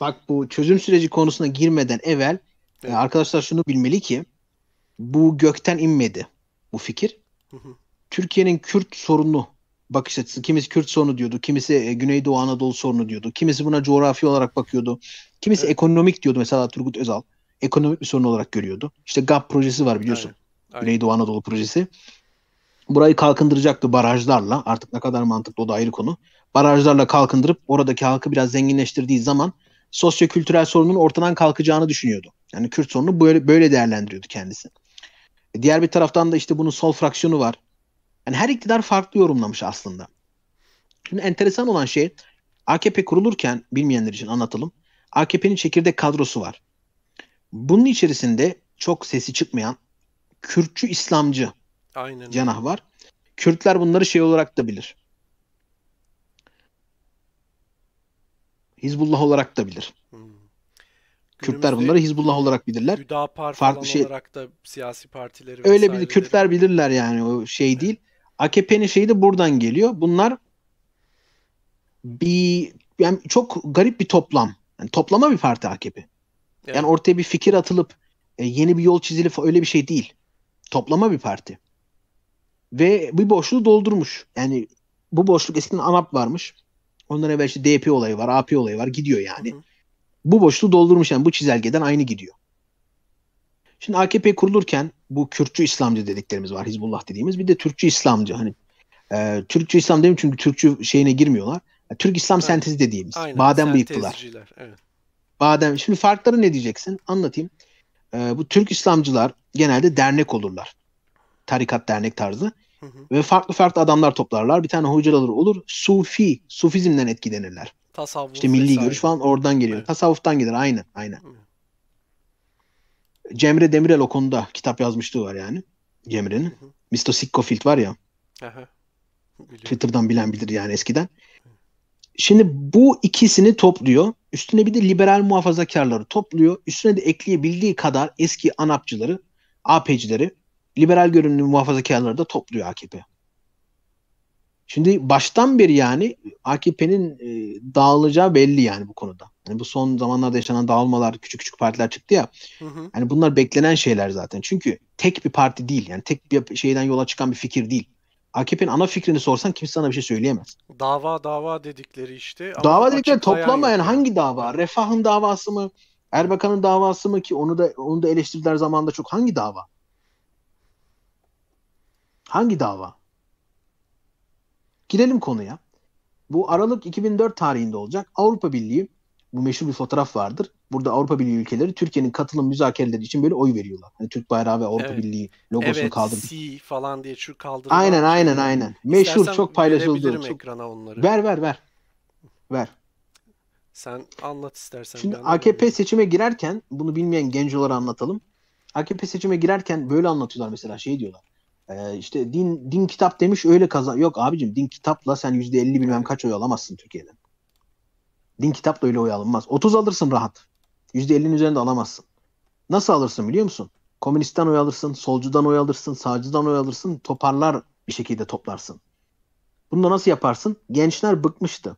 bak bu çözüm süreci konusuna girmeden evvel e, evet. arkadaşlar şunu bilmeli ki bu gökten inmedi bu fikir. Hı hı. Türkiye'nin Kürt sorunu bakış açısı. Kimisi Kürt sorunu diyordu, kimisi e, Güneydoğu Anadolu sorunu diyordu, kimisi buna coğrafi olarak bakıyordu, kimisi evet. ekonomik diyordu mesela Turgut Özal. Ekonomik bir sorun olarak görüyordu. İşte GAP projesi var biliyorsun. Aynen. Aynen. Güneydoğu Anadolu projesi. Burayı kalkındıracaktı barajlarla. Artık ne kadar mantıklı o da ayrı konu. Barajlarla kalkındırıp oradaki halkı biraz zenginleştirdiği zaman sosyokültürel sorunun ortadan kalkacağını düşünüyordu. Yani Kürt sorunu böyle, böyle değerlendiriyordu kendisi. E, diğer bir taraftan da işte bunun sol fraksiyonu var. Yani her iktidar farklı yorumlamış aslında. Şimdi enteresan olan şey AKP kurulurken bilmeyenler için anlatalım. AKP'nin çekirdek kadrosu var. Bunun içerisinde çok sesi çıkmayan Kürtçü İslamcı Aynen. cenah var. Kürtler bunları şey olarak da bilir. Hizbullah olarak da bilir. Hmm. Kürtler bunları Hizbullah olarak bilirler. Hüdapar Farklı şey olarak da siyasi partileri Öyle bir Kürtler bilirler yani o şey evet. değil. AKP'nin şeyi de buradan geliyor. Bunlar bir yani çok garip bir toplam. Yani toplama bir parti AKP. Evet. Yani ortaya bir fikir atılıp e, yeni bir yol çizilip öyle bir şey değil. Toplama bir parti. Ve bir boşluğu doldurmuş. Yani bu boşluk eskiden ANAP varmış. Ondan evvel işte DP olayı var, AP olayı var. Gidiyor yani. Hı hı. Bu boşluğu doldurmuş yani. Bu çizelgeden aynı gidiyor. Şimdi AKP kurulurken bu Kürtçü İslamcı dediklerimiz var. Hizbullah dediğimiz. Bir de Türkçü İslamcı. Hani e, Türkçü İslam değil Çünkü Türkçü şeyine girmiyorlar. E, Türk İslam Aynen. sentezi dediğimiz. Aynen, badem bıyıklılar. Evet. Badem. Şimdi farkları ne diyeceksin? Anlatayım. E, bu Türk İslamcılar genelde dernek olurlar. Tarikat dernek tarzı. Ve farklı farklı adamlar toplarlar. Bir tane hocaları olur. Sufi, Sufizmden etkilenirler. Tasavvuf işte milli vesaire. görüş falan oradan geliyor. Evet. Tasavvuftan gelir aynı, aynı. Cemre Demirel o konuda kitap yazmışlığı var yani. Cemre'nin. Mr. Sikkofield var ya. Aha. Twitter'dan bilen bilir yani eskiden. Şimdi bu ikisini topluyor. Üstüne bir de liberal muhafazakarları topluyor. Üstüne de ekleyebildiği kadar eski ANAP'cıları, AP'cileri liberal görünümlü muhafazakarları da topluyor AKP. Şimdi baştan beri yani AKP'nin e, dağılacağı belli yani bu konuda. Yani bu son zamanlarda yaşanan dağılmalar, küçük küçük partiler çıktı ya. Hı Yani bunlar beklenen şeyler zaten. Çünkü tek bir parti değil. Yani tek bir şeyden yola çıkan bir fikir değil. AKP'nin ana fikrini sorsan kimse sana bir şey söyleyemez. Dava dava dedikleri işte. Ama dava dedikleri toplama yani hangi dava? Refah'ın davası mı? Erbakan'ın davası mı ki onu da onu da eleştirdiler zamanında çok hangi dava? Hangi dava? Girelim konuya. Bu Aralık 2004 tarihinde olacak. Avrupa Birliği bu meşhur bir fotoğraf vardır. Burada Avrupa Birliği ülkeleri Türkiye'nin katılım müzakereleri için böyle oy veriyorlar. Hani Türk bayrağı ve Avrupa evet. Birliği logosunu evet, kaldırdı. Evet, falan diye şu kaldırdı. Aynen şey. aynen aynen. Meşhur İstersen çok paylaşıldı. Çok... ekrana onları? Ver ver ver. Ver. Sen anlat istersen. Şimdi AKP seçime girerken bunu bilmeyen genç olarak anlatalım. AKP seçime girerken böyle anlatıyorlar mesela şey diyorlar. Ee, işte din din kitap demiş öyle kazan. Yok abicim din kitapla sen yüzde elli bilmem kaç oy alamazsın Türkiye'den. Din kitapla öyle oy alınmaz. 30 alırsın rahat. Yüzde %50'nin üzerinde alamazsın. Nasıl alırsın biliyor musun? Komünistten oy alırsın, solcudan oy alırsın, sağcıdan oy alırsın, toparlar bir şekilde toplarsın. Bunu da nasıl yaparsın? Gençler bıkmıştı.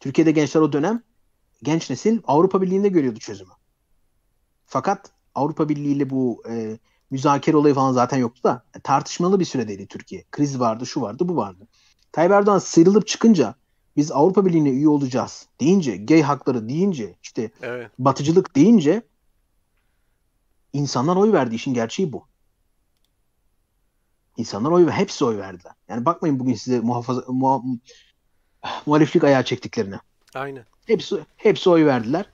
Türkiye'de gençler o dönem genç nesil Avrupa Birliği'nde görüyordu çözümü. Fakat Avrupa Birliği ile bu e, müzakere olayı falan zaten yoktu da e, tartışmalı bir süredeydi Türkiye. Kriz vardı, şu vardı, bu vardı. Tayyip Erdoğan sıyrılıp çıkınca biz Avrupa Birliği'ne üye olacağız deyince, gay hakları deyince, işte evet. batıcılık deyince insanlar oy verdi. işin gerçeği bu. İnsanlar oy verdi. Hepsi oy verdi. Yani bakmayın bugün size muhafaza, muha, muhaliflik ayağı çektiklerine. Aynen. Hepsi, hepsi oy verdiler.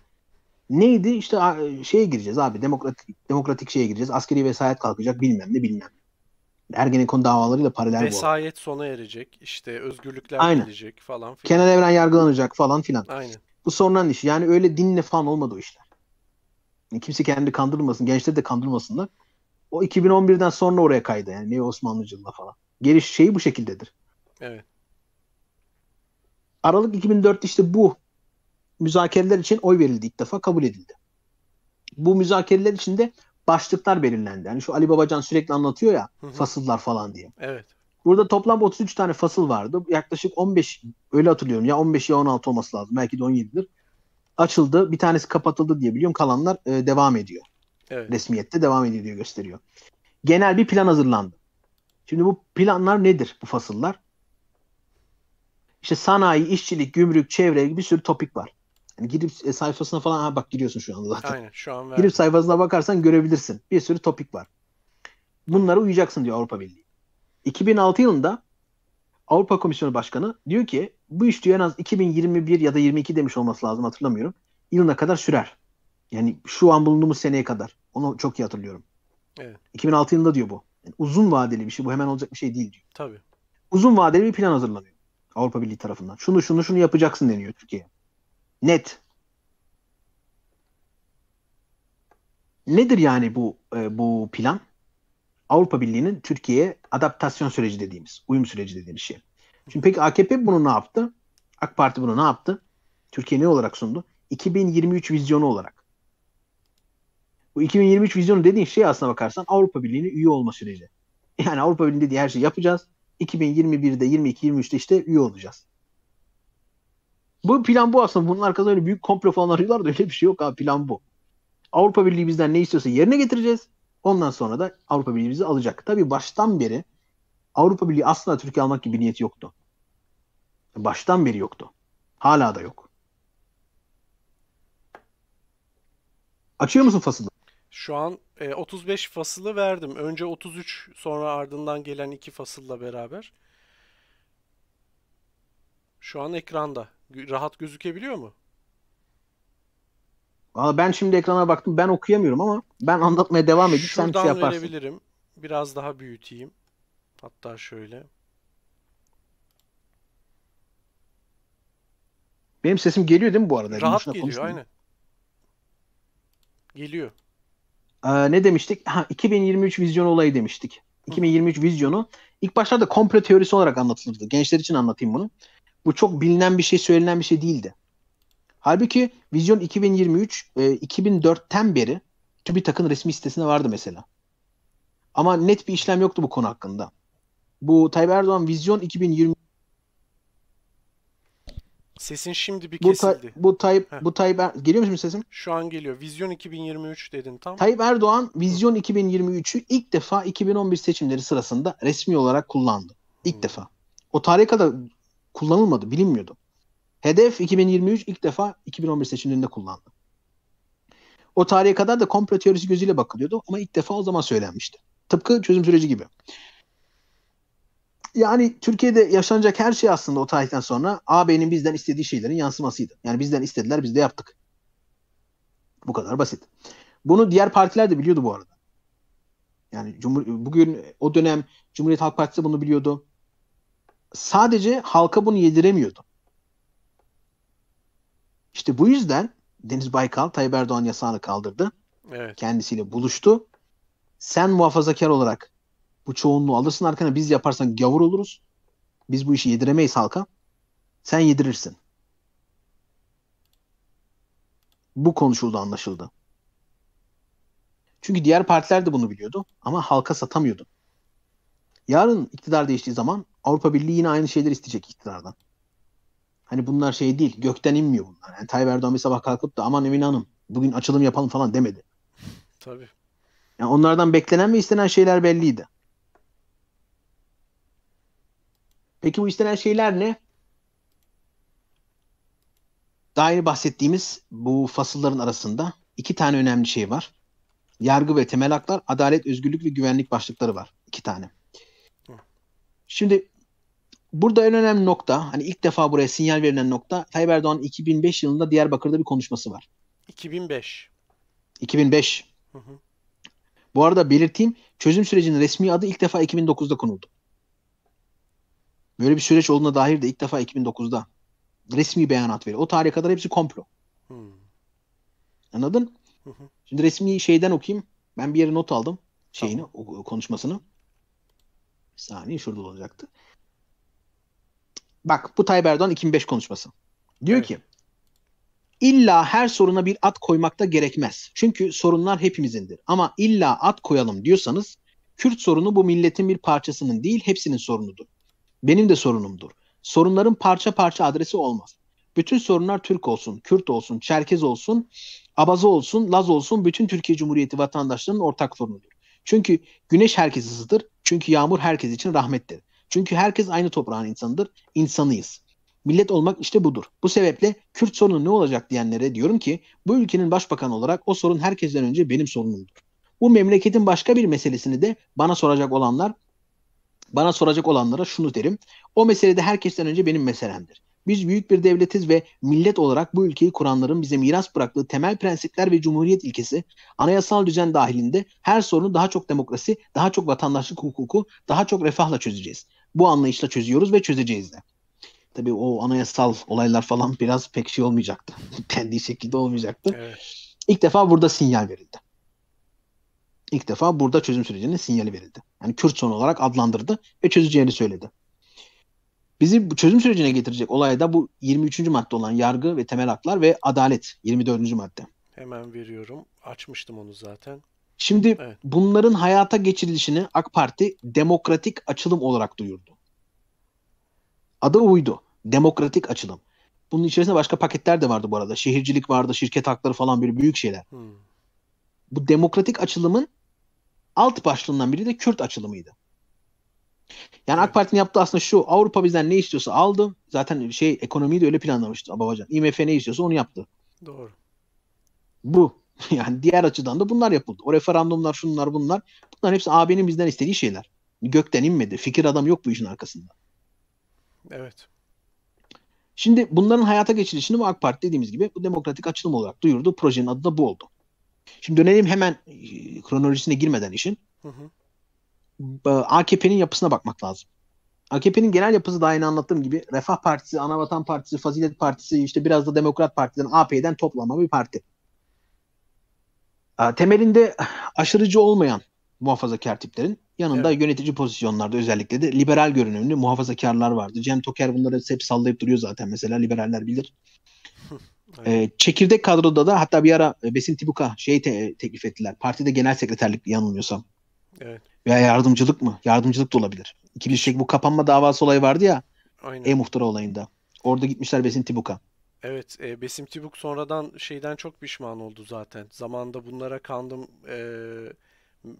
Neydi? İşte şeye gireceğiz abi. Demokratik demokratik şeye gireceğiz. Askeri vesayet kalkacak bilmem ne bilmem ne. Ergenekon davalarıyla paralel vesayet bu. Vesayet sona erecek. işte özgürlükler Aynen. gelecek falan filan. Kenan Evren yargılanacak falan filan. Aynen. Bu sonradan iş. Yani öyle dinle falan olmadı o işler. Yani kimse kendi kandırılmasın. Gençleri de kandırılmasınlar O 2011'den sonra oraya kaydı. Yani ne Osmanlıcılığa falan. Geliş şeyi bu şekildedir. Evet. Aralık 2004 işte bu müzakereler için oy verildi ilk defa kabul edildi. Bu müzakereler içinde başlıklar belirlendi. Yani şu Ali Babacan sürekli anlatıyor ya fasıllar falan diye. Evet. Burada toplam 33 tane fasıl vardı. Yaklaşık 15 öyle hatırlıyorum ya 15 ya 16 olması lazım. Belki de 17'dir. Açıldı. Bir tanesi kapatıldı diye biliyorum. Kalanlar e, devam ediyor. Evet. Resmiyette devam ediyor diye gösteriyor. Genel bir plan hazırlandı. Şimdi bu planlar nedir bu fasıllar? İşte sanayi, işçilik, gümrük, çevre gibi bir sürü topik var. Yani girip e, sayfasına falan ha bak giriyorsun şu anda zaten. Aynen şu an Girip sayfasına bakarsan görebilirsin. Bir sürü topik var. Bunlara uyacaksın diyor Avrupa Birliği. 2006 yılında Avrupa Komisyonu Başkanı diyor ki bu iş diyor en az 2021 ya da 22 demiş olması lazım hatırlamıyorum. Yılına kadar sürer. Yani şu an bulunduğumuz seneye kadar. Onu çok iyi hatırlıyorum. Evet. 2006 yılında diyor bu. Yani uzun vadeli bir şey. Bu hemen olacak bir şey değil diyor. Tabii. Uzun vadeli bir plan hazırlanıyor. Avrupa Birliği tarafından. Şunu şunu şunu yapacaksın deniyor Türkiye'ye. Net. Nedir yani bu e, bu plan? Avrupa Birliği'nin Türkiye'ye adaptasyon süreci dediğimiz, uyum süreci dediğimiz şey. Şimdi peki AKP bunu ne yaptı? AK Parti bunu ne yaptı? Türkiye ne olarak sundu? 2023 vizyonu olarak. Bu 2023 vizyonu dediğin şey aslına bakarsan Avrupa Birliği'nin üye olma süreci. Yani Avrupa Birliği dediği her şeyi yapacağız. 2021'de, 22, 23'te işte üye olacağız. Bu plan bu aslında. Bunun arkasında öyle büyük komplo falan arıyorlar da öyle bir şey yok abi. Plan bu. Avrupa Birliği bizden ne istiyorsa yerine getireceğiz. Ondan sonra da Avrupa Birliği bizi alacak. Tabii baştan beri Avrupa Birliği aslında Türkiye almak gibi bir niyeti yoktu. Baştan beri yoktu. Hala da yok. Açıyor musun fasılı? Şu an e, 35 fasılı verdim. Önce 33 sonra ardından gelen iki fasılla beraber. Şu an ekranda rahat gözükebiliyor mu? Valla ben şimdi ekrana baktım. Ben okuyamıyorum ama ben anlatmaya devam edip sen şey yaparsın. verebilirim. Biraz daha büyüteyim. Hatta şöyle. Benim sesim geliyor değil mi bu arada? Rahat Bunun geliyor aynı. Geliyor. Ee, ne demiştik? Ha, 2023 vizyon olayı demiştik. 2023 Hı. vizyonu İlk başlarda komple teorisi olarak anlatılırdı. Gençler için anlatayım bunu bu çok bilinen bir şey, söylenen bir şey değildi. Halbuki Vizyon 2023 e, 2004'ten beri TÜBİTAK'ın resmi sitesinde vardı mesela. Ama net bir işlem yoktu bu konu hakkında. Bu Tayyip Erdoğan Vizyon 2020 Sesin şimdi bir kesildi. Bu, Tay bu Tayyip bu Tayyip er geliyor mu sesim? Şu an geliyor. Vizyon 2023 dedin tam. Tayyip Erdoğan Vizyon 2023'ü ilk defa 2011 seçimleri sırasında resmi olarak kullandı. İlk hmm. defa. O tarihe kadar kullanılmadı, bilinmiyordu. Hedef 2023 ilk defa 2011 seçimlerinde kullandı. O tarihe kadar da komplo teorisi gözüyle bakılıyordu ama ilk defa o zaman söylenmişti. Tıpkı çözüm süreci gibi. Yani Türkiye'de yaşanacak her şey aslında o tarihten sonra AB'nin bizden istediği şeylerin yansımasıydı. Yani bizden istediler biz de yaptık. Bu kadar basit. Bunu diğer partiler de biliyordu bu arada. Yani Cumhur bugün o dönem Cumhuriyet Halk Partisi bunu biliyordu sadece halka bunu yediremiyordu. İşte bu yüzden Deniz Baykal Tayyip Erdoğan yasağını kaldırdı. Evet. Kendisiyle buluştu. Sen muhafazakar olarak bu çoğunluğu alırsın arkana biz yaparsan gavur oluruz. Biz bu işi yediremeyiz halka. Sen yedirirsin. Bu konuşuldu anlaşıldı. Çünkü diğer partiler de bunu biliyordu ama halka satamıyordu. Yarın iktidar değiştiği zaman Avrupa Birliği yine aynı şeyler isteyecek iktidardan. Hani bunlar şey değil, gökten inmiyor bunlar. Yani Tayyip Erdoğan bir sabah kalkıp da aman Emine Hanım bugün açılım yapalım falan demedi. Tabii. Yani onlardan beklenen ve istenen şeyler belliydi. Peki bu istenen şeyler ne? Daha yeni bahsettiğimiz bu fasılların arasında iki tane önemli şey var. Yargı ve temel haklar, adalet, özgürlük ve güvenlik başlıkları var. İki tane. Şimdi burada en önemli nokta hani ilk defa buraya sinyal verilen nokta Tayyip Erdoğan 2005 yılında Diyarbakır'da bir konuşması var. 2005. 2005. Hı hı. Bu arada belirteyim çözüm sürecinin resmi adı ilk defa 2009'da konuldu. Böyle bir süreç olduğuna dair de ilk defa 2009'da resmi beyanat veriyor. O tarihe kadar hepsi komplo. Hmm. Anladın? Hı hı. Şimdi resmi şeyden okuyayım. Ben bir yere not aldım şeyini, tamam. o, konuşmasını. Bir saniye şurada olacaktı. Bak bu Tayyip Erdoğan 2005 konuşması. Diyor evet. ki illa her soruna bir at koymakta gerekmez. Çünkü sorunlar hepimizindir. Ama illa at koyalım diyorsanız Kürt sorunu bu milletin bir parçasının değil hepsinin sorunudur. Benim de sorunumdur. Sorunların parça parça adresi olmaz. Bütün sorunlar Türk olsun, Kürt olsun, Çerkez olsun, Abaza olsun, Laz olsun bütün Türkiye Cumhuriyeti vatandaşlarının ortak sorunudur. Çünkü güneş herkes ısıtır. Çünkü yağmur herkes için rahmettir. Çünkü herkes aynı toprağın insanıdır. İnsanıyız. Millet olmak işte budur. Bu sebeple Kürt sorunu ne olacak diyenlere diyorum ki bu ülkenin başbakanı olarak o sorun herkesten önce benim sorunumdur. Bu memleketin başka bir meselesini de bana soracak olanlar bana soracak olanlara şunu derim. O mesele de herkesten önce benim meselemdir. Biz büyük bir devletiz ve millet olarak bu ülkeyi kuranların bize miras bıraktığı temel prensipler ve cumhuriyet ilkesi, anayasal düzen dahilinde her sorunu daha çok demokrasi, daha çok vatandaşlık hukuku, daha çok refahla çözeceğiz. Bu anlayışla çözüyoruz ve çözeceğiz de. Tabii o anayasal olaylar falan biraz pek şey olmayacaktı. kendi şekilde olmayacaktı. Evet. İlk defa burada sinyal verildi. İlk defa burada çözüm sürecinin sinyali verildi. Yani Kürt son olarak adlandırdı ve çözeceğini söyledi. Bizi çözüm sürecine getirecek olay da bu 23. madde olan yargı ve temel haklar ve adalet 24. madde. Hemen veriyorum. Açmıştım onu zaten. Şimdi evet. bunların hayata geçirilişini AK Parti demokratik açılım olarak duyurdu. Adı uydu. Demokratik açılım. Bunun içerisinde başka paketler de vardı bu arada. Şehircilik vardı, şirket hakları falan bir büyük şeyler. Hmm. Bu demokratik açılımın alt başlığından biri de Kürt açılımıydı. Yani AK Parti'nin yaptığı aslında şu Avrupa bizden ne istiyorsa aldı. Zaten şey ekonomiyi de öyle planlamıştı Babacan. IMF ne istiyorsa onu yaptı. Doğru. Bu. Yani diğer açıdan da bunlar yapıldı. O referandumlar şunlar bunlar. Bunlar hepsi AB'nin bizden istediği şeyler. Gökten inmedi. Fikir adam yok bu işin arkasında. Evet. Şimdi bunların hayata geçirilişini bu AK Parti dediğimiz gibi bu demokratik açılım olarak duyurdu. Projenin adı da bu oldu. Şimdi dönelim hemen e, kronolojisine girmeden işin. Hı hı. AKP'nin yapısına bakmak lazım. AKP'nin genel yapısı daha yeni anlattığım gibi Refah Partisi, Anavatan Partisi, Fazilet Partisi, işte biraz da Demokrat Parti'den, AP'den toplama bir parti. Temelinde aşırıcı olmayan muhafazakar tiplerin yanında evet. yönetici pozisyonlarda özellikle de liberal görünümlü muhafazakarlar vardı. Cem Toker bunları hep sallayıp duruyor zaten mesela liberaller bilir. Ee, çekirdek kadroda da hatta bir ara Besim Tibuka şey te- teklif ettiler. Partide genel sekreterlik yanılmıyorsam. Evet. Veya yardımcılık mı? Yardımcılık da olabilir. şey. bu kapanma davası olayı vardı ya. Aynen. E-Muhtara olayında. Orada gitmişler Besim Tibuk'a. Evet, e, Besim Tibuk sonradan şeyden çok pişman oldu zaten. Zamanında bunlara kandım e,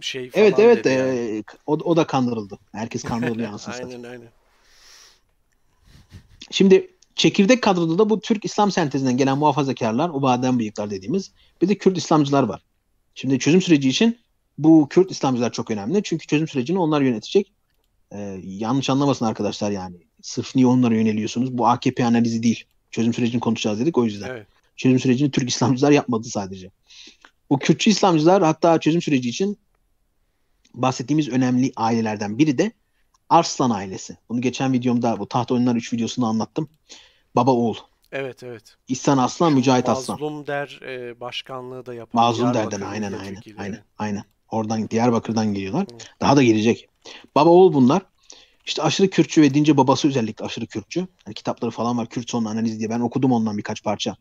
şey falan Evet evet dedi e, o, o da kandırıldı. Herkes kandırılıyor aslında. Aynen aynen. Şimdi çekirdek kadroda da bu Türk İslam sentezinden gelen muhafazakarlar, o badem bıyıklar dediğimiz bir de Kürt İslamcılar var. Şimdi çözüm süreci için bu Kürt İslamcılar çok önemli. Çünkü çözüm sürecini onlar yönetecek. Ee, yanlış anlamasın arkadaşlar yani. Sırf niye onlara yöneliyorsunuz? Bu AKP analizi değil. Çözüm sürecini konuşacağız dedik o yüzden. Evet. Çözüm sürecini Türk İslamcılar yapmadı sadece. Bu Kürtçü İslamcılar hatta çözüm süreci için bahsettiğimiz önemli ailelerden biri de Arslan ailesi. Bunu geçen videomda bu Taht Oyunlar 3 videosunda anlattım. Baba oğul. Evet evet. İhsan Aslan, Mücahit Mazlum Aslan. Mazlum Der e, başkanlığı da yapan. Mazlum Der'den aynen aynen, aynen aynen. Oradan Diyarbakır'dan geliyorlar. Daha da gelecek. Baba oğul bunlar. İşte aşırı Kürtçü ve dince babası özellikle aşırı Kürtçü. Yani kitapları falan var Kürt sonlu analiz diye. Ben okudum ondan birkaç parça.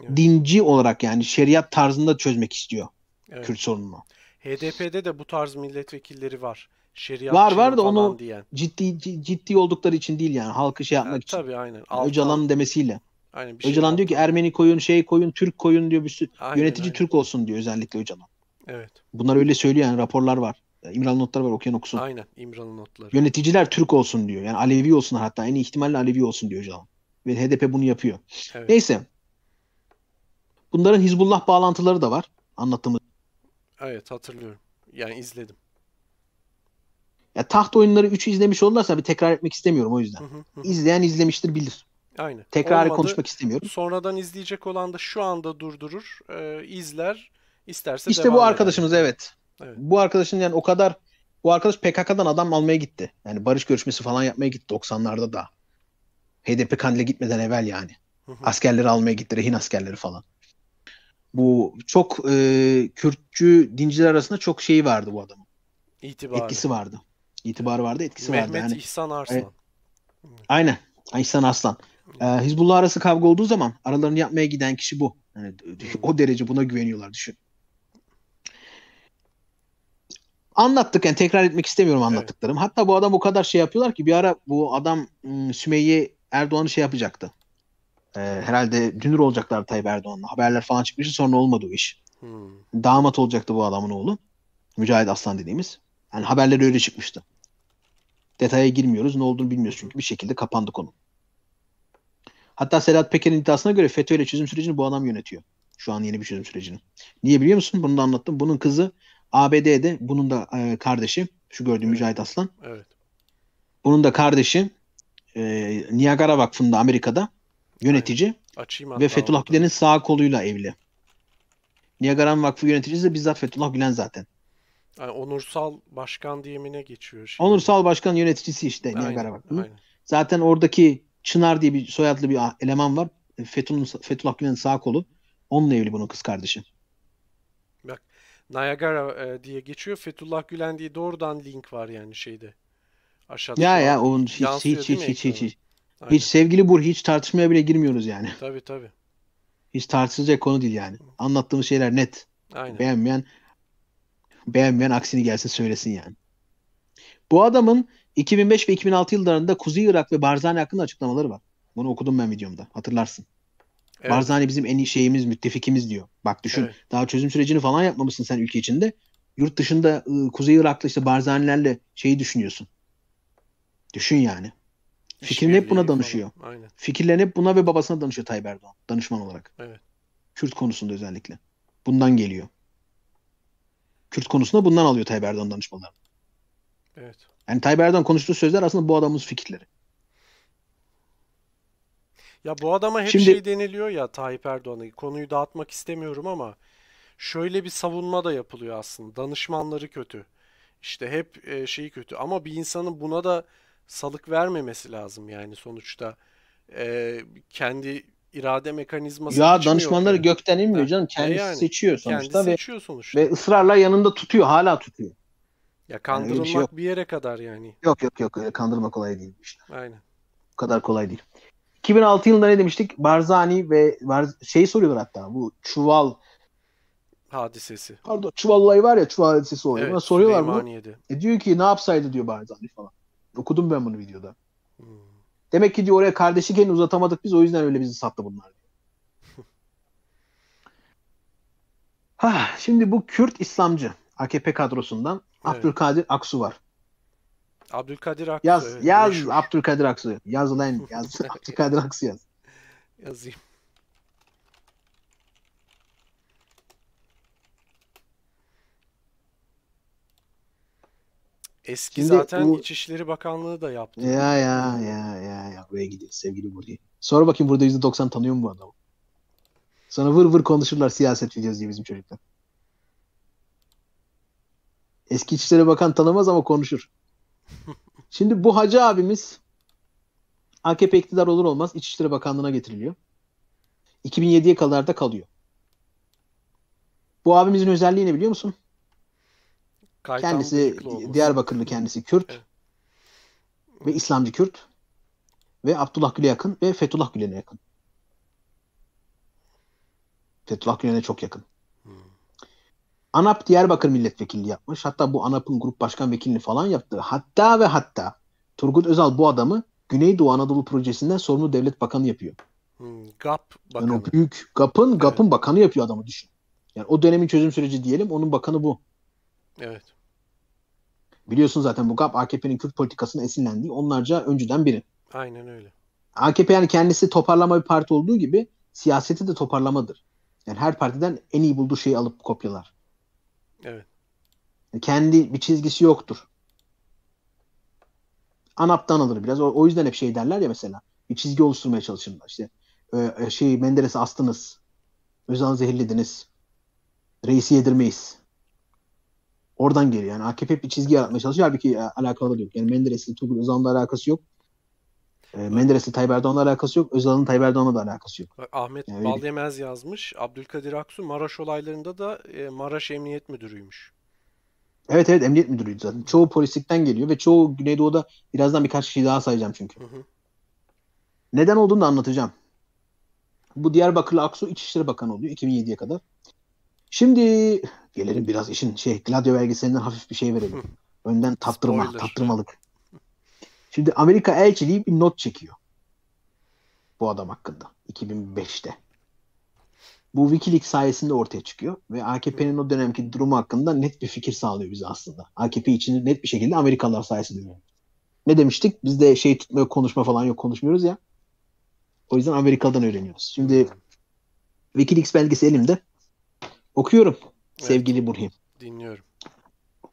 Evet. Dinci olarak yani şeriat tarzında çözmek istiyor evet. Kürt sorununu. HDP'de de bu tarz milletvekilleri var. Şeriat var var da onu diyen. ciddi ciddi oldukları için değil yani halkı şey yapmak yani, için. Tabii aynen. Alt, Öcalan'ın alt. demesiyle. Aynen, bir şey Öcalan şey diyor ki Ermeni koyun, şey koyun, Türk koyun diyor. Bir sürü, aynen, yönetici aynen. Türk olsun diyor özellikle Öcalan. Evet. Bunlar öyle söylüyor yani raporlar var. E, İmran notları var okuyan okusun. Aynen İmran notları. Yöneticiler Türk olsun diyor. Yani Alevi olsun hatta en iyi ihtimalle Alevi olsun diyor canım Ve HDP bunu yapıyor. Evet. Neyse. Bunların Hizbullah bağlantıları da var. Anlattığımız. Evet hatırlıyorum. Yani izledim. Ya taht oyunları 3'ü izlemiş olurlarsa bir tekrar etmek istemiyorum o yüzden. İzleyen izlemiştir bilir. Aynen. Tekrar Olmadı. konuşmak istemiyorum. Sonradan izleyecek olan da şu anda durdurur, e, izler İsterse İşte bu arkadaşımız yani. evet. evet. Bu arkadaşın yani o kadar bu arkadaş PKK'dan adam almaya gitti. Yani barış görüşmesi falan yapmaya gitti 90'larda da. HDP Kandil'e gitmeden evvel yani. Askerleri almaya gitti, rehin askerleri falan. Bu çok e, Kürtçü dinciler arasında çok şeyi vardı bu adamın. İtibarı. Etkisi vardı. İtibarı vardı, etkisi Mehmet vardı. Mehmet yani. İhsan e, Arslan. E, aynen. İhsan Arslan. E, Hizbullah arası kavga olduğu zaman aralarını yapmaya giden kişi bu. Yani, o derece buna güveniyorlar düşün. anlattık yani tekrar etmek istemiyorum anlattıklarım. Evet. Hatta bu adam o kadar şey yapıyorlar ki bir ara bu adam ıı, Sümeyye Erdoğan'ı şey yapacaktı. Ee, herhalde dünür olacaklar Tayyip Erdoğan'la. Haberler falan çıkmıştı sonra olmadı o iş. Hmm. Damat olacaktı bu adamın oğlu. Mücahit Aslan dediğimiz. Yani haberler öyle çıkmıştı. Detaya girmiyoruz. Ne olduğunu bilmiyoruz çünkü. Bir şekilde kapandı konu. Hatta Sedat Peker'in iddiasına göre FETÖ ile çözüm sürecini bu adam yönetiyor. Şu an yeni bir çözüm sürecini. Niye biliyor musun? Bunu da anlattım. Bunun kızı ABD'de bunun da e, kardeşi şu gördüğüm evet. Mücahit Aslan. Evet. Bunun da kardeşi e, Niagara Vakfı'nda Amerika'da yönetici Açayım ve Fethullah Gülen'in sağ koluyla evli. Niagara Vakfı yöneticisi de bizzat Fethullah Gülen zaten. Yani onursal başkan diyemine geçiyor. Şimdi. Onursal başkan yöneticisi işte aynen, Niagara Vakfı. Zaten oradaki Çınar diye bir soyadlı bir eleman var. E, Fethullah, Fethullah Gülen'in sağ kolu. Onunla evli bunun kız kardeşi. Niagara e, diye geçiyor. Fethullah Gülen diye doğrudan link var yani şeyde. Aşağıda. Ya ya onun hiç hiç hiç hiç, hiç hiç. Aynen. Hiç sevgili Bur hiç tartışmaya bile girmiyoruz yani. Tabii tabii. Hiç tartışılacak konu değil yani. Anlattığımız şeyler net. Aynen. Beğenmeyen beğenmeyen aksini gelsin söylesin yani. Bu adamın 2005 ve 2006 yıllarında Kuzey Irak ve Barzani hakkında açıklamaları var. Bunu okudum ben videomda. Hatırlarsın. Evet. Barzani bizim en iyi şeyimiz, müttefikimiz diyor. Bak düşün evet. daha çözüm sürecini falan yapmamışsın sen ülke içinde. Yurt dışında ıı, Kuzey Irak'la işte Barzanilerle şeyi düşünüyorsun. Düşün yani. Fikrin hep buna danışıyor. Falan. Aynen. Fikirlerin hep buna ve babasına danışıyor Tayyip Erdoğan. Danışman olarak. Evet. Kürt konusunda özellikle. Bundan geliyor. Kürt konusunda bundan alıyor Tayyip Erdoğan danışmalarını. Evet. Yani Tayyip Erdoğan konuştuğu sözler aslında bu adamın fikirleri. Ya bu adama hep Şimdi, şey deniliyor ya Tayyip Erdoğan'a konuyu dağıtmak istemiyorum ama şöyle bir savunma da yapılıyor aslında. Danışmanları kötü. İşte hep e, şeyi kötü ama bir insanın buna da salık vermemesi lazım yani sonuçta. E, kendi irade mekanizması Ya danışmanları yani. gökten inmiyor canım. E Kendisi yani, seçiyor sonuçta kendi ve seçiyor sonuçta. ve ısrarla yanında tutuyor, hala tutuyor. Ya kandırılmak yani bir, şey bir yere kadar yani. Yok yok yok öyle kandırmak kolay değilmiş. Aynen. Bu kadar kolay değil. 2006 yılında ne demiştik? Barzani ve Barz- şey soruyorlar hatta bu çuval hadisesi. Pardon çuval olayı var ya çuval hadisesi olayı. Evet, Buna soruyorlar bunu. E diyor ki ne yapsaydı diyor Barzani falan. Okudum ben bunu videoda. Hmm. Demek ki diyor oraya kardeşi kendini uzatamadık biz o yüzden öyle bizi sattı bunlar. ha, şimdi bu Kürt İslamcı AKP kadrosundan evet. Abdülkadir Aksu var. Abdülkadir Aksu. Yaz, yaz meşhur. Abdülkadir Aksu. Yaz lan yaz. Abdülkadir Aksu yaz. Yazayım. Eski Şimdi zaten bu... İçişleri Bakanlığı da yaptı. Ya ya ya ya ya buraya gidiyor sevgili Burcu. Sonra bakayım burada %90 tanıyor mu bu adamı? Sana vır vır konuşurlar siyaset videosu diye bizim çocuklar. Eski İçişleri Bakan tanımaz ama konuşur. Şimdi bu hacı abimiz AKP iktidar olur olmaz İçişleri Bakanlığı'na getiriliyor. 2007'ye kadar da kalıyor. Bu abimizin özelliği ne biliyor musun? Kaytan kendisi Diyarbakırlı kendisi Kürt. Evet. Ve İslamcı Kürt. Ve Abdullah Gül'e yakın ve Fethullah Gülen'e yakın. Fethullah Gülen'e çok yakın. ANAP Diyarbakır milletvekili yapmış. Hatta bu ANAP'ın grup başkan vekilini falan yaptı. Hatta ve hatta Turgut Özal bu adamı Güneydoğu Anadolu projesinden sorumlu devlet bakanı yapıyor. Hmm, GAP bakanı. Yani o büyük GAP'ın evet. GAP'ın bakanı yapıyor adamı düşün. Yani o dönemin çözüm süreci diyelim onun bakanı bu. Evet. Biliyorsun zaten bu GAP AKP'nin Kürt politikasının esinlendiği onlarca öncüden biri. Aynen öyle. AKP yani kendisi toparlama bir parti olduğu gibi siyaseti de toparlamadır. Yani her partiden en iyi bulduğu şeyi alıp kopyalar. Evet. Kendi bir çizgisi yoktur. ANAP'tan alır biraz. O, o yüzden hep şey derler ya mesela. Bir çizgi oluşturmaya çalışırlar. İşte e, e şey Menderes'i astınız. Özan zehirlediniz. Reisi yedirmeyiz. Oradan geliyor. Yani AKP hep bir çizgi yaratmaya çalışıyor. Halbuki e, alakalı yok. Yani Menderes'in Turgut Özal'la alakası yok. E, Menderes'le Tayyip Erdoğan'la alakası yok. Özal'ın Tayyip Erdoğan'la da alakası yok. Bak, Ahmet yani Balyemez yazmış. Abdülkadir Aksu Maraş olaylarında da e, Maraş Emniyet Müdürü'ymüş. Evet evet emniyet müdürüydü zaten. Çoğu polislikten geliyor ve çoğu Güneydoğu'da birazdan birkaç kişi daha sayacağım çünkü. Hı hı. Neden olduğunu da anlatacağım. Bu Diyarbakırlı Aksu İçişleri Bakanı oluyor 2007'ye kadar. Şimdi gelelim biraz işin şey Gladio belgeselinden hafif bir şey verelim. Önden taptırma, Spoiler. Şimdi Amerika elçiliği bir not çekiyor. Bu adam hakkında. 2005'te. Bu Wikileaks sayesinde ortaya çıkıyor. Ve AKP'nin o dönemki durumu hakkında net bir fikir sağlıyor bize aslında. AKP için net bir şekilde Amerikalılar sayesinde. Ne demiştik? Biz de şey tutma konuşma falan yok konuşmuyoruz ya. O yüzden Amerika'dan öğreniyoruz. Şimdi Wikileaks belgesi elimde. Okuyorum evet. sevgili Burhim. Dinliyorum.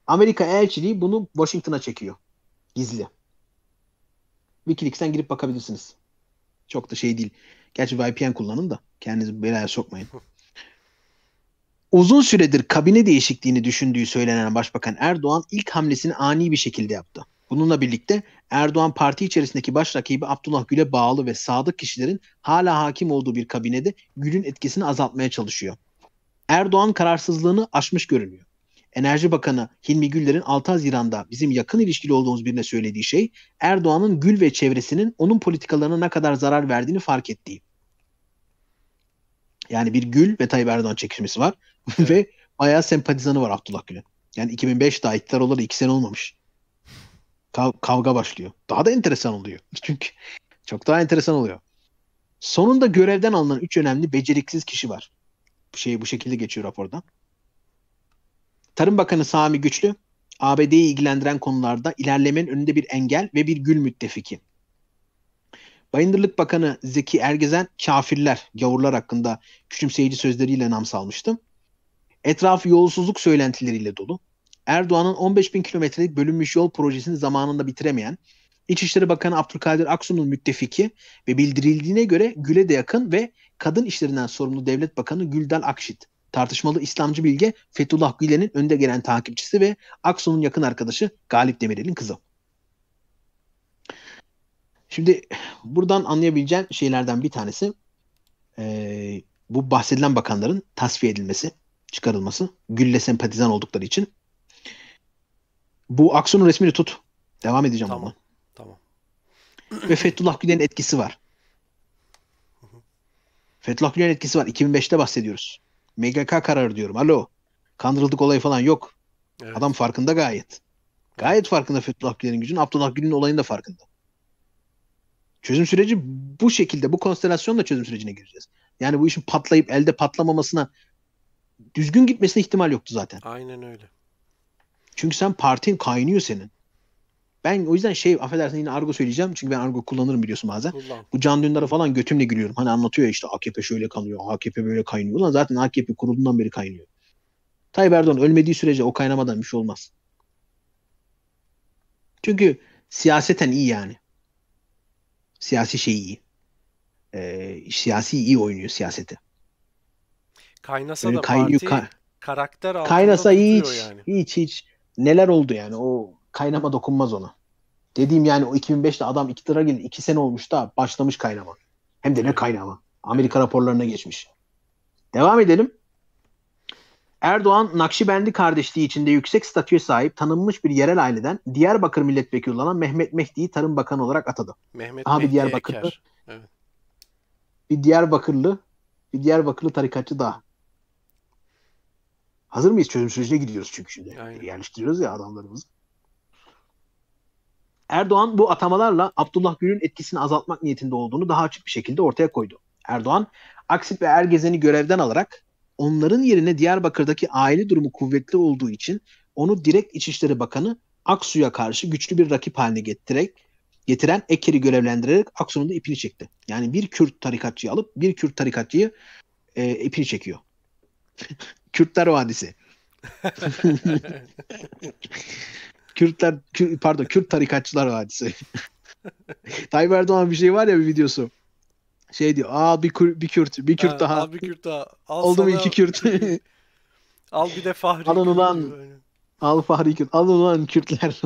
Amerika elçiliği bunu Washington'a çekiyor. Gizli. Wikileaks'ten girip bakabilirsiniz. Çok da şey değil. Gerçi VPN kullanın da kendinizi belaya sokmayın. Uzun süredir kabine değişikliğini düşündüğü söylenen Başbakan Erdoğan ilk hamlesini ani bir şekilde yaptı. Bununla birlikte Erdoğan parti içerisindeki baş rakibi Abdullah Gül'e bağlı ve sadık kişilerin hala hakim olduğu bir kabinede Gül'ün etkisini azaltmaya çalışıyor. Erdoğan kararsızlığını aşmış görünüyor. Enerji Bakanı Hilmi Güller'in 6 Haziran'da bizim yakın ilişkili olduğumuz birine söylediği şey Erdoğan'ın Gül ve çevresinin onun politikalarına ne kadar zarar verdiğini fark ettiği. Yani bir Gül ve Tayyip Erdoğan çekişmesi var evet. ve bayağı sempatizanı var Abdullah Gül'ün. Yani 2005 daha iktidar olalı 2 sene olmamış. Kav- kavga başlıyor. Daha da enteresan oluyor. Çünkü çok daha enteresan oluyor. Sonunda görevden alınan 3 önemli beceriksiz kişi var. Bu şeyi bu şekilde geçiyor rapordan. Tarım Bakanı Sami Güçlü, ABD'yi ilgilendiren konularda ilerlemenin önünde bir engel ve bir gül müttefiki. Bayındırlık Bakanı Zeki Ergezen kafirler, gavurlar hakkında küçümseyici sözleriyle nam salmıştı. Etrafı yolsuzluk söylentileriyle dolu. Erdoğan'ın 15 bin kilometrelik bölünmüş yol projesini zamanında bitiremeyen, İçişleri Bakanı Abdülkadir Aksu'nun müttefiki ve bildirildiğine göre Gül'e de yakın ve kadın işlerinden sorumlu devlet bakanı Gülden Akşit. Tartışmalı İslamcı Bilge Fethullah Gülen'in önde gelen takipçisi ve Aksu'nun yakın arkadaşı Galip Demirel'in kızı. Şimdi buradan anlayabileceğim şeylerden bir tanesi e, bu bahsedilen bakanların tasfiye edilmesi, çıkarılması. Gülle sempatizan oldukları için. Bu Aksu'nun resmini tut. Devam edeceğim tamam. Onunla. Tamam. Ve Fethullah Gülen'in etkisi var. Fethullah Gülen'in etkisi var. 2005'te bahsediyoruz. MGK kararı diyorum. Alo. Kandırıldık olayı falan yok. Evet. Adam farkında gayet. Gayet farkında Fethullah Gülen'in gücünün. Abdullah Gül'ün olayının da farkında. Çözüm süreci bu şekilde, bu konstelasyonla çözüm sürecine gireceğiz. Yani bu işin patlayıp elde patlamamasına düzgün gitmesine ihtimal yoktu zaten. Aynen öyle. Çünkü sen partin kaynıyor senin. Ben o yüzden şey affedersin yine argo söyleyeceğim. Çünkü ben argo kullanırım biliyorsun bazen. Kullan. Bu Can Dündar'a falan götümle gülüyorum. Hani anlatıyor ya işte AKP şöyle kalıyor, AKP böyle kaynıyor. Ulan zaten AKP kurulundan beri kaynıyor. Tayyip Erdoğan ölmediği sürece o kaynamadan bir şey olmaz. Çünkü siyaseten iyi yani. Siyasi şey iyi. Ee, siyasi iyi oynuyor siyasete. Kaynasa Böyle da kaynıyor, parti ka- karakter altında kaynasa hiç, yani. hiç hiç neler oldu yani o kaynama dokunmaz ona. Dediğim yani o 2005'te adam lira geldi. 2 sene olmuş da başlamış kaynama. Hem de ne kaynama. Amerika raporlarına geçmiş. Devam edelim. Erdoğan, Nakşibendi kardeşliği içinde yüksek statüye sahip tanınmış bir yerel aileden Diyarbakır milletvekili olan Mehmet Mehdi'yi Tarım Bakanı olarak atadı. Mehmet Aha, bir Diyarbakırlı. Eker. Evet. Bir Diyarbakırlı, bir Diyarbakırlı tarikatçı daha. Hazır mıyız? Çözüm sürecine gidiyoruz çünkü şimdi. Aynen. Yerleştiriyoruz ya adamlarımızı. Erdoğan bu atamalarla Abdullah Gül'ün etkisini azaltmak niyetinde olduğunu daha açık bir şekilde ortaya koydu. Erdoğan, Aksit ve Ergezen'i görevden alarak onların yerine Diyarbakır'daki aile durumu kuvvetli olduğu için onu direkt İçişleri Bakanı Aksu'ya karşı güçlü bir rakip haline getirerek getiren Eker'i görevlendirerek Aksu'nun da ipini çekti. Yani bir Kürt tarikatçıyı alıp bir Kürt tarikatçıyı e, ipini çekiyor. Kürtler Vadisi. Kürtler Kür, pardon Kürt tarikatçılar hadise. Tayyip Erdoğan bir şey var ya bir videosu. Şey diyor. Aa bir, Kür, bir Kürt, bir Kürt ha, daha. Al bir Kürt daha. Al Oldu mu iki Kürt? al bir de Fahri. Alın ulan. Al Fahri Kürt. Al ulan Kürtler.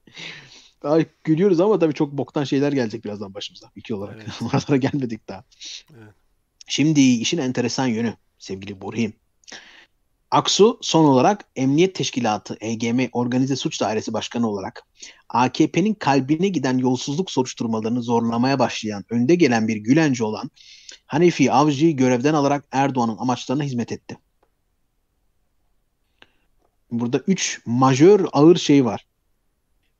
Ay gülüyoruz ama tabii çok boktan şeyler gelecek birazdan başımıza. İki olarak. Evet. Oralara gelmedik daha. Evet. Şimdi işin enteresan yönü sevgili Borhim. Aksu son olarak Emniyet Teşkilatı EGM Organize Suç Dairesi Başkanı olarak AKP'nin kalbine giden yolsuzluk soruşturmalarını zorlamaya başlayan önde gelen bir Gülenci olan Hanefi Avcı'yı görevden alarak Erdoğan'ın amaçlarına hizmet etti. Burada üç majör ağır şey var.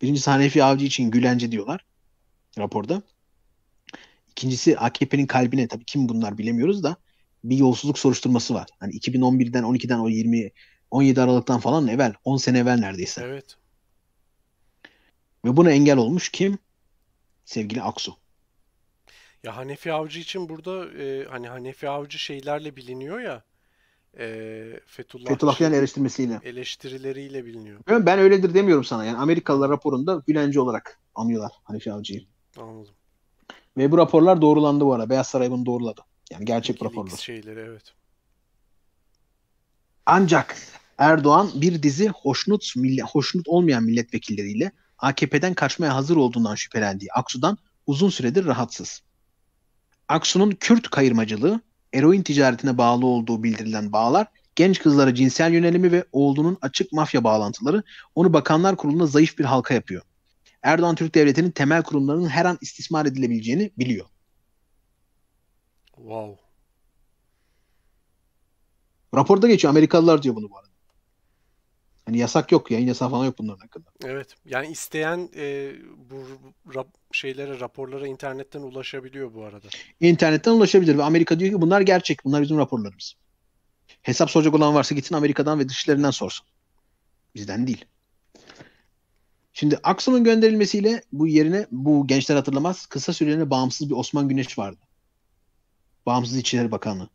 Birincisi Hanefi Avcı için Gülenci diyorlar raporda. İkincisi AKP'nin kalbine tabii kim bunlar bilemiyoruz da bir yolsuzluk soruşturması var. Hani 2011'den 12'den o 20 17 Aralık'tan falan evvel 10 sene evvel neredeyse. Evet. Ve buna engel olmuş kim? Sevgili Aksu. Ya Hanefi Avcı için burada e, hani Hanefi Avcı şeylerle biliniyor ya. E, Fethullah Fethullahçı'nın eleştirmesiyle. Eleştirileriyle biliniyor. Ben, ben öyledir demiyorum sana. Yani Amerikalılar raporunda Gülenci olarak anlıyorlar Hanefi Avcı'yı. Anladım. Ve bu raporlar doğrulandı bu ara. Beyaz Saray bunu doğruladı. Yani gerçek raporlar. şeyleri evet. Ancak Erdoğan bir dizi hoşnut, mille, hoşnut olmayan milletvekilleriyle AKP'den kaçmaya hazır olduğundan şüphelendiği Aksu'dan uzun süredir rahatsız. Aksu'nun Kürt kayırmacılığı, eroin ticaretine bağlı olduğu bildirilen bağlar, genç kızlara cinsel yönelimi ve oğlunun açık mafya bağlantıları onu Bakanlar Kurulu'nda zayıf bir halka yapıyor. Erdoğan Türk Devleti'nin temel kurumlarının her an istismar edilebileceğini biliyor. Wow. Raporda geçiyor. Amerikalılar diyor bunu bu arada. Hani yasak yok, yayın yasağı falan yok bunların hakkında. Evet. Yani isteyen e, bu rap, şeylere, raporlara internetten ulaşabiliyor bu arada. İnternetten ulaşabilir ve Amerika diyor ki bunlar gerçek, bunlar bizim raporlarımız. Hesap soracak olan varsa gitsin Amerika'dan ve dışlarından sorsun. Bizden değil. Şimdi Aksu'nun gönderilmesiyle bu yerine bu gençler hatırlamaz kısa süreli bağımsız bir Osman Güneş vardı. Bağımsız İçişleri Bakanı,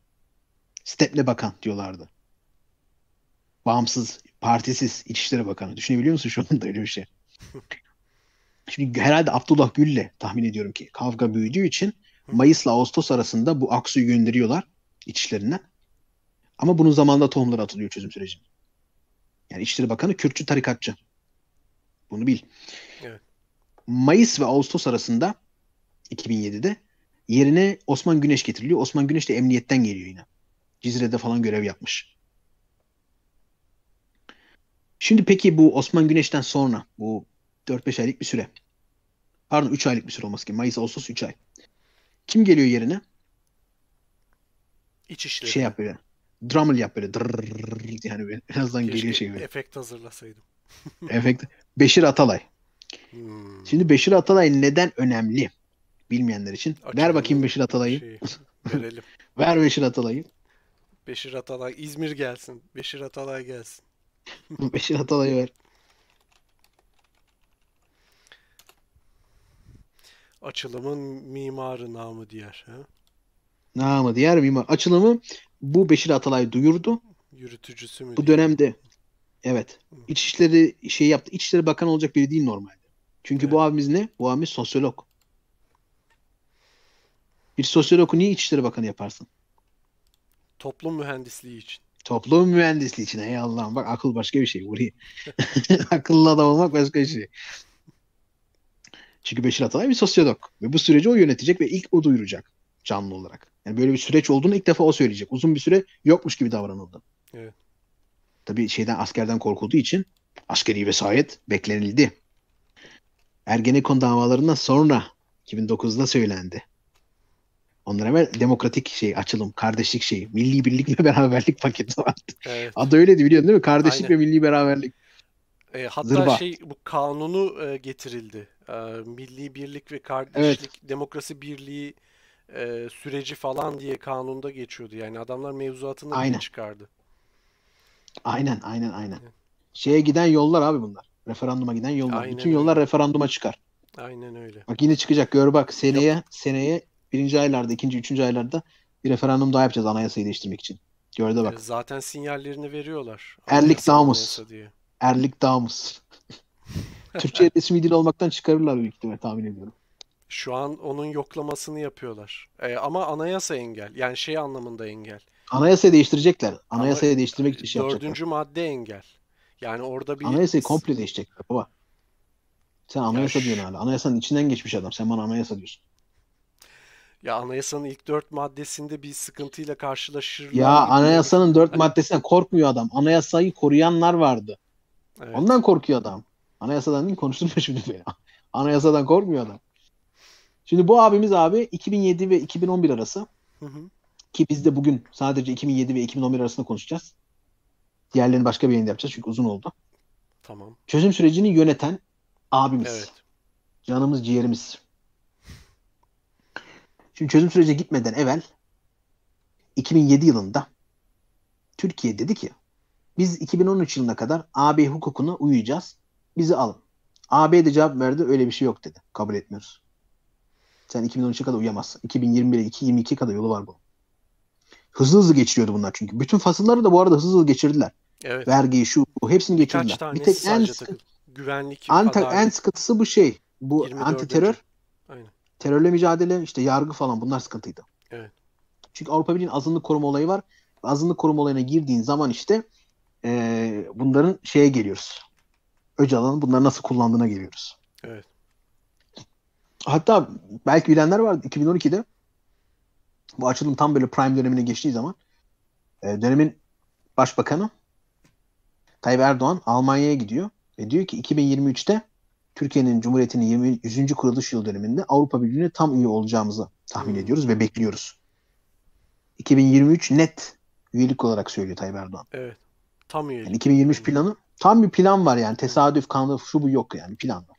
Steple Bakan diyorlardı. Bağımsız, partisiz İçişleri Bakanı. Düşünebiliyor musun şu anda öyle bir şey? Şimdi herhalde Abdullah Gül'le tahmin ediyorum ki kavga büyüdüğü için Mayıs'la Ağustos arasında bu Aksu'yu gönderiyorlar içlerinden. Ama bunun zamanında tohumları atılıyor çözüm sürecinde. Yani İçişleri Bakanı Kürtçü tarikatçı. Bunu bil. Evet. Mayıs ve Ağustos arasında 2007'de Yerine Osman Güneş getiriliyor. Osman Güneş de emniyetten geliyor yine. Cizre'de falan görev yapmış. Şimdi peki bu Osman Güneş'ten sonra bu 4-5 aylık bir süre. Pardon 3 aylık bir süre olması ki. Mayıs, Ağustos 3 ay. Kim geliyor yerine? İçişleri. Şey yap böyle. Drummer yap böyle. Drrrr, yani böyle. Keşke geliyor şey böyle. Efekt hazırlasaydım. efekt. Beşir Atalay. Hmm. Şimdi Beşir Atalay neden önemli? bilmeyenler için. Açık Ver bakayım Beşir Atalay'ı. Verelim. Ver Beşir Atalay'ı. Beşir Atalay İzmir gelsin. Beşir Atalay gelsin. Beşir Atalay'ı ver. Açılımın mimarı namı diğer. Ha? Namı diğer mimar. Açılımı bu Beşir Atalay duyurdu. Yürütücüsü mü? Bu dönemde evet. Hı. İçişleri şey yaptı. İçişleri Bakan olacak biri değil normalde. Çünkü evet. bu abimiz ne? Bu abimiz sosyolog. Bir sosyoloğu niye İçişleri Bakanı yaparsın? Toplum mühendisliği için. Toplum mühendisliği için. Ey Allah'ım bak akıl başka bir şey. Burayı. Akıllı adam olmak başka bir şey. Çünkü Beşir Atalay bir sosyolog. Ve bu süreci o yönetecek ve ilk o duyuracak canlı olarak. Yani böyle bir süreç olduğunu ilk defa o söyleyecek. Uzun bir süre yokmuş gibi davranıldı. Evet. Tabii şeyden askerden korkulduğu için askeri vesayet beklenildi. Ergenekon davalarından sonra 2009'da söylendi. Ondan evvel demokratik şey, açılım, kardeşlik şeyi, milli birlik ve beraberlik paketi vardı. Evet. Adı öyleydi biliyorsun değil mi? Kardeşlik Aynen. ve milli beraberlik. E, hatta Zırba. şey bu kanunu e, getirildi. E, milli birlik ve kardeşlik, evet. demokrasi birliği e, süreci falan diye kanunda geçiyordu. Yani adamlar mevzuatını aynen. çıkardı. Aynen, aynen, aynen. Evet. Şeye giden yollar abi bunlar. Referanduma giden yollar. Aynen Bütün yollar referanduma çıkar. Aynen öyle. Bak yine çıkacak. Gör bak seneye Yok. seneye birinci aylarda, ikinci, üçüncü aylarda bir referandum daha yapacağız anayasayı değiştirmek için. Gördü bak. E, zaten sinyallerini veriyorlar. Erlik Damus. Erlik Damus. Türkçe resmi dil olmaktan çıkarırlar büyük ihtimal tahmin ediyorum. Şu an onun yoklamasını yapıyorlar. E, ama anayasa engel. Yani şey anlamında engel. Anayasayı değiştirecekler. Anayasayı Ana, değiştirmek e, için şey yapacaklar. Dördüncü madde engel. Yani orada bir... Anayasayı komple değiştirecekler baba. Sen anayasa ya diyorsun hala. Anayasanın içinden geçmiş adam. Sen bana anayasa diyorsun. Ya anayasanın ilk dört maddesinde bir sıkıntıyla karşılaşır. Ya anayasanın dört hani maddesine korkmuyor adam. Anayasayı koruyanlar vardı. Evet. Ondan korkuyor adam. Anayasadan değil konuşturma şimdi beni. Anayasadan korkmuyor adam. Şimdi bu abimiz abi 2007 ve 2011 arası. Hı hı. Ki biz de bugün sadece 2007 ve 2011 arasında konuşacağız. Diğerlerini başka bir yayında yapacağız çünkü uzun oldu. Tamam. Çözüm sürecini yöneten abimiz. Evet. Canımız ciğerimiz. Şimdi çözüm sürece gitmeden evvel 2007 yılında Türkiye dedi ki biz 2013 yılına kadar AB hukukuna uyuyacağız. Bizi alın. AB de cevap verdi öyle bir şey yok dedi. Kabul etmiyoruz. Sen 2013'e kadar uyuyamazsın. 2021'e 2022'ye kadar yolu var bu. Hızlı hızlı geçiriyordu bunlar çünkü. Bütün fasılları da bu arada hızlı hızlı geçirdiler. Evet. Vergiyi şu bu hepsini geçirdiler. Bir tek en sıkı, güvenlik, Anta, en sıkıntısı bu şey. Bu anti terör. Aynen terörle mücadele, işte yargı falan bunlar sıkıntıydı. Evet. Çünkü Avrupa Birliği'nin azınlık koruma olayı var. Azınlık koruma olayına girdiğin zaman işte e, bunların şeye geliyoruz. Öcalan'ın bunları nasıl kullandığına geliyoruz. Evet. Hatta belki bilenler var. 2012'de bu açılım tam böyle prime dönemine geçtiği zaman e, dönemin başbakanı Tayyip Erdoğan Almanya'ya gidiyor ve diyor ki 2023'te Türkiye'nin Cumhuriyeti'nin 20. 100. kuruluş yıl döneminde Avrupa Birliği'ne tam üye olacağımızı tahmin hmm. ediyoruz ve bekliyoruz. 2023 net üyelik olarak söylüyor Tayyip Erdoğan. Evet. Tam üye. Yani 2023 planı tam bir plan var yani. Tesadüf, kanlı şu bu yok yani plan var.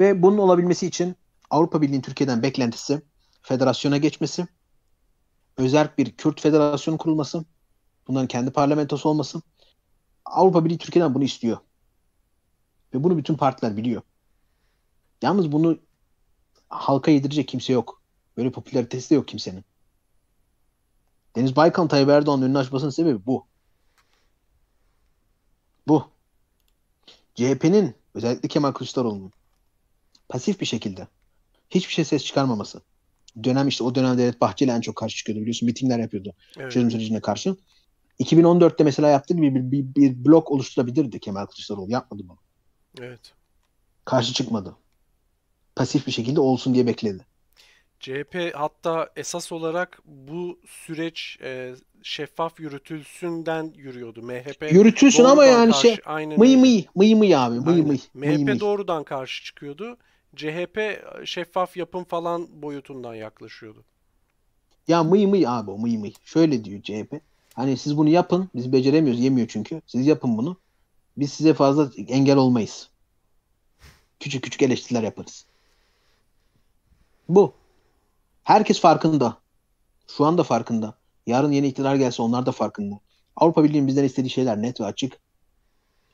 Ve bunun olabilmesi için Avrupa Birliği'nin Türkiye'den beklentisi federasyona geçmesi, özel bir Kürt federasyonu kurulması, bunların kendi parlamentosu olması. Avrupa Birliği Türkiye'den bunu istiyor. Ve bunu bütün partiler biliyor. Yalnız bunu halka yedirecek kimse yok. Böyle popülaritesi de yok kimsenin. Deniz Baykan Tayyip Erdoğan'ın önünü açmasının sebebi bu. Bu. CHP'nin özellikle Kemal Kılıçdaroğlu'nun pasif bir şekilde hiçbir şey ses çıkarmaması. Dönem işte o dönemde Devlet Bahçeli en çok karşı çıkıyordu biliyorsun. Mitingler yapıyordu evet. çözüm sürecine karşı. 2014'te mesela yaptığı gibi bir, bir, bir blok oluşturabilirdi Kemal Kılıçdaroğlu. Yapmadı bunu. Evet. Karşı çıkmadı. Pasif bir şekilde olsun diye bekledi. CHP hatta esas olarak bu süreç e, şeffaf yürütülsünden yürüyordu. MHP yürütülsün ama yani şey, karşı, şey aynen mıy mıy mıy mıy abi mıy mıy. MHP mıy. doğrudan karşı çıkıyordu. CHP e, şeffaf yapım falan boyutundan yaklaşıyordu. Ya mıy mıy abi o mıy mıy. Şöyle diyor CHP. Hani siz bunu yapın. Biz beceremiyoruz. Yemiyor çünkü. Siz yapın bunu. Biz size fazla engel olmayız. Küçük küçük eleştiriler yaparız. Bu. Herkes farkında. Şu anda farkında. Yarın yeni iktidar gelse onlar da farkında. Avrupa Birliği'nin bizden istediği şeyler net ve açık.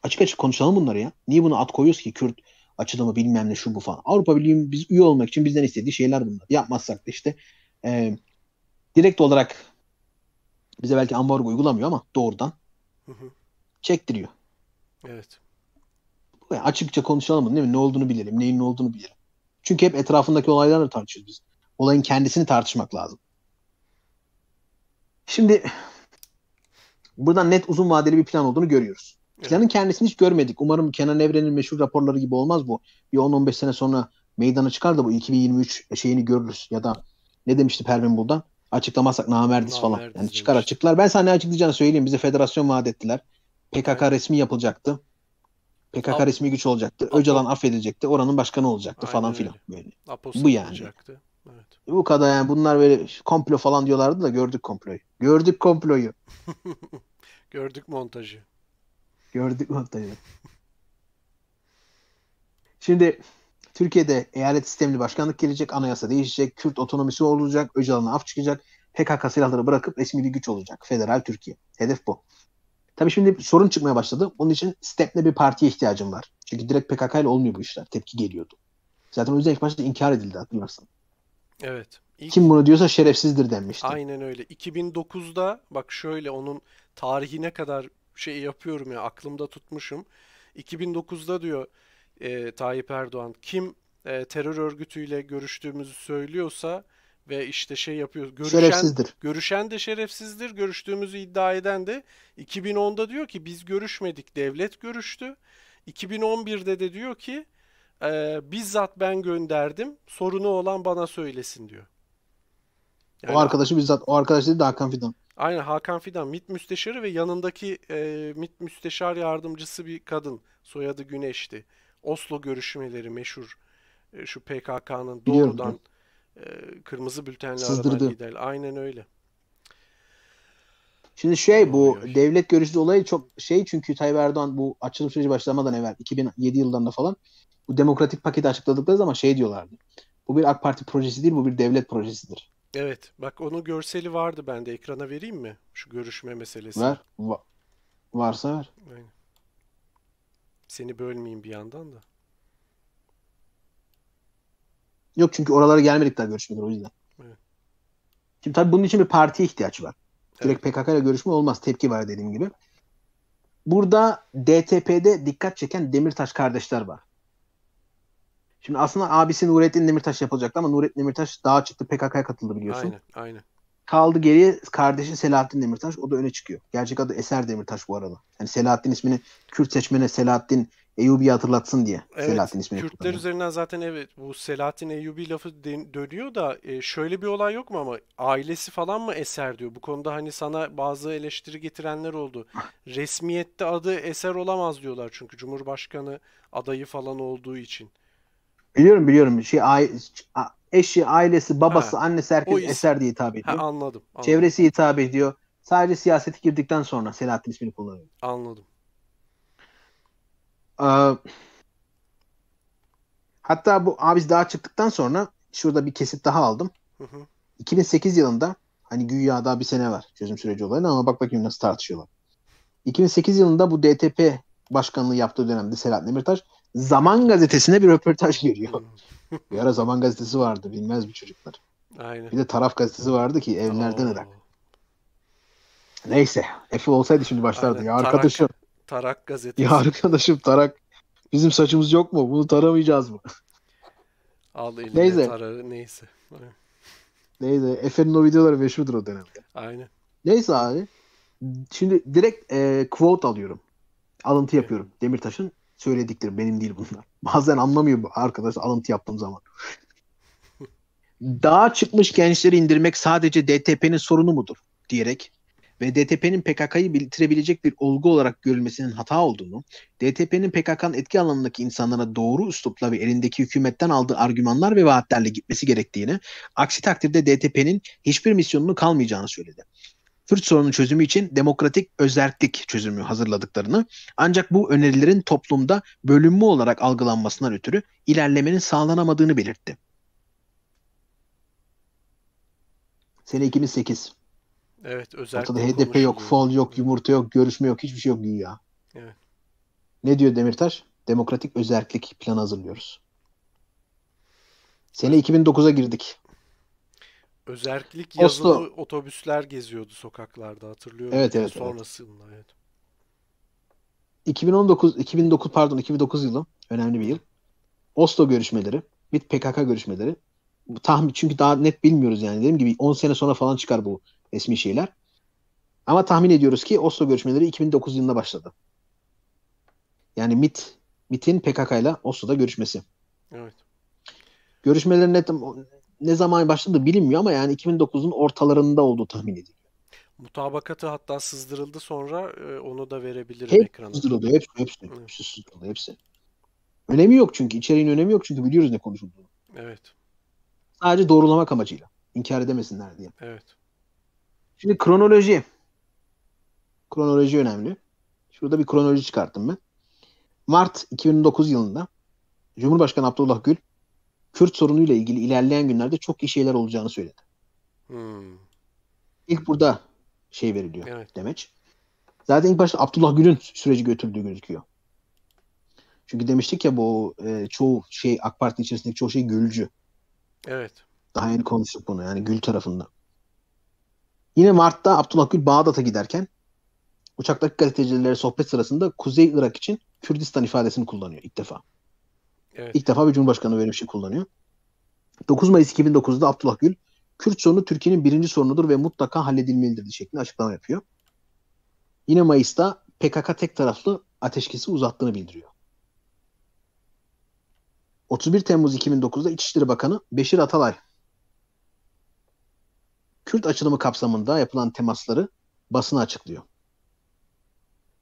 Açık açık konuşalım bunları ya. Niye bunu at koyuyoruz ki Kürt açılımı bilmem ne şu bu falan. Avrupa Birliği'nin biz üye olmak için bizden istediği şeyler bunlar. Yapmazsak da işte e, direkt olarak bize belki ambargo uygulamıyor ama doğrudan çektiriyor. Evet. Yani açıkça konuşalım değil mi? Ne olduğunu bilelim, neyin ne olduğunu bilelim. Çünkü hep etrafındaki olaylarla tartışıyoruz biz. Olayın kendisini tartışmak lazım. Şimdi buradan net uzun vadeli bir plan olduğunu görüyoruz. Planın evet. kendisini hiç görmedik. Umarım Kenan Evren'in meşhur raporları gibi olmaz bu. Bir 10-15 sene sonra meydana çıkar da bu 2023 şeyini görürüz. Ya da ne demişti Pervin Buldan? Açıklamazsak namerdiz falan. Yani çıkar açıklar. Ben sana ne açıklayacağını söyleyeyim. Bize federasyon vaat ettiler. PKK resmi yapılacaktı. PKK Ap- resmi güç olacaktı. Ap- Öcalan affedilecekti. Oranın başkanı olacaktı Aynen falan filan. Böyle. bu yani. Evet. Bu kadar yani bunlar böyle komplo falan diyorlardı da gördük komployu. Gördük komployu. gördük montajı. Gördük montajı. Şimdi Türkiye'de eyalet sistemli başkanlık gelecek, anayasa değişecek, Kürt otonomisi olacak, Öcalan'a af çıkacak, PKK silahları bırakıp resmi bir güç olacak. Federal Türkiye. Hedef bu. Tabii şimdi sorun çıkmaya başladı. Onun için STEP'le bir partiye ihtiyacım var. Çünkü direkt PKK ile olmuyor bu işler. Tepki geliyordu. Zaten o yüzden ilk başta inkar edildi hatırlarsan. Evet. İlk... Kim bunu diyorsa şerefsizdir denmişti. Aynen öyle. 2009'da bak şöyle onun tarihine kadar şey yapıyorum ya aklımda tutmuşum. 2009'da diyor e, Tayyip Erdoğan kim e, terör örgütüyle görüştüğümüzü söylüyorsa ve işte şey yapıyor. Görüşen, şerefsizdir. Görüşen de şerefsizdir. Görüştüğümüzü iddia eden de 2010'da diyor ki biz görüşmedik devlet görüştü. 2011'de de diyor ki e, bizzat ben gönderdim sorunu olan bana söylesin diyor. Yani, o arkadaşı bizzat o arkadaş dedi de Hakan Fidan. Aynen Hakan Fidan MİT müsteşarı ve yanındaki e, MİT müsteşar yardımcısı bir kadın soyadı Güneş'ti. Oslo görüşmeleri meşhur e, şu PKK'nın doğrudan biliyorum, e, kırmızı bültenli Sızdırdı. aradan gider. Aynen öyle. Şimdi şey bu Oluyor. devlet görüşlü olayı çok şey çünkü Tayyip Erdoğan bu açılım süreci başlamadan evvel 2007 da falan bu demokratik paketi açıkladıkları zaman şey diyorlardı. Bu bir AK Parti projesi değil bu bir devlet projesidir. Evet bak onun görseli vardı bende ekrana vereyim mi? Şu görüşme meselesi. Ver. Va- varsa ver. Aynen. Seni bölmeyeyim bir yandan da. Yok çünkü oralara gelmedik daha görüşmeler o yüzden. Evet. Şimdi tabii bunun için bir partiye ihtiyaç var. Direkt evet. PKK ile görüşme olmaz. Tepki var dediğim gibi. Burada DTP'de dikkat çeken Demirtaş kardeşler var. Şimdi aslında abisi Nurettin Demirtaş yapılacaktı ama Nurettin Demirtaş daha çıktı PKK'ya katıldı biliyorsun. Aynen, aynen. Kaldı geriye kardeşi Selahattin Demirtaş. O da öne çıkıyor. Gerçek adı Eser Demirtaş bu arada. Yani Selahattin ismini Kürt seçmene Selahattin Eyyubi'yi hatırlatsın diye. Evet, Selahattin ismini Kürtler kullanıyor. üzerinden zaten evet bu Selahattin Eyyubi lafı dönüyor da e, şöyle bir olay yok mu ama ailesi falan mı eser diyor. Bu konuda hani sana bazı eleştiri getirenler oldu. Resmiyette adı eser olamaz diyorlar çünkü Cumhurbaşkanı adayı falan olduğu için. Biliyorum biliyorum. Şey eşi, ailesi, babası, ha, annesi herkes is- eser diye hitap ediyor. Ha, anladım, anladım. Çevresi hitap ediyor. Sadece siyasete girdikten sonra Selahattin ismini kullanıyor. Anladım. Ee, hatta bu abiz daha çıktıktan sonra şurada bir kesit daha aldım. Hı hı. 2008 yılında hani güya daha bir sene var çözüm süreci olayına ama bak bakayım nasıl tartışıyorlar. 2008 yılında bu DTP başkanlığı yaptığı dönemde Selahattin Demirtaş Zaman gazetesine bir röportaj veriyor. bir ara Zaman gazetesi vardı bilmez bu çocuklar. Aynen. Bir de taraf gazetesi vardı ki evlerden Oo. Irak. Neyse. Efe olsaydı şimdi başlardı Aynen. ya arkadaşım. Tarak, Tarak gazetesi. Ya arkadaşım Tarak bizim saçımız yok mu? Bunu taramayacağız mı? Al eline neyse. tararı neyse. neyse Efe'nin o videoları meşhurdur o dönemde. Aynen. Neyse abi. Şimdi direkt e, quote alıyorum. Alıntı evet. yapıyorum. Demirtaş'ın söyledikleri benim değil bunlar. Bazen anlamıyor bu arkadaş alıntı yaptığım zaman. Dağa çıkmış gençleri indirmek sadece DTP'nin sorunu mudur? diyerek ve DTP'nin PKK'yı bitirebilecek bir olgu olarak görülmesinin hata olduğunu, DTP'nin PKK'nın etki alanındaki insanlara doğru üslupla ve elindeki hükümetten aldığı argümanlar ve vaatlerle gitmesi gerektiğini, aksi takdirde DTP'nin hiçbir misyonunu kalmayacağını söyledi. Kürt sorunu çözümü için demokratik özerklik çözümü hazırladıklarını ancak bu önerilerin toplumda bölünme olarak algılanmasından ötürü ilerlemenin sağlanamadığını belirtti. Sene 2008 Evet özel. Ortada HDP yok, fol yok, yumurta yok, görüşme yok, hiçbir şey yok dünya. Evet. Ne diyor Demirtaş? Demokratik özellik planı hazırlıyoruz. Sene 2009'a girdik. Özerklik yazılı Oslo. otobüsler geziyordu sokaklarda hatırlıyorum. Evet evet. Sonrasında evet. evet. 2019 2009 pardon 2009 yılı önemli bir yıl. Oslo görüşmeleri, BIT PKK görüşmeleri. Bu tahmin çünkü daha net bilmiyoruz yani. Dediğim gibi 10 sene sonra falan çıkar bu resmi şeyler. Ama tahmin ediyoruz ki Oslo görüşmeleri 2009 yılında başladı. Yani MIT, MIT'in PKK ile Oslo'da görüşmesi. Evet. Görüşmelerin ne, ne zaman başladı bilinmiyor ama yani 2009'un ortalarında olduğu tahmin ediliyor. Mutabakatı hatta sızdırıldı sonra e, onu da verebilirim Hep ekrana. Sızdırıldı hepsi, hepsi, evet. hepsi hepsi. Önemi yok çünkü içeriğin önemi yok çünkü biliyoruz ne konuşulduğunu. Evet. Sadece doğrulamak amacıyla. İnkar edemesinler diye. Evet. Şimdi kronoloji. Kronoloji önemli. Şurada bir kronoloji çıkarttım ben. Mart 2009 yılında Cumhurbaşkanı Abdullah Gül Kürt sorunuyla ilgili ilerleyen günlerde çok iyi şeyler olacağını söyledi. Hmm. İlk burada şey veriliyor evet. demeç. Zaten ilk başta Abdullah Gül'ün süreci götürdüğü gözüküyor. Çünkü demiştik ya bu e, çoğu şey AK Parti içerisindeki çoğu şey Gülcü. Evet. Daha yeni konuştuk bunu yani Gül tarafından. Yine Mart'ta Abdullah Gül Bağdat'a giderken uçaktaki gazetecilere sohbet sırasında Kuzey Irak için Kürdistan ifadesini kullanıyor ilk defa. Evet. İlk defa bir cumhurbaşkanı böyle bir şey kullanıyor. 9 Mayıs 2009'da Abdullah Gül Kürt sorunu Türkiye'nin birinci sorunudur ve mutlaka halledilmelidir şeklinde açıklama yapıyor. Yine Mayıs'ta PKK tek taraflı ateşkesi uzattığını bildiriyor. 31 Temmuz 2009'da İçişleri Bakanı Beşir Atalay Kürt açılımı kapsamında yapılan temasları basına açıklıyor.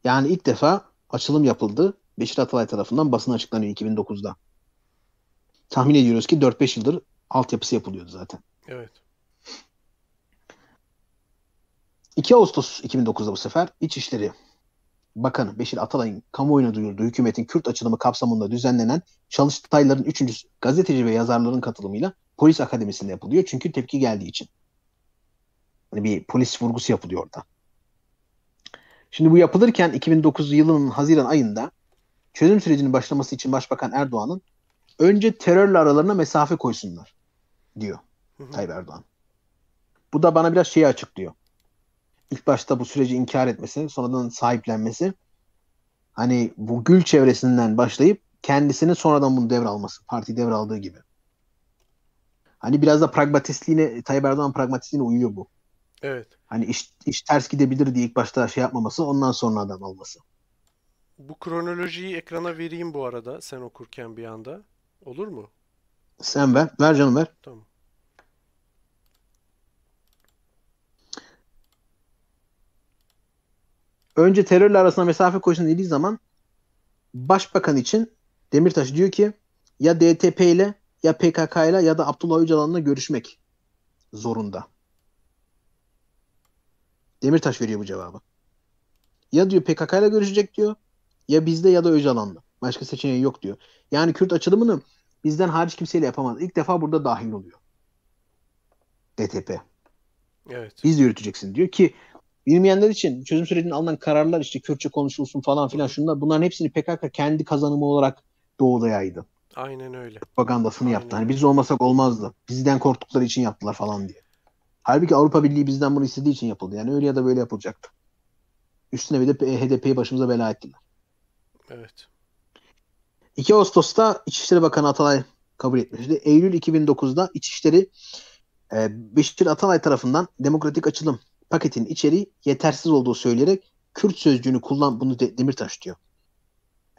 Yani ilk defa açılım yapıldı. Beşir Atalay tarafından basına açıklanıyor 2009'da. Tahmin ediyoruz ki 4-5 yıldır altyapısı yapılıyordu zaten. Evet. 2 Ağustos 2009'da bu sefer İçişleri Bakanı Beşir Atalay'ın kamuoyuna duyurduğu hükümetin Kürt açılımı kapsamında düzenlenen çalıştayların üçüncüsü gazeteci ve yazarların katılımıyla polis akademisinde yapılıyor. Çünkü tepki geldiği için. Hani bir polis vurgusu yapılıyor orada. Şimdi bu yapılırken 2009 yılının Haziran ayında çözüm sürecinin başlaması için Başbakan Erdoğan'ın önce terörle aralarına mesafe koysunlar diyor Tayyip Erdoğan. Bu da bana biraz şeyi açıklıyor. İlk başta bu süreci inkar etmesi, sonradan sahiplenmesi. Hani bu gül çevresinden başlayıp kendisinin sonradan bunu devralması. Parti devraldığı gibi. Hani biraz da pragmatistliğine, Tayyip Erdoğan pragmatistliğine uyuyor bu Evet. Hani iş, iş ters gidebilir diye ilk başta şey yapmaması ondan sonra adam alması. Bu kronolojiyi ekrana vereyim bu arada sen okurken bir anda. Olur mu? Sen ver. Ver canım ver. Tamam. Önce terörle arasında mesafe koysun dediği zaman başbakan için Demirtaş diyor ki ya DTP ile ya PKK ile ya da Abdullah Öcalan'la görüşmek zorunda. Demirtaş veriyor bu cevabı. Ya diyor PKK ile görüşecek diyor. Ya bizde ya da Öcalan'da. Başka seçeneği yok diyor. Yani Kürt açılımını bizden hariç kimseyle yapamaz. İlk defa burada dahil oluyor. DTP. Evet. Biz de yürüteceksin diyor ki bilmeyenler için çözüm sürecinde alınan kararlar işte Kürtçe konuşulsun falan filan şunlar bunların hepsini PKK kendi kazanımı olarak doğuda yaydı. Aynen öyle. Propagandasını Aynen. yaptı. Hani biz olmasak olmazdı. Bizden korktukları için yaptılar falan diye. Halbuki Avrupa Birliği bizden bunu istediği için yapıldı. Yani öyle ya da böyle yapılacaktı. Üstüne bir de HDP'yi başımıza bela ettiler. Evet. 2 Ağustos'ta İçişleri Bakanı Atalay kabul etmişti. Eylül 2009'da İçişleri e, Beşir Atalay tarafından demokratik açılım paketinin içeriği yetersiz olduğu söyleyerek Kürt sözcüğünü kullan bunu de, Demirtaş diyor.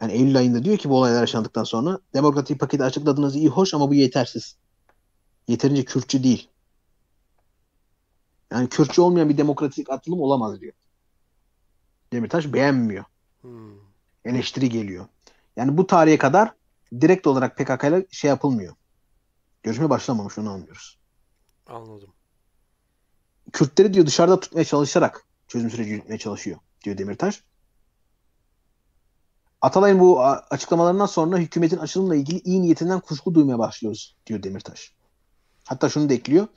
Yani Eylül ayında diyor ki bu olaylar yaşandıktan sonra demokratik paketi açıkladığınız iyi hoş ama bu yetersiz. Yeterince Kürtçü değil. Yani Kürtçe olmayan bir demokratik atılım olamaz diyor. Demirtaş beğenmiyor. Hmm. Eleştiri geliyor. Yani bu tarihe kadar direkt olarak PKK ile şey yapılmıyor. Görüşme başlamamış onu anlıyoruz. Anladım. Kürtleri diyor dışarıda tutmaya çalışarak çözüm süreci yürütmeye çalışıyor diyor Demirtaş. Atalay'ın bu açıklamalarından sonra hükümetin açılımla ilgili iyi niyetinden kuşku duymaya başlıyoruz diyor Demirtaş. Hatta şunu da ekliyor.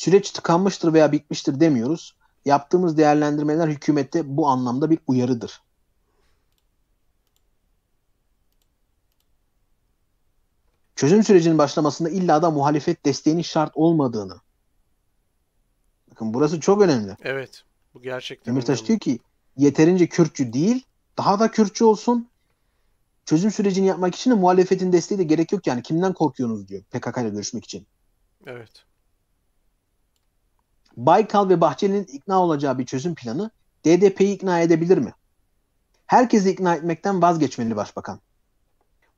Süreç tıkanmıştır veya bitmiştir demiyoruz. Yaptığımız değerlendirmeler hükümette bu anlamda bir uyarıdır. Çözüm sürecinin başlamasında illa da muhalefet desteğinin şart olmadığını. Bakın burası çok önemli. Evet. Bu gerçekten Demirtaş önemli. diyor ki yeterince Kürtçü değil daha da Kürtçü olsun çözüm sürecini yapmak için de muhalefetin desteği de gerek yok yani. Kimden korkuyorsunuz diyor PKK ile görüşmek için. Evet. Baykal ve Bahçeli'nin ikna olacağı bir çözüm planı DDP'yi ikna edebilir mi? Herkesi ikna etmekten vazgeçmeli başbakan.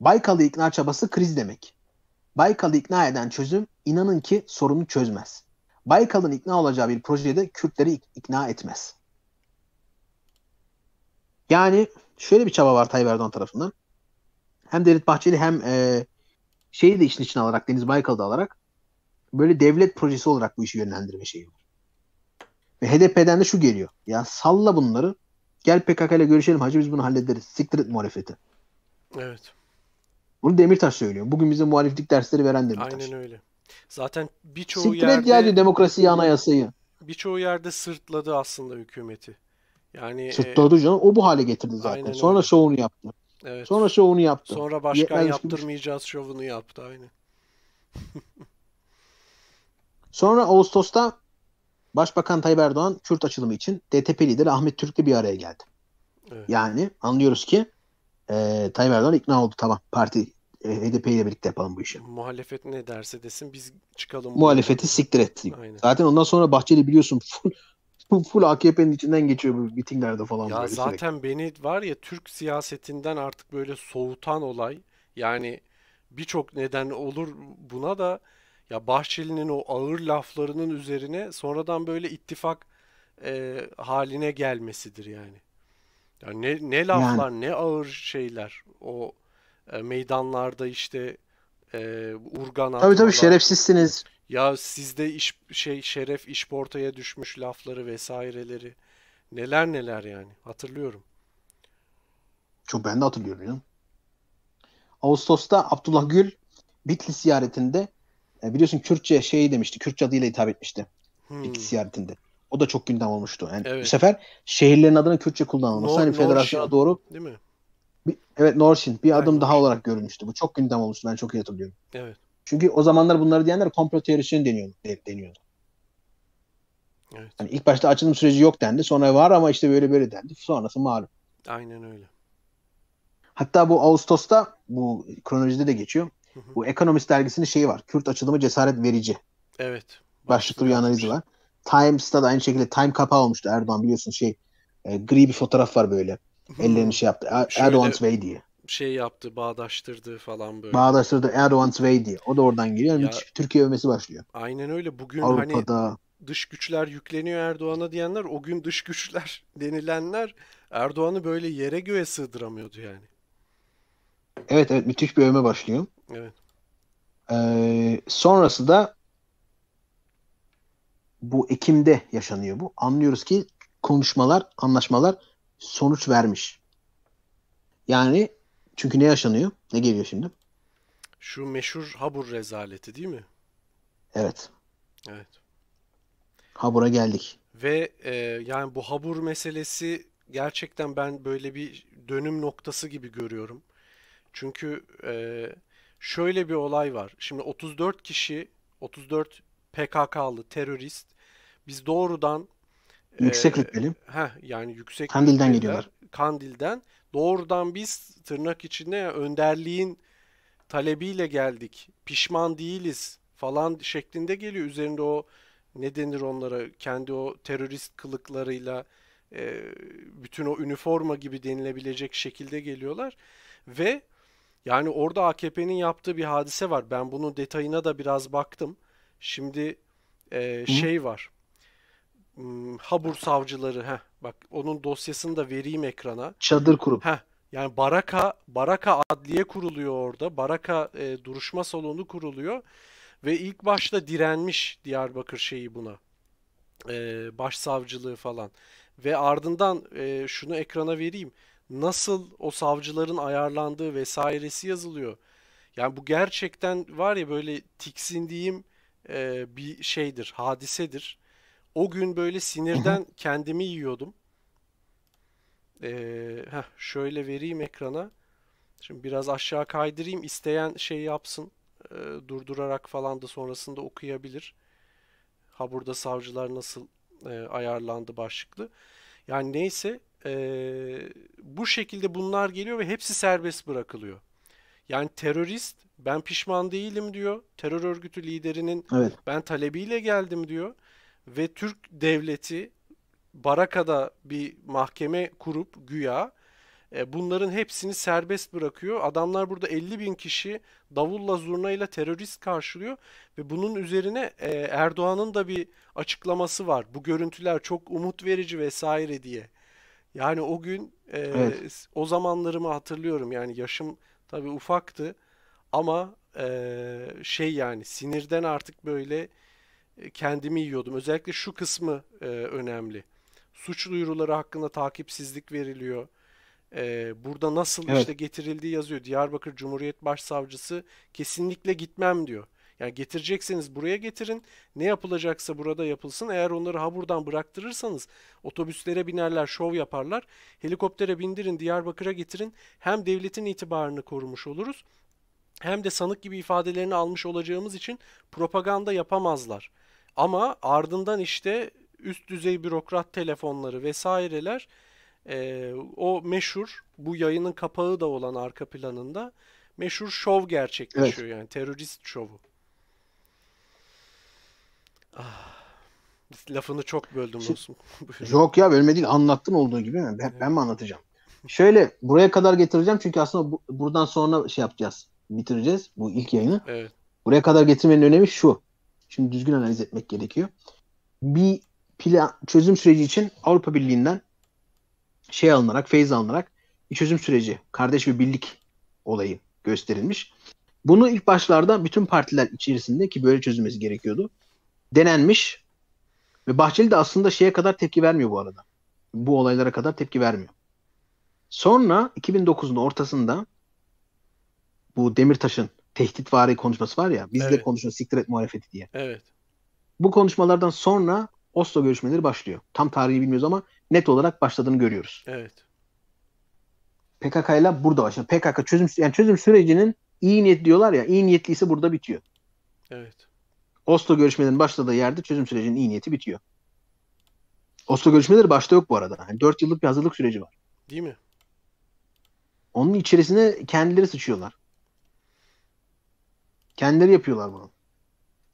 Baykal'ı ikna çabası kriz demek. Baykal'ı ikna eden çözüm inanın ki sorunu çözmez. Baykal'ın ikna olacağı bir projede Kürtleri ikna etmez. Yani şöyle bir çaba var Tayyip Erdoğan tarafından. Hem Devlet Bahçeli hem e, şeyi de işin içine alarak Deniz Baykal'ı da alarak böyle devlet projesi olarak bu işi yönlendirme şeyi var. Ve HDP'den de şu geliyor. Ya salla bunları. Gel PKK ile görüşelim hacı biz bunu hallederiz. Siktir et muhalefeti. Evet. Bunu Demirtaş söylüyor. Bugün bize muhaliflik dersleri veren Demirtaş. Aynen öyle. Zaten birçoğu Siktir yerde... Siktir et ya diyor demokrasiyi anayasayı. Birçoğu yerde sırtladı aslında hükümeti. Yani e, Sırtladı canım. O bu hale getirdi zaten. Aynen Sonra öyle. şovunu yaptı. Evet. Sonra şovunu yaptı. Sonra başkan yaptırmayacağız şovunu yaptı. Aynen. Sonra Ağustos'ta Başbakan Tayyip Erdoğan Kürt açılımı için DTP lideri Ahmet Türk'le bir araya geldi. Evet. Yani anlıyoruz ki e, Tayyip Erdoğan ikna oldu tamam parti e, HDP ile birlikte yapalım bu işi. Muhalefet ne derse desin biz çıkalım. Muhalefeti siktir et. Aynen. Zaten ondan sonra Bahçeli biliyorsun full full AKP'nin içinden geçiyor bu mitinglerde falan. Ya böyle zaten sürekli. beni var ya Türk siyasetinden artık böyle soğutan olay yani birçok neden olur buna da ya Bahçeli'nin o ağır laflarının üzerine sonradan böyle ittifak e, haline gelmesidir yani. Ya ne, ne laflar yani. ne ağır şeyler o e, meydanlarda işte e, urgan atmalar. Tabii tabii şerefsizsiniz. Ya sizde iş şey şeref iş portaya düşmüş lafları vesaireleri neler neler yani hatırlıyorum. Çok ben de hatırlıyorum canım. Ağustos'ta Abdullah Gül Bitlis ziyaretinde e, biliyorsun Kürtçe şey demişti. Kürtçe adıyla hitap etmişti. Hmm. İlk ziyaretinde. O da çok gündem olmuştu. Yani evet. Bu sefer şehirlerin adının Kürtçe kullanılması. No, hani federasyona doğru. Değil mi? Bir, evet Norşin. Bir Aynen. adım daha olarak görünmüştü Bu çok gündem olmuştu. Ben çok iyi hatırlıyorum. Evet. Çünkü o zamanlar bunları diyenler komplo teorisini deniyordu. deniyordu. Evet. Hani ilk başta açılım süreci yok dendi. Sonra var ama işte böyle böyle dendi. Sonrası malum. Aynen öyle. Hatta bu Ağustos'ta bu kronolojide de geçiyor. Bu Economist dergisinin şeyi var. Kürt açılımı cesaret verici. Evet. Başlıklı bir analizi var. Times'ta da aynı şekilde Time kapağı olmuştu Erdoğan biliyorsun şey e, gri bir fotoğraf var böyle. Ellerini şey yaptı. Er- Şöyle, Erdoğan's Way diye. Şey yaptı, bağdaştırdı falan böyle. Bağdaştırdı Erdoğan's Way diye. O da oradan geliyor. Yani ya, Türkiye övmesi başlıyor. Aynen öyle. Bugün hani Avrupa'da, hani dış güçler yükleniyor Erdoğan'a diyenler o gün dış güçler denilenler Erdoğan'ı böyle yere göğe sığdıramıyordu yani. Evet evet müthiş bir övme başlıyor. Evet. Ee, sonrası da bu Ekim'de yaşanıyor bu. Anlıyoruz ki konuşmalar, anlaşmalar sonuç vermiş. Yani çünkü ne yaşanıyor? Ne geliyor şimdi? Şu meşhur Habur rezaleti değil mi? Evet. Evet. Habur'a geldik. Ve e, yani bu Habur meselesi gerçekten ben böyle bir dönüm noktası gibi görüyorum. Çünkü e, şöyle bir olay var. Şimdi 34 kişi, 34 PKK'lı terörist biz doğrudan e, yüksek rütbeli. E, yani yüksek Kandil'den geliyorlar. Kandil'den doğrudan biz tırnak içinde önderliğin talebiyle geldik. Pişman değiliz falan şeklinde geliyor. Üzerinde o ne denir onlara kendi o terörist kılıklarıyla e, bütün o üniforma gibi denilebilecek şekilde geliyorlar ve yani orada AKP'nin yaptığı bir hadise var. Ben bunun detayına da biraz baktım. Şimdi e, şey var. Hmm, Habur savcıları heh, bak onun dosyasını da vereyim ekrana. Çadır kurup. Heh, yani Baraka Baraka Adliye kuruluyor orada. Baraka e, duruşma salonu kuruluyor ve ilk başta direnmiş Diyarbakır şeyi buna. E, başsavcılığı falan ve ardından e, şunu ekrana vereyim nasıl o savcıların ayarlandığı vesairesi yazılıyor. Yani bu gerçekten var ya böyle tiksindiğim e, bir şeydir, hadisedir. O gün böyle sinirden kendimi yiyordum. E, heh, şöyle vereyim ekrana. Şimdi biraz aşağı kaydırayım. İsteyen şey yapsın. E, durdurarak falan da sonrasında okuyabilir. Ha burada savcılar nasıl e, ayarlandı başlıklı. Yani neyse e, bu şekilde bunlar geliyor ve hepsi serbest bırakılıyor. Yani terörist ben pişman değilim diyor. Terör örgütü liderinin evet. ben talebiyle geldim diyor. Ve Türk devleti Baraka'da bir mahkeme kurup güya e, bunların hepsini serbest bırakıyor. Adamlar burada 50 bin kişi davulla zurnayla terörist karşılıyor ve bunun üzerine e, Erdoğan'ın da bir açıklaması var. Bu görüntüler çok umut verici vesaire diye. Yani o gün e, evet. o zamanlarımı hatırlıyorum. Yani yaşım tabii ufaktı ama e, şey yani sinirden artık böyle e, kendimi yiyordum. Özellikle şu kısmı e, önemli. Suç duyuruları hakkında takipsizlik veriliyor. E, burada nasıl evet. işte getirildiği yazıyor. Diyarbakır Cumhuriyet Başsavcısı kesinlikle gitmem diyor. Yani getirecekseniz buraya getirin. Ne yapılacaksa burada yapılsın. Eğer onları ha buradan bıraktırırsanız otobüslere binerler, şov yaparlar. Helikoptere bindirin, Diyarbakır'a getirin. Hem devletin itibarını korumuş oluruz hem de sanık gibi ifadelerini almış olacağımız için propaganda yapamazlar. Ama ardından işte üst düzey bürokrat telefonları vesaireler e, o meşhur bu yayının kapağı da olan arka planında meşhur şov gerçekleşiyor evet. yani terörist şovu. Ah, lafını çok böldüm olsun. yok ya bölme değil anlattın olduğu gibi mi? Ben, evet. ben mi anlatacağım? Şöyle buraya kadar getireceğim çünkü aslında bu, buradan sonra şey yapacağız. Bitireceğiz bu ilk yayını. Evet. Buraya kadar getirmenin önemi şu. Şimdi düzgün analiz etmek gerekiyor. Bir plan, çözüm süreci için Avrupa Birliği'nden şey alınarak, feyz alınarak bir çözüm süreci, kardeş ve birlik olayı gösterilmiş. Bunu ilk başlarda bütün partiler içerisinde ki böyle çözülmesi gerekiyordu denenmiş. Ve Bahçeli de aslında şeye kadar tepki vermiyor bu arada. Bu olaylara kadar tepki vermiyor. Sonra 2009'un ortasında bu Demirtaş'ın tehditvari konuşması var ya bizle evet. konuşun siktir et muhalefeti diye. Evet. Bu konuşmalardan sonra Oslo görüşmeleri başlıyor. Tam tarihi bilmiyoruz ama net olarak başladığını görüyoruz. Evet. PKK ile burada başlıyor. PKK çözüm yani çözüm sürecinin iyi niyet diyorlar ya iyi niyetliyse burada bitiyor. Evet. Oslo görüşmelerinin başladığı yerde çözüm sürecinin iyi niyeti bitiyor. Oslo görüşmeleri başta yok bu arada. Yani 4 yıllık bir hazırlık süreci var. Değil mi? Onun içerisine kendileri sıçıyorlar. Kendileri yapıyorlar bunu.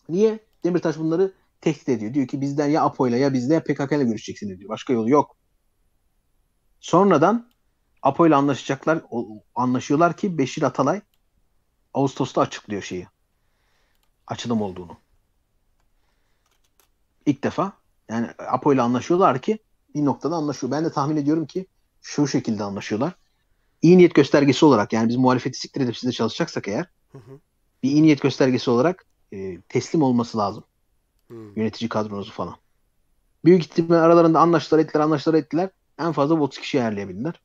Niye? Demirtaş bunları tehdit ediyor. Diyor ki bizden ya APO'yla ya bizle ya PKK'yla görüşeceksin diyor. Başka yolu yok. Sonradan APO'yla anlaşacaklar. Anlaşıyorlar ki Beşir Atalay Ağustos'ta açıklıyor şeyi. Açılım olduğunu ilk defa yani Apo ile anlaşıyorlar ki bir noktada anlaşıyor. Ben de tahmin ediyorum ki şu şekilde anlaşıyorlar. İyi niyet göstergesi olarak yani biz muhalefeti siktir edip sizle çalışacaksak eğer hı hı. bir iyi niyet göstergesi olarak e, teslim olması lazım. Hı. Yönetici kadronuzu falan. Büyük ihtimalle aralarında anlaştılar ettiler anlaştılar ettiler. En fazla 30 kişi ayarlayabildiler.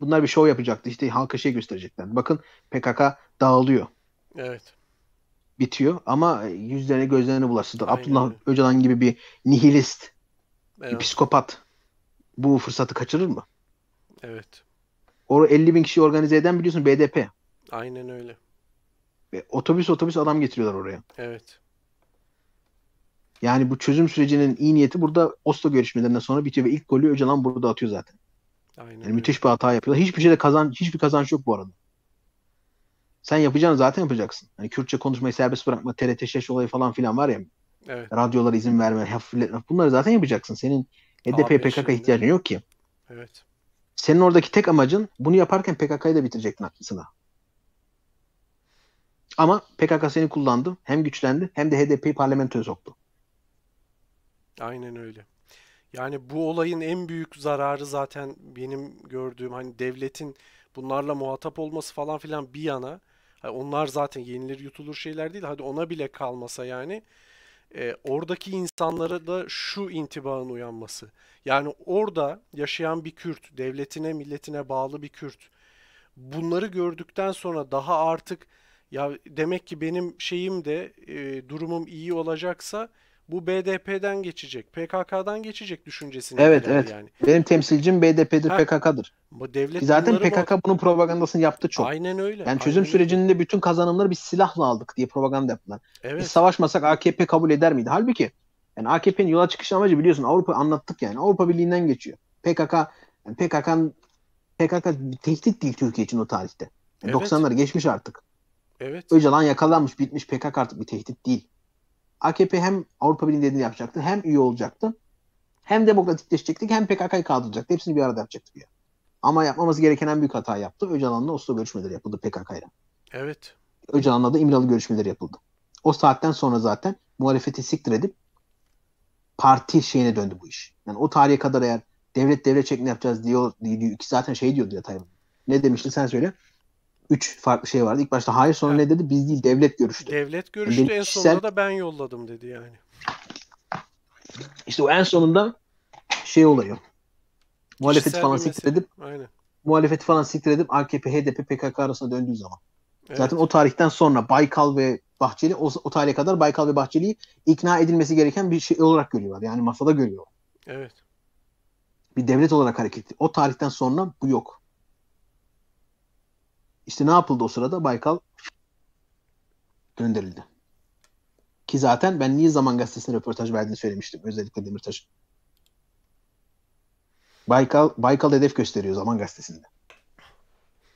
Bunlar bir show yapacaktı. İşte halka şey gösterecekler. Bakın PKK dağılıyor. Evet bitiyor ama yüzlerine gözlerine bulaştırdılar. Abdullah Öcalan gibi bir nihilist, evet. bir psikopat bu fırsatı kaçırır mı? Evet. Or 50 bin kişi organize eden biliyorsun BDP. Aynen öyle. Ve otobüs otobüs adam getiriyorlar oraya. Evet. Yani bu çözüm sürecinin iyi niyeti burada Oslo görüşmelerinden sonra bitiyor ve ilk golü Öcalan burada atıyor zaten. Aynen. Yani öyle. müthiş bir hata yapıyorlar. Hiçbir şeyde kazan hiçbir kazanç yok bu arada. Sen yapacağını zaten yapacaksın. Hani Kürtçe konuşmayı serbest bırakma, TRT şeş olayı falan filan var ya. Evet. Radyolara izin verme, hafifletme. Bunları zaten yapacaksın. Senin HDP, PKK ihtiyacın yok ki. Evet. Senin oradaki tek amacın bunu yaparken PKK'yı da bitirecektin aklısına. Ama PKK seni kullandı. Hem güçlendi hem de HDP'yi parlamentoya soktu. Aynen öyle. Yani bu olayın en büyük zararı zaten benim gördüğüm hani devletin bunlarla muhatap olması falan filan bir yana Hani onlar zaten yenilir yutulur şeyler değil. Hadi ona bile kalmasa yani e, oradaki insanlara da şu intibağın uyanması. Yani orada yaşayan bir Kürt, devletine, milletine bağlı bir Kürt. Bunları gördükten sonra daha artık ya demek ki benim şeyim de e, durumum iyi olacaksa bu BDP'den geçecek, PKK'dan geçecek düşüncesini Evet, evet. Yani. Benim temsilcim BDP'dir, ha, PKK'dır. Bu devlet Zaten PKK o... bunun propagandasını yaptı çok. Aynen öyle. Yani çözüm aynen sürecinde öyle. bütün kazanımları biz silahla aldık diye propaganda yaptılar. Evet. Biz savaşmasak AKP kabul eder miydi? Halbuki yani AKP'nin yola çıkış amacı biliyorsun Avrupa anlattık yani. Avrupa Birliği'nden geçiyor. PKK yani PKK PKK bir tehdit değil Türkiye için o tarihte. Yani evet. 90'ları geçmiş artık. Evet. Öcalan yakalanmış, bitmiş PKK artık bir tehdit değil. AKP hem Avrupa Birliği dediğini yapacaktı hem üye olacaktı. Hem demokratikleşecektik hem PKK'yı kaldıracaktı. Hepsini bir arada yapacaktık ya. Ama yapmaması gereken en büyük hata yaptı. Öcalan'la Oslo görüşmeleri yapıldı PKK ile. Evet. Öcalan'la da İmralı görüşmeleri yapıldı. O saatten sonra zaten muhalefeti siktir edip parti şeyine döndü bu iş. Yani o tarihe kadar eğer devlet devlet şeklinde yapacağız diyor, diyor, diyor ki zaten şey diyordu ya Tayvan. Ne demişti sen söyle üç farklı şey vardı. İlk başta hayır sonra yani, ne dedi? Biz değil devlet görüştü. Devlet görüştü yani en sonunda da ben yolladım dedi yani. İşte o en sonunda şey oluyor. Muhalefeti falan siktir edip muhalefeti falan siktir edip AKP, HDP, PKK arasında döndüğü zaman. Evet. Zaten o tarihten sonra Baykal ve Bahçeli o, o tarihe kadar Baykal ve Bahçeli'yi ikna edilmesi gereken bir şey olarak görüyorlar. Yani masada görüyorlar. Evet. Bir devlet olarak hareketi. O tarihten sonra bu yok. İşte ne yapıldı o sırada? Baykal gönderildi. Ki zaten ben niye Zaman Gazetesi'ne röportaj verdiğini söylemiştim. Özellikle Demirtaş. Baykal, Baykal hedef gösteriyor Zaman Gazetesi'nde.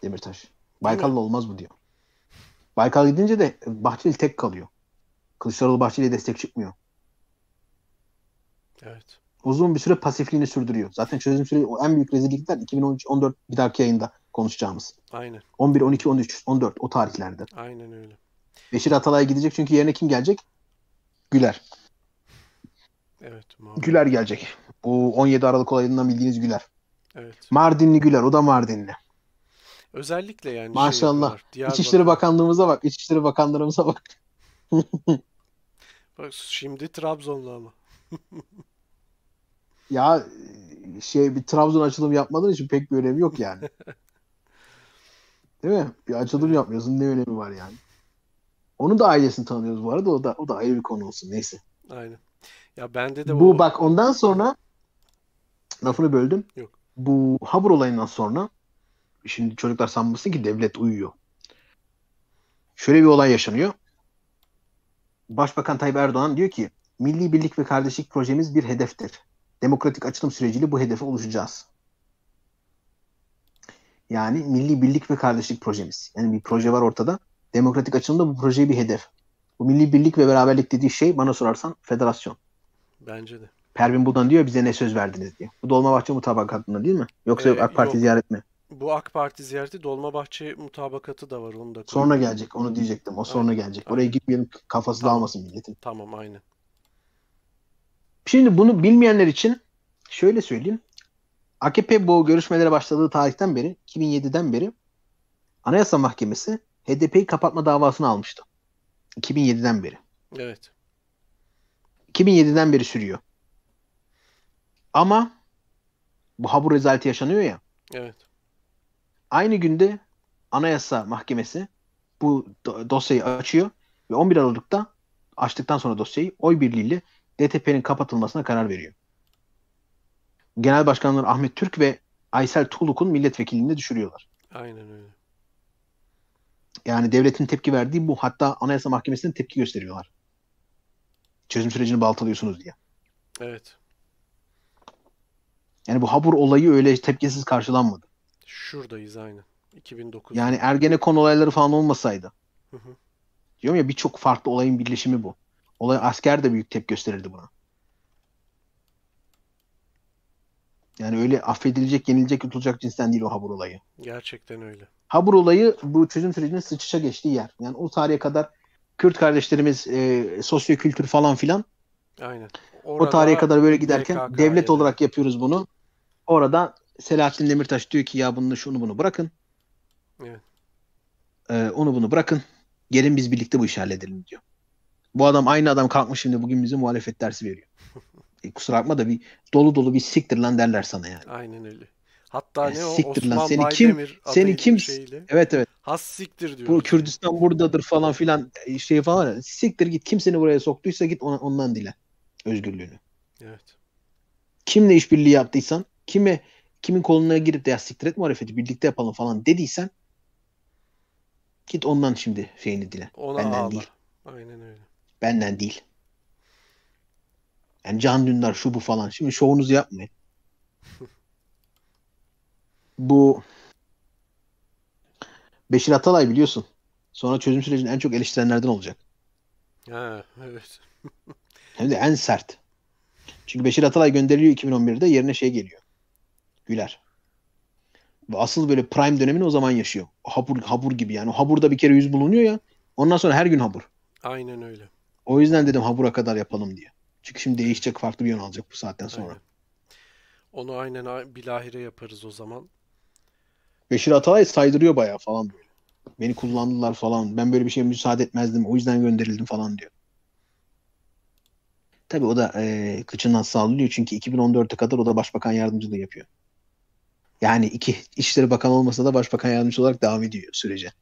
Demirtaş. Baykal'la olmaz bu diyor. Baykal gidince de Bahçeli tek kalıyor. Kılıçdaroğlu Bahçeli'ye destek çıkmıyor. Evet. Uzun bir süre pasifliğini sürdürüyor. Zaten çözüm süreci o en büyük rezillikler 2014 bir dahaki yayında konuşacağımız. Aynen. 11, 12, 13, 14 o tarihlerde. Aynen öyle. Beşir Atalay gidecek çünkü yerine kim gelecek? Güler. Evet. Muhabbet. Güler gelecek. Bu 17 Aralık olayından bildiğiniz Güler. Evet. Mardinli Güler. O da Mardinli. Özellikle yani. Şey Maşallah. Şey İçişleri Bakanlığımıza bak. İçişleri bakanlığımıza bak. bak şimdi Trabzonlu ama. ya şey bir Trabzon açılımı yapmadığın için pek bir önemi yok yani. Değil mi? Bir açılım yapmıyorsun. Ne önemi var yani? Onu da ailesini tanıyoruz bu arada. O da o da ayrı bir konu olsun. Neyse. Aynen. Ya bende de bu o... bak ondan sonra lafını böldüm. Yok. Bu Habur olayından sonra şimdi çocuklar sanmasın ki devlet uyuyor. Şöyle bir olay yaşanıyor. Başbakan Tayyip Erdoğan diyor ki milli birlik ve kardeşlik projemiz bir hedeftir. Demokratik açılım süreciyle bu hedefe ulaşacağız. Yani milli birlik ve kardeşlik projemiz. Yani bir proje var ortada. Demokratik açılımda bu projeyi bir hedef. Bu milli birlik ve beraberlik dediği şey bana sorarsan federasyon. Bence de. Pervin Buldan diyor bize ne söz verdiniz diye. Bu Dolmabahçe mutabakatında değil mi? Yoksa ee, AK Parti yok. ziyaret mi? Bu AK Parti ziyareti Dolmabahçe mutabakatı da var onu da. Sonra gelecek onu diyecektim. O sonra aynen. gelecek. Aynen. Oraya gitmeyelim kafası tamam. dağılmasın milletin. Tamam aynen. Şimdi bunu bilmeyenler için şöyle söyleyeyim. AKP bu görüşmelere başladığı tarihten beri, 2007'den beri Anayasa Mahkemesi HDP'yi kapatma davasını almıştı. 2007'den beri. Evet. 2007'den beri sürüyor. Ama bu habur rezaleti yaşanıyor ya. Evet. Aynı günde Anayasa Mahkemesi bu dosyayı açıyor ve 11 Aralık'ta açtıktan sonra dosyayı oy birliğiyle DTP'nin kapatılmasına karar veriyor genel başkanları Ahmet Türk ve Aysel Tuğluk'un milletvekilliğine düşürüyorlar. Aynen öyle. Yani devletin tepki verdiği bu. Hatta Anayasa Mahkemesinin tepki gösteriyorlar. Çözüm sürecini baltalıyorsunuz diye. Evet. Yani bu Habur olayı öyle tepkisiz karşılanmadı. Şuradayız aynen. 2009. Yani Ergenekon olayları falan olmasaydı. Hı hı. Diyorum ya birçok farklı olayın birleşimi bu. Olay asker de büyük tepki gösterirdi buna. Yani öyle affedilecek, yenilecek, yutulacak cinsten değil o Habur olayı. Gerçekten öyle. Habur olayı bu çözüm sürecinin sıçışa geçtiği yer. Yani o tarihe kadar Kürt kardeşlerimiz e, sosyo-kültür falan filan. Aynen. Orada o tarihe kadar böyle giderken BKK devlet yani. olarak yapıyoruz bunu. Orada Selahattin Demirtaş diyor ki ya bunu şunu bunu bırakın. Evet. Ee, onu bunu bırakın. Gelin biz birlikte bu işi halledelim diyor. Bu adam aynı adam kalkmış şimdi bugün bize muhalefet dersi veriyor. kusura bakma da bir dolu dolu bir siktir lan derler sana yani. Aynen öyle. Hatta yani ne o siktir Osman lan seni Baydemir kim seni kim şeyle, evet evet. Has siktir diyor. Bu Kürdistan buradadır falan filan e, şey falan. Siktir git kim seni buraya soktuysa git ona, ondan dile özgürlüğünü. Evet. Kimle işbirliği yaptıysan, kime kimin koluna girip de ya siktir et muhalefeti birlikte yapalım falan dediysen git ondan şimdi şeyini dile. Ona Benden ağla. değil. Aynen öyle. Benden değil. Yani Can Dündar şu bu falan. Şimdi şovunuzu yapmayın. bu Beşir Atalay biliyorsun. Sonra çözüm sürecinin en çok eleştirenlerden olacak. Ha, evet. Hem de en sert. Çünkü Beşir Atalay gönderiliyor 2011'de yerine şey geliyor. Güler. Ve asıl böyle prime dönemini o zaman yaşıyor. Habur, habur gibi yani. O haburda bir kere yüz bulunuyor ya. Ondan sonra her gün habur. Aynen öyle. O yüzden dedim habura kadar yapalım diye. Çünkü şimdi değişecek farklı bir yön alacak bu saatten sonra. Aynen. Onu aynen bilahire yaparız o zaman. Beşir Atalay saydırıyor bayağı falan böyle. Beni kullandılar falan. Ben böyle bir şeye müsaade etmezdim. O yüzden gönderildim falan diyor. Tabi o da e, kıçından sallıyor çünkü 2014'e kadar o da başbakan yardımcılığı yapıyor. Yani iki işleri bakan olmasa da başbakan yardımcısı olarak devam ediyor sürece.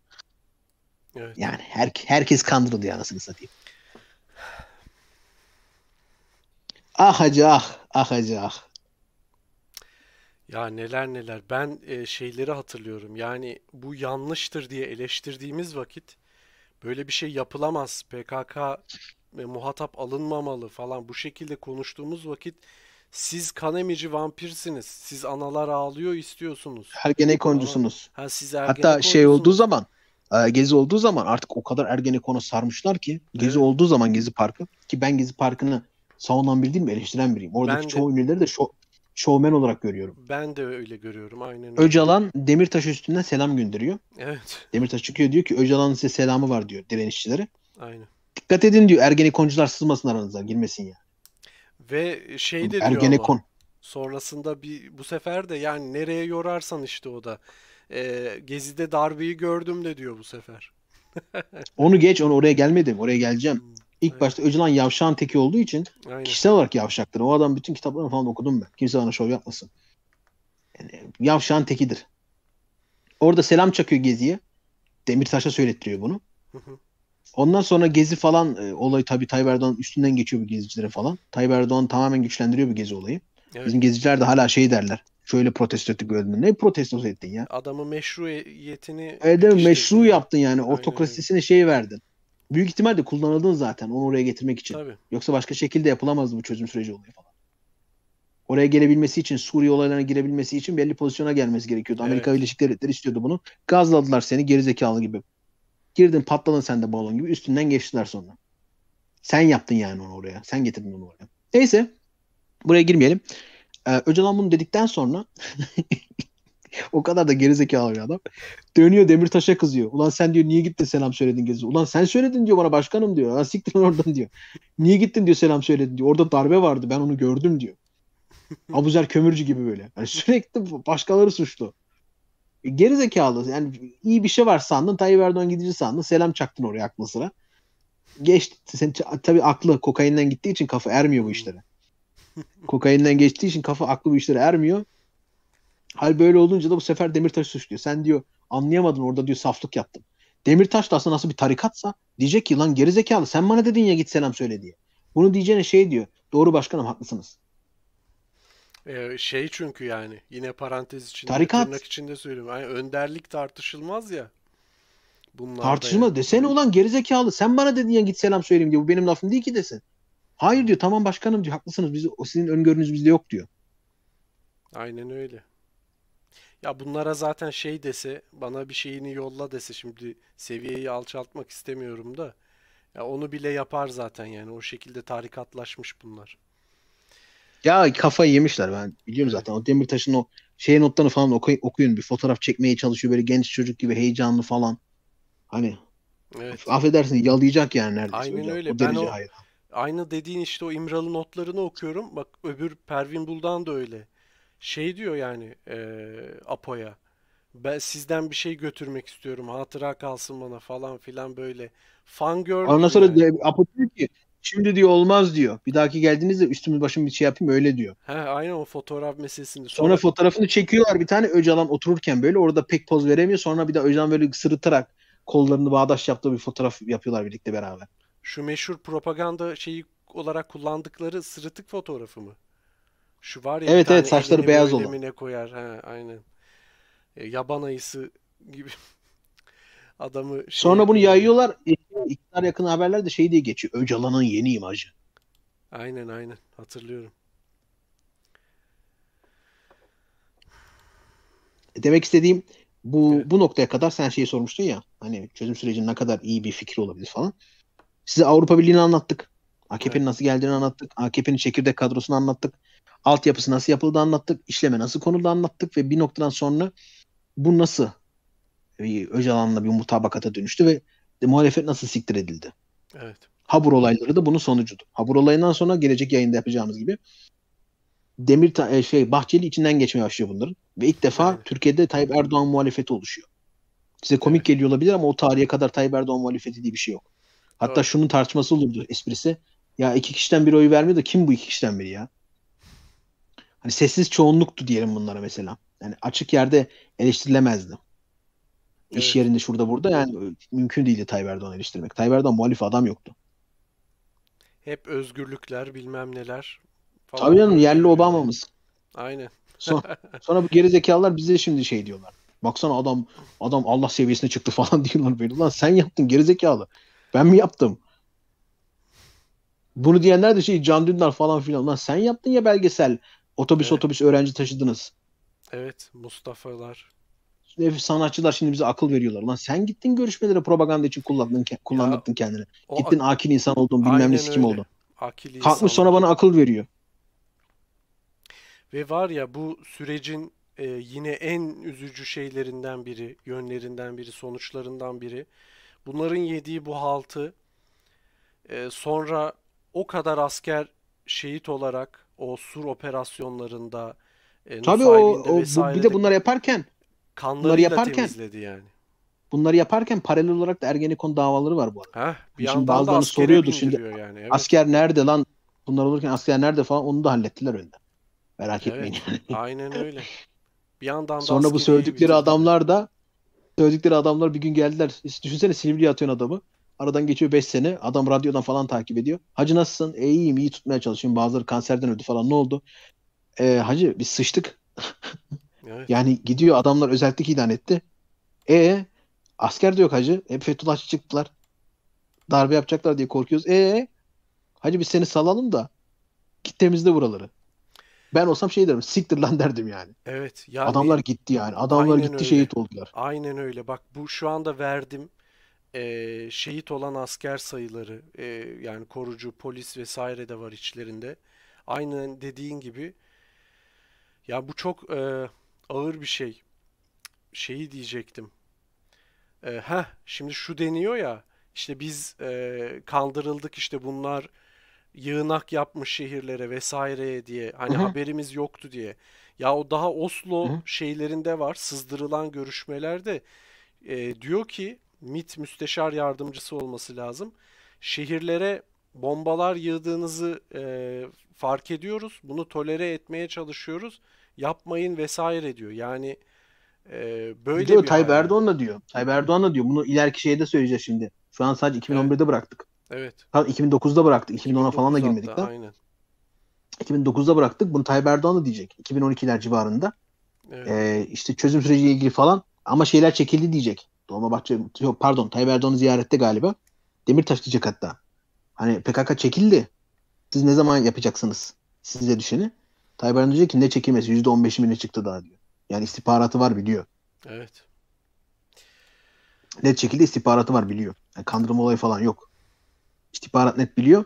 Evet. Yani her, herkes kandırıldı anasını satayım. Ah hacı ah, ah hacı ah. Ya neler neler. Ben e, şeyleri hatırlıyorum. Yani bu yanlıştır diye eleştirdiğimiz vakit böyle bir şey yapılamaz. PKK e, muhatap alınmamalı falan bu şekilde konuştuğumuz vakit siz kan emici vampirsiniz. Siz analar ağlıyor istiyorsunuz. Ergenekoncusunuz. Ha, siz Hatta şey olduğu zaman e, Gezi olduğu zaman artık o kadar Ergenekon'a sarmışlar ki Gezi evet. olduğu zaman Gezi Parkı ki ben Gezi Parkı'nı savunan biri değilim eleştiren biriyim. Oradaki ben çoğu de, ünlüleri de şov, şovmen olarak görüyorum. Ben de öyle görüyorum aynen Öcalan öyle. Demirtaş üstünden selam gönderiyor. Evet. Demirtaş çıkıyor diyor ki Öcalan'ın size selamı var diyor direnişçilere. Aynen. Dikkat edin diyor Ergenekoncular sızmasın aranıza girmesin ya. Ve şey de diyor Ergenekon. ama sonrasında bir bu sefer de yani nereye yorarsan işte o da e, Gezi'de darbeyi gördüm de diyor bu sefer. onu geç onu oraya gelmedim oraya geleceğim. Hmm. İlk Aynen. başta Öcalan yavşağın teki olduğu için Aynen. kişisel olarak yavşaktır. O adam bütün kitaplarını falan okudum ben. Kimse bana şov yapmasın. Yani, yavşağın tekidir. Orada selam çakıyor Gezi'ye. Demirtaş'a söylettiriyor bunu. Ondan sonra Gezi falan e, olayı tabii Tayyip Erdoğan üstünden geçiyor bu gezicilere falan. Tayyip Erdoğan tamamen güçlendiriyor bu Gezi olayı. Evet. Bizim geziciler de hala şey derler. Şöyle protesto ettik öldün. Ne protesto ettin ya? Adamın meşruiyetini... Evet meşru yaptın yani. Aynen. şey verdin. Büyük ihtimalle kullanıldın zaten onu oraya getirmek için. Tabii. Yoksa başka şekilde yapılamazdı bu çözüm süreci olayı falan. Oraya gelebilmesi için, Suriye olaylarına girebilmesi için belli pozisyona gelmesi gerekiyordu. Evet. Amerika Birleşik Devletleri istiyordu bunu. Gazladılar seni gerizekalı gibi. Girdin patladın sen de balon gibi. Üstünden geçtiler sonra. Sen yaptın yani onu oraya. Sen getirdin onu oraya. Neyse. Buraya girmeyelim. Ee, Öcalan bunu dedikten sonra o kadar da gerizekalı bir adam. Dönüyor Demirtaş'a kızıyor. Ulan sen diyor niye gittin selam söyledin gezi. Ulan sen söyledin diyor bana başkanım diyor. Ulan siktir oradan diyor. Niye gittin diyor selam söyledin diyor. Orada darbe vardı ben onu gördüm diyor. Abuzer Kömürcü gibi böyle. Yani sürekli başkaları suçlu. E, gerizekalı. Yani iyi bir şey var sandın. Tayyip Erdoğan gidici sandın. Selam çaktın oraya aklı sıra. Geçti Sen, tabii aklı kokainden gittiği için kafa ermiyor bu işlere. Hmm. kokainden geçtiği için kafa aklı bu işlere ermiyor. Hal böyle olunca da bu sefer Demirtaş suçluyor. Sen diyor anlayamadın orada diyor saflık yaptın. Demirtaş da aslında nasıl bir tarikatsa diyecek ki lan gerizekalı sen bana dedin ya git selam söyle diye. Bunu diyeceğine şey diyor. Doğru başkanım haklısınız. Ee, şey çünkü yani yine parantez içinde Tarikat. tırnak içinde söylüyorum. Yani önderlik tartışılmaz ya. Bunlar Tartışma yani. desene ulan gerizekalı sen bana dedin ya git selam söyleyeyim diye Bu benim lafım değil ki desin. Hayır diyor tamam başkanım diyor haklısınız. Biz, o sizin öngörünüz bizde yok diyor. Aynen öyle. Ya bunlara zaten şey dese bana bir şeyini yolla dese şimdi seviyeyi alçaltmak istemiyorum da ya onu bile yapar zaten yani o şekilde tarikatlaşmış bunlar. Ya kafayı yemişler ben biliyorum zaten o Demirtaş'ın o şey notlarını falan okuyun, okuyun bir fotoğraf çekmeye çalışıyor böyle genç çocuk gibi heyecanlı falan. Hani evet. affedersin yalayacak yani neredeyse. Aynen hocam. öyle. O ben o, hayran. aynı dediğin işte o İmralı notlarını okuyorum. Bak öbür Pervin Buldan da öyle şey diyor yani e, Apo'ya ben sizden bir şey götürmek istiyorum hatıra kalsın bana falan filan böyle fan gördüm. Ondan sonra yani. Apo diyor ki şimdi diyor olmaz diyor. Bir dahaki geldiğinizde üstümü başımı bir şey yapayım öyle diyor. He aynen o fotoğraf meselesini. Sonra, sonra fotoğrafını çekiyorlar bir tane Öcalan otururken böyle orada pek poz veremiyor. Sonra bir de Öcalan böyle sırıtarak kollarını bağdaş yaptığı bir fotoğraf yapıyorlar birlikte beraber. Şu meşhur propaganda şeyi olarak kullandıkları sırıtık fotoğrafı mı? Şu var ya Evet evet saçları beyaz olan. koyar. Ha, aynen. E, yaban ayısı gibi adamı şey Sonra yapıyor. bunu yayıyorlar. İktidar yakın haberlerde şey diye geçiyor. Öcalan'ın yeni imajı. Aynen aynen. Hatırlıyorum. E, demek istediğim bu evet. bu noktaya kadar sen şeyi sormuştun ya. Hani çözüm sürecinin ne kadar iyi bir fikir olabilir falan. Size Avrupa Birliği'ni anlattık. AKP'nin evet. nasıl geldiğini anlattık. AKP'nin çekirdek kadrosunu anlattık. Altyapısı nasıl yapıldı anlattık. işleme nasıl konuldu anlattık ve bir noktadan sonra bu nasıl Öcalan'la bir mutabakata dönüştü ve de, muhalefet nasıl siktir edildi. Evet. Habur olayları da bunun sonucudur. Habur olayından sonra gelecek yayında yapacağımız gibi Demir e, şey Bahçeli içinden geçmeye başlıyor bunların ve ilk defa evet. Türkiye'de Tayyip Erdoğan muhalefeti oluşuyor. Size komik evet. geliyor olabilir ama o tarihe kadar Tayyip Erdoğan muhalefeti diye bir şey yok. Hatta Doğru. şunun tartışması olurdu esprisi. Ya iki kişiden bir oy vermiyor da kim bu iki kişiden biri ya? hani sessiz çoğunluktu diyelim bunlara mesela. Yani açık yerde eleştirilemezdi. Evet. İş yerinde şurada burada yani mümkün değildi Tayyip Erdoğan'ı eleştirmek. Tayyip Erdoğan muhalif adam yoktu. Hep özgürlükler bilmem neler. Falan. Tabii canım yerli Obama'mız. Aynen. sonra, sonra bu gerizekalılar bize şimdi şey diyorlar. Baksana adam adam Allah seviyesine çıktı falan diyorlar böyle. Lan sen yaptın gerizekalı. Ben mi yaptım? Bunu diyenler de şey Can Dündar falan filan. Lan sen yaptın ya belgesel. Otobüs evet. otobüs öğrenci taşıdınız. Evet Mustafa'lar. Sanatçılar şimdi bize akıl veriyorlar. Lan sen gittin görüşmelere propaganda için kullandın, kullandın kendini. Gittin ak akil insan oldun bilmem ne kim oldun. Akil Kalkmış sonra bana akıl veriyor. Ve var ya bu sürecin e, yine en üzücü şeylerinden biri, yönlerinden biri, sonuçlarından biri. Bunların yediği bu haltı e, sonra o kadar asker şehit olarak o sur operasyonlarında e, Tabii o, o bu, bir de bunları yaparken kanları yaparken temizledi yani. Bunları yaparken paralel olarak da Ergenekon davaları var bu arada. Heh, bir yani şimdi bazılarını soruyordur şimdi. Yani, evet. Asker nerede lan? Bunlar olurken asker nerede falan onu da hallettiler önden. Merak evet, etmeyin. aynen öyle. Bir yandan da Sonra bu söyledikleri adamlar da söyledikleri adamlar bir gün geldiler. Düşünsene Silivri'ye atıyorsun adamı. Aradan geçiyor 5 sene. Adam radyodan falan takip ediyor. Hacı nasılsın? E, iyiyim iyi tutmaya çalışıyorum. Bazıları kanserden öldü falan ne oldu? E, hacı biz sıçtık. evet. Yani gidiyor adamlar özellik ilan etti. E asker de yok hacı. Hep Fethullahçı çıktılar. Darbe yapacaklar diye korkuyoruz. E hacı biz seni salalım da git temizle buraları. Ben olsam şey derim siktir lan derdim yani. Evet. Yani, Adamlar gitti yani. Adamlar gitti öyle. şehit oldular. Aynen öyle. Bak bu şu anda verdim e, şehit olan asker sayıları e, yani korucu, polis vesaire de var içlerinde. Aynı dediğin gibi ya bu çok e, ağır bir şey. Şeyi diyecektim. E, heh şimdi şu deniyor ya işte biz e, kandırıldık işte bunlar yığınak yapmış şehirlere vesaire diye hani Hı-hı. haberimiz yoktu diye. Ya o daha Oslo Hı-hı. şeylerinde var sızdırılan görüşmelerde e, diyor ki MIT müsteşar yardımcısı olması lazım. Şehirlere bombalar yığdığınızı e, fark ediyoruz. Bunu tolere etmeye çalışıyoruz. Yapmayın vesaire diyor. Yani e, böyle diyor, bir Tayyip Erdoğan da diyor. Tayyip Erdoğan da diyor. Bunu ileriki şeyde söyleyeceğiz şimdi. Şu an sadece 2011'de evet. bıraktık. Evet. Ha, 2009'da bıraktık. 2010'a falan da girmedik da. Aynen. 2009'da bıraktık. Bunu Tayyip Erdoğan da diyecek. 2012'ler civarında. Evet. Ee, işte çözüm süreciyle ilgili falan. Ama şeyler çekildi diyecek. Dolmabahçe yok pardon Tayyip Erdoğan'ı ziyarette galiba. Demirtaş diyecek hatta. Hani PKK çekildi. Siz ne zaman yapacaksınız size düşeni? Tayyip Erdoğan diyecek ki ne çekilmesi %15'i mi ne çıktı daha diyor. Yani istihbaratı var biliyor. Evet. Net şekilde istihbaratı var biliyor. Yani kandırma olayı falan yok. İstihbarat net biliyor.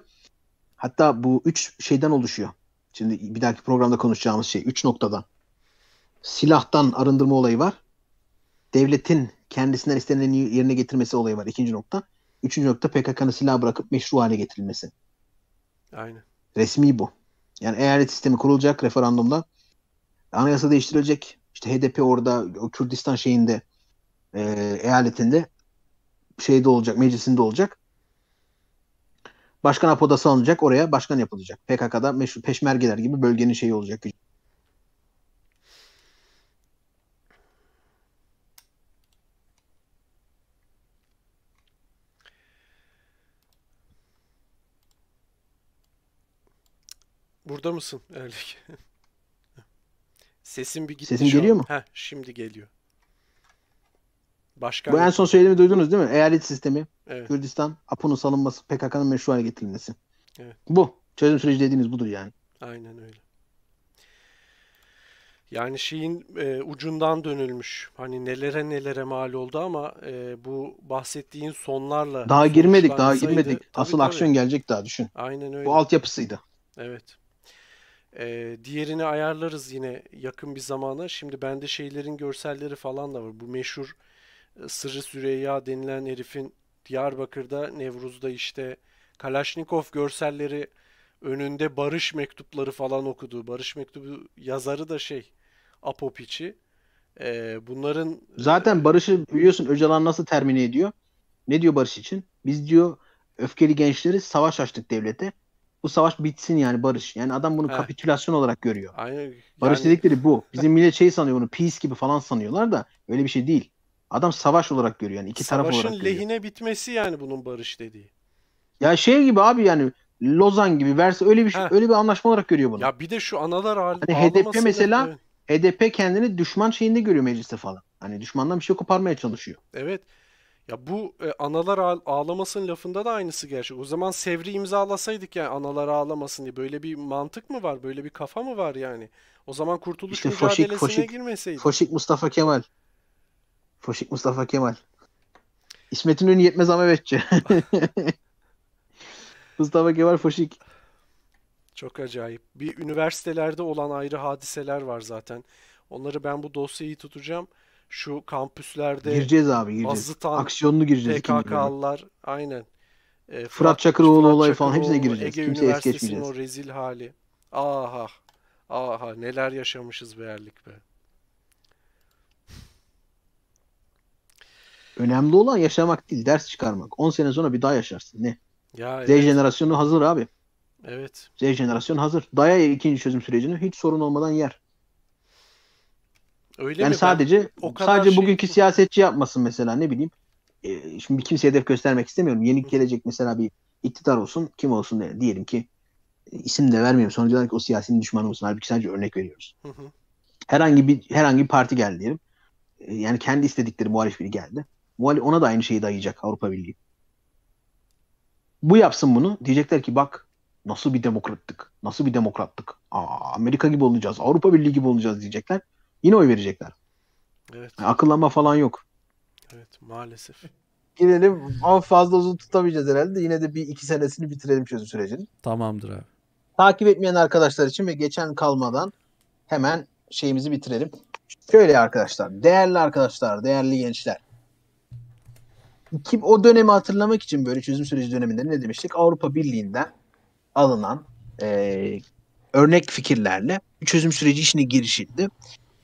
Hatta bu üç şeyden oluşuyor. Şimdi bir dahaki programda konuşacağımız şey. Üç noktadan. Silahtan arındırma olayı var. Devletin kendisinden isteneni yerine getirmesi olayı var. İkinci nokta. Üçüncü nokta PKK'nın silah bırakıp meşru hale getirilmesi. Aynen. Resmi bu. Yani eyalet sistemi kurulacak referandumda. Anayasa değiştirilecek. İşte HDP orada o Kürdistan şeyinde e, eyaletinde şeyde olacak, meclisinde olacak. Başkan apodası alınacak. Oraya başkan yapılacak. PKK'da meşru peşmergeler gibi bölgenin şeyi olacak. Burada mısın Erlik? Sesin bir gitti Sesim geliyor mu? Heh, şimdi geliyor. Başka. Bu en son söylediğimi duydunuz değil mi? Eyalet sistemi, evet. Kürdistan, APO'nun salınması, PKK'nın meşru hale getirilmesi. Evet. Bu. Çözüm süreci dediğiniz budur yani. Aynen öyle. Yani şeyin e, ucundan dönülmüş. Hani nelere nelere mal oldu ama e, bu bahsettiğin sonlarla... Daha girmedik, daha girmedik. Asıl tabii. aksiyon gelecek daha düşün. Aynen öyle. Bu altyapısıydı. Evet. Ee, diğerini ayarlarız yine yakın bir zamana. Şimdi bende şeylerin görselleri falan da var. Bu meşhur Sırrı Süreyya denilen herifin Diyarbakır'da Nevruz'da işte Kalaşnikov görselleri önünde barış mektupları falan okuduğu Barış mektubu yazarı da şey Apopiçi. Ee, bunların zaten Barış'ı biliyorsun Öcalan nasıl termine ediyor? Ne diyor Barış için? Biz diyor öfkeli gençleri savaş açtık devlete bu savaş bitsin yani barış. Yani adam bunu Heh. kapitülasyon olarak görüyor. Aynen. Barış yani... dedikleri bu. Bizim millet şey sanıyor bunu. peace gibi falan sanıyorlar da öyle bir şey değil. Adam savaş olarak görüyor yani iki Savaşın taraf olarak görüyor. Savaşın lehine bitmesi yani bunun barış dediği. Ya şey gibi abi yani Lozan gibi verse öyle bir şey, öyle bir anlaşma olarak görüyor bunu. Ya bir de şu analar hali hani HDP mesela HDP kendini düşman şeyinde görüyor mecliste falan. Hani düşmandan bir şey koparmaya çalışıyor. Evet. Ya bu e, analar ağlamasın lafında da aynısı gerçek. O zaman Sevri imzalasaydık yani analar ağlamasın diye böyle bir mantık mı var? Böyle bir kafa mı var yani? O zaman kurtuluş işte mücadelesine foşik, foşik, girmeseydik. Foşik Mustafa Kemal. Foşik Mustafa Kemal. İsmet İnönü yetmez Ahmetçi. Mustafa Kemal Foşik. Çok acayip. Bir üniversitelerde olan ayrı hadiseler var zaten. Onları ben bu dosyayı tutacağım şu kampüslerde gireceğiz abi gireceğiz. Azıtan, Aksiyonlu gireceğiz. PKK'lılar aynen. E, Fırat, Fırat Çakıroğlu olay olayı falan hepsine gireceğiz. Ege Kimseye es o rezil hali. Aha. Aha neler yaşamışız be Erlik be. Önemli olan yaşamak değil, ders çıkarmak. 10 sene sonra bir daha yaşarsın. Ne? Ya Z evet. jenerasyonu hazır abi. Evet. Z jenerasyonu hazır. Daya ikinci çözüm sürecini hiç sorun olmadan yer. Öyle yani mi? sadece o kadar sadece şey... bugünkü siyasetçi yapmasın mesela ne bileyim. E, şimdi kimseye hedef göstermek istemiyorum. Yeni gelecek mesela bir iktidar olsun kim olsun diye. diyelim ki e, isim de vermiyorum. Sonra diyorlar ki o siyasinin düşmanı mısın? Halbuki sadece örnek veriyoruz. Herhangi bir herhangi bir parti geldi diyelim. E, yani kendi istedikleri muhalif biri geldi. Muhalif ona da aynı şeyi dayayacak Avrupa Birliği. Bu yapsın bunu. Diyecekler ki bak nasıl bir demokrattık. Nasıl bir demokrattık. Aa, Amerika gibi olacağız. Avrupa Birliği gibi olacağız diyecekler. Yine oy verecekler. Evet. Yani akıllanma falan yok. Evet maalesef. Gidelim ama fazla uzun tutamayacağız herhalde. Yine de bir iki senesini bitirelim çözüm sürecini. Tamamdır abi. Takip etmeyen arkadaşlar için ve geçen kalmadan hemen şeyimizi bitirelim. Şöyle arkadaşlar, değerli arkadaşlar, değerli gençler. Kim o dönemi hatırlamak için böyle çözüm süreci döneminde ne demiştik? Avrupa Birliği'nden alınan e, örnek fikirlerle çözüm süreci işine girişildi.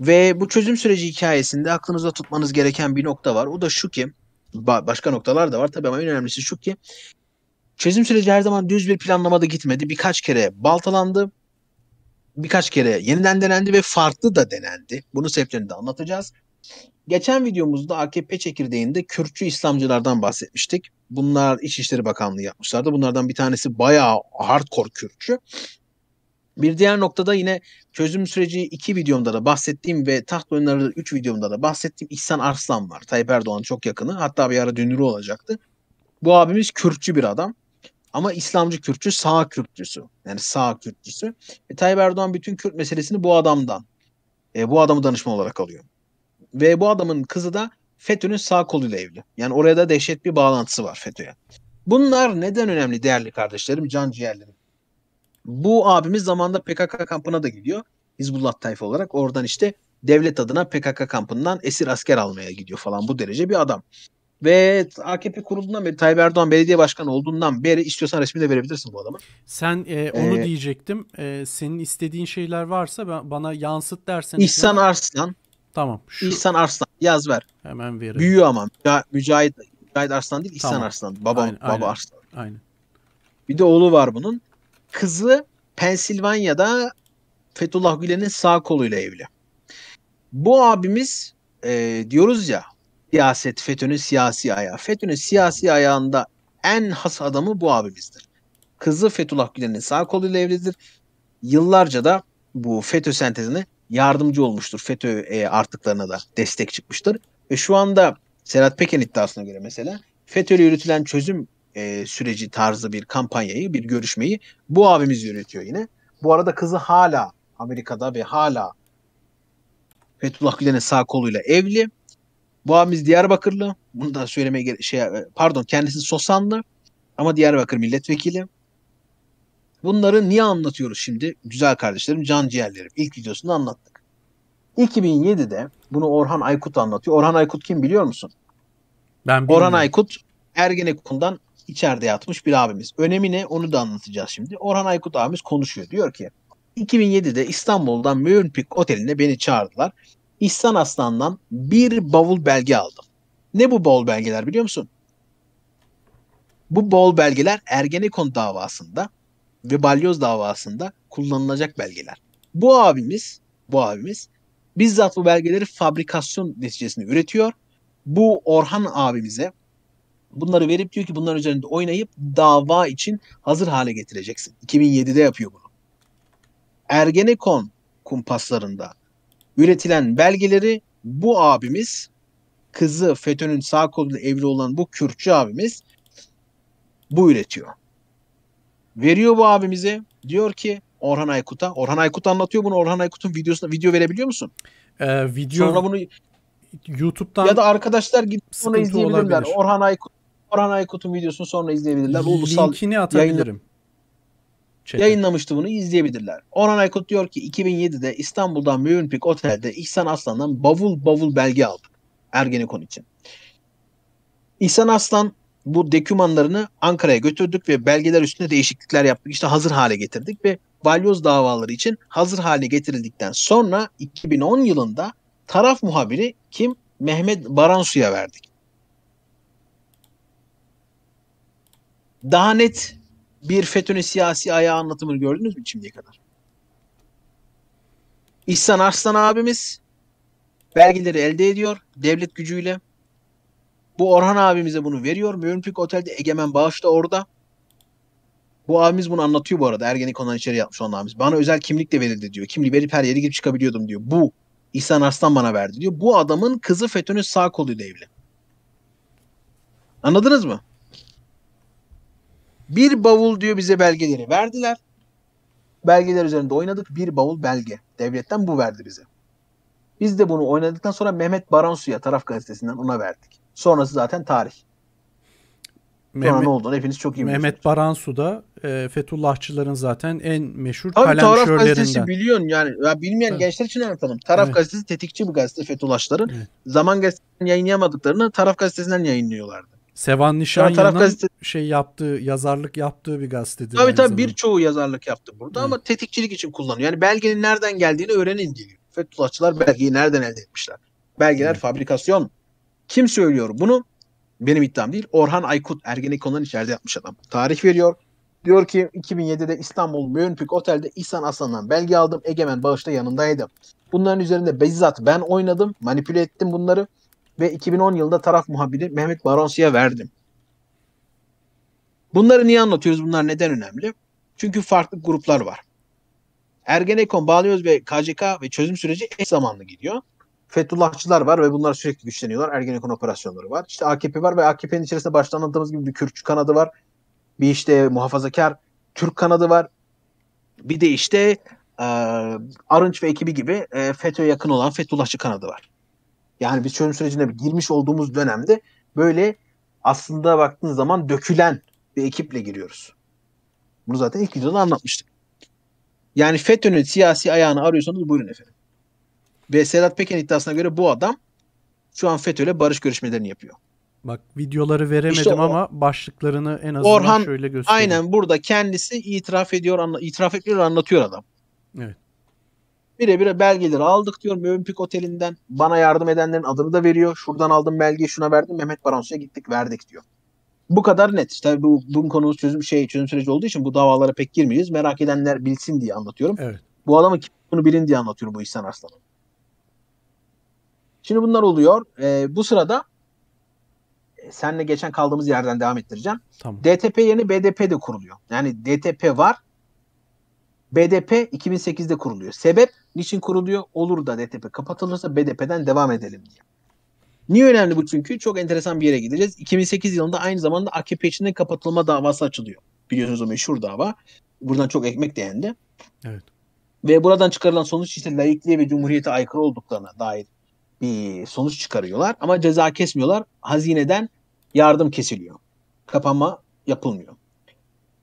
Ve bu çözüm süreci hikayesinde aklınızda tutmanız gereken bir nokta var. O da şu ki başka noktalar da var tabii ama en önemlisi şu ki çözüm süreci her zaman düz bir planlamada gitmedi. Birkaç kere baltalandı. Birkaç kere yeniden denendi ve farklı da denendi. Bunu sebeplerini de anlatacağız. Geçen videomuzda AKP çekirdeğinde Kürtçü İslamcılardan bahsetmiştik. Bunlar İçişleri Bakanlığı yapmışlardı. Bunlardan bir tanesi bayağı hardcore Kürtçü. Bir diğer noktada yine çözüm süreci 2 videomda da bahsettiğim ve taht oyunları 3 videomda da bahsettiğim İhsan Arslan var. Tayyip Erdoğan çok yakını. Hatta bir ara dünürü olacaktı. Bu abimiz Kürtçü bir adam. Ama İslamcı Kürtçü sağ Kürtçüsü. Yani sağ Kürtçüsü. E, Tayyip Erdoğan bütün Kürt meselesini bu adamdan, e, bu adamı danışma olarak alıyor. Ve bu adamın kızı da FETÖ'nün sağ koluyla evli. Yani oraya da dehşet bir bağlantısı var FETÖ'ye. Bunlar neden önemli değerli kardeşlerim, can ciğerlerim? Bu abimiz zamanda PKK kampına da gidiyor. Hizbullah tayfa olarak. Oradan işte devlet adına PKK kampından esir asker almaya gidiyor falan bu derece bir adam. Ve AKP kurulduğundan beri Tayyip Erdoğan belediye başkanı olduğundan beri istiyorsan resmini de verebilirsin bu adamın. Sen e, onu ee, diyecektim. E, senin istediğin şeyler varsa ben, bana yansıt dersen. İhsan ya. Arslan. Tamam. Şu... İhsan Arslan yaz ver. Hemen veririm. Büyüyor ama. Mücahit, Mücahit Arslan değil İhsan tamam. Arslan. Baba, aynen, baba aynen. Arslan. Aynen. Bir de oğlu var bunun. Kızı Pensilvanya'da Fethullah Gülen'in sağ koluyla evli. Bu abimiz e, diyoruz ya siyaset FETÖ'nün siyasi ayağı. FETÖ'nün siyasi ayağında en has adamı bu abimizdir. Kızı Fethullah Gülen'in sağ koluyla evlidir. Yıllarca da bu FETÖ sentezine yardımcı olmuştur. FETÖ e, artıklarına da destek çıkmıştır. Ve şu anda Serhat Peker iddiasına göre mesela FETÖ'yle yürütülen çözüm e, süreci tarzı bir kampanyayı, bir görüşmeyi bu abimiz yönetiyor yine. Bu arada kızı hala Amerika'da ve hala Fethullah Gülen'in sağ koluyla evli. Bu abimiz Diyarbakırlı. Bunu da söylemeye şey e, pardon kendisi Sosanlı ama Diyarbakır milletvekili. Bunları niye anlatıyoruz şimdi? Güzel kardeşlerim, can ciğerlerim. İlk videosunda anlattık. 2007'de bunu Orhan Aykut anlatıyor. Orhan Aykut kim biliyor musun? Ben bilmiyorum. Orhan Aykut Ergenekon'dan içeride yatmış bir abimiz. Önemi ne onu da anlatacağız şimdi. Orhan Aykut abimiz konuşuyor. Diyor ki 2007'de İstanbul'dan Mövenpick Oteli'ne beni çağırdılar. İhsan Aslan'dan bir bavul belge aldım. Ne bu bavul belgeler biliyor musun? Bu bavul belgeler Ergenekon davasında ve balyoz davasında kullanılacak belgeler. Bu abimiz, bu abimiz bizzat bu belgeleri fabrikasyon neticesinde üretiyor. Bu Orhan abimize bunları verip diyor ki bunlar üzerinde oynayıp dava için hazır hale getireceksin. 2007'de yapıyor bunu. Ergenekon kumpaslarında üretilen belgeleri bu abimiz kızı FETÖ'nün sağ koluyla evli olan bu Kürtçü abimiz bu üretiyor. Veriyor bu abimize. Diyor ki Orhan Aykut'a. Orhan Aykut anlatıyor bunu. Orhan Aykut'un videosuna video verebiliyor musun? Ee, video Sonra bunu YouTube'dan ya da arkadaşlar gidip bunu izleyebilirler. Olabilir. Orhan Aykut Orhan Aykut'un videosunu sonra izleyebilirler. Ulusal Linkini atabilirim. Yayınla... Yayınlamıştı bunu izleyebilirler. Orhan Aykut diyor ki 2007'de İstanbul'dan Mühürpik Otel'de İhsan Aslan'dan bavul bavul belge aldık Ergenekon için. İhsan Aslan bu dekümanlarını Ankara'ya götürdük ve belgeler üstünde değişiklikler yaptık. İşte hazır hale getirdik ve balyoz davaları için hazır hale getirildikten sonra 2010 yılında taraf muhabiri kim? Mehmet Baransu'ya verdik. Daha net bir FETÖ'nün siyasi ayağı anlatımını gördünüz mü şimdiye kadar? İhsan Arslan abimiz belgeleri elde ediyor devlet gücüyle. Bu Orhan abimize bunu veriyor. Mühürpük Otel'de Egemen Bağış da orada. Bu abimiz bunu anlatıyor bu arada. Ergenekon'dan içeri yapmış olan abimiz. Bana özel kimlik de verildi diyor. Kimliği verip her yere girip çıkabiliyordum diyor. Bu İhsan Arslan bana verdi diyor. Bu adamın kızı FETÖ'nün sağ koluyla evli. Anladınız mı? Bir bavul diyor bize belgeleri verdiler. Belgeler üzerinde oynadık. Bir bavul belge. Devletten bu verdi bize. Biz de bunu oynadıktan sonra Mehmet Baransu'ya taraf gazetesinden ona verdik. Sonrası zaten tarih. Mehmet, Sonra ne olduğunu hepiniz çok iyi biliyorsunuz. Mehmet Baransu da e, Fethullahçıların zaten en meşhur Tabii, Taraf gazetesi biliyorsun yani. Ya bilmeyen evet. gençler için anlatalım. Taraf evet. gazetesi tetikçi bir gazete Fetullahçıların Evet. Zaman gazetesinden yayınlayamadıklarını Taraf gazetesinden yayınlıyorlardı. Sevan Nişanya'nın gazete... şey yaptığı, yazarlık yaptığı bir gazetedir. Tabii tabii zamanda. birçoğu yazarlık yaptı burada evet. ama tetikçilik için kullanıyor. Yani belgenin nereden geldiğini öğrenin diyor. Fethullahçılar belgeyi nereden elde etmişler? Belgeler evet. fabrikasyon. Kim söylüyor bunu? Benim iddiam değil. Orhan Aykut Ergenekon'dan içeride yapmış adam. Tarih veriyor. Diyor ki 2007'de İstanbul Mövenpik Otel'de İhsan Aslan'dan belge aldım. Egemen Bağış'ta yanındaydı. Bunların üzerinde bizzat ben oynadım. Manipüle ettim bunları ve 2010 yılında taraf muhabiri Mehmet Baronsi'ye verdim. Bunları niye anlatıyoruz? Bunlar neden önemli? Çünkü farklı gruplar var. Ergenekon, Balyoz ve KCK ve çözüm süreci eş zamanlı gidiyor. Fethullahçılar var ve bunlar sürekli güçleniyorlar. Ergenekon operasyonları var. İşte AKP var ve AKP'nin içerisinde başta anlattığımız gibi bir Kürtçü kanadı var. Bir işte muhafazakar Türk kanadı var. Bir de işte e, Arınç ve ekibi gibi e, FETÖ'ye yakın olan Fethullahçı kanadı var. Yani biz çözüm sürecine girmiş olduğumuz dönemde böyle aslında baktığın zaman dökülen bir ekiple giriyoruz. Bunu zaten ilk videoda anlatmıştık. Yani FETÖ'nün siyasi ayağını arıyorsanız buyurun efendim. Ve Sedat Peker iddiasına göre bu adam şu an FETÖ'yle barış görüşmelerini yapıyor. Bak videoları veremedim işte o, ama başlıklarını en azından Orhan, şöyle göstereyim. Aynen burada kendisi itiraf ediyor, anla, itiraf ediyor, anlatıyor adam. Evet birebir belgeleri aldık diyor. Mövenpik Oteli'nden bana yardım edenlerin adını da veriyor. Şuradan aldım belgeyi şuna verdim. Mehmet Baransu'ya gittik verdik diyor. Bu kadar net. Tabii bu, bunun konusu çözüm şey çözüm süreci olduğu için bu davalara pek girmeyiz. Merak edenler bilsin diye anlatıyorum. Evet. Bu adamı kim bunu bilin diye anlatıyorum bu İhsan Arslan'ı. Şimdi bunlar oluyor. E, bu sırada e, senle geçen kaldığımız yerden devam ettireceğim. Tamam. DTP yerine BDP de kuruluyor. Yani DTP var. BDP 2008'de kuruluyor. Sebep niçin kuruluyor? Olur da DTP kapatılırsa BDP'den devam edelim diye. Niye önemli bu çünkü? Çok enteresan bir yere gideceğiz. 2008 yılında aynı zamanda AKP içinde kapatılma davası açılıyor. Biliyorsunuz o meşhur dava. Buradan çok ekmek değendi. Evet. Ve buradan çıkarılan sonuç işte laikliğe ve cumhuriyete aykırı olduklarına dair bir sonuç çıkarıyorlar. Ama ceza kesmiyorlar. Hazineden yardım kesiliyor. Kapanma yapılmıyor.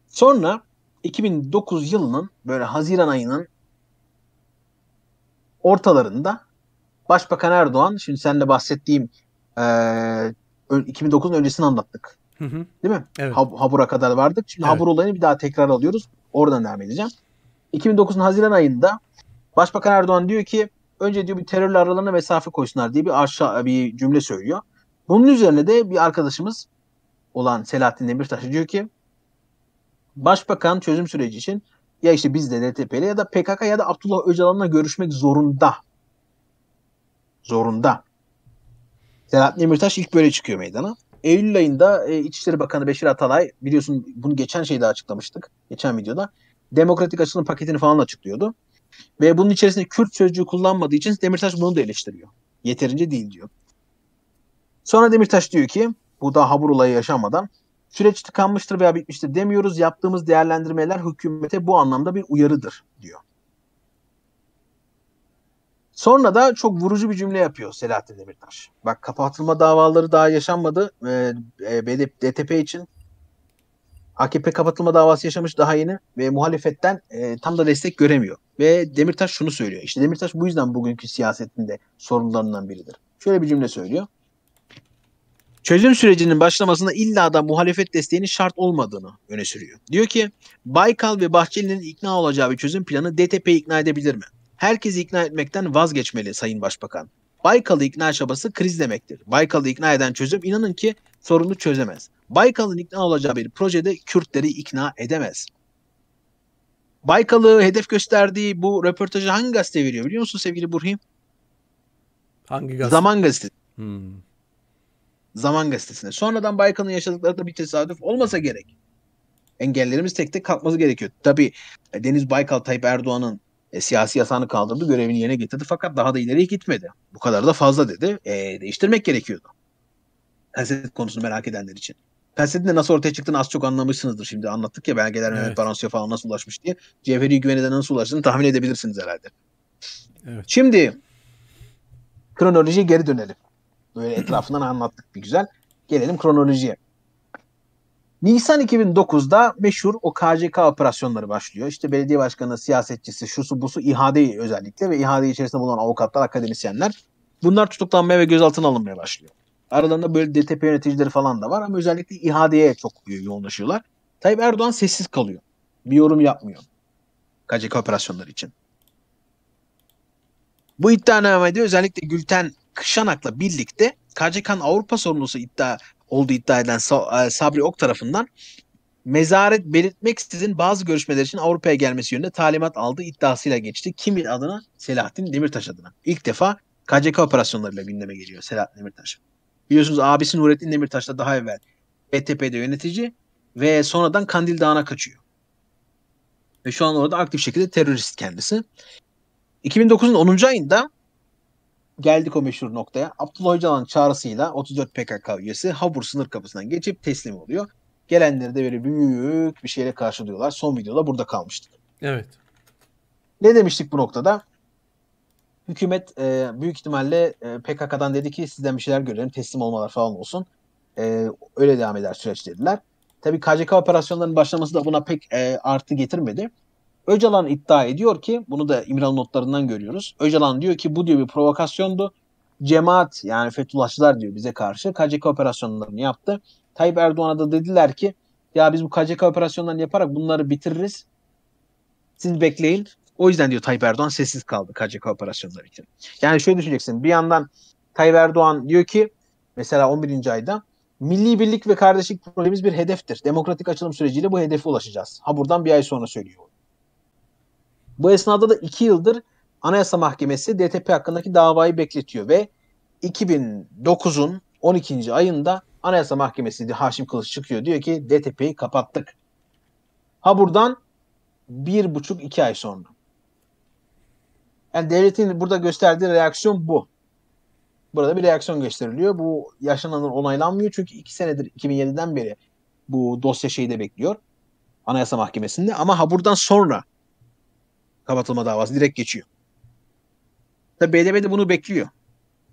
Sonra 2009 yılının böyle Haziran ayının ortalarında Başbakan Erdoğan şimdi sen de bahsettiğim e, 2009'un öncesini anlattık. Hı hı. Değil mi? Evet. Hab- Habur'a kadar vardık. Şimdi evet. Habur olayını bir daha tekrar alıyoruz. Oradan devam edeceğim. 2009'un Haziran ayında Başbakan Erdoğan diyor ki önce diyor bir terörle aralarına mesafe koysunlar diye bir aşağı bir cümle söylüyor. Bunun üzerine de bir arkadaşımız olan Selahattin Demirtaş diyor ki başbakan çözüm süreci için ya işte biz de DTP'li ya da PKK ya da Abdullah Öcalan'la görüşmek zorunda. Zorunda. Selahattin Demirtaş ilk böyle çıkıyor meydana. Eylül ayında e, İçişleri Bakanı Beşir Atalay biliyorsun bunu geçen şeyde açıklamıştık. Geçen videoda. Demokratik açılım paketini falan açıklıyordu. Ve bunun içerisinde Kürt sözcüğü kullanmadığı için Demirtaş bunu da eleştiriyor. Yeterince değil diyor. Sonra Demirtaş diyor ki bu da habur olayı yaşanmadan Süreç tıkanmıştır veya bitmiştir demiyoruz. Yaptığımız değerlendirmeler hükümete bu anlamda bir uyarıdır diyor. Sonra da çok vurucu bir cümle yapıyor Selahattin Demirtaş. Bak kapatılma davaları daha yaşanmadı. Ee, e, DTP için AKP kapatılma davası yaşamış daha yeni ve muhalefetten e, tam da destek göremiyor. Ve Demirtaş şunu söylüyor. İşte Demirtaş bu yüzden bugünkü siyasetinde sorunlarından biridir. Şöyle bir cümle söylüyor çözüm sürecinin başlamasında illa da muhalefet desteğinin şart olmadığını öne sürüyor. Diyor ki Baykal ve Bahçeli'nin ikna olacağı bir çözüm planı DTP'yi ikna edebilir mi? Herkesi ikna etmekten vazgeçmeli Sayın Başbakan. Baykal'ı ikna çabası kriz demektir. Baykal'ı ikna eden çözüm inanın ki sorunu çözemez. Baykal'ın ikna olacağı bir projede Kürtleri ikna edemez. Baykal'ı hedef gösterdiği bu röportajı hangi gazete veriyor biliyor musun sevgili Burhim? Hangi gazete? Zaman gazetesi. Hmm. Zaman Gazetesi'ne. Sonradan Baykal'ın yaşadıkları da bir tesadüf olmasa gerek. Engellerimiz tek tek kalkması gerekiyor. Tabi e, Deniz Baykal Tayyip Erdoğan'ın e, siyasi yasağını kaldırdı, görevini yerine getirdi fakat daha da ileriye gitmedi. Bu kadar da fazla dedi. E, değiştirmek gerekiyordu. Kaset konusunu merak edenler için. Kasetin de nasıl ortaya çıktığını az çok anlamışsınızdır şimdi. Anlattık ya belgeler evet. Mehmet Baransu'ya falan nasıl ulaşmış diye. Cevheri Güveni'den nasıl ulaştığını tahmin edebilirsiniz herhalde. Evet. Şimdi kronolojiye geri dönelim. Böyle etrafından anlattık bir güzel. Gelelim kronolojiye. Nisan 2009'da meşhur o KCK operasyonları başlıyor. İşte belediye başkanı, siyasetçisi, şusu busu ihade özellikle ve ihade içerisinde bulunan avukatlar, akademisyenler bunlar tutuklanmaya ve gözaltına alınmaya başlıyor. Aralarında böyle DTP yöneticileri falan da var ama özellikle ihadeye çok yoğunlaşıyorlar. Tayyip Erdoğan sessiz kalıyor. Bir yorum yapmıyor. KCK operasyonları için. Bu iddianamede özellikle Gülten Kışanak'la birlikte KCK'nın Avrupa sorumlusu iddia olduğu iddia edilen e, Sabri Ok tarafından mezaret belirtmek sizin bazı görüşmeler için Avrupa'ya gelmesi yönünde talimat aldığı iddiasıyla geçti. Kimin adına? Selahattin Demirtaş adına. İlk defa KCK operasyonlarıyla gündeme geliyor Selahattin Demirtaş. Biliyorsunuz abisi Nurettin Demirtaş da daha evvel BTP'de yönetici ve sonradan Kandil Dağı'na kaçıyor. Ve şu an orada aktif şekilde terörist kendisi. 2009'un 10. ayında geldik o meşhur noktaya. Abdullah Öcalan çağrısıyla 34 PKK üyesi Habur sınır kapısından geçip teslim oluyor. Gelenleri de böyle büyük bir şeyle karşılıyorlar. Son videoda burada kalmıştık. Evet. Ne demiştik bu noktada? Hükümet e, büyük ihtimalle e, PKK'dan dedi ki sizden bir şeyler görelim teslim olmalar falan olsun. E, öyle devam eder süreç dediler. Tabii KCK operasyonlarının başlaması da buna pek e, artı getirmedi. Öcalan iddia ediyor ki bunu da İmralı notlarından görüyoruz. Öcalan diyor ki bu diyor bir provokasyondu. Cemaat yani Fethullahçılar diyor bize karşı KCK operasyonlarını yaptı. Tayyip Erdoğan'a da dediler ki ya biz bu KCK operasyonlarını yaparak bunları bitiririz. Siz bekleyin. O yüzden diyor Tayyip Erdoğan sessiz kaldı KCK operasyonları için. Yani şöyle düşüneceksin. Bir yandan Tayyip Erdoğan diyor ki mesela 11. ayda milli birlik ve kardeşlik problemimiz bir hedeftir. Demokratik açılım süreciyle bu hedefe ulaşacağız. Ha buradan bir ay sonra söylüyor. Bu esnada da 2 yıldır Anayasa Mahkemesi DTP hakkındaki davayı bekletiyor ve 2009'un 12. ayında Anayasa Mahkemesi Haşim Kılıç çıkıyor. Diyor ki DTP'yi kapattık. Ha buradan bir buçuk iki ay sonra. Yani devletin burada gösterdiği reaksiyon bu. Burada bir reaksiyon gösteriliyor. Bu yaşananlar onaylanmıyor çünkü iki senedir 2007'den beri bu dosya şeyi de bekliyor. Anayasa Mahkemesi'nde ama ha buradan sonra kapatılma davası direkt geçiyor. Tabi BDP de bunu bekliyor.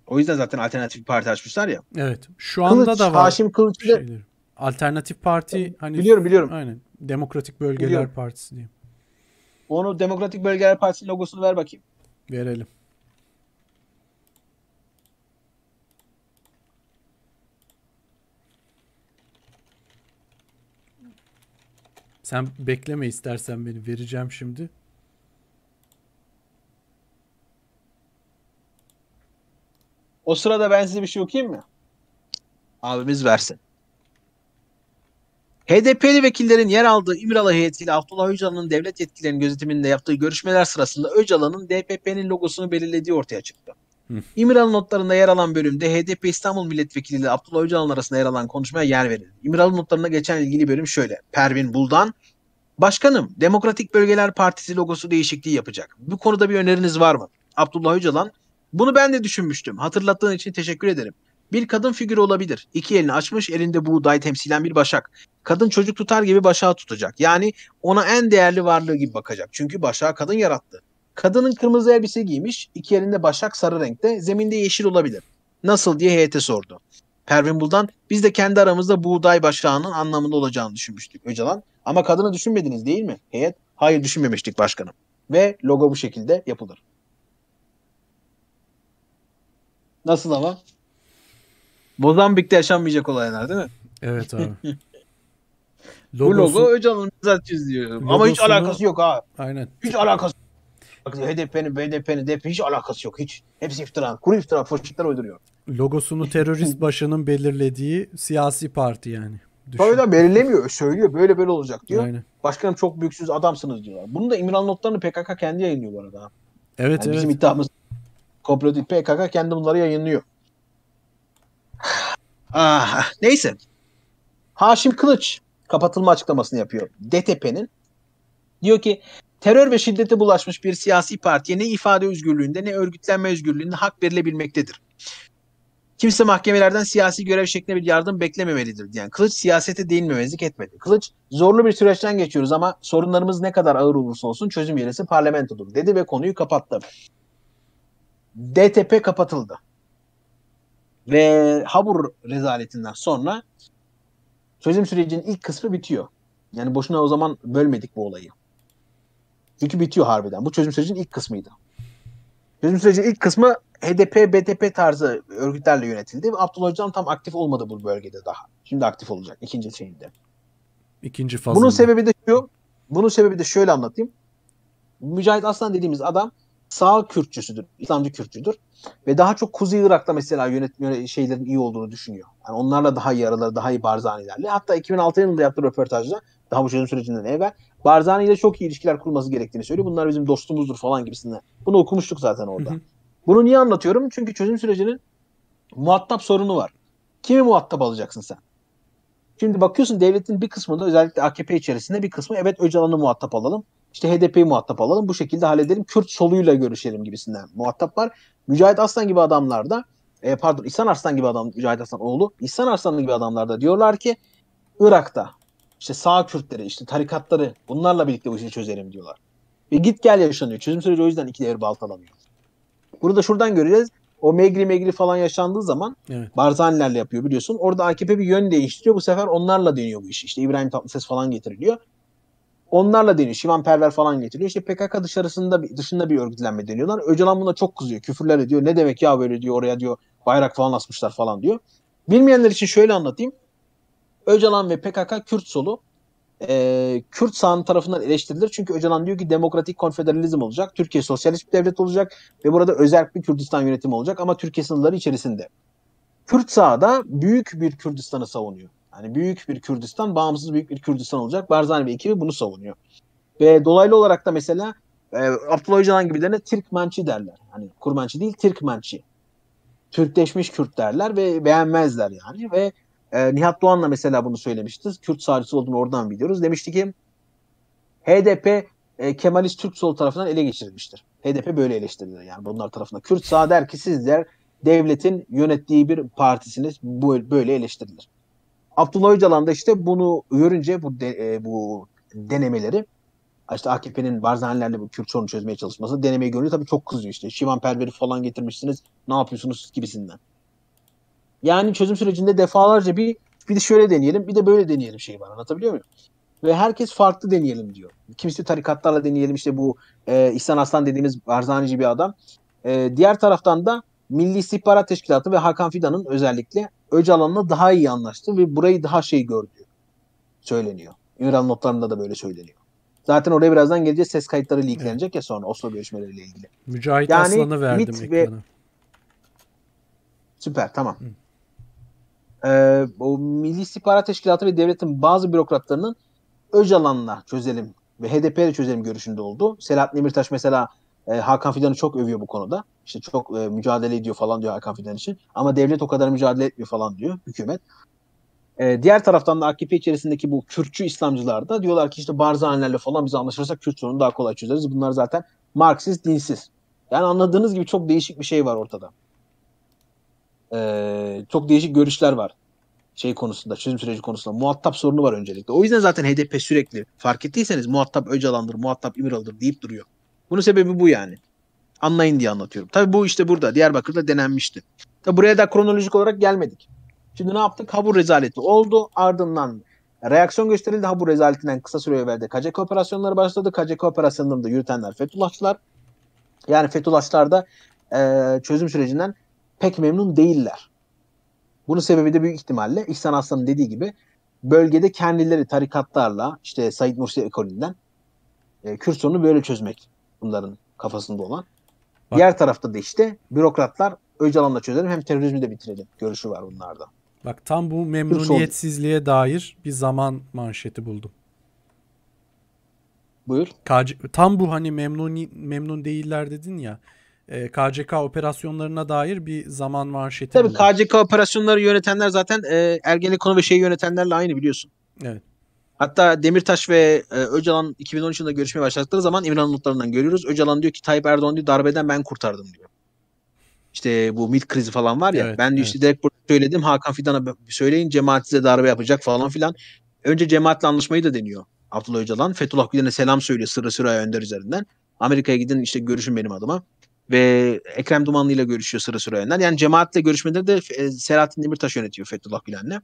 O yüzden zaten alternatif bir parti açmışlar ya. Evet. Şu anda da var. Haşim Kılıç'ı da... Alternatif parti hani biliyorum biliyorum. Aynen. Demokratik Bölgeler biliyorum. Partisi diyeyim. Onu Demokratik Bölgeler Partisi logosunu ver bakayım. Verelim. Sen bekleme istersen beni vereceğim şimdi. O sırada ben size bir şey okuyayım mı? Abimiz versin. HDP'li vekillerin yer aldığı İmralı heyetiyle Abdullah Öcalan'ın devlet yetkilerinin gözetiminde yaptığı görüşmeler sırasında Öcalan'ın DPP'nin logosunu belirlediği ortaya çıktı. İmralı notlarında yer alan bölümde HDP İstanbul Milletvekili ile Abdullah Öcalan arasında yer alan konuşmaya yer verildi. İmralı notlarına geçen ilgili bölüm şöyle. Pervin Buldan, Başkanım, Demokratik Bölgeler Partisi logosu değişikliği yapacak. Bu konuda bir öneriniz var mı? Abdullah Öcalan, bunu ben de düşünmüştüm. Hatırlattığın için teşekkür ederim. Bir kadın figürü olabilir. İki elini açmış, elinde buğday temsilen bir başak. Kadın çocuk tutar gibi başağı tutacak. Yani ona en değerli varlığı gibi bakacak. Çünkü başağı kadın yarattı. Kadının kırmızı elbise giymiş, iki elinde başak sarı renkte, zeminde yeşil olabilir. Nasıl diye heyete sordu. Pervin Buldan, biz de kendi aramızda buğday başağının anlamında olacağını düşünmüştük Öcalan. Ama kadını düşünmediniz değil mi? Heyet, hayır düşünmemiştik başkanım. Ve logo bu şekilde yapılır. Nasıl ama? Mozambik'te yaşanmayacak olaylar değil mi? Evet abi. Logosu, Bu logo Öcalan'ın bizzat çiziyor. Logosunu... Ama hiç alakası yok ha. Aynen. Hiç alakası yok. HDP'nin, BDP'nin, DP hiç alakası yok. Hiç. Hepsi iftira. Kuru iftira. Foşitler uyduruyor. Logosunu terörist başının belirlediği siyasi parti yani. Düşün. Tabii da belirlemiyor. Söylüyor. Böyle böyle olacak diyor. Aynen. Başkanım çok büyüksüz adamsınız diyorlar. Bunu da İmran notlarını PKK kendi yayınlıyor bu arada. Evet yani evet. Bizim iddiamız Komplo değil PKK kendi bunları yayınlıyor. Ah, neyse. Haşim Kılıç kapatılma açıklamasını yapıyor. DTP'nin. Diyor ki terör ve şiddete bulaşmış bir siyasi partiye ne ifade özgürlüğünde ne örgütlenme özgürlüğünde hak verilebilmektedir. Kimse mahkemelerden siyasi görev şeklinde bir yardım beklememelidir diyen Kılıç siyasete değinmemezlik etmedi. Kılıç zorlu bir süreçten geçiyoruz ama sorunlarımız ne kadar ağır olursa olsun çözüm yerisi parlamentodur dedi ve konuyu kapattı. DTP kapatıldı. Ve Habur rezaletinden sonra çözüm sürecinin ilk kısmı bitiyor. Yani boşuna o zaman bölmedik bu olayı. Çünkü bitiyor harbiden. Bu çözüm sürecinin ilk kısmıydı. Çözüm sürecinin ilk kısmı HDP, BTP tarzı örgütlerle yönetildi. Abdullah Öcalan tam aktif olmadı bu bölgede daha. Şimdi aktif olacak ikinci şeyinde. İkinci fazla. Bunun sebebi de şu. Bunun sebebi de şöyle anlatayım. Mücahit Aslan dediğimiz adam sağ Kürtçüsüdür, İslamcı Kürtçüdür ve daha çok Kuzey Irak'ta mesela yönetme şeylerin iyi olduğunu düşünüyor. Yani onlarla daha iyi araları, daha iyi Barzani Barzani'lerle. Hatta 2006 yılında yaptığı röportajda daha bu çözüm sürecinden evvel Barzani ile çok iyi ilişkiler kurması gerektiğini söylüyor. Bunlar bizim dostumuzdur falan gibisinden. Bunu okumuştuk zaten orada. Hı hı. Bunu niye anlatıyorum? Çünkü çözüm sürecinin muhatap sorunu var. Kimi muhatap alacaksın sen? Şimdi bakıyorsun devletin bir kısmında özellikle AKP içerisinde bir kısmı evet Öcalan'ı muhatap alalım. İşte HDP'yi muhatap alalım bu şekilde halledelim. Kürt soluyla görüşelim gibisinden muhatap var. Mücahit Aslan gibi adamlar da e, pardon İhsan Arslan gibi adam Mücahit Aslan oğlu İhsan Arslan gibi adamlar da diyorlar ki Irak'ta işte sağ Kürtleri işte tarikatları bunlarla birlikte bu işi çözelim diyorlar. Ve git gel yaşanıyor. Çözüm süreci o yüzden iki devir baltalanıyor. Bunu da şuradan göreceğiz. O Megri Megri falan yaşandığı zaman evet. Barzanilerle yapıyor biliyorsun. Orada AKP bir yön değiştiriyor. Bu sefer onlarla dönüyor bu iş. İşte İbrahim Tatlıses falan getiriliyor. Onlarla deniyor. Şivan perver falan getiriyor. İşte PKK dışarısında bir, dışında bir örgütlenme deniyorlar. Öcalan buna çok kızıyor. Küfürler ediyor. Ne demek ya böyle diyor oraya diyor. Bayrak falan asmışlar falan diyor. Bilmeyenler için şöyle anlatayım. Öcalan ve PKK Kürt solu e, Kürt sağının tarafından eleştirilir. Çünkü Öcalan diyor ki demokratik konfederalizm olacak. Türkiye sosyalist bir devlet olacak ve burada özel bir Kürdistan yönetimi olacak ama Türkiye sınırları içerisinde. Kürt sağda büyük bir Kürdistan'ı savunuyor. Yani büyük bir Kürdistan, bağımsız büyük bir Kürdistan olacak. Barzani ve ekibi bunu savunuyor. Ve dolaylı olarak da mesela e, Abdullah Öcalan gibilerine Türkmençi derler. Hani Kurmençi değil, Türkmençi. Türkleşmiş Kürt derler ve beğenmezler yani. Ve e, Nihat da mesela bunu söylemişti. Kürt sağcısı olduğunu oradan biliyoruz. Demişti ki HDP e, Kemalist Türk Sol tarafından ele geçirilmiştir. HDP böyle eleştirilir yani bunlar tarafından. Kürt sağ der ki sizler devletin yönettiği bir partisiniz böyle eleştirilir. Abdullah Öcalan da işte bunu görünce bu de, e, bu denemeleri işte AKP'nin Barzanilerle bu Kürt sorunu çözmeye çalışması denemeyi görünce tabii çok kızıyor işte. Şivan Perver'i falan getirmişsiniz ne yapıyorsunuz gibisinden. Yani çözüm sürecinde defalarca bir bir de şöyle deneyelim bir de böyle deneyelim şeyi var anlatabiliyor muyum? Ve herkes farklı deneyelim diyor. Kimisi tarikatlarla deneyelim işte bu e, İhsan Aslan dediğimiz Barzanici bir adam. E, diğer taraftan da Milli İstihbarat Teşkilatı ve Hakan Fidan'ın özellikle Öcalan'la daha iyi anlaştı ve burayı daha şey gördü. Söyleniyor. İmran notlarında da böyle söyleniyor. Zaten oraya birazdan geleceğiz. Ses kayıtları leaklenecek evet. ya sonra Oslo görüşmeleriyle ilgili. Mücahit yani Aslan'ı verdim MIT ve... Süper tamam. Hı. Ee, o Milli İstihbarat Teşkilatı ve devletin bazı bürokratlarının Öcalan'la çözelim ve HDP'yle çözelim görüşünde oldu. Selahattin Demirtaş mesela e, Hakan Fidan'ı çok övüyor bu konuda. İşte çok e, mücadele ediyor falan diyor Hakan Fidan için. Ama devlet o kadar mücadele etmiyor falan diyor hükümet. E, diğer taraftan da AKP içerisindeki bu Kürtçü İslamcılar da diyorlar ki işte Barzanilerle falan biz anlaşırsak Kürt sorunu daha kolay çözeriz. Bunlar zaten Marksist, dinsiz. Yani anladığınız gibi çok değişik bir şey var ortada. E, çok değişik görüşler var şey konusunda, çözüm süreci konusunda muhatap sorunu var öncelikle. O yüzden zaten HDP sürekli fark ettiyseniz muhatap Öcalan'dır, muhatap İmralı'dır deyip duruyor. Bunun sebebi bu yani. Anlayın diye anlatıyorum. Tabi bu işte burada Diyarbakır'da denenmişti. Tabi buraya da kronolojik olarak gelmedik. Şimdi ne yaptık? Habur rezaleti oldu. Ardından reaksiyon gösterildi. bu rezaletinden kısa süre evvel de KCK operasyonları başladı. KCK operasyonlarında yürütenler Fethullahçılar. Yani Fethullahçılar da e, çözüm sürecinden pek memnun değiller. Bunun sebebi de büyük ihtimalle İhsan Aslan'ın dediği gibi bölgede kendileri tarikatlarla işte Said Nursi ekolünden e, Kürson'u böyle çözmek bunların kafasında olan. Bak. Diğer tarafta da işte bürokratlar Öcalan'la çözelim hem terörizmi de bitirelim görüşü var bunlarda. Bak tam bu memnuniyetsizliğe dair bir zaman manşeti buldum. Buyur. KC, tam bu hani memnun memnun değiller dedin ya. E, KCK operasyonlarına dair bir zaman manşeti. Tabii buldum. KCK operasyonları yönetenler zaten e, Ergenekon ve şeyi yönetenlerle aynı biliyorsun. Evet. Hatta Demirtaş ve e, Öcalan 2013 yılında görüşmeye başladıkları zaman İmran notlarından görüyoruz. Öcalan diyor ki Tayyip Erdoğan diyor darbeden ben kurtardım diyor. İşte bu MIT krizi falan var ya. Evet, ben diyor evet. işte direkt burada söyledim. Hakan Fidan'a söyleyin cemaat size darbe yapacak falan filan. Önce cemaatle anlaşmayı da deniyor. Abdullah Öcalan. Fethullah Gülen'e selam söylüyor Sırrı Süreyya Önder üzerinden. Amerika'ya gidin işte görüşün benim adıma. Ve Ekrem Dumanlı ile görüşüyor Sıra sıra Önder. Yani cemaatle görüşmeleri de e, Selahattin Demirtaş yönetiyor Fethullah Gülen'le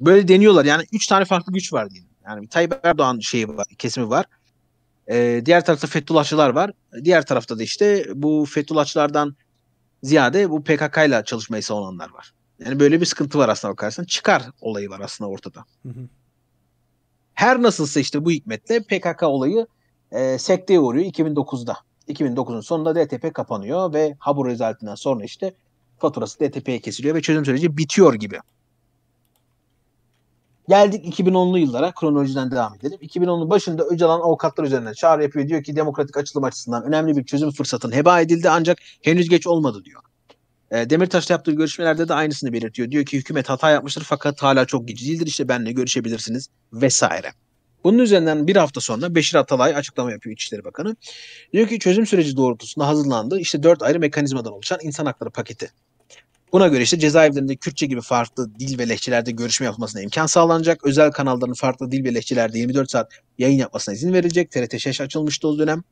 böyle deniyorlar. Yani üç tane farklı güç var diyelim. Yani Tayyip Erdoğan şeyi var, kesimi var. Ee, diğer tarafta Fethullahçılar var. Diğer tarafta da işte bu Fethullahçılardan ziyade bu PKK ile çalışmayı savunanlar var. Yani böyle bir sıkıntı var aslında bakarsan. Çıkar olayı var aslında ortada. Her nasılsa işte bu hikmetle PKK olayı e, sekteye uğruyor 2009'da. 2009'un sonunda DTP kapanıyor ve Habur rezaletinden sonra işte faturası DTP'ye kesiliyor ve çözüm süreci bitiyor gibi. Geldik 2010'lu yıllara kronolojiden devam edelim. 2010'lu başında Öcalan avukatlar üzerine çağrı yapıyor. Diyor ki demokratik açılım açısından önemli bir çözüm fırsatın heba edildi ancak henüz geç olmadı diyor. E, Demirtaş'la yaptığı görüşmelerde de aynısını belirtiyor. Diyor ki hükümet hata yapmıştır fakat hala çok geç değildir. İşte benimle görüşebilirsiniz vesaire. Bunun üzerinden bir hafta sonra Beşir Atalay açıklama yapıyor İçişleri Bakanı. Diyor ki çözüm süreci doğrultusunda hazırlandı. İşte dört ayrı mekanizmadan oluşan insan hakları paketi Buna göre işte cezaevlerinde Kürtçe gibi farklı dil ve lehçelerde görüşme yapmasına imkan sağlanacak. Özel kanalların farklı dil ve lehçelerde 24 saat yayın yapmasına izin verilecek. TRT 6 açılmıştı o dönem.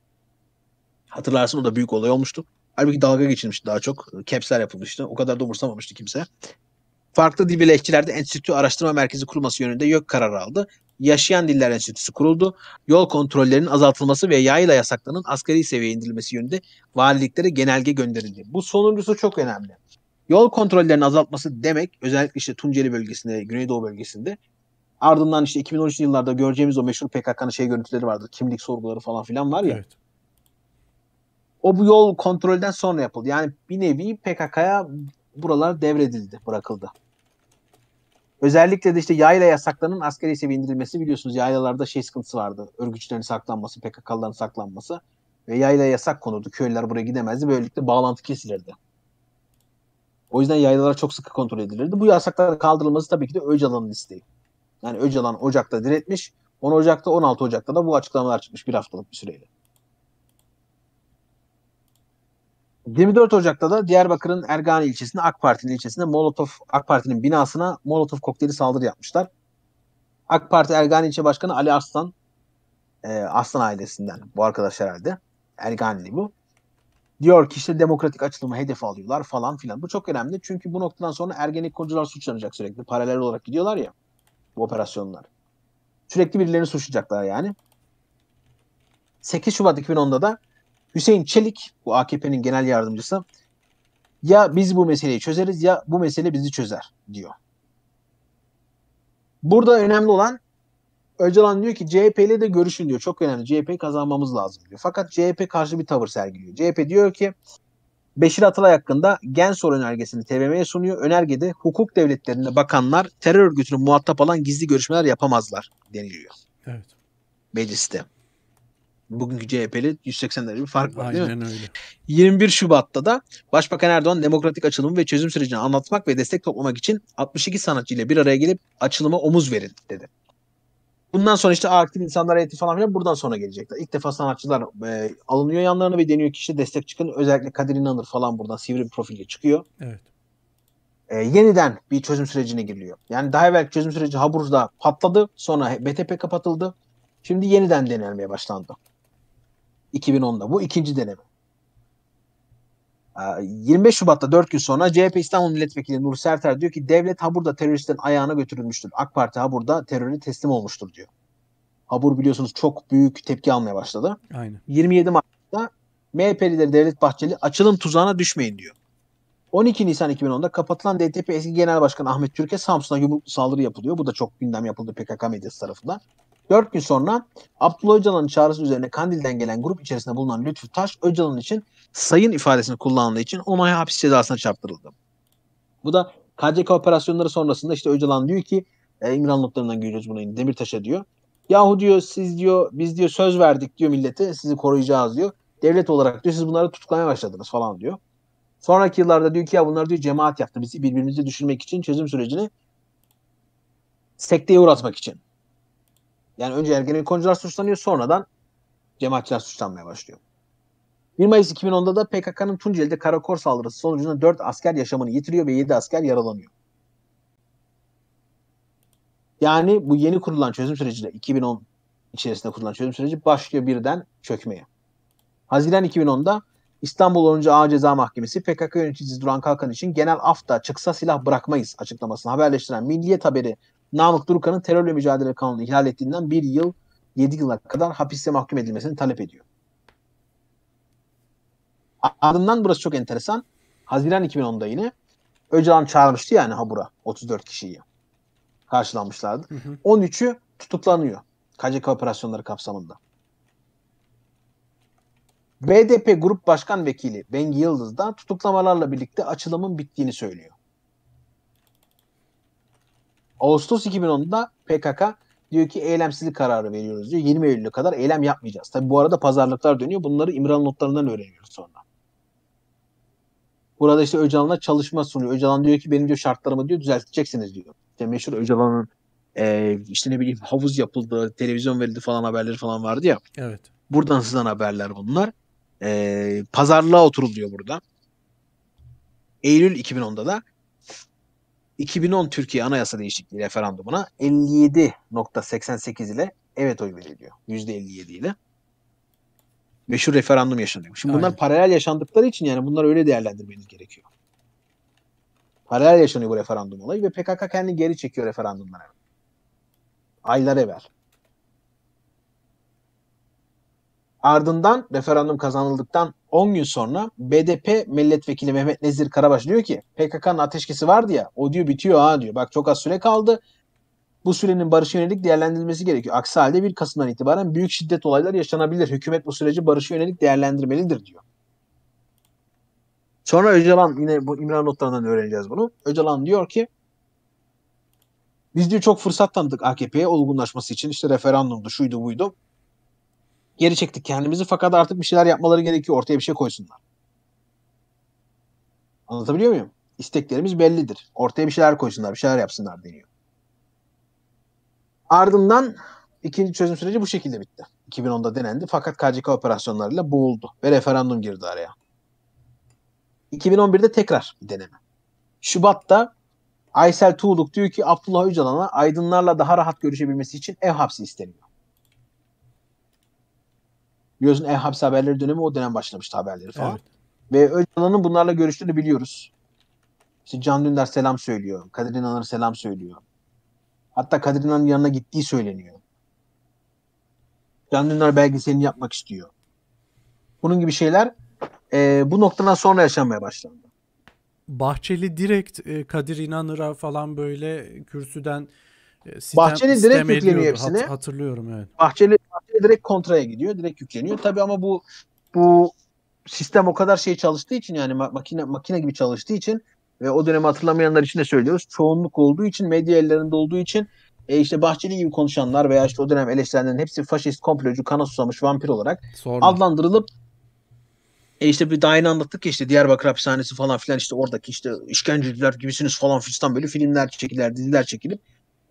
Hatırlarsın o da büyük olay olmuştu. Halbuki dalga geçilmişti daha çok. Kepsler yapılmıştı. O kadar da umursamamıştı kimse. Farklı dil ve lehçelerde Enstitü Araştırma Merkezi kurulması yönünde yok karar aldı. Yaşayan Diller Enstitüsü kuruldu. Yol kontrollerinin azaltılması ve yayla yasaklarının asgari seviyeye indirilmesi yönünde valiliklere genelge gönderildi. Bu sonuncusu çok önemli. Yol kontrollerini azaltması demek özellikle işte Tunceli bölgesinde, Güneydoğu bölgesinde ardından işte 2013 yıllarda göreceğimiz o meşhur PKK'nın şey görüntüleri vardı, Kimlik sorguları falan filan var ya. Evet. O bu yol kontrolden sonra yapıldı. Yani bir nevi PKK'ya buralar devredildi, bırakıldı. Özellikle de işte yayla yasaklarının askeri seviye indirilmesi biliyorsunuz yaylalarda şey sıkıntısı vardı. Örgütçülerin saklanması, PKK'ların saklanması ve yayla yasak konurdu. Köylüler buraya gidemezdi. Böylelikle bağlantı kesilirdi. O yüzden yaylalar çok sıkı kontrol edilirdi. Bu yasaklar kaldırılması tabii ki de Öcalan'ın isteği. Yani Öcalan Ocak'ta diretmiş. 10 Ocak'ta 16 Ocak'ta da bu açıklamalar çıkmış bir haftalık bir süreyle. 24 Ocak'ta da Diyarbakır'ın Ergani ilçesinde AK Parti'nin ilçesinde Molotov AK Parti'nin binasına Molotov kokteyli saldırı yapmışlar. AK Parti Ergani ilçe başkanı Ali Arslan e, Aslan ailesinden bu arkadaş herhalde. Erganili bu diyor ki işte demokratik açılımı hedef alıyorlar falan filan. Bu çok önemli çünkü bu noktadan sonra Ergenekoncular suçlanacak sürekli. Paralel olarak gidiyorlar ya bu operasyonlar. Sürekli birilerini suçlayacaklar yani. 8 Şubat 2010'da da Hüseyin Çelik, bu AKP'nin genel yardımcısı, ya biz bu meseleyi çözeriz ya bu mesele bizi çözer diyor. Burada önemli olan Öcalan diyor ki CHP ile de görüşün diyor. Çok önemli. CHP kazanmamız lazım diyor. Fakat CHP karşı bir tavır sergiliyor. CHP diyor ki Beşir Atalay hakkında gen soru önergesini TBMM'ye sunuyor. Önergede hukuk devletlerinde bakanlar terör örgütünü muhatap alan gizli görüşmeler yapamazlar deniliyor. Evet. Mecliste. Bugünkü CHP'li 180 derece bir fark var Aynen değil mi? öyle. 21 Şubat'ta da Başbakan Erdoğan demokratik açılımı ve çözüm sürecini anlatmak ve destek toplamak için 62 sanatçı ile bir araya gelip açılıma omuz verin dedi. Bundan sonra işte aktif insanlar eğitim falan filan buradan sonra gelecekler. İlk defa sanatçılar e, alınıyor yanlarına ve deniyor ki işte destek çıkın. Özellikle Kadir İnanır falan buradan sivri bir profille çıkıyor. Evet. E, yeniden bir çözüm sürecine giriliyor. Yani daha evvel çözüm süreci Habur'da patladı. Sonra BTP kapatıldı. Şimdi yeniden denenmeye başlandı. 2010'da. Bu ikinci deneme. 25 ee, Şubat'ta 4 gün sonra CHP İstanbul Milletvekili Nur Serter diyor ki devlet Habur'da teröristlerin ayağına götürülmüştür. AK Parti Habur'da teröre teslim olmuştur diyor. Habur biliyorsunuz çok büyük tepki almaya başladı. Aynen. 27 Mart'ta MHP lideri Devlet Bahçeli açılım tuzağına düşmeyin diyor. 12 Nisan 2010'da kapatılan DTP eski genel başkanı Ahmet Türk'e Samsun'a yumruklu saldırı yapılıyor. Bu da çok gündem yapıldı PKK medyası tarafından. 4 gün sonra Abdullah Öcalan'ın çağrısı üzerine Kandil'den gelen grup içerisinde bulunan Lütfü Taş, Öcalan için sayın ifadesini kullandığı için 10 ay hapis cezasına çarptırıldı. Bu da KCK operasyonları sonrasında işte Öcalan diyor ki e, İmran notlarından görüyoruz bunu Demirtaş'a diyor. Yahu diyor siz diyor biz diyor söz verdik diyor millete sizi koruyacağız diyor. Devlet olarak diyor siz bunları tutuklamaya başladınız falan diyor. Sonraki yıllarda diyor ki ya bunlar diyor cemaat yaptı bizi birbirimizi düşürmek için çözüm sürecini sekteye uğratmak için. Yani önce Ergenekoncular suçlanıyor sonradan cemaatçiler suçlanmaya başlıyor. 1 Mayıs 2010'da da PKK'nın Tunceli'de karakor saldırısı sonucunda 4 asker yaşamını yitiriyor ve 7 asker yaralanıyor. Yani bu yeni kurulan çözüm süreci de 2010 içerisinde kurulan çözüm süreci başlıyor birden çökmeye. Haziran 2010'da İstanbul 10. Ağır Ceza Mahkemesi PKK yöneticisi Duran Kalkan için genel afta çıksa silah bırakmayız açıklamasını haberleştiren Milliyet Haberi Namık Durukan'ın terörle mücadele kanunu ihlal ettiğinden bir yıl 7 yıla kadar hapiste mahkum edilmesini talep ediyor. Ardından burası çok enteresan. Haziran 2010'da yine Öcalan çağırmıştı yani Habur'a 34 kişiyi. Karşılanmışlardı. Hı hı. 13'ü tutuklanıyor. KCK operasyonları kapsamında. BDP Grup Başkan Vekili Bengi Yıldız da tutuklamalarla birlikte açılımın bittiğini söylüyor. Ağustos 2010'da PKK diyor ki eylemsizlik kararı veriyoruz diyor. 20 Eylül'e kadar eylem yapmayacağız. Tabi bu arada pazarlıklar dönüyor. Bunları İmran notlarından öğreniyoruz sonra. Burada işte Öcalan'a çalışma sunuyor. Öcalan diyor ki benim diyor şartlarımı diyor düzelteceksiniz diyor. İşte meşhur Öcalan'ın e, işte ne bileyim havuz yapıldı, televizyon verildi falan haberleri falan vardı ya. Evet. Buradan sızan haberler bunlar. E, pazarlığa oturuluyor burada. Eylül 2010'da da 2010 Türkiye Anayasa Değişikliği referandumuna 57.88 ile evet oy veriliyor. %57 ile meşhur referandum yaşanıyor. Şimdi bunlar Aynen. paralel yaşandıkları için yani bunları öyle değerlendirmeniz gerekiyor. Paralel yaşanıyor bu referandum olayı ve PKK kendi geri çekiyor referandumdan Aylar evvel. Ardından referandum kazanıldıktan 10 gün sonra BDP milletvekili Mehmet Nezir Karabaş diyor ki PKK'nın ateşkesi vardı ya o diyor bitiyor ha diyor. Bak çok az süre kaldı bu sürenin barışa yönelik değerlendirilmesi gerekiyor. Aksi halde 1 Kasım'dan itibaren büyük şiddet olayları yaşanabilir. Hükümet bu süreci barışa yönelik değerlendirmelidir diyor. Sonra Öcalan yine bu İmran notlarından öğreneceğiz bunu. Öcalan diyor ki biz diyor çok fırsat tanıdık AKP'ye olgunlaşması için. İşte referandumdu, şuydu buydu. Geri çektik kendimizi fakat artık bir şeyler yapmaları gerekiyor. Ortaya bir şey koysunlar. Anlatabiliyor muyum? İsteklerimiz bellidir. Ortaya bir şeyler koysunlar, bir şeyler yapsınlar deniyor. Ardından ikinci çözüm süreci bu şekilde bitti. 2010'da denendi fakat KCK operasyonlarıyla boğuldu ve referandum girdi araya. 2011'de tekrar bir deneme. Şubat'ta Aysel Tuğluk diyor ki Abdullah Öcalan'a aydınlarla daha rahat görüşebilmesi için ev hapsi isteniyor. Biliyorsun ev hapsi haberleri dönemi o dönem başlamıştı haberleri falan. Evet. Ve Öcalan'ın bunlarla görüştüğünü biliyoruz. İşte Can Dündar selam söylüyor. Kadir İnanır selam söylüyor. Hatta Kadir İnan'ın yanına gittiği söyleniyor. Can Dündar belgeselini yapmak istiyor. Bunun gibi şeyler e, bu noktadan sonra yaşanmaya başlandı. Bahçeli direkt e, Kadir İnanır'a falan böyle kürsüden e, Bahçeli direkt yükleniyor hepsini Hat, hatırlıyorum evet. Bahçeli, Bahçeli direkt kontraya gidiyor. Direkt yükleniyor. Tabii ama bu bu sistem o kadar şey çalıştığı için yani makine makine gibi çalıştığı için ve o dönemi hatırlamayanlar için de söylüyoruz. Çoğunluk olduğu için, medya ellerinde olduğu için e işte Bahçeli gibi konuşanlar veya işte o dönem eleştirenlerin hepsi faşist, komplocu, kana susamış vampir olarak Sorma. adlandırılıp e işte bir daha anlattık ya işte Diyarbakır hapishanesi falan filan işte oradaki işte işkenceciler gibisiniz falan filan böyle filmler çekilir diziler çekilip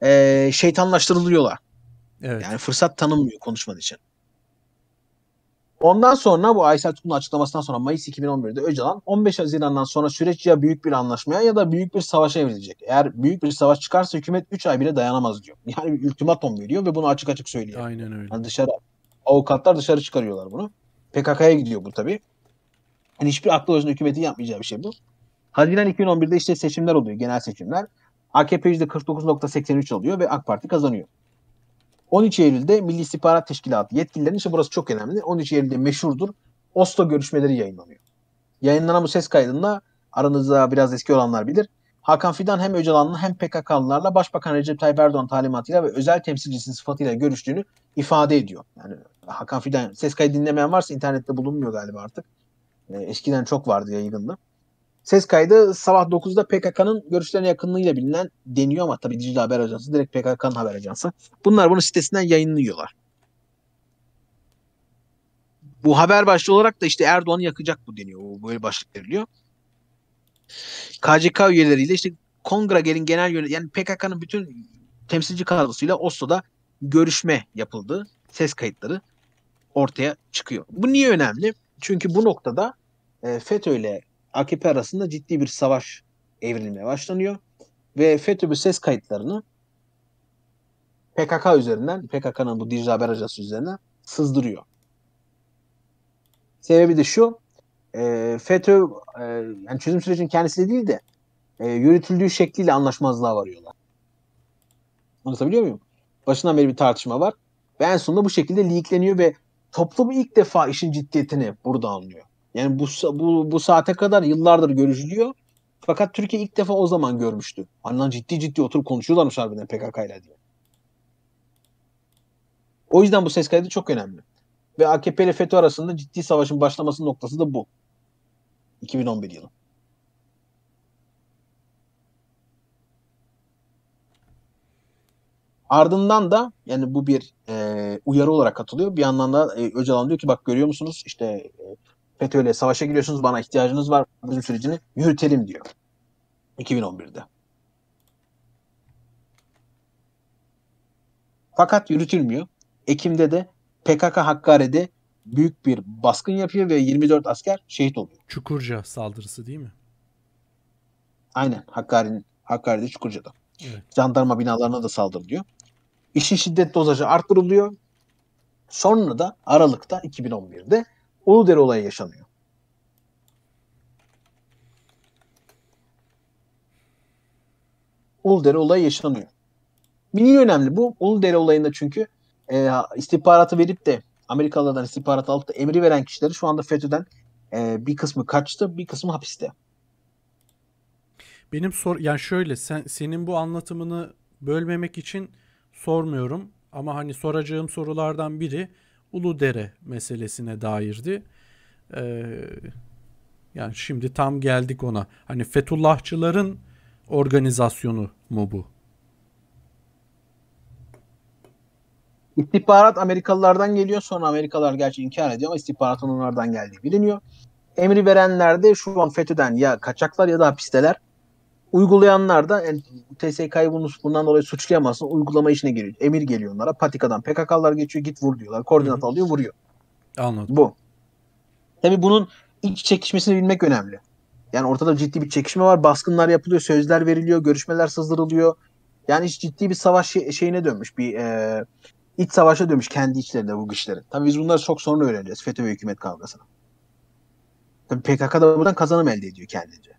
e, şeytanlaştırılıyorlar. Evet. Yani fırsat tanınmıyor konuşman için. Ondan sonra bu Aysel Tutun'un açıklamasından sonra Mayıs 2011'de Öcalan 15 Haziran'dan sonra süreç ya büyük bir anlaşmaya ya da büyük bir savaşa evrilecek. Eğer büyük bir savaş çıkarsa hükümet 3 ay bile dayanamaz diyor. Yani bir ultimatom veriyor ve bunu açık açık söylüyor. Aynen öyle. Yani dışarı avukatlar dışarı çıkarıyorlar bunu. PKK'ya gidiyor bu tabii. Yani hiçbir aklı başında hükümetin yapmayacağı bir şey bu. Haziran 2011'de işte seçimler oluyor, genel seçimler. AKP %49.83 alıyor ve AK Parti kazanıyor. 13 Eylül'de Milli İstihbarat Teşkilatı yetkililerinin işte burası çok önemli. 13 Eylül'de meşhurdur. Oslo görüşmeleri yayınlanıyor. Yayınlanan bu ses kaydında aranızda biraz eski olanlar bilir. Hakan Fidan hem Öcalan'la hem PKK'lılarla Başbakan Recep Tayyip Erdoğan talimatıyla ve özel temsilcisi sıfatıyla görüştüğünü ifade ediyor. Yani Hakan Fidan ses kaydı dinlemeyen varsa internette bulunmuyor galiba artık. Ee, eskiden çok vardı yayınında. Ses kaydı sabah 9'da PKK'nın görüşlerine yakınlığıyla bilinen deniyor ama tabii dijital haber ajansı direkt PKK'nın haber ajansı. Bunlar bunu sitesinden yayınlıyorlar. Bu haber başlığı olarak da işte Erdoğan'ı yakacak bu deniyor. Böyle başlık veriliyor. KCK üyeleriyle işte Kongre gelin genel yönet yani PKK'nın bütün temsilci kadrosuyla Oslo'da görüşme yapıldı. Ses kayıtları ortaya çıkıyor. Bu niye önemli? Çünkü bu noktada e, FETÖ ile AKP arasında ciddi bir savaş evrilmeye başlanıyor. Ve FETÖ'nün ses kayıtlarını PKK üzerinden, PKK'nın bu Dicle Haber Ajansı üzerinden sızdırıyor. Sebebi de şu, e, FETÖ e, yani çözüm sürecinin kendisi de değil de e, yürütüldüğü şekliyle anlaşmazlığa varıyorlar. Anlatabiliyor muyum? Başından beri bir tartışma var. Ve en sonunda bu şekilde liikleniyor ve toplum ilk defa işin ciddiyetini burada anlıyor. Yani bu, bu, bu saate kadar yıllardır görüşülüyor. Fakat Türkiye ilk defa o zaman görmüştü. Hani lan ciddi ciddi oturup konuşuyorlarmış harbiden PKK ile diye. O yüzden bu ses kaydı çok önemli. Ve AKP ile FETÖ arasında ciddi savaşın başlaması noktası da bu. 2011 yılı. Ardından da yani bu bir e, uyarı olarak katılıyor. Bir yandan da e, Öcalan diyor ki bak görüyor musunuz işte e, FETÖ'yle savaşa giriyorsunuz bana ihtiyacınız var bizim sürecini yürütelim diyor 2011'de. Fakat yürütülmüyor. Ekim'de de PKK Hakkari'de büyük bir baskın yapıyor ve 24 asker şehit oluyor. Çukurca saldırısı değil mi? Aynen Hakkari'nin Hakkari'de Çukurca'da. Evet. Jandarma binalarına da saldırılıyor. İşin şiddet dozajı arttırılıyor. Sonra da Aralık'ta 2011'de Uludere olayı yaşanıyor. Uludere olayı yaşanıyor. Bir niye önemli bu? Uludere olayında çünkü e, istihbaratı verip de Amerikalılardan istihbarat alıp da emri veren kişileri şu anda FETÖ'den e, bir kısmı kaçtı, bir kısmı hapiste. Benim sor yani şöyle sen senin bu anlatımını bölmemek için sormuyorum ama hani soracağım sorulardan biri Uludere meselesine dairdi. Ee, yani şimdi tam geldik ona. Hani Fethullahçıların organizasyonu mu bu? İstihbarat Amerikalılardan geliyor. Sonra Amerikalılar gerçi inkar ediyor ama istihbarat onlardan geldiği biliniyor. Emri verenler de şu an FETÖ'den ya kaçaklar ya da hapisteler. Uygulayanlar da yani TSK'yı bundan dolayı suçlayamazsın. Uygulama işine giriyor. Emir geliyor onlara. Patikadan PKK'lar geçiyor. Git vur diyorlar. Koordinat Hı-hı. alıyor vuruyor. Anladım. Bu. Tabii bunun iç çekişmesini bilmek önemli. Yani ortada ciddi bir çekişme var. Baskınlar yapılıyor. Sözler veriliyor. Görüşmeler sızdırılıyor. Yani hiç ciddi bir savaş şey, şeyine dönmüş. Bir e, iç savaşa dönmüş kendi içlerinde bu güçlerin. Tabii biz bunları çok sonra öğreneceğiz. FETÖ ve hükümet kavgasına. Tabii PKK da buradan kazanım elde ediyor kendince.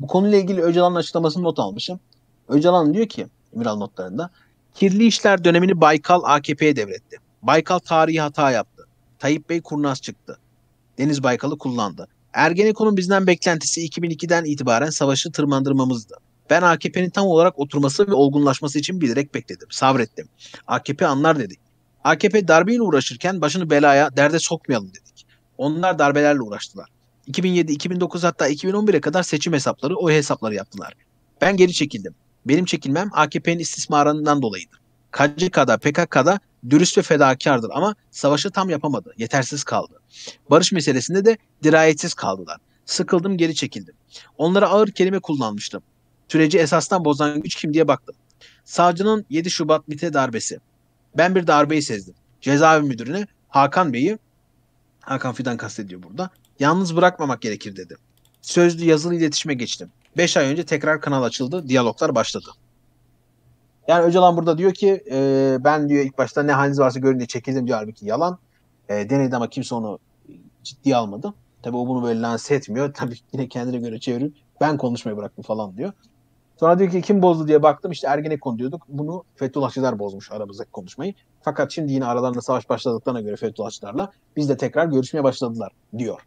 Bu konuyla ilgili Öcalan'ın açıklamasını not almışım. Öcalan diyor ki Emiral notlarında kirli işler dönemini Baykal AKP'ye devretti. Baykal tarihi hata yaptı. Tayyip Bey kurnaz çıktı. Deniz Baykal'ı kullandı. Ergenekon'un bizden beklentisi 2002'den itibaren savaşı tırmandırmamızdı. Ben AKP'nin tam olarak oturması ve olgunlaşması için bilerek bekledim, sabrettim. AKP anlar dedik. AKP darbeyle uğraşırken başını belaya, derde sokmayalım dedik. Onlar darbelerle uğraştılar. 2007, 2009 hatta 2011'e kadar seçim hesapları, oy hesapları yaptılar. Ben geri çekildim. Benim çekilmem AKP'nin istismarından dolayıydı. KCK'da, PKK'da dürüst ve fedakardır ama savaşı tam yapamadı, yetersiz kaldı. Barış meselesinde de dirayetsiz kaldılar. Sıkıldım, geri çekildim. Onlara ağır kelime kullanmıştım. Süreci esastan bozan güç kim diye baktım. Savcının 7 Şubat MIT'e darbesi. Ben bir darbeyi sezdim. Cezaevi müdürüne Hakan Bey'i Hakan Fidan kastediyor burada. Yalnız bırakmamak gerekir dedi. Sözlü yazılı iletişime geçtim. 5 ay önce tekrar kanal açıldı. Diyaloglar başladı. Yani Öcalan burada diyor ki e, ben diyor ilk başta ne haliniz varsa görün diye çekildim diyor. Halbuki yalan. E, denedi ama kimse onu ciddiye almadı. Tabii o bunu böyle lanse etmiyor. Tabii yine kendine göre çevirip ben konuşmayı bıraktım falan diyor. Sonra diyor ki kim bozdu diye baktım işte Ergenekon diyorduk. Bunu Fethullahçılar bozmuş aramızdaki konuşmayı. Fakat şimdi yine aralarında savaş başladıklarına göre Fethullahçılarla biz de tekrar görüşmeye başladılar diyor.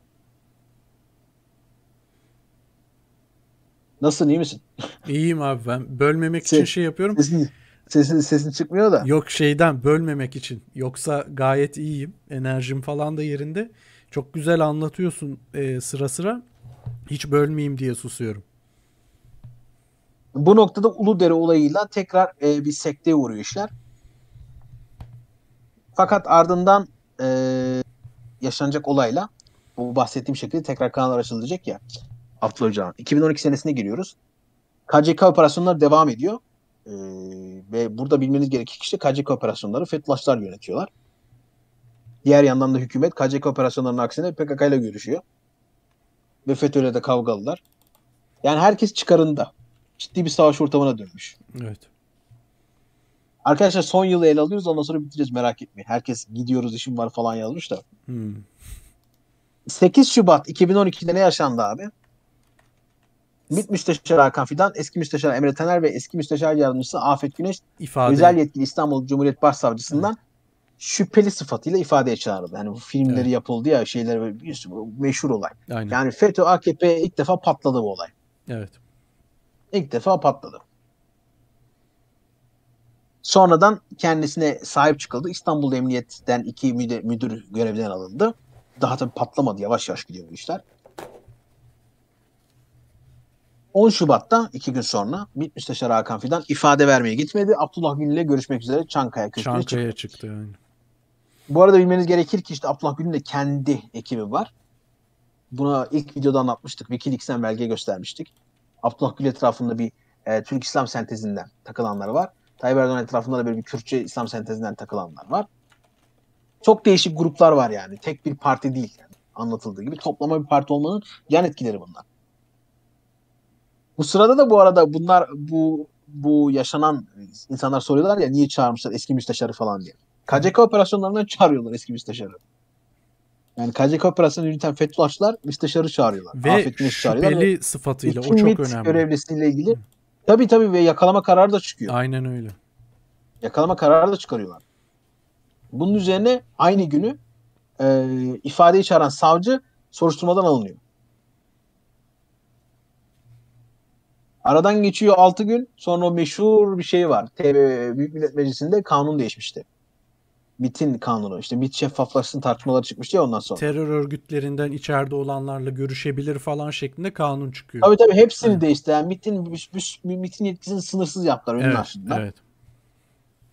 Nasılsın iyi misin? İyiyim abi ben. Bölmemek Ses, için şey yapıyorum. Sesin, sesin, sesin çıkmıyor da. Yok şeyden bölmemek için. Yoksa gayet iyiyim. Enerjim falan da yerinde. Çok güzel anlatıyorsun e, sıra sıra. Hiç bölmeyeyim diye susuyorum. Bu noktada Uludere olayıyla tekrar e, bir sekteye uğruyor işler. Fakat ardından e, yaşanacak olayla bu bahsettiğim şekilde tekrar kanallar açılacak ya. Abdullah Öcalan. 2012 senesine giriyoruz. KCK operasyonları devam ediyor. Ee, ve burada bilmeniz gereken kişi KCK operasyonları Fethullahçılar yönetiyorlar. Diğer yandan da hükümet KCK operasyonlarının aksine PKK ile görüşüyor. Ve FETÖ'yle de kavgalılar. Yani herkes çıkarında. Ciddi bir savaş ortamına dönmüş. Evet. Arkadaşlar son yılı ele alıyoruz ondan sonra bitireceğiz merak etmeyin. Herkes gidiyoruz işim var falan yazmış da. Hmm. 8 Şubat 2012'de ne yaşandı abi? MİT Müsteşarı Hakan Fidan, eski müsteşar Emre Taner ve eski müsteşar yardımcısı Afet Güneş İfade. özel yetkili İstanbul Cumhuriyet Başsavcısından evet. şüpheli sıfatıyla ifadeye çağrıldı. Yani bu filmleri evet. yapıldı ya şeyler meşhur olay. Aynen. Yani FETÖ AKP ilk defa patladı bu olay. Evet. İlk defa patladı. Sonradan kendisine sahip çıkıldı. İstanbul Emniyet'ten iki müdür, müdür görevden alındı. Daha tabii patlamadı. Yavaş yavaş gidiyor bu işler. 10 Şubat'ta iki gün sonra bir müsteşar Hakan Fidan ifade vermeye gitmedi. Abdullah Gül ile görüşmek üzere Çankaya köşküne çıktı. Çankaya çıktı yani. Bu arada bilmeniz gerekir ki işte Abdullah Gül'ün de kendi ekibi var. Buna ilk videoda anlatmıştık. Wikileaks'ten belge göstermiştik. Abdullah Gül etrafında bir e, Türk İslam sentezinden takılanlar var. Tayyip Erdoğan etrafında da böyle bir Kürtçe İslam sentezinden takılanlar var. Çok değişik gruplar var yani. Tek bir parti değil. Yani anlatıldığı gibi toplama bir parti olmanın yan etkileri bunlar. Bu sırada da bu arada bunlar bu bu yaşanan insanlar soruyorlar ya niye çağırmışlar eski müsteşarı falan diye. KCK operasyonlarından çağırıyorlar eski müsteşarı. Yani KCK operasyonu yürüten Fethullahçılar müsteşarı çağırıyorlar. Ve Afetini çağırıyorlar. şüpheli ve sıfatıyla o çok önemli. görevlisiyle ilgili. Hı. Tabii ve yakalama kararı da çıkıyor. Aynen öyle. Yakalama kararı da çıkarıyorlar. Bunun üzerine aynı günü e, ifadeyi çağıran savcı soruşturmadan alınıyor. Aradan geçiyor 6 gün. Sonra o meşhur bir şey var. TB e, Büyük Millet Meclisi'nde kanun değişmişti. MIT'in kanunu. işte MIT şeffaflaşsın tartışmaları çıkmıştı ya ondan sonra. Terör örgütlerinden içeride olanlarla görüşebilir falan şeklinde kanun çıkıyor. Tabii tabii hepsini Hı. değişti. Yani MIT'in, MIT'in yetkisini sınırsız yaptılar önün evet, aslında. Evet.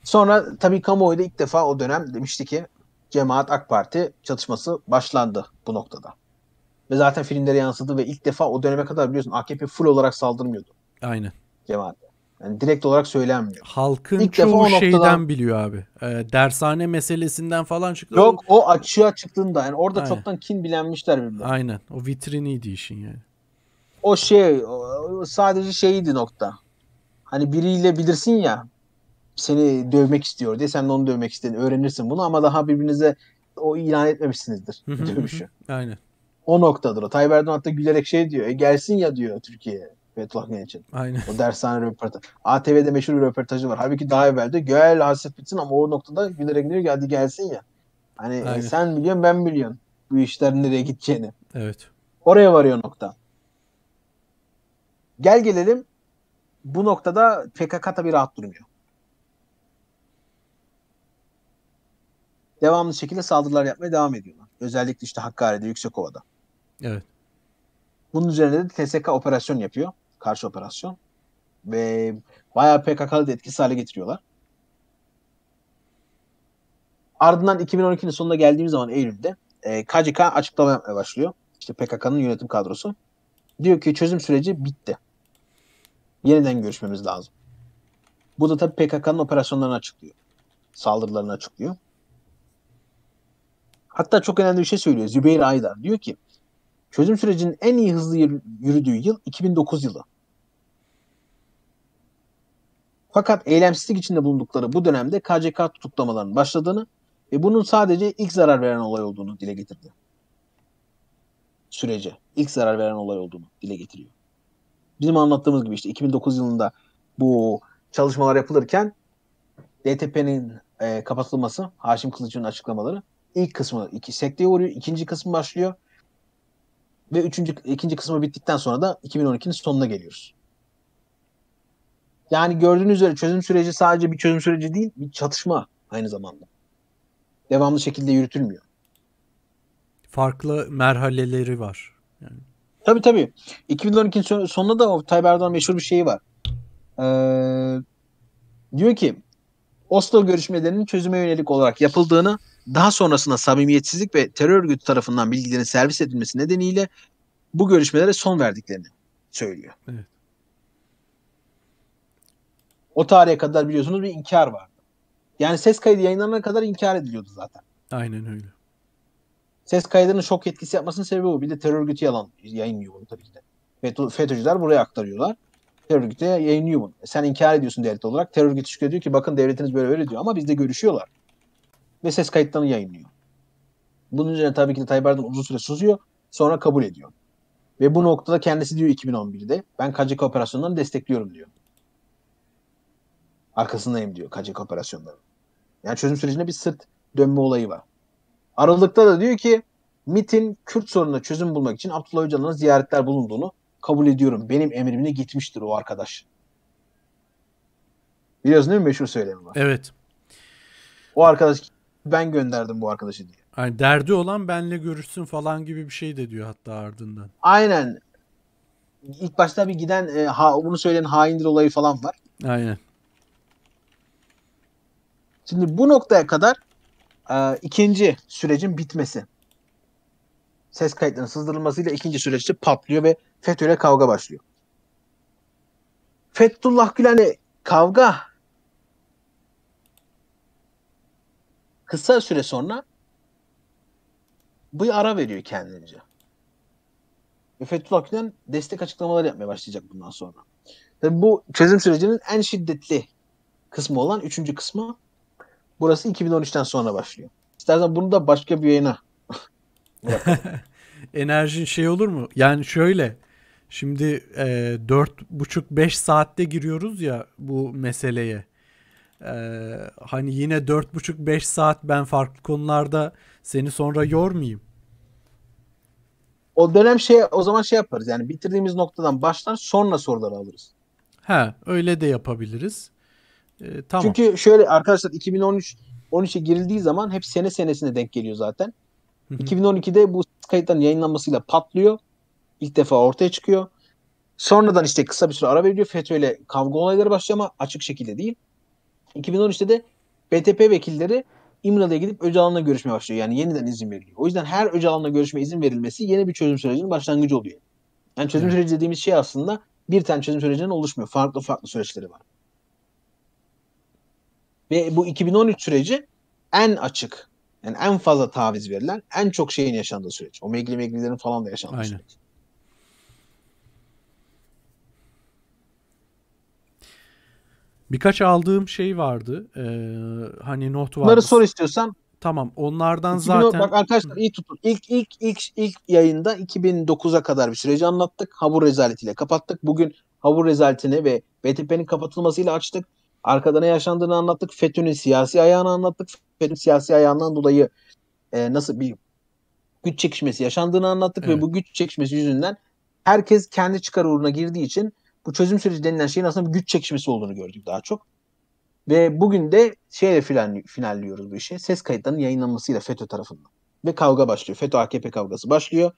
Sonra tabii kamuoyu da ilk defa o dönem demişti ki Cemaat AK Parti çatışması başlandı bu noktada. Ve zaten filmlere yansıdı ve ilk defa o döneme kadar biliyorsun AKP full olarak saldırmıyordu. Aynen. Cemaatle. Yani direkt olarak söylenmiyor. Halkın İlk çoğu defa noktadan... şeyden biliyor abi. E, dershane meselesinden falan çıktı. Yok o, o açığa çıktığında yani orada Aynen. çoktan kin bilenmişler birbirine. Aynen. O vitriniydi işin yani. O şey o, sadece şeydi nokta. Hani biriyle bilirsin ya seni dövmek istiyor diye sen de onu dövmek istedin. Öğrenirsin bunu ama daha birbirinize o ilan etmemişsinizdir dövüşü. Aynen. O noktadır o. Tayyip Erdoğan hatta gülerek şey diyor. E gelsin ya diyor Türkiye'ye. Fethullah için. Aynen. O dershane röportajı. ATV'de meşhur bir röportajı var. Halbuki daha evvelde Göğel hasret bitsin ama o noktada gülerek gidiyor geldi gelsin ya. Hani e, Aynen. sen biliyorsun ben biliyorum bu işler nereye gideceğini. Evet. Oraya varıyor nokta. Gel gelelim bu noktada PKK tabii rahat durmuyor. Devamlı şekilde saldırılar yapmaya devam ediyorlar. Özellikle işte Hakkari'de, Yüksekova'da. Evet. Bunun üzerine de TSK operasyon yapıyor karşı operasyon. Ve bayağı PKK'lı da etkisiz hale getiriyorlar. Ardından 2012'nin sonunda geldiğimiz zaman Eylül'de e, KCK açıklama yapmaya başlıyor. İşte PKK'nın yönetim kadrosu. Diyor ki çözüm süreci bitti. Yeniden görüşmemiz lazım. Bu da tabii PKK'nın operasyonlarını açıklıyor. Saldırılarını açıklıyor. Hatta çok önemli bir şey söylüyor Zübeyir Aydar. Diyor ki çözüm sürecinin en iyi hızlı yürüdüğü yıl 2009 yılı. Fakat eylemsizlik içinde bulundukları bu dönemde KCK tutuklamalarının başladığını ve bunun sadece ilk zarar veren olay olduğunu dile getirdi. Sürece ilk zarar veren olay olduğunu dile getiriyor. Bizim anlattığımız gibi işte 2009 yılında bu çalışmalar yapılırken DTP'nin e, kapatılması, Haşim Kılıç'ın açıklamaları ilk kısmı iki sekteye uğruyor, ikinci kısmı başlıyor ve üçüncü, ikinci kısmı bittikten sonra da 2012'nin sonuna geliyoruz. Yani gördüğünüz üzere çözüm süreci sadece bir çözüm süreci değil, bir çatışma aynı zamanda. Devamlı şekilde yürütülmüyor. Farklı merhaleleri var. Yani. Tabii tabii. 2012'nin sonunda da Tayyip Erdoğan meşhur bir şeyi var. Ee, diyor ki Oslo görüşmelerinin çözüme yönelik olarak yapıldığını daha sonrasında samimiyetsizlik ve terör örgütü tarafından bilgilerin servis edilmesi nedeniyle bu görüşmelere son verdiklerini söylüyor. Evet. O tarihe kadar biliyorsunuz bir inkar vardı. Yani ses kaydı yayınlanana kadar inkar ediliyordu zaten. Aynen öyle. Ses kaydının şok etkisi yapmasının sebebi bu. Bir de terör örgütü yalan yayınlıyor bunu tabii ki de. FETÖ, FETÖ'cüler buraya aktarıyorlar. Terör örgütü yayınlıyor bunu. Sen inkar ediyorsun devlet olarak. Terör örgütü çıkıyor diyor ki bakın devletiniz böyle böyle diyor ama biz de görüşüyorlar. Ve ses kayıtlarını yayınlıyor. Bunun üzerine tabii ki de Tayyip Erdoğan uzun süre susuyor. Sonra kabul ediyor. Ve bu noktada kendisi diyor 2011'de ben KCK operasyonlarını destekliyorum diyor. Arkasındayım diyor KCK operasyonları. Yani çözüm sürecinde bir sırt dönme olayı var. Aralıkta da diyor ki MIT'in Kürt sorununa çözüm bulmak için Abdullah Öcalan'a ziyaretler bulunduğunu kabul ediyorum. Benim emrimine gitmiştir o arkadaş. Biliyorsun değil mi meşhur söylemi var? Evet. O arkadaş ben gönderdim bu arkadaşı diye. Yani derdi olan benle görüşsün falan gibi bir şey de diyor hatta ardından. Aynen. İlk başta bir giden e, ha, bunu söyleyen haindir olayı falan var. Aynen. Şimdi bu noktaya kadar e, ikinci sürecin bitmesi. Ses kayıtlarının sızdırılmasıyla ikinci süreçte patlıyor ve Fetö ile kavga başlıyor. Fethullah Gülen'le kavga kısa süre sonra bir ara veriyor kendince. Ve Fethullah Gülen destek açıklamaları yapmaya başlayacak bundan sonra. Tabii bu çözüm sürecinin en şiddetli kısmı olan üçüncü kısmı Burası 2013'ten sonra başlıyor. İstersen bunu da başka bir yayına. Enerji şey olur mu? Yani şöyle. Şimdi e, 4,5-5 saatte giriyoruz ya bu meseleye. E, hani yine 4,5-5 saat ben farklı konularda seni sonra yormayayım. O dönem şey o zaman şey yaparız yani bitirdiğimiz noktadan başlar sonra soruları alırız. He öyle de yapabiliriz. E, tamam. Çünkü şöyle arkadaşlar 2013 13'e girildiği zaman hep sene senesine denk geliyor zaten. Hı hı. 2012'de bu kayıttan yayınlanmasıyla patlıyor. İlk defa ortaya çıkıyor. Sonradan işte kısa bir süre ara veriliyor. FETÖ ile kavga olayları başlıyor ama açık şekilde değil. 2013'te de BTP vekilleri İmralı'ya gidip Öcalan'la görüşmeye başlıyor. Yani yeniden izin veriliyor. O yüzden her Öcalan'la görüşme izin verilmesi yeni bir çözüm sürecinin başlangıcı oluyor. Yani çözüm evet. süreci dediğimiz şey aslında bir tane çözüm sürecinden oluşmuyor. Farklı farklı süreçleri var. Ve bu 2013 süreci en açık, yani en fazla taviz verilen, en çok şeyin yaşandığı süreç. O megli meglilerin falan da yaşandığı Aynen. süreç. Birkaç aldığım şey vardı. Ee, hani not vardı. Bunları sor istiyorsan. Tamam. Onlardan 2010, zaten Bak arkadaşlar iyi tutun. İlk ilk ilk ilk yayında 2009'a kadar bir süreci anlattık. Havur rezaletiyle kapattık. Bugün havur rezaletini ve BTP'nin kapatılmasıyla açtık. Arkada ne yaşandığını anlattık. FETÖ'nün siyasi ayağını anlattık. FETÖ'nün siyasi ayağından dolayı e, nasıl bir güç çekişmesi yaşandığını anlattık evet. ve bu güç çekişmesi yüzünden herkes kendi çıkar uğruna girdiği için bu çözüm süreci denilen şeyin aslında bir güç çekişmesi olduğunu gördük daha çok. Ve bugün de şeyle filan finalliyoruz bu işi. Ses kayıtlarının yayınlanmasıyla FETÖ tarafından. Ve kavga başlıyor. FETÖ AKP kavgası başlıyor.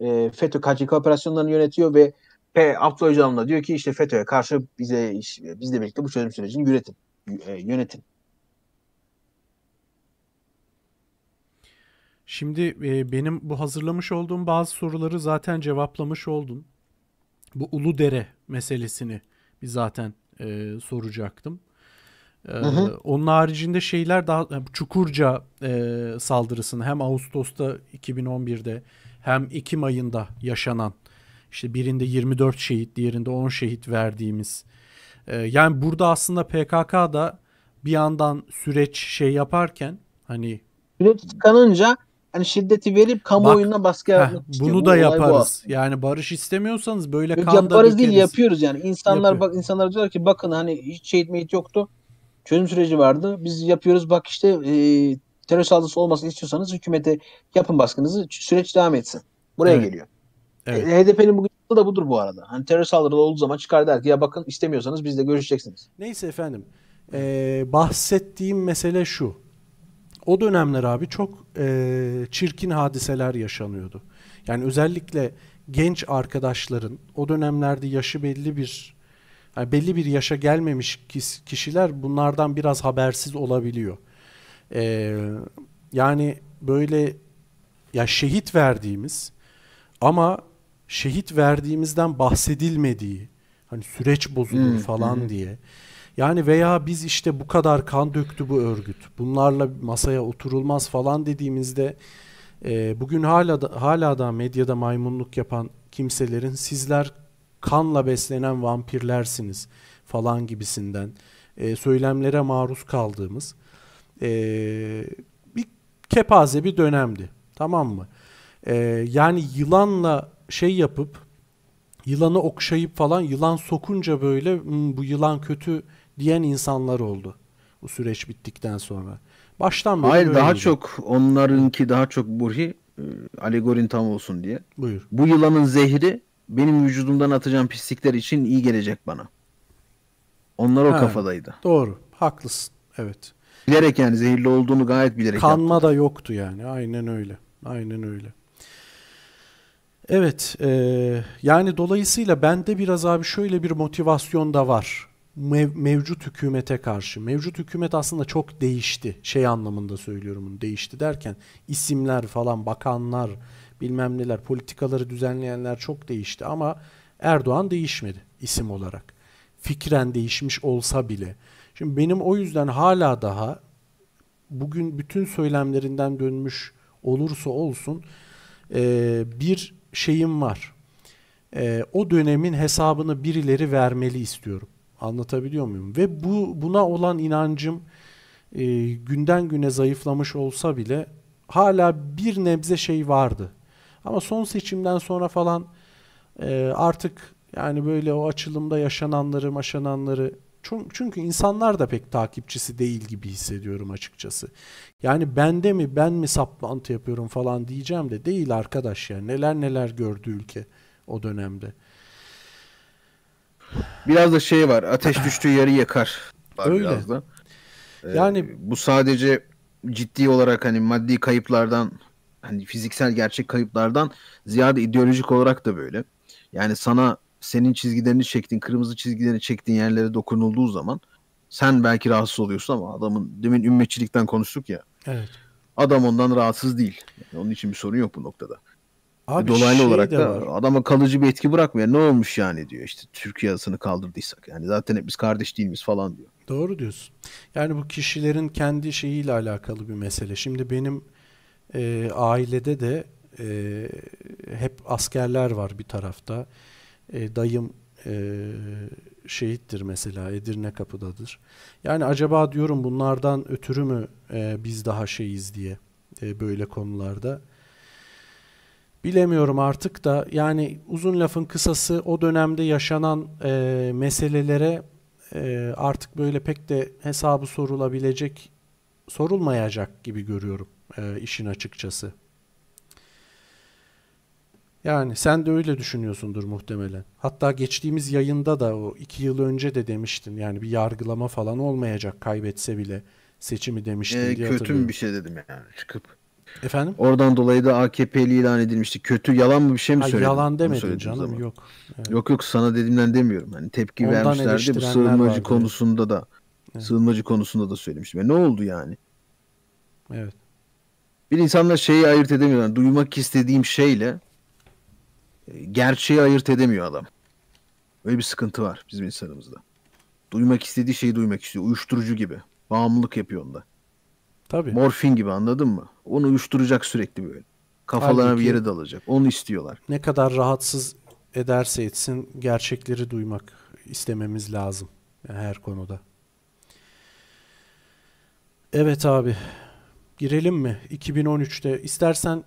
E, FETÖ KCK operasyonlarını yönetiyor ve P. Abdullah Öcalan da diyor ki işte FETÖ'ye karşı bize işte, bizle birlikte bu çözüm sürecini yönetin. E, yönetin. Şimdi e, benim bu hazırlamış olduğum bazı soruları zaten cevaplamış oldun. Bu ulu dere meselesini bir zaten e, soracaktım. E, hı hı. Onun haricinde şeyler daha Çukurca e, saldırısını hem Ağustos'ta 2011'de hem Ekim ayında yaşanan işte birinde 24 şehit, diğerinde 10 şehit verdiğimiz. E, yani burada aslında PKK da bir yandan süreç şey yaparken hani süreç tıkanınca hani şiddeti verip kamuoyuna Bak, baskı yapmak istiyor. Bunu bu da yaparız. Bu. Yani barış istemiyorsanız böyle Yok, kan yaparız da değil yapıyoruz yani. İnsanlar Yapıyor. bak insanlar diyorlar ki bakın hani hiç şehit meyit yoktu. Çözüm süreci vardı. Biz yapıyoruz. Bak işte e, terör saldırısı olmasını istiyorsanız hükümete yapın baskınızı. Süreç devam etsin. Buraya evet. geliyor. Evet. E, HDP'nin bugün da budur bu arada. Hani terör saldırıları olduğu zaman çıkar der ki ya bakın istemiyorsanız bizle görüşeceksiniz. Neyse efendim. Ee, bahsettiğim mesele şu. O dönemler abi çok e, çirkin hadiseler yaşanıyordu. Yani özellikle genç arkadaşların o dönemlerde yaşı belli bir yani belli bir yaşa gelmemiş kişiler bunlardan biraz habersiz olabiliyor. Ee, yani böyle ya şehit verdiğimiz ama şehit verdiğimizden bahsedilmediği hani süreç bozulur hmm, falan hmm. diye. Yani veya biz işte bu kadar kan döktü bu örgüt. Bunlarla masaya oturulmaz falan dediğimizde e, bugün hala da, hala da medyada maymunluk yapan kimselerin sizler kanla beslenen vampirlersiniz falan gibisinden e, söylemlere maruz kaldığımız e, bir kepaze bir dönemdi. Tamam mı? E, yani yılanla şey yapıp yılanı okşayıp falan yılan sokunca böyle hmm, bu yılan kötü diyen insanlar oldu. Bu süreç bittikten sonra. Baştan beri Hayır daha miydi? çok onlarınki daha çok Burhi alegorin tam olsun diye. Buyur. Bu yılanın zehri benim vücudumdan atacağım pislikler için iyi gelecek bana. Onlar o ha, kafadaydı. Doğru. Haklısın. Evet. Bilerek yani zehirli olduğunu gayet bilerek Kanma yaptı. da yoktu yani. Aynen öyle. Aynen öyle. Evet, e, yani dolayısıyla bende biraz abi şöyle bir motivasyon da var mev, mevcut hükümete karşı. Mevcut hükümet aslında çok değişti. Şey anlamında söylüyorum bunu değişti derken isimler falan, bakanlar, bilmem neler, politikaları düzenleyenler çok değişti ama Erdoğan değişmedi isim olarak. Fikren değişmiş olsa bile. Şimdi benim o yüzden hala daha bugün bütün söylemlerinden dönmüş olursa olsun e, bir şeyim var. E, o dönemin hesabını birileri vermeli istiyorum. Anlatabiliyor muyum? Ve bu buna olan inancım e, günden güne zayıflamış olsa bile hala bir nebze şey vardı. Ama son seçimden sonra falan e, artık yani böyle o açılımda yaşananları maşananları çünkü insanlar da pek takipçisi değil gibi hissediyorum açıkçası. Yani bende mi ben mi saplantı yapıyorum falan diyeceğim de değil arkadaş ya. Neler neler gördü ülke o dönemde. Biraz da şey var. Ateş düştüğü yeri yakar. Var Öyle. Biraz da. Ee, yani bu sadece ciddi olarak hani maddi kayıplardan hani fiziksel gerçek kayıplardan ziyade ideolojik olarak da böyle. Yani sana senin çizgilerini çektin, kırmızı çizgilerini çektiğin yerlere dokunulduğu zaman sen belki rahatsız oluyorsun ama adamın demin ümmetçilikten konuştuk ya. Evet. Adam ondan rahatsız değil. Yani onun için bir sorun yok bu noktada. Abi e, Dolaylı şey olarak da var. adama kalıcı bir etki bırakmıyor. Ne olmuş yani diyor işte Türkiye adasını kaldırdıysak. Yani zaten hep biz kardeş değil miyiz falan diyor. Doğru diyorsun. Yani bu kişilerin kendi şeyiyle alakalı bir mesele. Şimdi benim e, ailede de e, hep askerler var bir tarafta. E, dayım e, şehittir mesela Edirne kapıdadır. Yani acaba diyorum bunlardan ötürü mü e, biz daha şeyiz diye e, böyle konularda. Bilemiyorum artık da yani uzun lafın kısası o dönemde yaşanan e, meselelere e, artık böyle pek de hesabı sorulabilecek sorulmayacak gibi görüyorum e, işin açıkçası. Yani sen de öyle düşünüyorsundur muhtemelen. Hatta geçtiğimiz yayında da o iki yıl önce de demiştin. Yani bir yargılama falan olmayacak kaybetse bile seçimi demiştin ee, diye Kötü bir şey dedim yani çıkıp. Efendim? Oradan dolayı da AKP'li ilan edilmişti. Kötü yalan mı bir şey mi ha, söyledin? Yalan demedim canım zaman. yok. Evet. Yok yok sana dediğimden demiyorum. Hani tepki Ondan vermişlerdi bu sığınmacı konusunda da. Evet. Sığınmacı konusunda da söylemiştim. Yani ne oldu yani? Evet. Bir insanla şeyi ayırt edemiyor. duymak istediğim şeyle gerçeği ayırt edemiyor adam. Böyle bir sıkıntı var bizim insanımızda. Duymak istediği şeyi duymak istiyor. Uyuşturucu gibi. Bağımlılık yapıyor onda. Tabii. Morfin gibi anladın mı? Onu uyuşturacak sürekli böyle. Kafalarına Halbuki, bir yere dalacak. Onu istiyorlar. Ne kadar rahatsız ederse etsin gerçekleri duymak istememiz lazım. Yani her konuda. Evet abi. Girelim mi? 2013'te istersen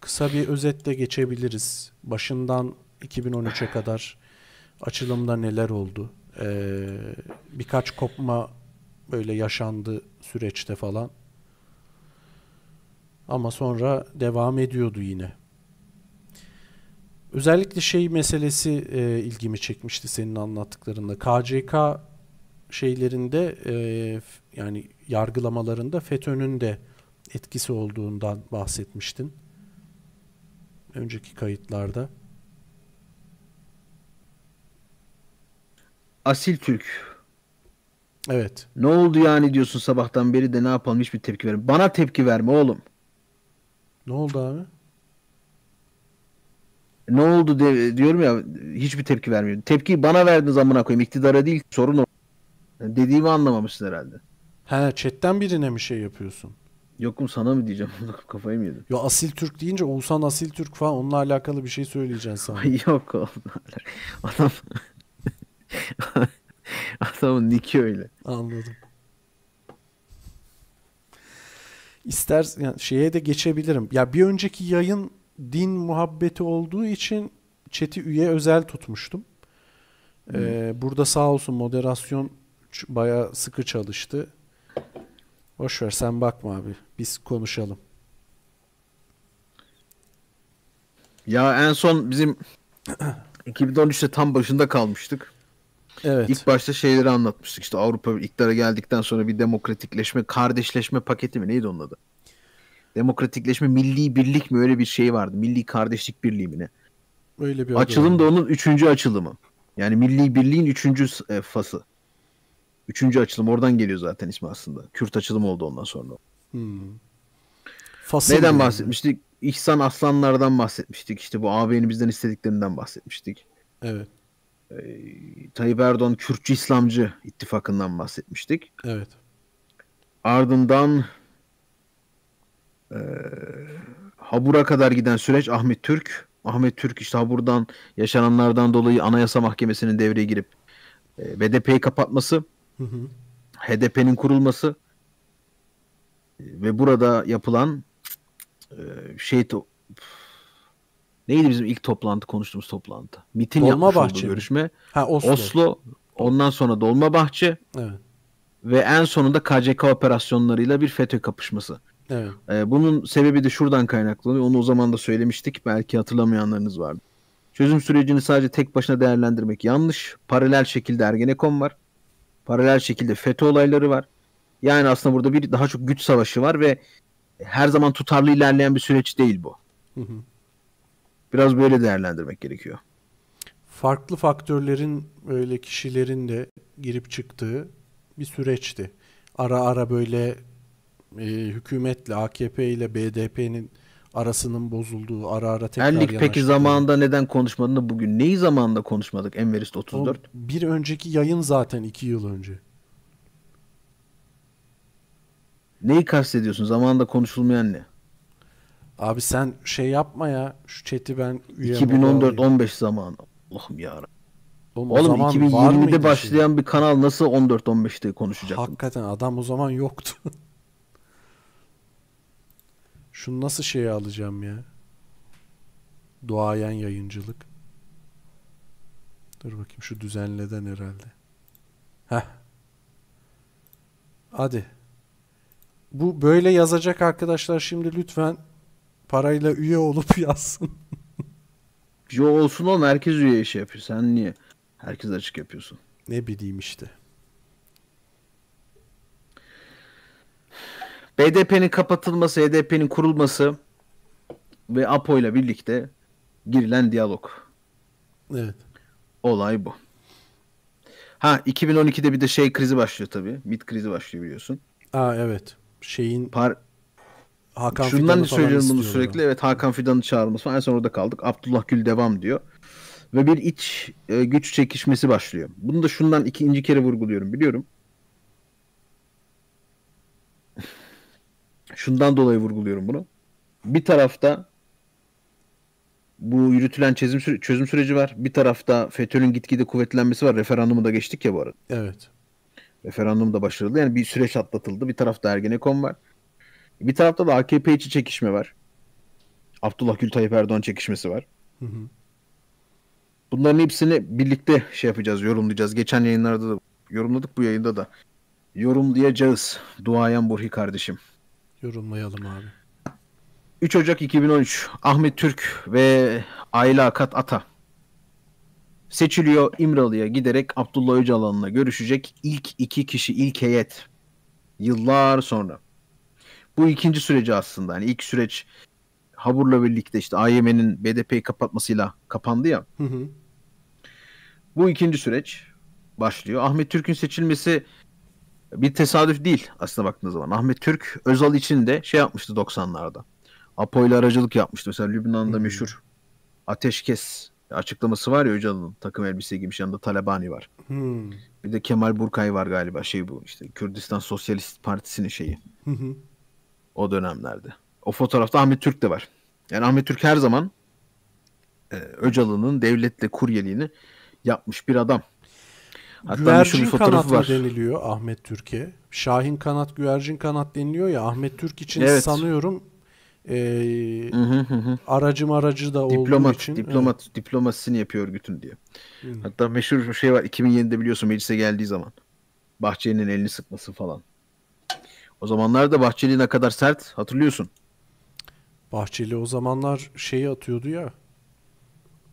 kısa bir özetle geçebiliriz. Başından 2013'e kadar açılımda neler oldu? Ee, birkaç kopma böyle yaşandı süreçte falan. Ama sonra devam ediyordu yine. Özellikle şey meselesi e, ilgimi çekmişti senin anlattıklarında. KCK şeylerinde e, yani yargılamalarında FETÖ'nün de etkisi olduğundan bahsetmiştin. Önceki kayıtlarda. Asil Türk. Evet. Ne oldu yani diyorsun sabahtan beri de ne yapalım hiçbir tepki verme. Bana tepki verme oğlum. Ne oldu abi? Ne oldu de, diyorum ya hiçbir tepki vermiyor. Tepki bana verdiniz amına koyayım. İktidara değil sorun o. Dediğimi anlamamışsın herhalde. He chatten birine mi şey yapıyorsun? Yokum sana mı diyeceğim? Kafayı mı yedim? Yo Asil Türk deyince Oğuzhan Asil Türk falan onunla alakalı bir şey söyleyeceksin sana. Ay yok onunla Adam Adamın niki öyle. Anladım. İster yani şeye de geçebilirim. Ya bir önceki yayın din muhabbeti olduğu için chat'i üye özel tutmuştum. Ee, burada sağ olsun moderasyon baya sıkı çalıştı. Boş ver sen bakma abi. Biz konuşalım. Ya en son bizim 2013'te tam başında kalmıştık. Evet. İlk başta şeyleri anlatmıştık. İşte Avrupa iktidara geldikten sonra bir demokratikleşme, kardeşleşme paketi mi neydi onun adı? Demokratikleşme, milli birlik mi öyle bir şey vardı. Milli kardeşlik birliği mi ne? Öyle bir Açılım da onun üçüncü açılımı. Yani milli birliğin üçüncü e, fası. Üçüncü açılım oradan geliyor zaten ismi aslında. Kürt açılım oldu ondan sonra. Hmm. Neden bahsetmiştik? İhsan Aslanlardan bahsetmiştik. İşte bu ağabeyini bizden istediklerinden bahsetmiştik. Evet. Ee, Tayyip Erdoğan Kürtçü İslamcı ittifakından bahsetmiştik. Evet. Ardından e, Habur'a kadar giden süreç Ahmet Türk. Ahmet Türk işte Habur'dan yaşananlardan dolayı Anayasa Mahkemesi'nin devreye girip e, ee, BDP'yi kapatması. HDP'nin kurulması e, ve burada yapılan e, şey to- neydi bizim ilk toplantı konuştuğumuz toplantı? MIT'in Dolma yapmış Bahçe görüşme. Ha, Oslo. Oslo. Ondan sonra Dolmabahçe. Evet. Ve en sonunda KCK operasyonlarıyla bir FETÖ kapışması. Evet. E, bunun sebebi de şuradan kaynaklanıyor. Onu o zaman da söylemiştik. Belki hatırlamayanlarınız vardı. Çözüm sürecini sadece tek başına değerlendirmek yanlış. Paralel şekilde Ergenekon var. Paralel şekilde FETÖ olayları var. Yani aslında burada bir daha çok güç savaşı var ve her zaman tutarlı ilerleyen bir süreç değil bu. Hı hı. Biraz böyle değerlendirmek gerekiyor. Farklı faktörlerin öyle kişilerin de girip çıktığı bir süreçti. Ara ara böyle e, hükümetle AKP ile BDP'nin arasının bozulduğu, ara ara tekrar Erlik peki zamanında neden konuşmadın da bugün neyi zamanında konuşmadık Enverist 34? O bir önceki yayın zaten 2 yıl önce. Neyi kastediyorsun? Zamanında konuşulmayan ne? Abi sen şey yapma ya. Şu chat'i ben 2014-15 zamanı. Allah'ım ya. Oğlum, Oğlum 2020'de şey? başlayan şey? bir kanal nasıl 14-15'te konuşacak? Hakikaten adam o zaman yoktu. Şunu nasıl şeye alacağım ya? Duayen yayıncılık. Dur bakayım şu düzenleden herhalde. Heh. Hadi. Bu böyle yazacak arkadaşlar şimdi lütfen parayla üye olup yazsın. Yo olsun oğlum herkes üye işi yapıyor. Sen niye? Herkes açık yapıyorsun. Ne bileyim işte. BDP'nin e kapatılması, HDP'nin e kurulması ve APO ile birlikte girilen diyalog. Evet. Olay bu. Ha 2012'de bir de şey krizi başlıyor tabii. MIT krizi başlıyor biliyorsun. Aa evet. Şeyin Par Hakan Şundan Fidan'ı söylüyorum bunu sürekli. Ya. Evet Hakan Fidan'ı çağırması falan. En son orada kaldık. Abdullah Gül devam diyor. Ve bir iç e, güç çekişmesi başlıyor. Bunu da şundan ikinci kere vurguluyorum biliyorum. şundan dolayı vurguluyorum bunu. Bir tarafta bu yürütülen çözüm, süre, çözüm süreci var. Bir tarafta FETÖ'nün gitgide kuvvetlenmesi var. Referandumu da geçtik ya bu arada. Evet. Referandum da başarıldı. Yani bir süreç atlatıldı. Bir tarafta Ergenekon var. Bir tarafta da AKP içi çekişme var. Abdullah Gül Tayyip Erdoğan çekişmesi var. Hı hı. Bunların hepsini birlikte şey yapacağız, yorumlayacağız. Geçen yayınlarda da yorumladık, bu yayında da yorumlayacağız. Duayen Burhi kardeşim. Yorumlayalım abi. 3 Ocak 2013 Ahmet Türk ve Ayla Akat Ata seçiliyor İmralı'ya giderek Abdullah Öcalan'la görüşecek ilk iki kişi, ilk heyet. Yıllar sonra. Bu ikinci süreci aslında. Yani ilk süreç Habur'la birlikte işte AYM'nin BDP'yi kapatmasıyla kapandı ya. Hı hı. Bu ikinci süreç başlıyor. Ahmet Türk'ün seçilmesi bir tesadüf değil aslında baktığınız zaman. Ahmet Türk Özal için de şey yapmıştı 90'larda. Apo ile aracılık yapmıştı. Mesela Lübnan'da hmm. meşhur ateşkes açıklaması var ya Öcalan'ın takım elbise giymiş yanında Talabani var. Hmm. Bir de Kemal Burkay var galiba şey bu işte Kürdistan Sosyalist Partisi'nin şeyi. o dönemlerde. O fotoğrafta Ahmet Türk de var. Yani Ahmet Türk her zaman e, Öcalan'ın devletle kuryeliğini yapmış bir adam. Hatta güvercin kanat var. deniliyor Ahmet Türke. Şahin kanat, güvercin kanat deniliyor ya Ahmet Türk için evet. sanıyorum e, aracım aracı da diplomat, olduğu için. Diplomat, evet. diplomasisini yapıyor örgütün diye. Hı. Hatta meşhur bir şey var 2007'de biliyorsun meclise geldiği zaman. Bahçeli'nin elini sıkması falan. O zamanlarda Bahçeli ne kadar sert hatırlıyorsun. Bahçeli o zamanlar şeyi atıyordu ya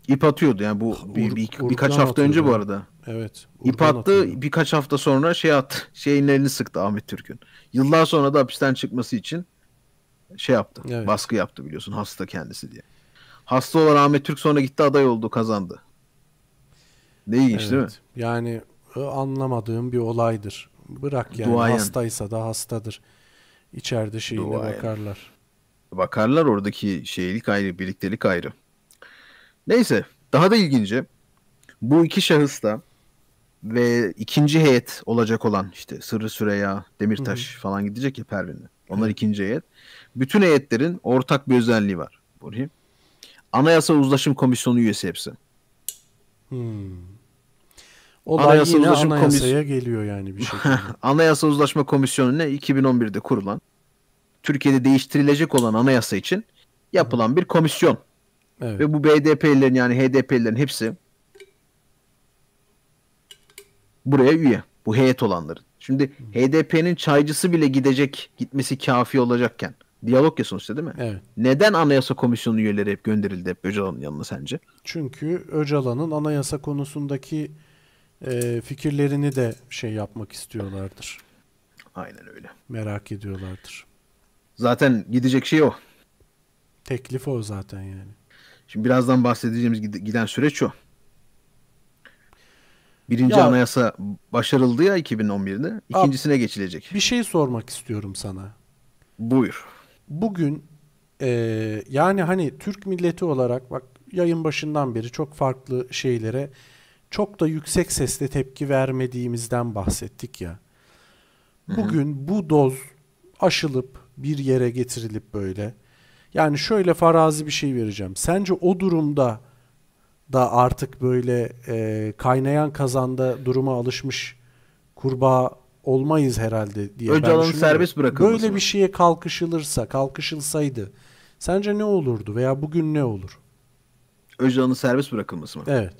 İp atıyordu yani bu ah, Ur, bir, bir, bir, birkaç hafta önce bu arada. Evet. İp attı atıyordu. birkaç hafta sonra şey attı. Şeyin elini sıktı Ahmet Türk'ün. Yıllar sonra da hapisten çıkması için şey yaptı. Evet. Baskı yaptı biliyorsun hasta kendisi diye. Hasta olan Ahmet Türk sonra gitti aday oldu kazandı. Ne ilginç evet. değil mi? Yani e, anlamadığım bir olaydır. Bırak yani Duayen. hastaysa da hastadır. İçeride şeyine Duayen. bakarlar. Bakarlar oradaki şeylik ayrı, birliktelik ayrı. Neyse daha da ilginci bu iki şahıs da ve ikinci heyet olacak olan işte Sırrı Süreya, Demirtaş Hı-hı. falan gidecek ya Pervin'le. Onlar Hı-hı. ikinci heyet. Bütün heyetlerin ortak bir özelliği var. Burayı. Anayasa Uzlaşım Komisyonu üyesi hepsi. Hmm. Olay Anayasa yine Uzlaşım anayasaya komis... geliyor yani bir şekilde. anayasa Uzlaşma Komisyonu ne? 2011'de kurulan Türkiye'de değiştirilecek olan anayasa için yapılan Hı. bir komisyon. Evet. Ve bu BDP'lilerin yani HDP'lilerin hepsi buraya üye. Bu heyet olanların. Şimdi HDP'nin çaycısı bile gidecek, gitmesi kafi olacakken. Diyalog ya sonuçta değil mi? Evet. Neden Anayasa Komisyonu üyeleri hep gönderildi hep Öcalan'ın yanına sence? Çünkü Öcalan'ın anayasa konusundaki e, fikirlerini de şey yapmak istiyorlardır. Aynen öyle. Merak ediyorlardır. Zaten gidecek şey o. Teklif o zaten yani. Şimdi birazdan bahsedeceğimiz giden süreç o. Birinci ya, anayasa başarıldı ya 2011'de. İkincisine ab, geçilecek. Bir şey sormak istiyorum sana. Buyur. Bugün e, yani hani Türk milleti olarak bak yayın başından beri çok farklı şeylere çok da yüksek sesle tepki vermediğimizden bahsettik ya. Bugün Hı-hı. bu doz aşılıp bir yere getirilip böyle yani şöyle farazi bir şey vereceğim. Sence o durumda da artık böyle e, kaynayan kazanda duruma alışmış kurbağa olmayız herhalde diye. Öcalan'ın alanı serbest bırakılması. Böyle bir şeye kalkışılırsa, kalkışılsaydı sence ne olurdu veya bugün ne olur? Öcalan'ın serbest bırakılması mı? Evet.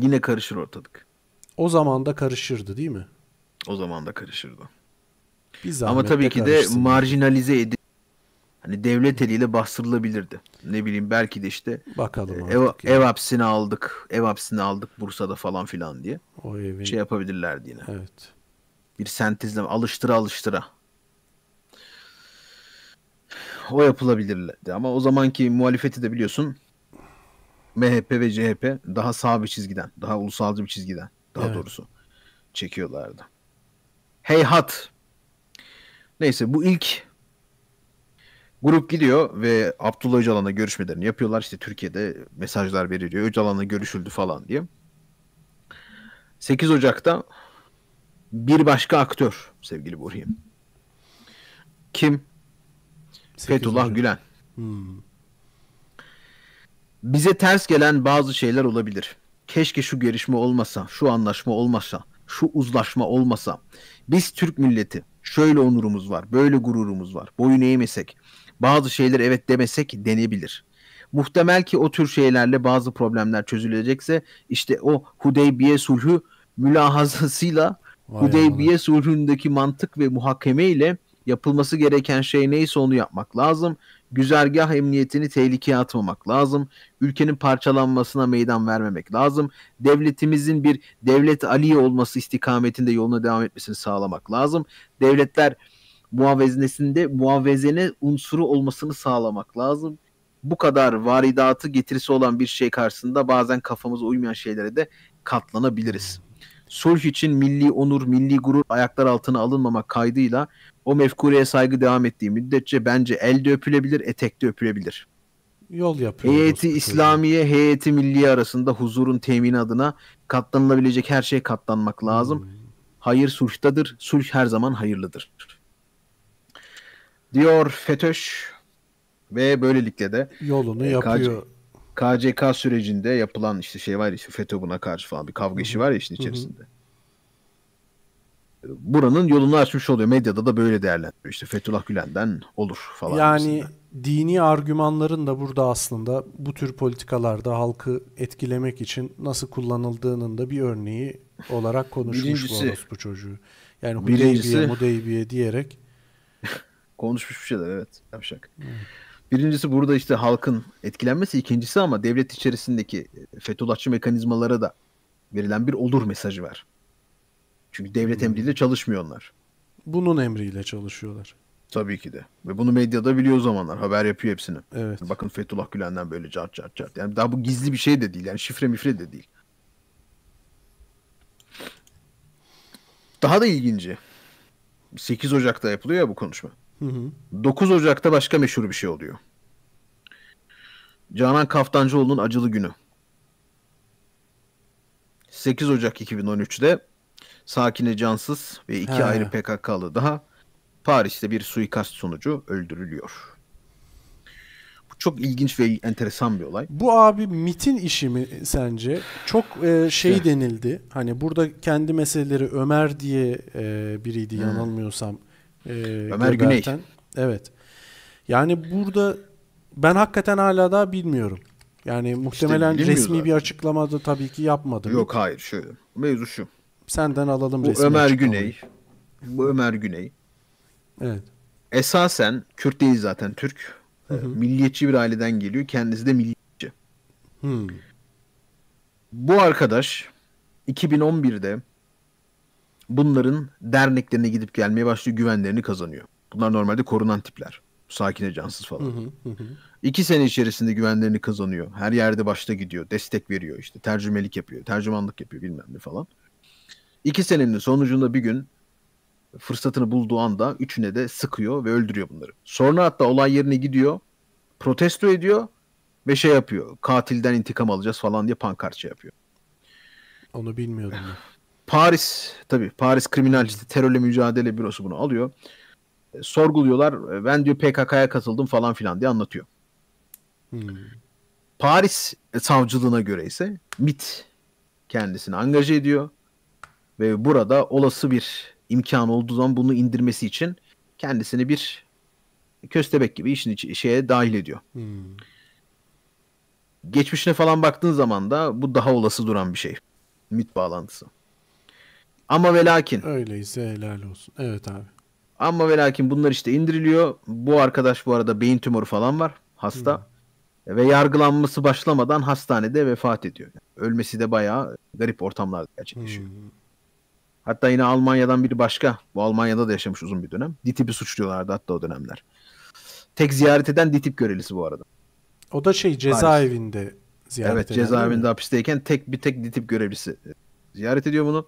Yine karışır ortalık. O zaman da karışırdı değil mi? O zaman da karışırdı. Ama tabii ki de karışsın. marjinalize edildi hani devlet eliyle bastırılabilirdi. Ne bileyim belki de işte bakalım e, ev, yani. ev hapsini aldık. Ev hapsini aldık Bursa'da falan filan diye. O evin... şey yapabilirlerdi yine. Evet. Bir sentezle alıştıra alıştıra. O yapılabilirdi ama o zamanki muhalefeti de biliyorsun MHP ve CHP daha sağ bir çizgiden, daha ulusalcı bir çizgiden daha evet. doğrusu çekiyorlardı. Heyhat. Neyse bu ilk Grup gidiyor ve Abdullah Öcalan'la görüşmelerini yapıyorlar. İşte Türkiye'de mesajlar veriliyor. Öcalan'la görüşüldü falan diye. 8 Ocak'ta bir başka aktör sevgili Burhan. Kim? Fethullah Ocak. Gülen. Hmm. Bize ters gelen bazı şeyler olabilir. Keşke şu gelişme olmasa, şu anlaşma olmasa, şu uzlaşma olmasa. Biz Türk milleti şöyle onurumuz var, böyle gururumuz var. Boyun eğmesek, bazı şeyler evet demesek denebilir. Muhtemel ki o tür şeylerle bazı problemler çözülecekse işte o Hudeybiye sulhü mülahazasıyla Vay Hudeybiye Allah. sulhündeki mantık ve muhakeme ile yapılması gereken şey neyse onu yapmak lazım. Güzergah emniyetini tehlikeye atmamak lazım. Ülkenin parçalanmasına meydan vermemek lazım. Devletimizin bir devlet ali olması istikametinde yoluna devam etmesini sağlamak lazım. Devletler muaveznesinde muavezene unsuru olmasını sağlamak lazım. Bu kadar varidatı getirisi olan bir şey karşısında bazen kafamıza uymayan şeylere de katlanabiliriz. Sulh için milli onur, milli gurur ayaklar altına alınmamak kaydıyla o mefkureye saygı devam ettiği müddetçe bence elde öpülebilir, etekte öpülebilir. Yol yapıyor. Heyeti İslamiye, heyeti milli arasında huzurun temin adına katlanılabilecek her şeye katlanmak lazım. Hmm. Hayır sulhtadır, sulh her zaman hayırlıdır diyor FETÖ'ş ve böylelikle de yolunu e, yapıyor. KC, KCK sürecinde yapılan işte şey var ya işte FETÖ buna karşı falan bir kavga işi var ya işin içerisinde. Hı-hı. Buranın yolunu açmış oluyor. Medyada da böyle değerlendiriyor. İşte Fethullah Gülen'den olur falan. Yani gibisinden. dini argümanların da burada aslında bu tür politikalarda halkı etkilemek için nasıl kullanıldığının da bir örneği olarak konuşmuş Birincisi, bu çocuğu. Yani Hudeybiye, Mudeybiye diyerek Konuşmuş bir şeyler evet. Yavşak. Birincisi burada işte halkın etkilenmesi. ikincisi ama devlet içerisindeki e, Fethullahçı mekanizmalara da verilen bir olur mesajı var. Çünkü devlet emriyle çalışmıyorlar. Bunun emriyle çalışıyorlar. Tabii ki de. Ve bunu medyada biliyor o zamanlar. Haber yapıyor hepsini. Evet. Bakın Fethullah Gülen'den böyle cart cart cart. Yani daha bu gizli bir şey de değil. Yani şifre mifre de değil. Daha da ilginci. 8 Ocak'ta yapılıyor ya bu konuşma. 9 Ocak'ta başka meşhur bir şey oluyor. Canan Kaftancıoğlu'nun acılı günü. 8 Ocak 2013'te Sakine Cansız ve iki He. ayrı PKK'lı daha Paris'te bir suikast sonucu öldürülüyor. Bu çok ilginç ve enteresan bir olay. Bu abi MIT'in işi mi sence? Çok e, şey denildi. Hani burada kendi meseleleri Ömer diye e, biriydi hmm. yanılmıyorsam e, Ömer Göberten. Güney. Evet. Yani burada ben hakikaten hala daha bilmiyorum. Yani muhtemelen işte resmi zaten. bir açıklamada tabii ki yapmadı. Yok hayır şöyle. Mevzu şu. Senden alalım bu resmi Ömer Güney. Bu Ömer Güney. Evet. Esasen Kürt değil zaten Türk. Hı hı. Ee, milliyetçi bir aileden geliyor. Kendisi de milliyetçi. Hı. Hmm. Bu arkadaş 2011'de bunların derneklerine gidip gelmeye başlıyor. Güvenlerini kazanıyor. Bunlar normalde korunan tipler. Sakine cansız falan. İki sene içerisinde güvenlerini kazanıyor. Her yerde başta gidiyor. Destek veriyor işte. Tercümelik yapıyor. Tercümanlık yapıyor bilmem ne falan. İki senenin sonucunda bir gün fırsatını bulduğu anda üçüne de sıkıyor ve öldürüyor bunları. Sonra hatta olay yerine gidiyor. Protesto ediyor ve şey yapıyor. Katilden intikam alacağız falan diye pankart şey yapıyor. Onu bilmiyordum. Paris tabii Paris Kriminal hmm. Terörle Mücadele Bürosu bunu alıyor. E, sorguluyorlar. E, ben diyor PKK'ya katıldım falan filan diye anlatıyor. Hmm. Paris e, savcılığına göre ise MIT kendisini angaje ediyor ve burada olası bir imkan olduğu zaman bunu indirmesi için kendisini bir köstebek gibi işin içi, şeye dahil ediyor. Hmm. Geçmişine falan baktığın zaman da bu daha olası duran bir şey. MIT bağlantısı. Ama ve lakin. Öyleyse helal olsun. Evet abi. Ama ve lakin bunlar işte indiriliyor. Bu arkadaş bu arada beyin tümörü falan var. Hasta. Hı ve yargılanması başlamadan hastanede vefat ediyor. Yani ölmesi de bayağı garip ortamlarda gerçekleşiyor. Hmm. Hatta yine Almanya'dan biri başka. Bu Almanya'da da yaşamış uzun bir dönem. DİTİP'i suçluyorlardı hatta o dönemler. Tek ziyaret eden DİTİP görevlisi bu arada. O da şey cezaevinde ziyaret ediyor. Evet cezaevinde hapisteyken tek bir tek DİTİP görevlisi ziyaret ediyor bunu.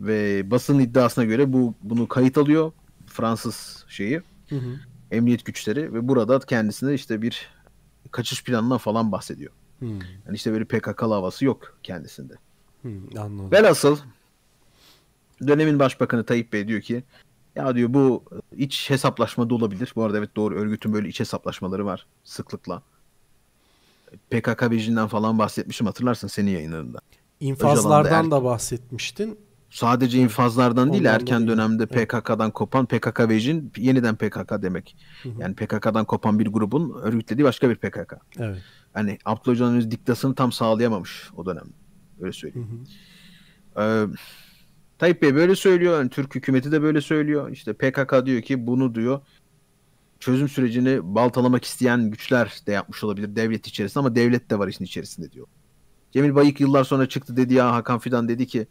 Ve basın iddiasına göre bu bunu kayıt alıyor Fransız şeyi. Hı hı. Emniyet güçleri ve burada kendisine işte bir kaçış planına falan bahsediyor. Hmm. Yani işte böyle PKK'lı havası yok kendisinde. Hmm, anladım. Velhasıl dönemin başbakanı Tayyip Bey diyor ki ya diyor bu iç hesaplaşma da olabilir. Bu arada evet doğru örgütün böyle iç hesaplaşmaları var sıklıkla. PKK bejinden falan bahsetmişim hatırlarsın senin yayınlarında. İnfazlardan Öcalan'da er... da bahsetmiştin. Sadece infazlardan Ondan değil erken değil. dönemde PKK'dan kopan PKK ve yeniden PKK demek. Hı hı. Yani PKK'dan kopan bir grubun örgütlediği başka bir PKK. Evet. Hani Abdullah Öcalan'ın diktasını tam sağlayamamış o dönem. Öyle söyleyeyim. Hı Ee, Tayyip Bey böyle söylüyor. Yani Türk hükümeti de böyle söylüyor. İşte PKK diyor ki bunu diyor çözüm sürecini baltalamak isteyen güçler de yapmış olabilir devlet içerisinde ama devlet de var işin içerisinde diyor. Cemil Bayık yıllar sonra çıktı dedi ya Hakan Fidan dedi ki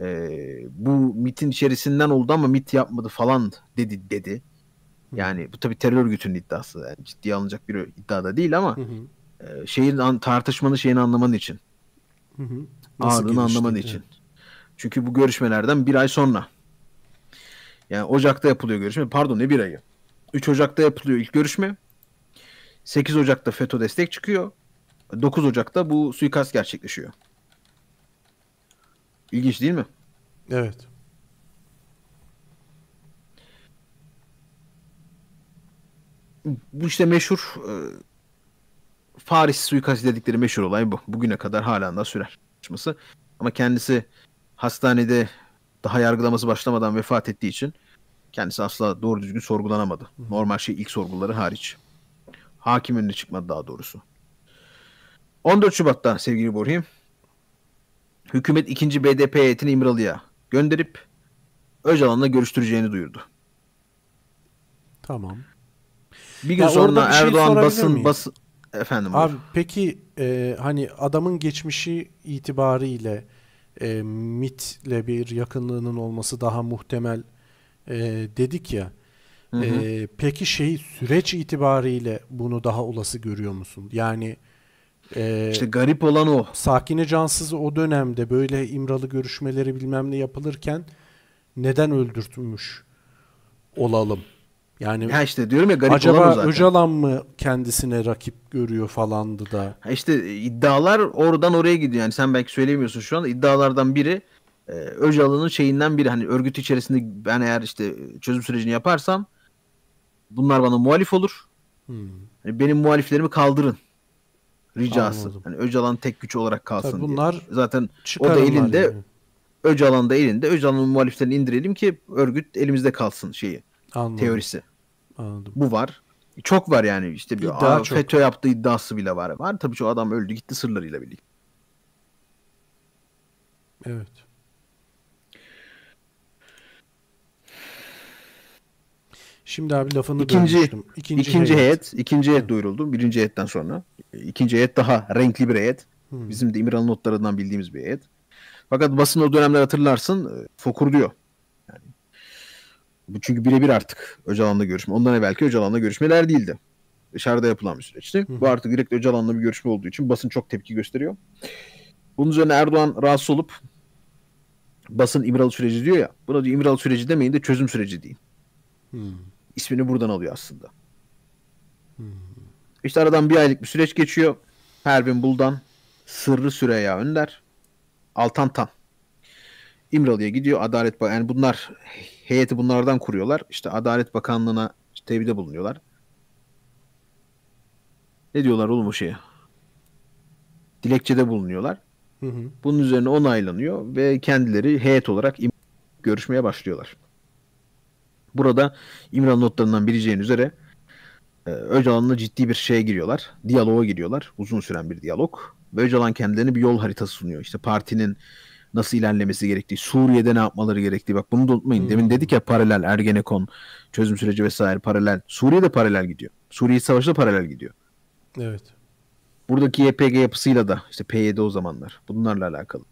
e, bu MIT'in içerisinden oldu ama MIT yapmadı falan dedi dedi. Yani bu tabii terör örgütünün iddiası. Yani ciddiye alınacak bir iddia da değil ama E, şeyin an, tartışmanın şeyini anlaman için. Hı hı. Nasıl Ağrını anlaman yani. için. Çünkü bu görüşmelerden bir ay sonra. Yani Ocak'ta yapılıyor görüşme. Pardon ne bir ayı. 3 Ocak'ta yapılıyor ilk görüşme. 8 Ocak'ta FETÖ destek çıkıyor. 9 Ocak'ta bu suikast gerçekleşiyor. İlginç değil mi? Evet. Bu işte meşhur e, Paris suikastı dedikleri meşhur olay bu. Bugüne kadar hala da sürer. Ama kendisi hastanede daha yargılaması başlamadan vefat ettiği için kendisi asla doğru düzgün sorgulanamadı. Normal şey ilk sorguları hariç. Hakim önüne çıkmadı daha doğrusu. 14 Şubat'ta sevgili Borhim hükümet ikinci BDP heyetini İmralı'ya gönderip Öcalan'la görüştüreceğini duyurdu. Tamam. Bir gün ya sonra bir şey Erdoğan basın basın efendim. Abi olur. peki e, hani adamın geçmişi itibariyle e, MIT'le bir yakınlığının olması daha muhtemel e, dedik ya. Hı hı. E, peki şey süreç itibariyle bunu daha olası görüyor musun? Yani ee, işte garip olan o. Sakine Cansız o dönemde böyle İmralı görüşmeleri bilmem ne yapılırken neden öldürtmüş olalım? Yani ya işte diyorum ya garip acaba olan zaten. Öcalan mı kendisine rakip görüyor falandı da? Ha işte e, iddialar oradan oraya gidiyor. Yani sen belki söylemiyorsun şu an. iddialardan biri e, Öcalan'ın şeyinden biri hani örgüt içerisinde ben eğer işte çözüm sürecini yaparsam bunlar bana muhalif olur. Hmm. Hani benim muhaliflerimi kaldırın Ricası. Yani Öcalan tek güç olarak kalsın Tabii bunlar diye. Zaten o da elinde yani. Öcalan da elinde. Öcalan'ın muhaliflerini indirelim ki örgüt elimizde kalsın şeyi. Anladım. Teorisi. Anladım. Bu var. Çok var yani işte bir İddia FETÖ yaptığı iddiası bile var. Var tabii çoğu adam öldü gitti sırlarıyla birlikte. Evet. Şimdi abi lafını ikinci, dönmüştüm. İkinci, ikinci heyet. heyet. ikinci heyet duyuruldu. Birinci heyetten sonra. İkinci heyet daha renkli bir heyet. Hmm. Bizim de İmralı notlarından bildiğimiz bir heyet. Fakat basın o dönemler hatırlarsın e, fokur diyor. Yani, bu çünkü birebir artık Öcalan'la görüşme. Ondan evvelki Öcalan'la görüşmeler değildi. Dışarıda yapılan bir süreçti. Hmm. Bu artık direkt Öcalan'la bir görüşme olduğu için basın çok tepki gösteriyor. Bunun üzerine Erdoğan rahatsız olup basın İmralı süreci diyor ya. Buna diyor İmralı süreci demeyin de çözüm süreci deyin. Hmm. İsmini buradan alıyor aslında. Hmm. İşte aradan bir aylık bir süreç geçiyor. Pervin Buldan, Sırrı Süreya Önder, Altan Tan. İmralı'ya gidiyor. Adalet Bakanı yani bunlar heyeti bunlardan kuruyorlar. İşte Adalet Bakanlığı'na işte tevhide bulunuyorlar. Ne diyorlar oğlum o şeye? Dilekçede bulunuyorlar. Hı hı. Bunun üzerine onaylanıyor ve kendileri heyet olarak görüşmeye başlıyorlar. Burada İmran notlarından bileceğin üzere ee, Öcalan'la ciddi bir şeye giriyorlar. Diyaloğa giriyorlar. Uzun süren bir diyalog. Ve Öcalan kendilerine bir yol haritası sunuyor. İşte partinin nasıl ilerlemesi gerektiği, Suriye'de ne yapmaları gerektiği. Bak bunu da unutmayın. Demin hmm. dedik ya paralel Ergenekon çözüm süreci vesaire paralel. Suriye'de paralel gidiyor. Suriye Savaşı da paralel gidiyor. Evet. Buradaki YPG yapısıyla da işte PYD o zamanlar bunlarla alakalı.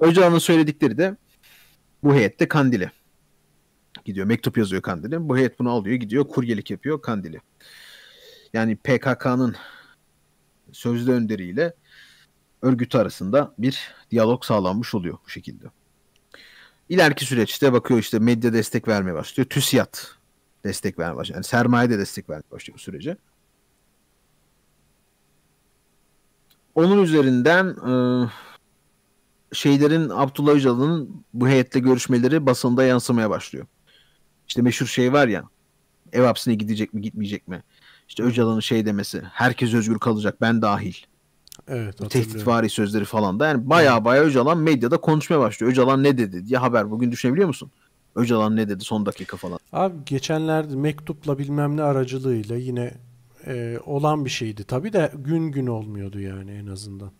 Öcalan'ın söyledikleri de bu heyette kandile gidiyor. Mektup yazıyor Kandil'e. Bu heyet bunu alıyor gidiyor kuryelik yapıyor Kandil'i. Yani PKK'nın sözlü önderiyle örgüt arasında bir diyalog sağlanmış oluyor bu şekilde. İleriki süreçte bakıyor işte medya destek vermeye başlıyor. TÜSİAD destek vermeye başlıyor. Yani sermaye de destek vermeye başlıyor bu sürece. Onun üzerinden e, şeylerin Abdullah Öcalan'ın bu heyette görüşmeleri basında yansımaya başlıyor. İşte meşhur şey var ya. Ev hapsine gidecek mi gitmeyecek mi? İşte Öcalan'ın şey demesi. Herkes özgür kalacak ben dahil. Evet, tehditvari sözleri falan da yani baya baya Öcalan medyada konuşmaya başlıyor. Öcalan ne dedi diye haber bugün düşünebiliyor musun? Öcalan ne dedi son dakika falan. Abi geçenlerde mektupla bilmem ne aracılığıyla yine e, olan bir şeydi. Tabi de gün gün olmuyordu yani en azından.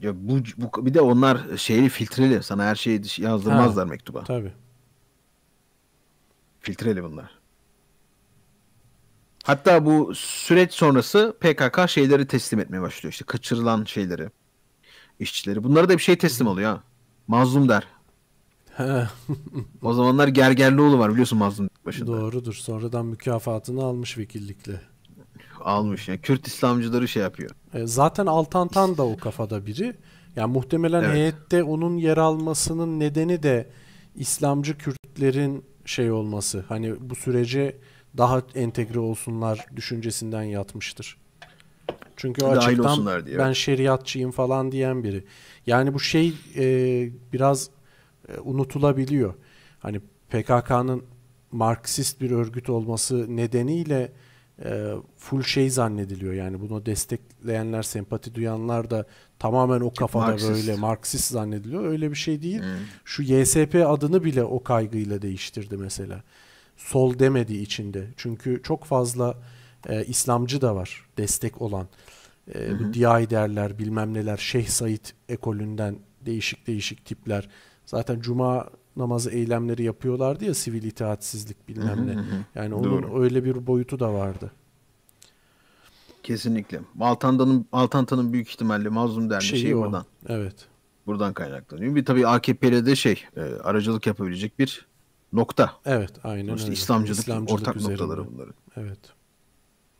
Ya bu, bu bir de onlar şeyli filtreli sana her şeyi yazdırmazlar ha, mektuba. Tabii. Filtreli bunlar. Hatta bu süreç sonrası PKK şeyleri teslim etmeye başlıyor. işte kaçırılan şeyleri, işçileri. Bunlara da bir şey teslim alıyor Mazlum der. o zamanlar Gergerlioğlu var biliyorsun mazlum başında. Doğrudur. Sonradan mükafatını almış vekillikle. Almış. Yani Kürt İslamcıları şey yapıyor. E, zaten Altantan da o kafada biri. Yani muhtemelen evet. heyette onun yer almasının nedeni de İslamcı Kürtlerin şey olması hani bu sürece daha entegre olsunlar düşüncesinden yatmıştır. Çünkü o açıktan diye. ben şeriatçıyım falan diyen biri. Yani bu şey e, biraz e, unutulabiliyor. Hani PKK'nın Marksist bir örgüt olması nedeniyle e, full şey zannediliyor. Yani bunu destekleyenler, sempati duyanlar da tamamen o kafada Marksist. böyle Marksist zannediliyor. Öyle bir şey değil. Hmm. Şu YSP adını bile o kaygıyla değiştirdi mesela. Sol demediği içinde. Çünkü çok fazla e, İslamcı da var destek olan. E, hı hı. bu Diyahiderler bilmem neler Şeyh Said ekolünden değişik değişik tipler. Zaten cuma namazı eylemleri yapıyorlardı ya sivil itaatsizlik bilmem ne. Yani onun Doğru. öyle bir boyutu da vardı. Kesinlikle. Altantan'ın Altantan'ın büyük ihtimalle mazlum derneği şey buradan. Evet. Buradan kaynaklanıyor. Bir tabii AKP'de de şey e, aracılık yapabilecek bir nokta. Evet aynen Sonuçta öyle. İslamcılık, İslamcılık ortak üzerinde. noktaları bunları Evet.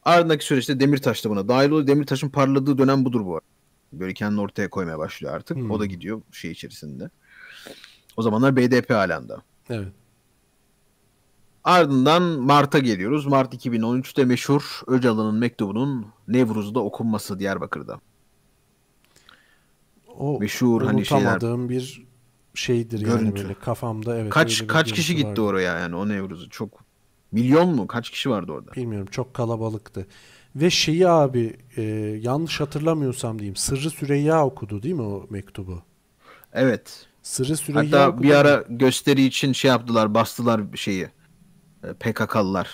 Ardındaki süreçte Demirtaş da buna dahil oluyor. Demirtaş'ın parladığı dönem budur bu arada. Böyle kendini ortaya koymaya başlıyor artık. Hmm. O da hmm. gidiyor şey içerisinde. O zamanlar BDP halinde. Evet. Ardından Mart'a geliyoruz. Mart 2013'te meşhur Öcalan'ın mektubunun Nevruz'da okunması Diyarbakır'da. O meşhur hani şeyler bir şeydir görüntü. yani böyle kafamda evet. Kaç kaç kişi gitti oraya yani o Nevruz'u çok milyon mu kaç kişi vardı orada? Bilmiyorum çok kalabalıktı. Ve şeyi abi e, yanlış hatırlamıyorsam diyeyim Sırrı Süreyya okudu değil mi o mektubu? Evet. Sırrı Süreyya Hatta okudu bir ara gösteri için şey yaptılar bastılar şeyi PKK'lılar.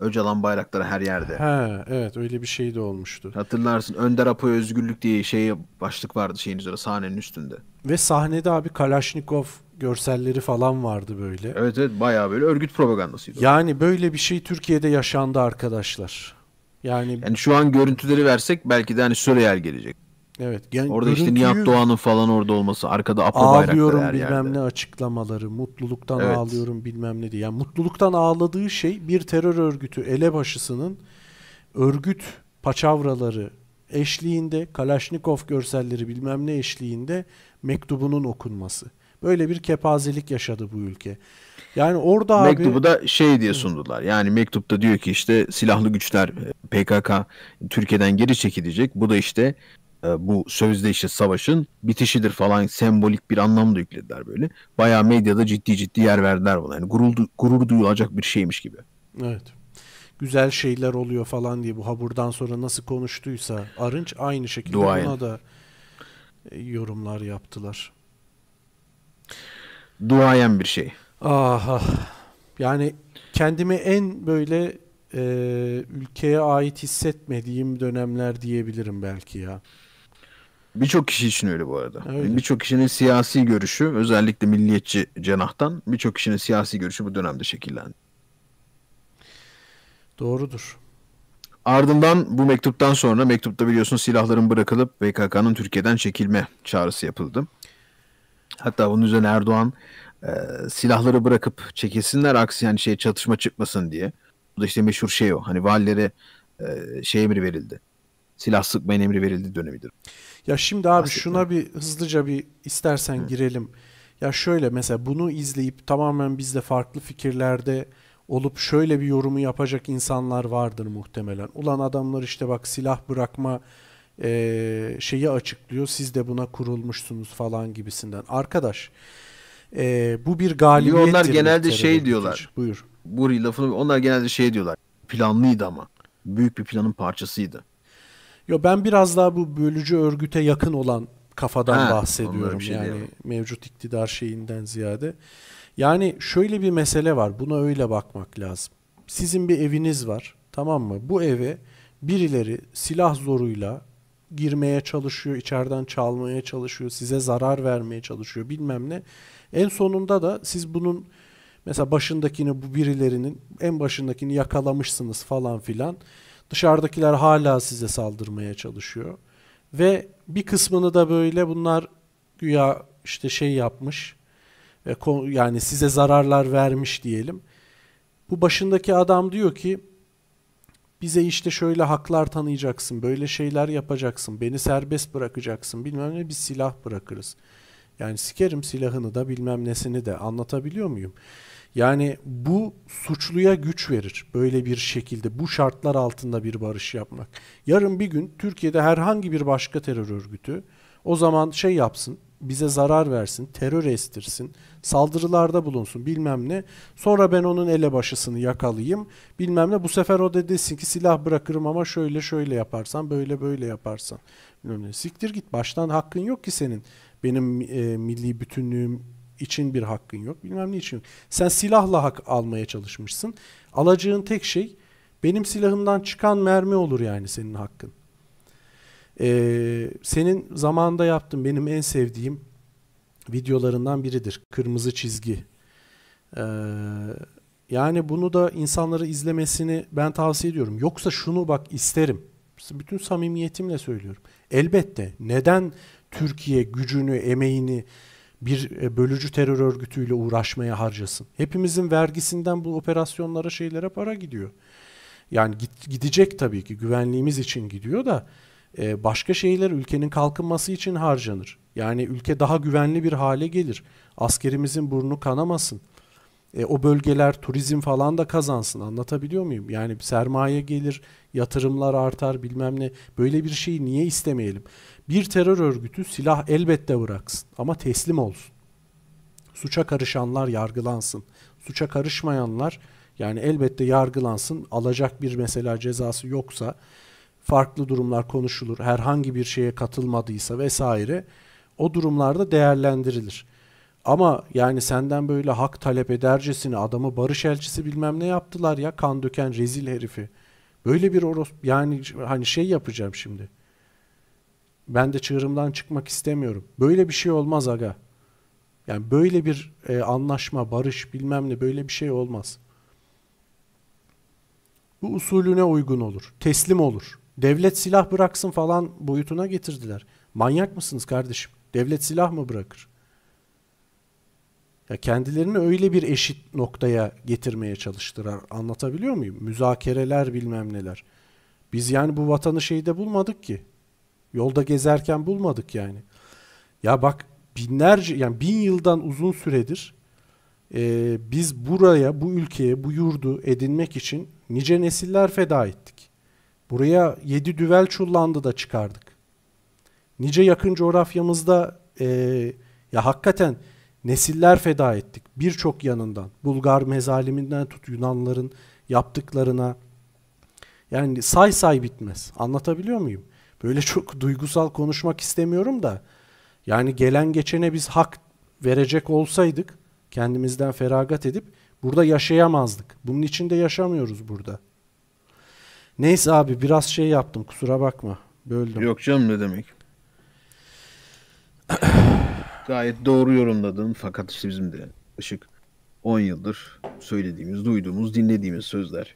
Öcalan bayrakları her yerde. Ha, evet öyle bir şey de olmuştu. Hatırlarsın Önder Apo'ya özgürlük diye şey başlık vardı şeyin üzerine sahnenin üstünde. Ve sahnede abi Kalaşnikov görselleri falan vardı böyle. Evet evet bayağı böyle örgüt propagandasıydı. Yani o. böyle bir şey Türkiye'de yaşandı arkadaşlar. Yani yani şu an görüntüleri versek belki de hani Suriyel gelecek. Evet. Yani orada görüntüyü... işte Nihat Doğan'ın falan orada olması, arkada Apo Ağlıyorum bilmem yerde. ne açıklamaları, mutluluktan evet. ağlıyorum bilmem ne diye. Yani mutluluktan ağladığı şey bir terör örgütü elebaşısının örgüt paçavraları eşliğinde, Kalaşnikov görselleri bilmem ne eşliğinde mektubunun okunması. Böyle bir kepazelik yaşadı bu ülke. Yani orada mektubu abi... da şey diye sundular. Yani mektupta diyor ki işte silahlı güçler e, PKK Türkiye'den geri çekilecek. Bu da işte e, bu sözde işte savaşın bitişidir falan sembolik bir anlam da yüklediler böyle. Bayağı medyada ciddi ciddi yer verdiler buna. Yani gurur, gurur duyulacak bir şeymiş gibi. Evet. Güzel şeyler oluyor falan diye bu haburdan sonra nasıl konuştuysa Arınç aynı şekilde Duayen. buna da e, yorumlar yaptılar. Duayen bir şey. Aha. Ah. Yani kendimi en böyle e, ülkeye ait hissetmediğim dönemler diyebilirim belki ya. Birçok kişi için öyle bu arada. Birçok kişinin siyasi görüşü özellikle milliyetçi cenahtan birçok kişinin siyasi görüşü bu dönemde şekillendi. Doğrudur. Ardından bu mektuptan sonra mektupta biliyorsun silahların bırakılıp PKK'nın Türkiye'den çekilme çağrısı yapıldı. Hatta bunun üzerine Erdoğan e, silahları bırakıp çekilsinler aksi yani şey çatışma çıkmasın diye. Bu da işte meşhur şey o. Hani valilere e, şey emri verildi. Silah sıkmayın emri verildi dönemidir. Ya şimdi abi Bahsettim. şuna bir hızlıca bir istersen Hı. girelim. Ya şöyle mesela bunu izleyip tamamen bizde farklı fikirlerde olup şöyle bir yorumu yapacak insanlar vardır muhtemelen. Ulan adamlar işte bak silah bırakma e, şeyi açıklıyor. Siz de buna kurulmuşsunuz falan gibisinden. Arkadaş e, bu bir galibiyet. Onlar genelde şey diyorlar. Buyur. Buri lafını onlar genelde şey diyorlar. Planlıydı ama. Büyük bir planın parçasıydı. Yo ben biraz daha bu bölücü örgüte yakın olan kafadan ha, bahsediyorum şey yani diyeyim. mevcut iktidar şeyinden ziyade. Yani şöyle bir mesele var. Buna öyle bakmak lazım. Sizin bir eviniz var. Tamam mı? Bu eve birileri silah zoruyla girmeye çalışıyor, içeriden çalmaya çalışıyor, size zarar vermeye çalışıyor bilmem ne. En sonunda da siz bunun mesela başındakini bu birilerinin en başındakini yakalamışsınız falan filan. Dışarıdakiler hala size saldırmaya çalışıyor. Ve bir kısmını da böyle bunlar güya işte şey yapmış ve yani size zararlar vermiş diyelim. Bu başındaki adam diyor ki bize işte şöyle haklar tanıyacaksın, böyle şeyler yapacaksın, beni serbest bırakacaksın bilmem ne bir silah bırakırız. Yani sikerim silahını da bilmem nesini de anlatabiliyor muyum? Yani bu suçluya güç verir böyle bir şekilde bu şartlar altında bir barış yapmak. Yarın bir gün Türkiye'de herhangi bir başka terör örgütü o zaman şey yapsın bize zarar versin, terör estirsin, saldırılarda bulunsun bilmem ne. Sonra ben onun elebaşısını yakalayayım bilmem ne. Bu sefer o da desin ki silah bırakırım ama şöyle şöyle yaparsan, böyle böyle yaparsan. Bilmem ne. Siktir git baştan hakkın yok ki senin. Benim e, milli bütünlüğüm için bir hakkın yok. Bilmem ne için Sen silahla hak almaya çalışmışsın. Alacağın tek şey benim silahımdan çıkan mermi olur yani senin hakkın. Ee, senin zamanında yaptığın benim en sevdiğim videolarından biridir. Kırmızı çizgi. Ee, yani bunu da insanları izlemesini ben tavsiye ediyorum. Yoksa şunu bak isterim. Bütün samimiyetimle söylüyorum. Elbette neden Türkiye gücünü, emeğini, bir e, bölücü terör örgütüyle uğraşmaya harcasın. Hepimizin vergisinden bu operasyonlara şeylere para gidiyor. Yani git, gidecek tabii ki güvenliğimiz için gidiyor da e, başka şeyler ülkenin kalkınması için harcanır. Yani ülke daha güvenli bir hale gelir. Askerimizin burnu kanamasın. E, o bölgeler turizm falan da kazansın. Anlatabiliyor muyum? Yani sermaye gelir, yatırımlar artar bilmem ne. Böyle bir şeyi niye istemeyelim? Bir terör örgütü silah elbette bıraksın ama teslim olsun. Suça karışanlar yargılansın. Suça karışmayanlar yani elbette yargılansın. Alacak bir mesela cezası yoksa farklı durumlar konuşulur. Herhangi bir şeye katılmadıysa vesaire o durumlarda değerlendirilir. Ama yani senden böyle hak talep edercesine adamı barış elçisi bilmem ne yaptılar ya kan döken rezil herifi. Böyle bir oros yani hani şey yapacağım şimdi. Ben de çığırımdan çıkmak istemiyorum. Böyle bir şey olmaz aga. Yani böyle bir e, anlaşma, barış bilmem ne böyle bir şey olmaz. Bu usulüne uygun olur. Teslim olur. Devlet silah bıraksın falan boyutuna getirdiler. Manyak mısınız kardeşim? Devlet silah mı bırakır? Ya kendilerini öyle bir eşit noktaya getirmeye çalıştılar. Anlatabiliyor muyum? Müzakereler bilmem neler. Biz yani bu vatanı şeyde bulmadık ki. Yolda gezerken bulmadık yani. Ya bak binlerce yani bin yıldan uzun süredir e, biz buraya, bu ülkeye, bu yurdu edinmek için nice nesiller feda ettik. Buraya yedi düvel çullandı da çıkardık. Nice yakın coğrafyamızda e, ya hakikaten nesiller feda ettik birçok yanından. Bulgar mezaliminden tut Yunanların yaptıklarına. Yani say say bitmez. Anlatabiliyor muyum? böyle çok duygusal konuşmak istemiyorum da yani gelen geçene biz hak verecek olsaydık kendimizden feragat edip burada yaşayamazdık. Bunun içinde yaşamıyoruz burada. Neyse abi biraz şey yaptım kusura bakma. Böldüm. Yok canım ne demek. Gayet doğru yorumladın fakat işte bizim de ışık 10 yıldır söylediğimiz, duyduğumuz, dinlediğimiz sözler.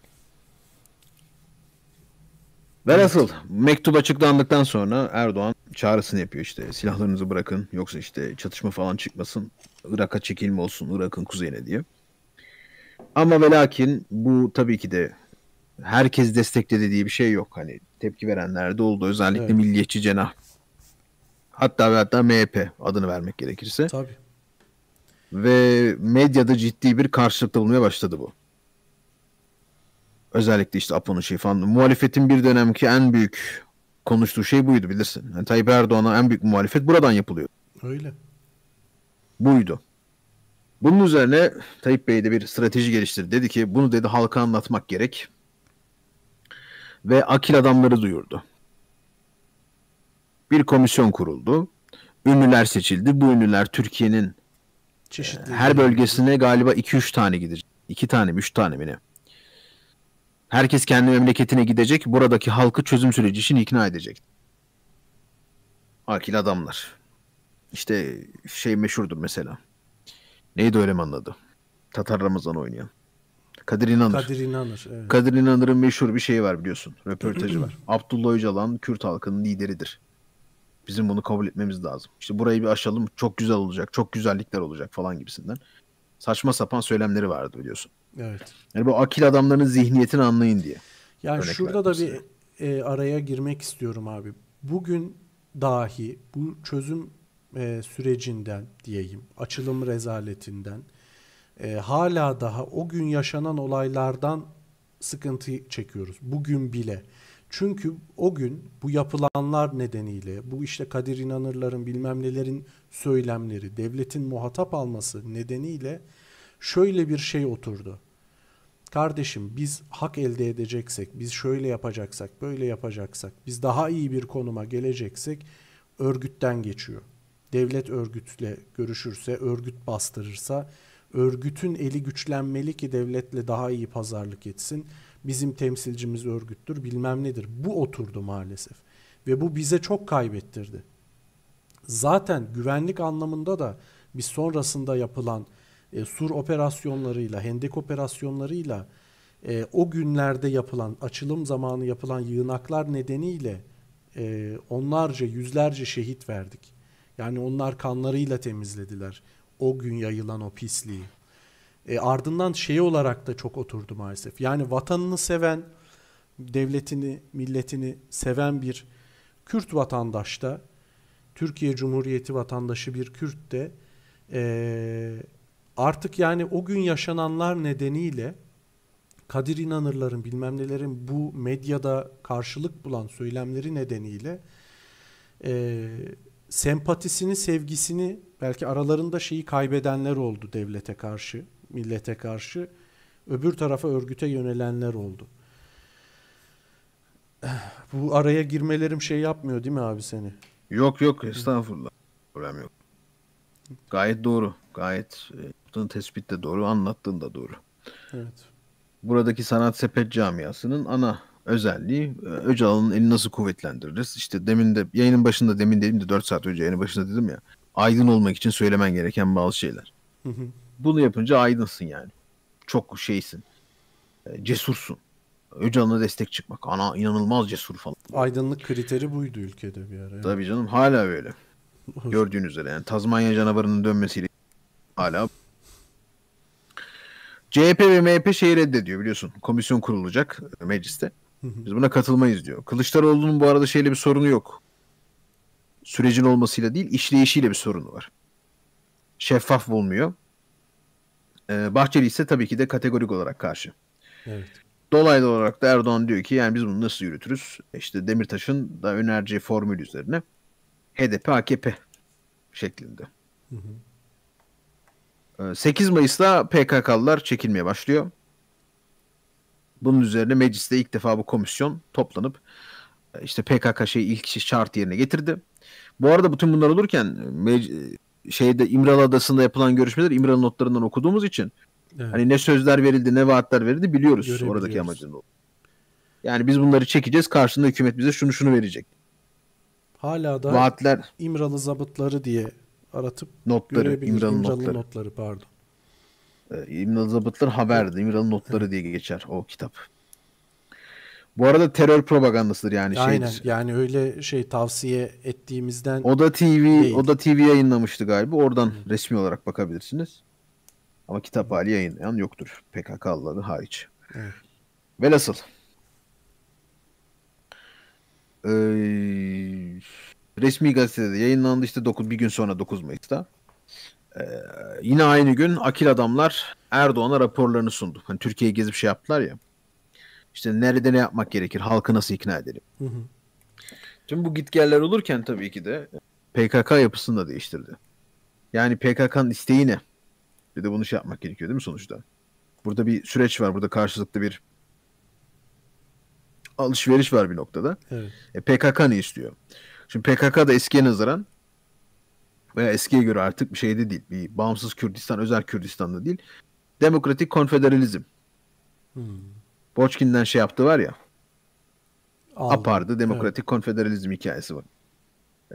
Velhasıl mektup açıklandıktan sonra Erdoğan çağrısını yapıyor işte silahlarınızı bırakın yoksa işte çatışma falan çıkmasın Irak'a çekilme olsun Irak'ın kuzeyine diye. Ama ve lakin bu tabii ki de herkes destekledi diye bir şey yok. Hani tepki verenler de oldu. Özellikle evet. milliyetçi cenah. Hatta ve hatta MHP adını vermek gerekirse. Tabii. Ve medyada ciddi bir karşılıkta bulmaya başladı bu özellikle işte Apo'nun şey falan muhalefetin bir dönemki en büyük konuştuğu şey buydu bilirsin. Yani Tayyip Erdoğan'a en büyük muhalefet buradan yapılıyor. Öyle. Buydu. Bunun üzerine Tayyip Bey de bir strateji geliştirdi. Dedi ki bunu dedi halka anlatmak gerek. Ve akil adamları duyurdu. Bir komisyon kuruldu. Ünlüler seçildi. Bu ünlüler Türkiye'nin e, Çeşitli her bölgesine galiba 2-3 tane gidecek. 2 tane mi 3 tane mi ne? Herkes kendi memleketine gidecek. Buradaki halkı çözüm süreci için ikna edecek. Akil adamlar. İşte şey meşhurdur mesela. Neydi öyle anladı? Tatar Ramazan oynayan. Kadir İnanır. Kadir İnanır. Evet. Kadir İnanır'ın meşhur bir şeyi var biliyorsun. Röportajı var. Abdullah Öcalan Kürt halkının lideridir. Bizim bunu kabul etmemiz lazım. İşte burayı bir aşalım çok güzel olacak, çok güzellikler olacak falan gibisinden. Saçma sapan söylemleri vardı biliyorsun. Evet. Yani bu akil adamların zihniyetini anlayın diye. Yani Örnek şurada da bir e, araya girmek istiyorum abi. Bugün dahi bu çözüm e, sürecinden diyeyim, açılım rezaletinden e, hala daha o gün yaşanan olaylardan sıkıntı çekiyoruz. Bugün bile. Çünkü o gün bu yapılanlar nedeniyle bu işte Kadir İnanırların bilmem nelerin söylemleri devletin muhatap alması nedeniyle şöyle bir şey oturdu. Kardeşim biz hak elde edeceksek, biz şöyle yapacaksak, böyle yapacaksak, biz daha iyi bir konuma geleceksek örgütten geçiyor. Devlet örgütle görüşürse, örgüt bastırırsa, örgütün eli güçlenmeli ki devletle daha iyi pazarlık etsin. Bizim temsilcimiz örgüttür, bilmem nedir. Bu oturdu maalesef ve bu bize çok kaybettirdi. Zaten güvenlik anlamında da biz sonrasında yapılan e, sur operasyonlarıyla, hendek operasyonlarıyla e, o günlerde yapılan, açılım zamanı yapılan yığınaklar nedeniyle e, onlarca, yüzlerce şehit verdik. Yani onlar kanlarıyla temizlediler o gün yayılan o pisliği. E, ardından şey olarak da çok oturdu maalesef. Yani vatanını seven, devletini, milletini seven bir Kürt vatandaş da, Türkiye Cumhuriyeti vatandaşı bir Kürt de e, artık yani o gün yaşananlar nedeniyle Kadir İnanırların bilmem nelerin bu medyada karşılık bulan söylemleri nedeniyle e, sempatisini, sevgisini belki aralarında şeyi kaybedenler oldu devlete karşı, millete karşı. Öbür tarafa örgüte yönelenler oldu. Bu araya girmelerim şey yapmıyor değil mi abi seni? Yok yok estağfurullah. Problem yok. Gayet doğru. Gayet Yaptığın tespit de doğru, anlattığın da doğru. Evet. Buradaki sanat sepet camiasının ana özelliği e, Öcalan'ın eli nasıl kuvvetlendiririz? İşte demin de yayının başında demin dedim de 4 saat önce yayının başında dedim ya. Aydın olmak için söylemen gereken bazı şeyler. Hı hı. Bunu yapınca aydınsın yani. Çok şeysin. E, cesursun. Öcalan'a destek çıkmak. Ana inanılmaz cesur falan. Aydınlık kriteri buydu ülkede bir ara. Yani. Tabii canım hala böyle. Gördüğünüz üzere yani Tazmanya canavarının dönmesiyle hala CHP ve MHP şeyi reddediyor biliyorsun. Komisyon kurulacak mecliste. Biz buna katılmayız diyor. Kılıçdaroğlu'nun bu arada şeyle bir sorunu yok. Sürecin olmasıyla değil, işleyişiyle bir sorunu var. Şeffaf bulmuyor. Ee, Bahçeli ise tabii ki de kategorik olarak karşı. Evet. Dolaylı olarak da Erdoğan diyor ki yani biz bunu nasıl yürütürüz? İşte Demirtaş'ın da önereceği formül üzerine HDP, AKP şeklinde. Hı hı. 8 ee, Mayıs'ta PKK'lılar çekilmeye başlıyor. Bunun üzerine mecliste ilk defa bu komisyon toplanıp e, işte PKK şey ilk şart yerine getirdi. Bu arada bütün bunlar olurken e, e, şeyde İmralı Adası'nda yapılan görüşmeler İmralı notlarından okuduğumuz için evet. hani ne sözler verildi ne vaatler verildi biliyoruz oradaki amacın. Yani biz bunları çekeceğiz karşında hükümet bize şunu şunu verecek. Hala da Vaatler... İmralı zabıtları diye aratıp notları, görebiliriz. İmralı, İmralı notları. notları pardon. Ee, imralı zabıtları haberdi. İmralı notları diye geçer o kitap. Bu arada terör propagandasıdır yani. Şey Aynen şeydir. yani öyle şey tavsiye ettiğimizden. Oda TV, değil. Oda TV yayınlamıştı galiba. Oradan Hı. resmi olarak bakabilirsiniz. Ama kitap hali yayınlayan yoktur. PKK'lıları hariç. Evet. Velhasıl. Ee, Resmi gazetede yayınlandı işte 9 bir gün sonra 9 Mayıs'ta. Ee, yine aynı gün akil adamlar Erdoğan'a raporlarını sundu. Hani Türkiye'yi gezip şey yaptılar ya. İşte nerede ne yapmak gerekir, halkı nasıl ikna edelim. Hı hı. Şimdi bu gitgeller olurken tabii ki de PKK yapısını da değiştirdi. Yani PKK'nın isteği ne? Bir de bunu şey yapmak gerekiyor değil mi sonuçta? Burada bir süreç var. Burada karşılıklı bir alışveriş var bir noktada. Evet. E, PKK ne istiyor? Şimdi PKK da eskiye nazaran veya eskiye göre artık bir şey de değil. Bir bağımsız Kürdistan, özel Kürdistan da değil. Demokratik konfederalizm. Hmm. Boçkin'den şey yaptı var ya. Aldım. Apardı demokratik evet. konfederalizm hikayesi var.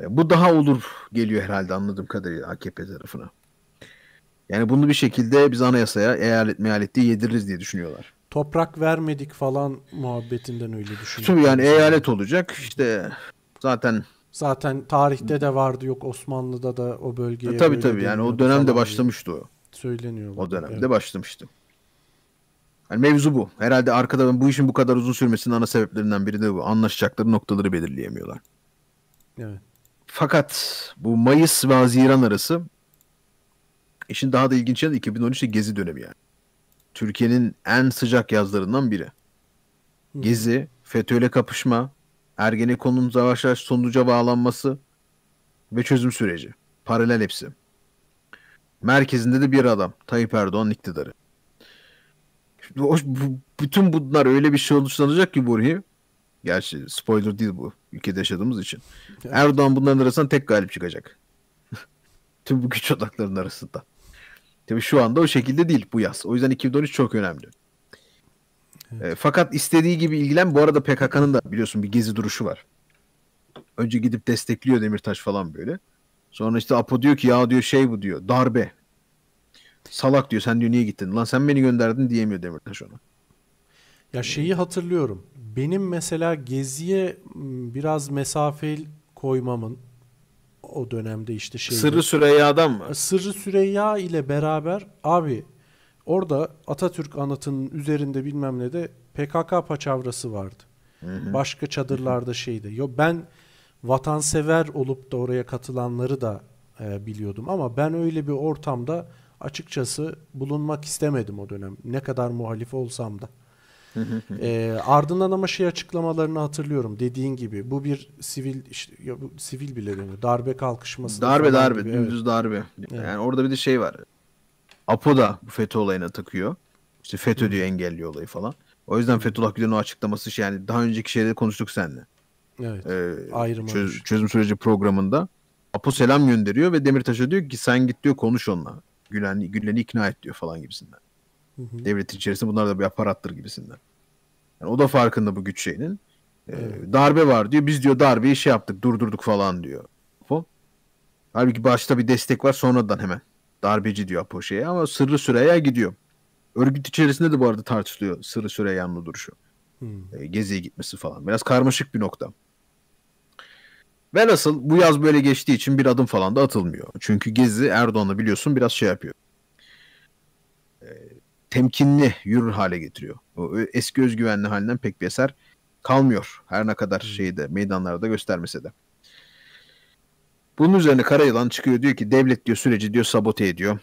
E, bu daha olur geliyor herhalde anladığım kadarıyla AKP tarafına. Yani bunu bir şekilde biz anayasaya eyalet meyalette yediririz diye düşünüyorlar. Toprak vermedik falan muhabbetinden öyle düşünüyorlar. Tabii yani eyalet olacak. İşte zaten Zaten tarihte de vardı yok Osmanlı'da da o bölgeye. E, tabii tabii yani o dönemde falan başlamıştı o. Söyleniyor. O dönemde evet. başlamıştı. Yani mevzu bu. Herhalde arkada ben bu işin bu kadar uzun sürmesinin ana sebeplerinden biri de bu. Anlaşacakları noktaları belirleyemiyorlar. Evet. Fakat bu Mayıs ve Haziran arası işin daha da ilginç yanı 2013'te Gezi dönemi yani. Türkiye'nin en sıcak yazlarından biri. Gezi, FETÖ'yle kapışma, Ergenekon'un yavaş yavaş sonuca bağlanması ve çözüm süreci. Paralel hepsi. Merkezinde de bir adam. Tayyip Erdoğan iktidarı. O, bu, bütün bunlar öyle bir şey oluşlanacak ki Burhi. Gerçi spoiler değil bu. Ülkede yaşadığımız için. Erdoğan bunların arasından tek galip çıkacak. Tüm bu güç odaklarının arasında. Tabii şu anda o şekilde değil bu yaz. O yüzden 2013 çok önemli. Evet. E, fakat istediği gibi ilgilen. Bu arada PKK'nın da biliyorsun bir gezi duruşu var. Önce gidip destekliyor Demirtaş falan böyle. Sonra işte Apo diyor ki ya diyor şey bu diyor darbe. Salak diyor sen diyor niye gittin? Lan sen beni gönderdin diyemiyor Demirtaş ona. Ya şeyi hatırlıyorum. Benim mesela Gezi'ye ıı, biraz mesafe koymamın o dönemde işte şey. Sırrı Süreyya'dan mı? Sırrı Süreyya ile beraber abi Orada Atatürk anıtının üzerinde bilmem ne de PKK paçavrası vardı. Hı hı. Başka çadırlarda şeydi. Yo ben vatansever olup da oraya katılanları da e, biliyordum ama ben öyle bir ortamda açıkçası bulunmak istemedim o dönem. Ne kadar muhalif olsam da. e, ardından ama şey açıklamalarını hatırlıyorum dediğin gibi bu bir sivil işte, ya bu sivil bile demiyor darbe kalkışması darbe darbe gibi, dümdüz evet. darbe yani evet. orada bir de şey var Apo da bu FETÖ olayına takıyor. İşte FETÖ diyor engelliyor olayı falan. O yüzden Fethullah Gülen'in açıklaması şey yani daha önceki şeyleri konuştuk seninle. Evet. Ee, çöz, çözüm süreci programında Apo selam gönderiyor ve Demirtaş'a diyor ki sen git diyor konuş onunla. Gülen, Gülen'i ikna et diyor falan gibisinden. Hı hı. Devletin içerisinde bunlar da bir aparattır gibisinden. Yani o da farkında bu güç şeyinin. Ee, evet. Darbe var diyor. Biz diyor darbeyi şey yaptık durdurduk falan diyor. Apo. Halbuki başta bir destek var sonradan hemen Darbeci diyor Apoşe'ye ama Sırrı Süreyya gidiyor. Örgüt içerisinde de bu arada tartışılıyor Sırrı Süreyya'nın duruşu. Hmm. E, Gezi'ye gitmesi falan. Biraz karmaşık bir nokta. Ve nasıl bu yaz böyle geçtiği için bir adım falan da atılmıyor. Çünkü Gezi Erdoğan'ı biliyorsun biraz şey yapıyor. E, temkinli yürür hale getiriyor. O e, eski özgüvenli halinden pek bir eser kalmıyor. Her ne kadar hmm. şeyde meydanlarda göstermese de. Bunun üzerine Karayılan çıkıyor diyor ki devlet diyor süreci diyor sabote ediyor.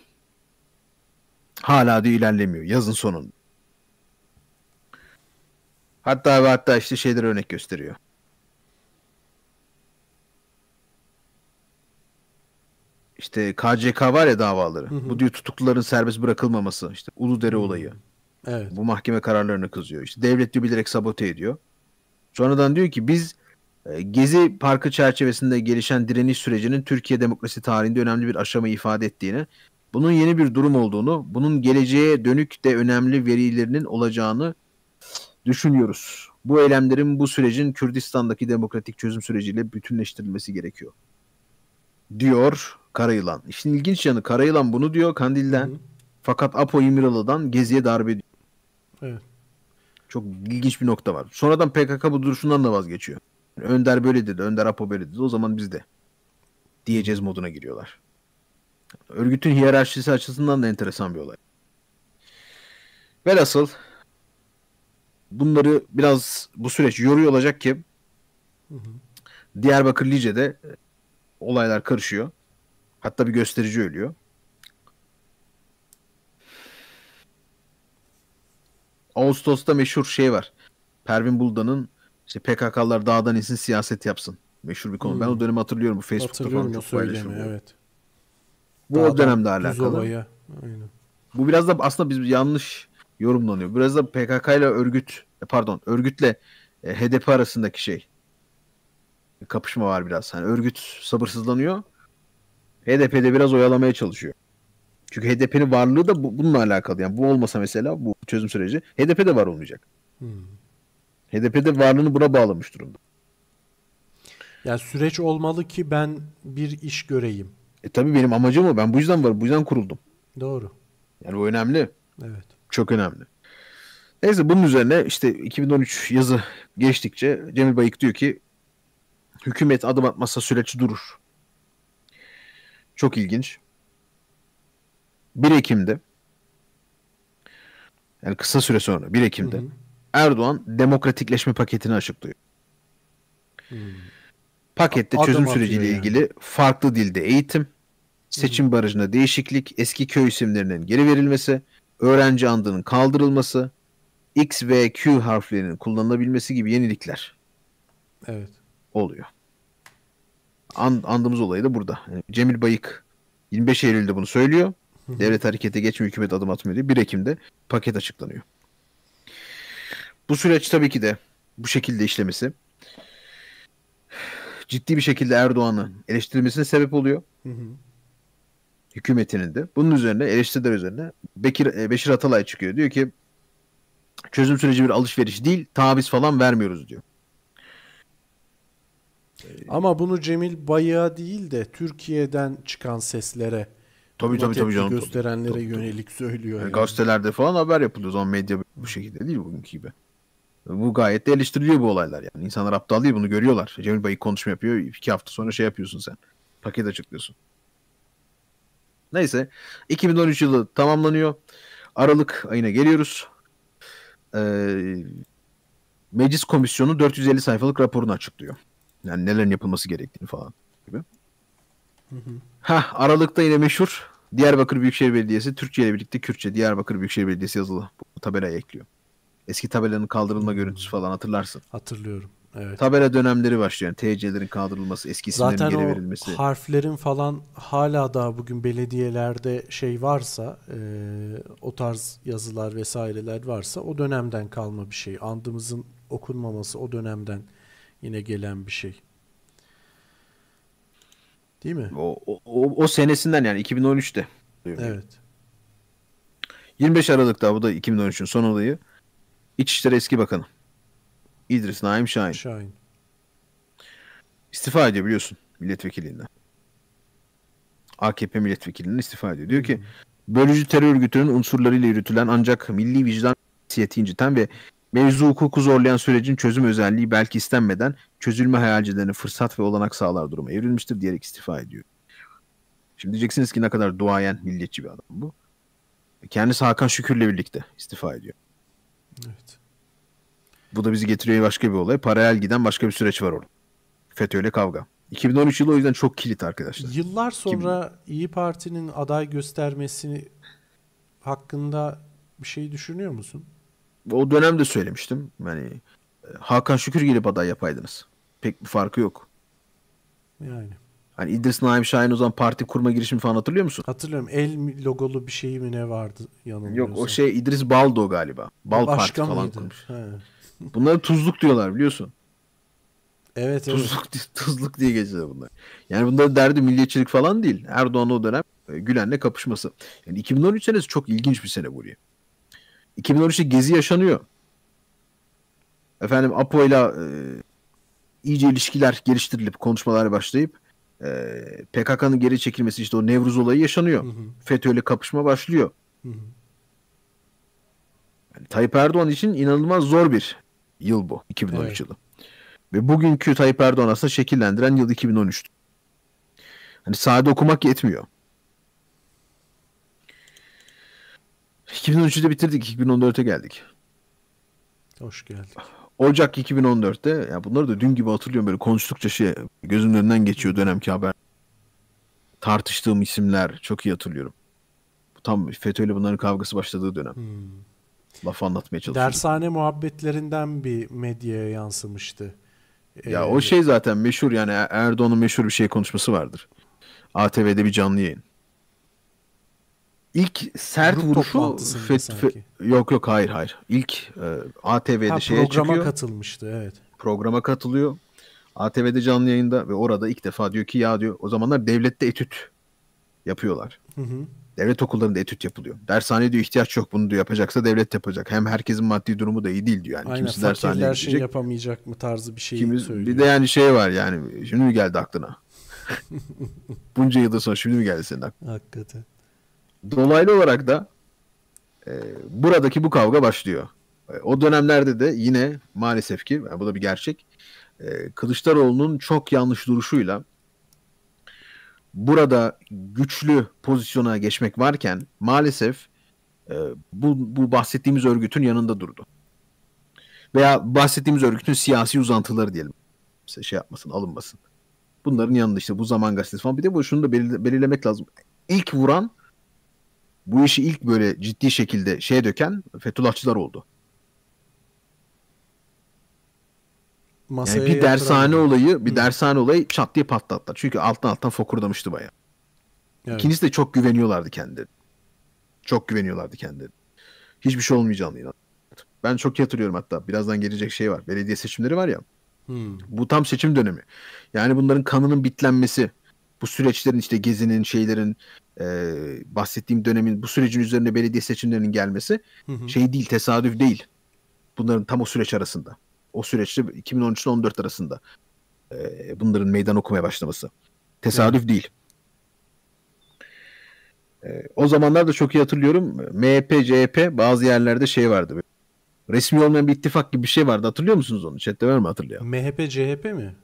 Hala diyor ilerlemiyor yazın sonun. Hatta ve hatta işte şeyler örnek gösteriyor. İşte KCK var ya davaları. Hı hı. Bu diyor tutukluların serbest bırakılmaması. işte Uludere hı. olayı. Evet. Bu mahkeme kararlarını kızıyor. İşte devlet diyor bilerek sabote ediyor. Sonradan diyor ki biz ee, Gezi Parkı çerçevesinde gelişen direniş sürecinin Türkiye demokrasi tarihinde önemli bir aşama ifade ettiğini, bunun yeni bir durum olduğunu, bunun geleceğe dönük de önemli verilerinin olacağını düşünüyoruz. Bu eylemlerin bu sürecin Kürdistan'daki demokratik çözüm süreciyle bütünleştirilmesi gerekiyor. Diyor Karayılan. İşin ilginç yanı Karayılan bunu diyor Kandil'den. Hı Fakat Apo İmralı'dan Gezi'ye darbe diyor. Evet. Çok ilginç bir nokta var. Sonradan PKK bu duruşundan da vazgeçiyor. Önder böyle dedi, Önder Apo böyle dedi. O zaman biz de diyeceğiz moduna giriyorlar. Örgütün hiyerarşisi açısından da enteresan bir olay. Velhasıl bunları biraz bu süreç yoruyor olacak ki hı hı. Diyarbakır Lice'de e, olaylar karışıyor. Hatta bir gösterici ölüyor. Ağustos'ta meşhur şey var. Pervin Buldan'ın işte PKK'lar dağdan insin siyaset yapsın. Meşhur bir konu. Hmm. Ben o hmm. dönemi hatırlıyorum. Bu Facebook'ta falan çok söylemi, evet. Bu dağdan, o dönemle alakalı. Aynen. Bu biraz da aslında biz yanlış yorumlanıyor. Biraz da PKK ile örgüt e, pardon örgütle e, HDP arasındaki şey kapışma var biraz. Hani örgüt sabırsızlanıyor. HDP de biraz oyalamaya çalışıyor. Çünkü HDP'nin varlığı da bu, bununla alakalı. Yani bu olmasa mesela bu çözüm süreci HDP de var olmayacak. Hmm. HDP'de varlığını buna bağlamış durumda. Yani süreç olmalı ki ben bir iş göreyim. E tabii benim amacım o. Ben bu yüzden varım. Bu yüzden kuruldum. Doğru. Yani bu önemli. Evet. Çok önemli. Neyse bunun üzerine işte 2013 yazı geçtikçe Cemil Bayık diyor ki hükümet adım atmazsa süreç durur. Çok ilginç. 1 Ekim'de yani kısa süre sonra 1 Ekim'de hı hı. Erdoğan demokratikleşme paketini açıklıyor. Hmm. Pakette Adam çözüm süreciyle yani. ilgili farklı dilde eğitim, seçim hmm. barajına değişiklik, eski köy isimlerinin geri verilmesi, öğrenci andının kaldırılması, X ve Q harflerinin kullanılabilmesi gibi yenilikler. Evet. Oluyor. And, andığımız olay da burada. Yani Cemil Bayık 25 Eylül'de bunu söylüyor. Devlet harekete geçmiyor, hükümet adım atmıyor diye. 1 Ekim'de paket açıklanıyor. Bu süreç tabii ki de bu şekilde işlemesi ciddi bir şekilde Erdoğan'ın eleştirilmesine sebep oluyor. Hı hı. Hükümetinin de. Bunun üzerine eleştiriler üzerine Bekir, e, Beşir Atalay çıkıyor. Diyor ki çözüm süreci bir alışveriş değil taviz falan vermiyoruz diyor. Ee, Ama bunu Cemil bayağı değil de Türkiye'den çıkan seslere tabii, tabii, tabii canım, gösterenlere tabii, tabii, yönelik söylüyor. yani. Gazetelerde falan haber yapılıyor. O zaman medya bu şekilde değil bugünkü gibi. Bu gayet de eleştiriliyor bu olaylar yani. İnsanlar aptal değil bunu görüyorlar. Cemil Bey konuşma yapıyor. iki hafta sonra şey yapıyorsun sen. Paket açıklıyorsun. Neyse 2013 yılı tamamlanıyor. Aralık ayına geliyoruz. Ee, Meclis Komisyonu 450 sayfalık raporunu açıklıyor. Yani nelerin yapılması gerektiğini falan gibi. Hı hı. Heh, Aralık'ta yine meşhur Diyarbakır Büyükşehir Belediyesi Türkçe ile birlikte Kürtçe Diyarbakır Büyükşehir Belediyesi yazılı bu tabelaya ekliyor. Eski tabelanın kaldırılma hmm. görüntüsü falan hatırlarsın. Hatırlıyorum. Evet. Tabela dönemleri başlıyor. Yani TC'lerin kaldırılması, eski isimlerin Zaten geri verilmesi. Zaten harflerin falan hala daha bugün belediyelerde şey varsa, e, o tarz yazılar vesaireler varsa o dönemden kalma bir şey. Andımızın okunmaması o dönemden yine gelen bir şey. Değil mi? O, o, o, o senesinden yani 2013'te. Evet. 25 Aralık'ta bu da 2013'ün son olayı. İçişleri Eski Bakanı. İdris Naim Şahin. Şahin. İstifa ediyor biliyorsun milletvekilinden. AKP milletvekilinden istifa ediyor. Diyor ki bölücü terör örgütünün unsurlarıyla yürütülen ancak milli vicdan siyeti inciten ve mevzu hukuku zorlayan sürecin çözüm özelliği belki istenmeden çözülme hayalcilerine fırsat ve olanak sağlar duruma evrilmiştir diyerek istifa ediyor. Şimdi diyeceksiniz ki ne kadar duayen milliyetçi bir adam bu. Kendisi Hakan Şükür'le birlikte istifa ediyor. Evet. Bu da bizi getiriyor başka bir olay. Paralel giden başka bir süreç var orada. FETÖ ile kavga. 2013 yılı o yüzden çok kilit arkadaşlar. Yıllar sonra 2000. İyi Parti'nin aday göstermesini hakkında bir şey düşünüyor musun? O dönemde söylemiştim. Yani e, Hakan Şükür gelip aday yapaydınız. Pek bir farkı yok. Yani. Hani İdris Naim Şahin o zaman parti kurma girişimi falan hatırlıyor musun? Hatırlıyorum. El logolu bir şey mi ne vardı yanında? Yok o şey İdris Baldo galiba. Bal Başka Parti falan kurmuş. He. Bunlara tuzluk diyorlar biliyorsun. Evet, evet. Tuzluk, tuzluk diye geçiyor bunlar. Yani bunların derdi milliyetçilik falan değil. Erdoğan o dönem e, Gülen'le kapışması. Yani 2013 senesi çok ilginç bir sene buraya. 2013'te gezi yaşanıyor. Efendim Apo ile iyice ilişkiler geliştirilip konuşmalar başlayıp e, ee, PKK'nın geri çekilmesi işte o Nevruz olayı yaşanıyor. FETÖ'yle kapışma başlıyor. Hı hı. Yani Tayyip Erdoğan için inanılmaz zor bir yıl bu 2013 evet. yılı. Ve bugünkü Tayyip Erdoğan aslında şekillendiren yıl 2013. Hani sade okumak yetmiyor. 2013'te bitirdik. 2014'e geldik. Hoş geldik. Ocak 2014'te ya bunları da dün gibi hatırlıyorum böyle konuştukça şey gözümün önünden geçiyor dönemki haber. Tartıştığım isimler çok iyi hatırlıyorum. Tam ile bunların kavgası başladığı dönem. Hmm. Laf anlatmaya çalışıyorum. Dershane muhabbetlerinden bir medyaya yansımıştı. Ya ee, o şey zaten meşhur yani Erdoğan'ın meşhur bir şey konuşması vardır. ATV'de bir canlı yayın. İlk sert Grup vuruşu Fet, Fet, yok yok hayır hayır. İlk e, ATV'de ha, şeye programa çıkıyor. Programa katılmıştı evet. Programa katılıyor. ATV'de canlı yayında ve orada ilk defa diyor ki ya diyor o zamanlar devlette etüt yapıyorlar. Hı hı. Devlet okullarında etüt yapılıyor. Dershane diyor ihtiyaç yok bunu diyor yapacaksa devlet yapacak. Hem herkesin maddi durumu da iyi değil diyor. Yani Aynen, kimisi dershaneye şey gidecek. şey yapamayacak mı tarzı bir şey Kimisi, söylüyor. Bir de yani şey var yani şimdi mi geldi aklına? Bunca yılda sonra şimdi mi geldi senin aklına? Hakikaten dolaylı olarak da e, buradaki bu kavga başlıyor. E, o dönemlerde de yine maalesef ki yani bu da bir gerçek. E, Kılıçdaroğlu'nun çok yanlış duruşuyla burada güçlü pozisyona geçmek varken maalesef e, bu, bu bahsettiğimiz örgütün yanında durdu. Veya bahsettiğimiz örgütün siyasi uzantıları diyelim. İşte şey yapmasın, alınmasın. Bunların yanında işte bu zaman gazetesi falan. Bir de bu şunu da belir- belirlemek lazım. İlk vuran bu işi ilk böyle ciddi şekilde şeye döken Fethullahçılar oldu. Masaya yani bir dershane yani. olayı, bir Hı. dershane olayı çat diye patlattı. Çünkü alttan alttan fokurdamıştı baya. Evet. İkincisi de çok güveniyorlardı kendileri. Çok güveniyorlardı kendileri. Hiçbir şey olmayacağını inan. Ben çok iyi hatırlıyorum hatta. Birazdan gelecek şey var. Belediye seçimleri var ya. Hmm. Bu tam seçim dönemi. Yani bunların kanının bitlenmesi, bu süreçlerin işte gezinin, şeylerin, e, bahsettiğim dönemin bu sürecin üzerine belediye seçimlerinin gelmesi hı hı. şey değil tesadüf değil. Bunların tam o süreç arasında. O süreçte 2013 ile 14 arasında e, bunların meydan okumaya başlaması. Tesadüf evet. değil. E, o zamanlar da çok iyi hatırlıyorum. MHP, CHP bazı yerlerde şey vardı. Resmi olmayan bir ittifak gibi bir şey vardı. Hatırlıyor musunuz onu? Chat'te var mı hatırlıyor? MHP, CHP mi?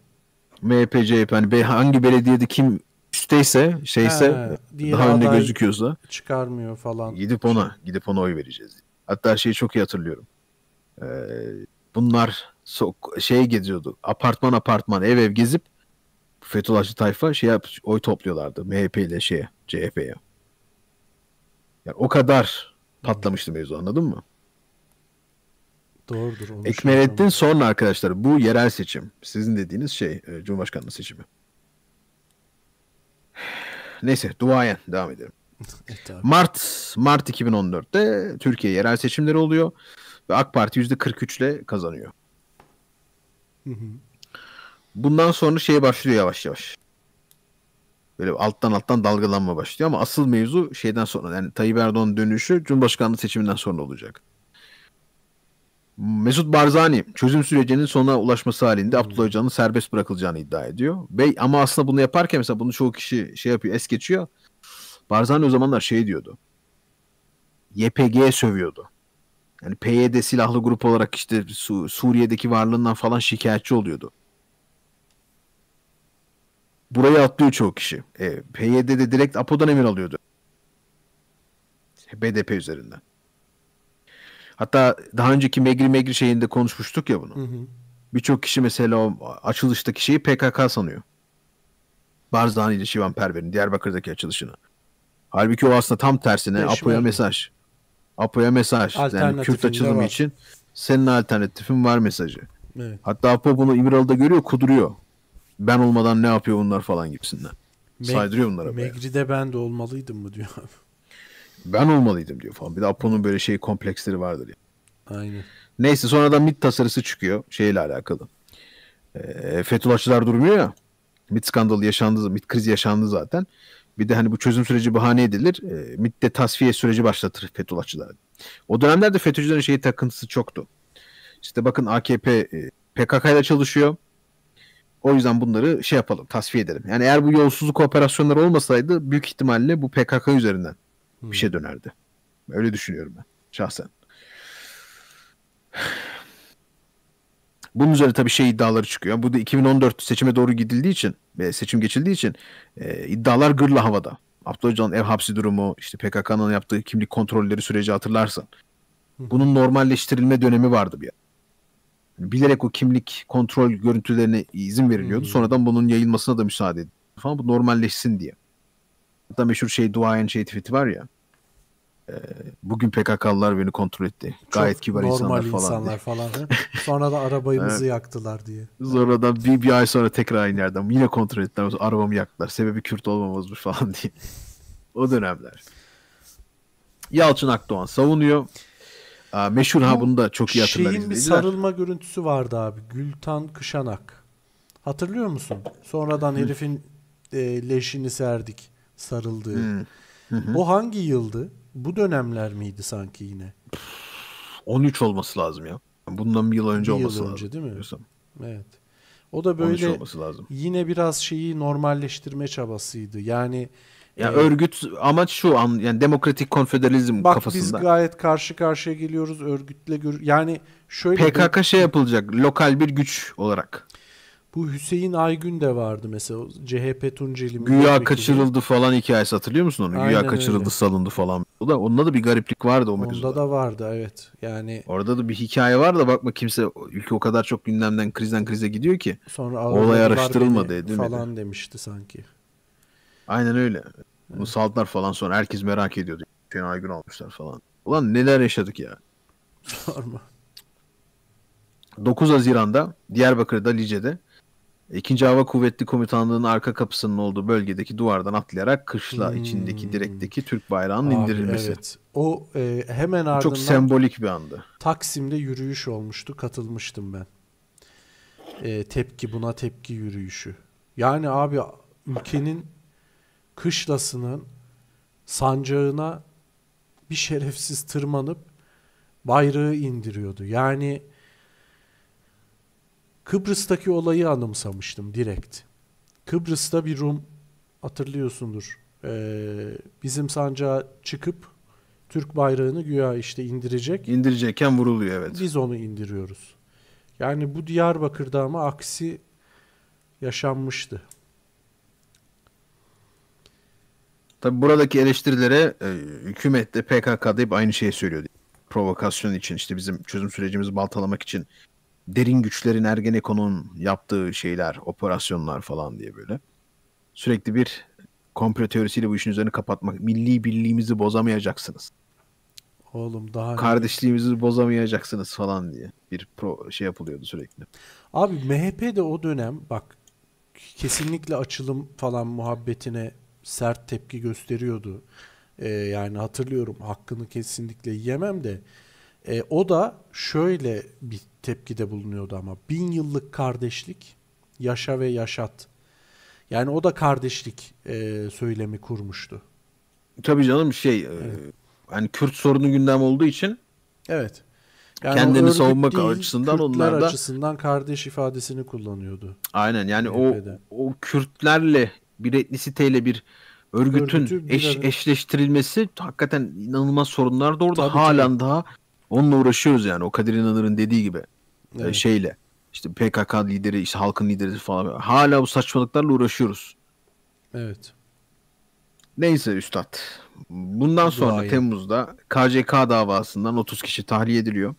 MHP, CHP hani hangi belediyede kim üstteyse şeyse He, daha önde gözüküyorsa çıkarmıyor falan. Gidip ona gidip ona oy vereceğiz. Diye. Hatta şeyi çok iyi hatırlıyorum. Ee, bunlar sok şey geziyordu. Apartman apartman ev ev gezip Fethullahçı tayfa şey yap, oy topluyorlardı MHP ile şeye CHP'ye. Yani o kadar patlamıştı mevzu anladın mı? Doğrudur. Ekmelettin sonra arkadaşlar bu yerel seçim. Sizin dediğiniz şey e, Cumhurbaşkanlığı seçimi. Neyse duayen devam edelim. Mart Mart 2014'te Türkiye yerel seçimleri oluyor ve AK Parti %43 ile kazanıyor. Bundan sonra şeye başlıyor yavaş yavaş. Böyle alttan alttan dalgalanma başlıyor ama asıl mevzu şeyden sonra yani Tayyip Erdoğan dönüşü Cumhurbaşkanlığı seçiminden sonra olacak. Mesut Barzani çözüm sürecinin sona ulaşması halinde hmm. Abdullah Öcalan'ın serbest bırakılacağını iddia ediyor. Bey ama aslında bunu yaparken mesela bunu çoğu kişi şey yapıyor, es geçiyor. Barzani o zamanlar şey diyordu. YPG'ye sövüyordu. Yani PYD silahlı grup olarak işte Su Suriye'deki varlığından falan şikayetçi oluyordu. Burayı atlıyor çoğu kişi. E, PYD direkt APO'dan emir alıyordu. BDP üzerinden. Hatta daha önceki Megri Megri şeyinde konuşmuştuk ya bunu. Birçok kişi mesela o açılıştaki şeyi PKK sanıyor. Barzani ile Şivan Perver'in Diyarbakır'daki açılışını. Halbuki o aslında tam tersine Değişim Apo'ya mesaj. Apo'ya mesaj. Yani Kürt açılımı için senin alternatifin var mesajı. Evet. Hatta Apo bunu İmralı'da görüyor kuduruyor. Ben olmadan ne yapıyor bunlar falan gibisinden. Meg- Saydırıyor bunlara. Megri'de ben de olmalıydım mı diyor abi ben olmalıydım diyor falan. Bir de Apo'nun böyle şey kompleksleri vardır ya. Yani. Aynen. Neyse sonradan MIT tasarısı çıkıyor şeyle alakalı. E, Fethullahçılar durmuyor ya. MIT skandalı yaşandı, MIT krizi yaşandı zaten. Bir de hani bu çözüm süreci bahane edilir. E, ee, MIT de tasfiye süreci başlatır Fethullahçılar. O dönemlerde FETÖ'cülerin şeyi takıntısı çoktu. İşte bakın AKP e, PKK ile çalışıyor. O yüzden bunları şey yapalım, tasfiye edelim. Yani eğer bu yolsuzluk operasyonları olmasaydı büyük ihtimalle bu PKK üzerinden bir şey dönerdi. Öyle düşünüyorum ben şahsen. Bunun üzerine tabii şey iddiaları çıkıyor. Bu da 2014 seçime doğru gidildiği için ve seçim geçildiği için e, iddialar gırla havada. Abdullah Öcalan'ın ev hapsi durumu, işte PKK'nın yaptığı kimlik kontrolleri süreci hatırlarsan. Bunun normalleştirilme dönemi vardı bir. Yer. Bilerek o kimlik kontrol görüntülerine izin veriliyordu. Sonradan bunun yayılmasına da müsaade edildi falan bu normalleşsin diye da meşhur şey duayen şey tweet'i var ya. Ee, bugün PKK'lılar beni kontrol etti. Çok Gayet kibar insanlar, insanlar falan. Normal falan. sonra da arabamızı evet. yaktılar diye. Sonradan bir, bir ay sonra tekrar aynı yerden yine kontrol ettiler. Arabamı yaktılar. Sebebi Kürt olmamazmış falan diye. o dönemler. Yalçın Akdoğan savunuyor. meşhur ha bunu da çok iyi hatırlar Şeyin bir sarılma görüntüsü vardı abi. Gültan Kışanak. Hatırlıyor musun? Sonradan herifin e, leşini serdik sarıldığı. Hmm. Hı hangi yıldı? Bu dönemler miydi sanki yine? 13 olması lazım ya. Bundan bir yıl önce bir olması yıl önce, lazım. değil mi? Evet. O da böyle lazım. yine biraz şeyi normalleştirme çabasıydı. Yani ya e, örgüt amaç şu an yani demokratik konfederalizm bak kafasında. Bak biz gayet karşı karşıya geliyoruz örgütle gör yani şöyle PKK bir... şey yapılacak lokal bir güç olarak. Bu Hüseyin Aygün de vardı mesela. CHP Tunceli. Güya kaçırıldı gibi. falan hikayesi hatırlıyor musun onu? Aynen Güya kaçırıldı öyle. salındı falan. O da, onda da bir gariplik vardı o Onda mevzuda. da vardı evet. Yani Orada da bir hikaye var da bakma kimse ülke o kadar çok gündemden krizden krize gidiyor ki. Sonra olay araştırılmadı değil mi? Falan demişti sanki. Aynen öyle. Bunu evet. saldılar falan sonra herkes merak ediyordu. Hüseyin Aygün almışlar falan. Ulan neler yaşadık ya. Sorma. 9 Haziran'da Diyarbakır'da Lice'de 2. Hava Kuvvetli Komutanlığı'nın arka kapısının olduğu bölgedeki duvardan atlayarak kışla hmm. içindeki direkteki Türk bayrağının Abi, indirilmesi. Evet. O e, hemen ardından çok sembolik bir andı. Taksim'de yürüyüş olmuştu. Katılmıştım ben. E, tepki buna tepki yürüyüşü. Yani abi ülkenin kışlasının sancağına bir şerefsiz tırmanıp bayrağı indiriyordu. Yani Kıbrıs'taki olayı anımsamıştım direkt. Kıbrıs'ta bir Rum hatırlıyorsundur. Ee, bizim sancağa çıkıp Türk bayrağını güya işte indirecek. İndirecekken vuruluyor evet. Biz onu indiriyoruz. Yani bu Diyarbakır'da ama aksi yaşanmıştı. Tabi buradaki eleştirilere e, hükümet de PKK deyip aynı şeyi söylüyor. Provokasyon için işte bizim çözüm sürecimizi baltalamak için derin güçlerin Ergenekon'un yaptığı şeyler, operasyonlar falan diye böyle. Sürekli bir komplo teorisiyle bu işin üzerine kapatmak. Milli birliğimizi bozamayacaksınız. Oğlum daha kardeşliğimizi ne? bozamayacaksınız falan diye bir pro şey yapılıyordu sürekli. Abi MHP de o dönem bak kesinlikle açılım falan muhabbetine sert tepki gösteriyordu. Ee, yani hatırlıyorum hakkını kesinlikle yemem de. E, o da şöyle bir tepkide bulunuyordu ama. Bin yıllık kardeşlik yaşa ve yaşat. Yani o da kardeşlik e, söylemi kurmuştu. Tabii canım şey e, evet. e, hani Kürt sorunu gündem olduğu için Evet. Yani kendini savunmak değil, açısından Kürtler onlar da açısından kardeş ifadesini kullanıyordu. Aynen yani o o Kürtlerle bir etnisiteyle bir örgütün Örgütü eş, ara... eşleştirilmesi hakikaten inanılmaz sorunlar da orada Tabii halen ki. daha Onunla uğraşıyoruz yani. O Kadir İnanır'ın dediği gibi. E, evet. E, şeyle. İşte PKK lideri, işte halkın lideri falan. Hala bu saçmalıklarla uğraşıyoruz. Evet. Neyse üstad. Bundan sonra Duayı. Temmuz'da KCK davasından 30 kişi tahliye ediliyor.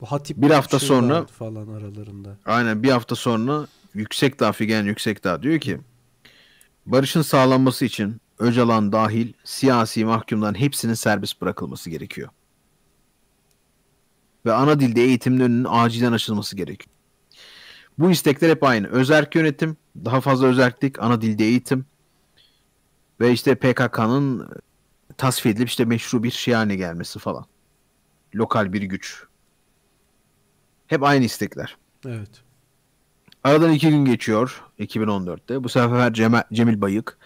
Bu hatip bir hafta şey sonra falan aralarında. Aynen bir hafta sonra yüksek dağ Figen yüksek dağ diyor ki barışın sağlanması için Öcalan dahil siyasi mahkumların hepsinin serbest bırakılması gerekiyor ve ana dilde eğitimin önünün acilen açılması gerekiyor. Bu istekler hep aynı. Özerk yönetim, daha fazla özerklik, ana dilde eğitim ve işte PKK'nın tasfiye edilip işte meşru bir şey haline gelmesi falan. Lokal bir güç. Hep aynı istekler. Evet. Aradan iki gün geçiyor 2014'te. Bu sefer Cem Cemil Bayık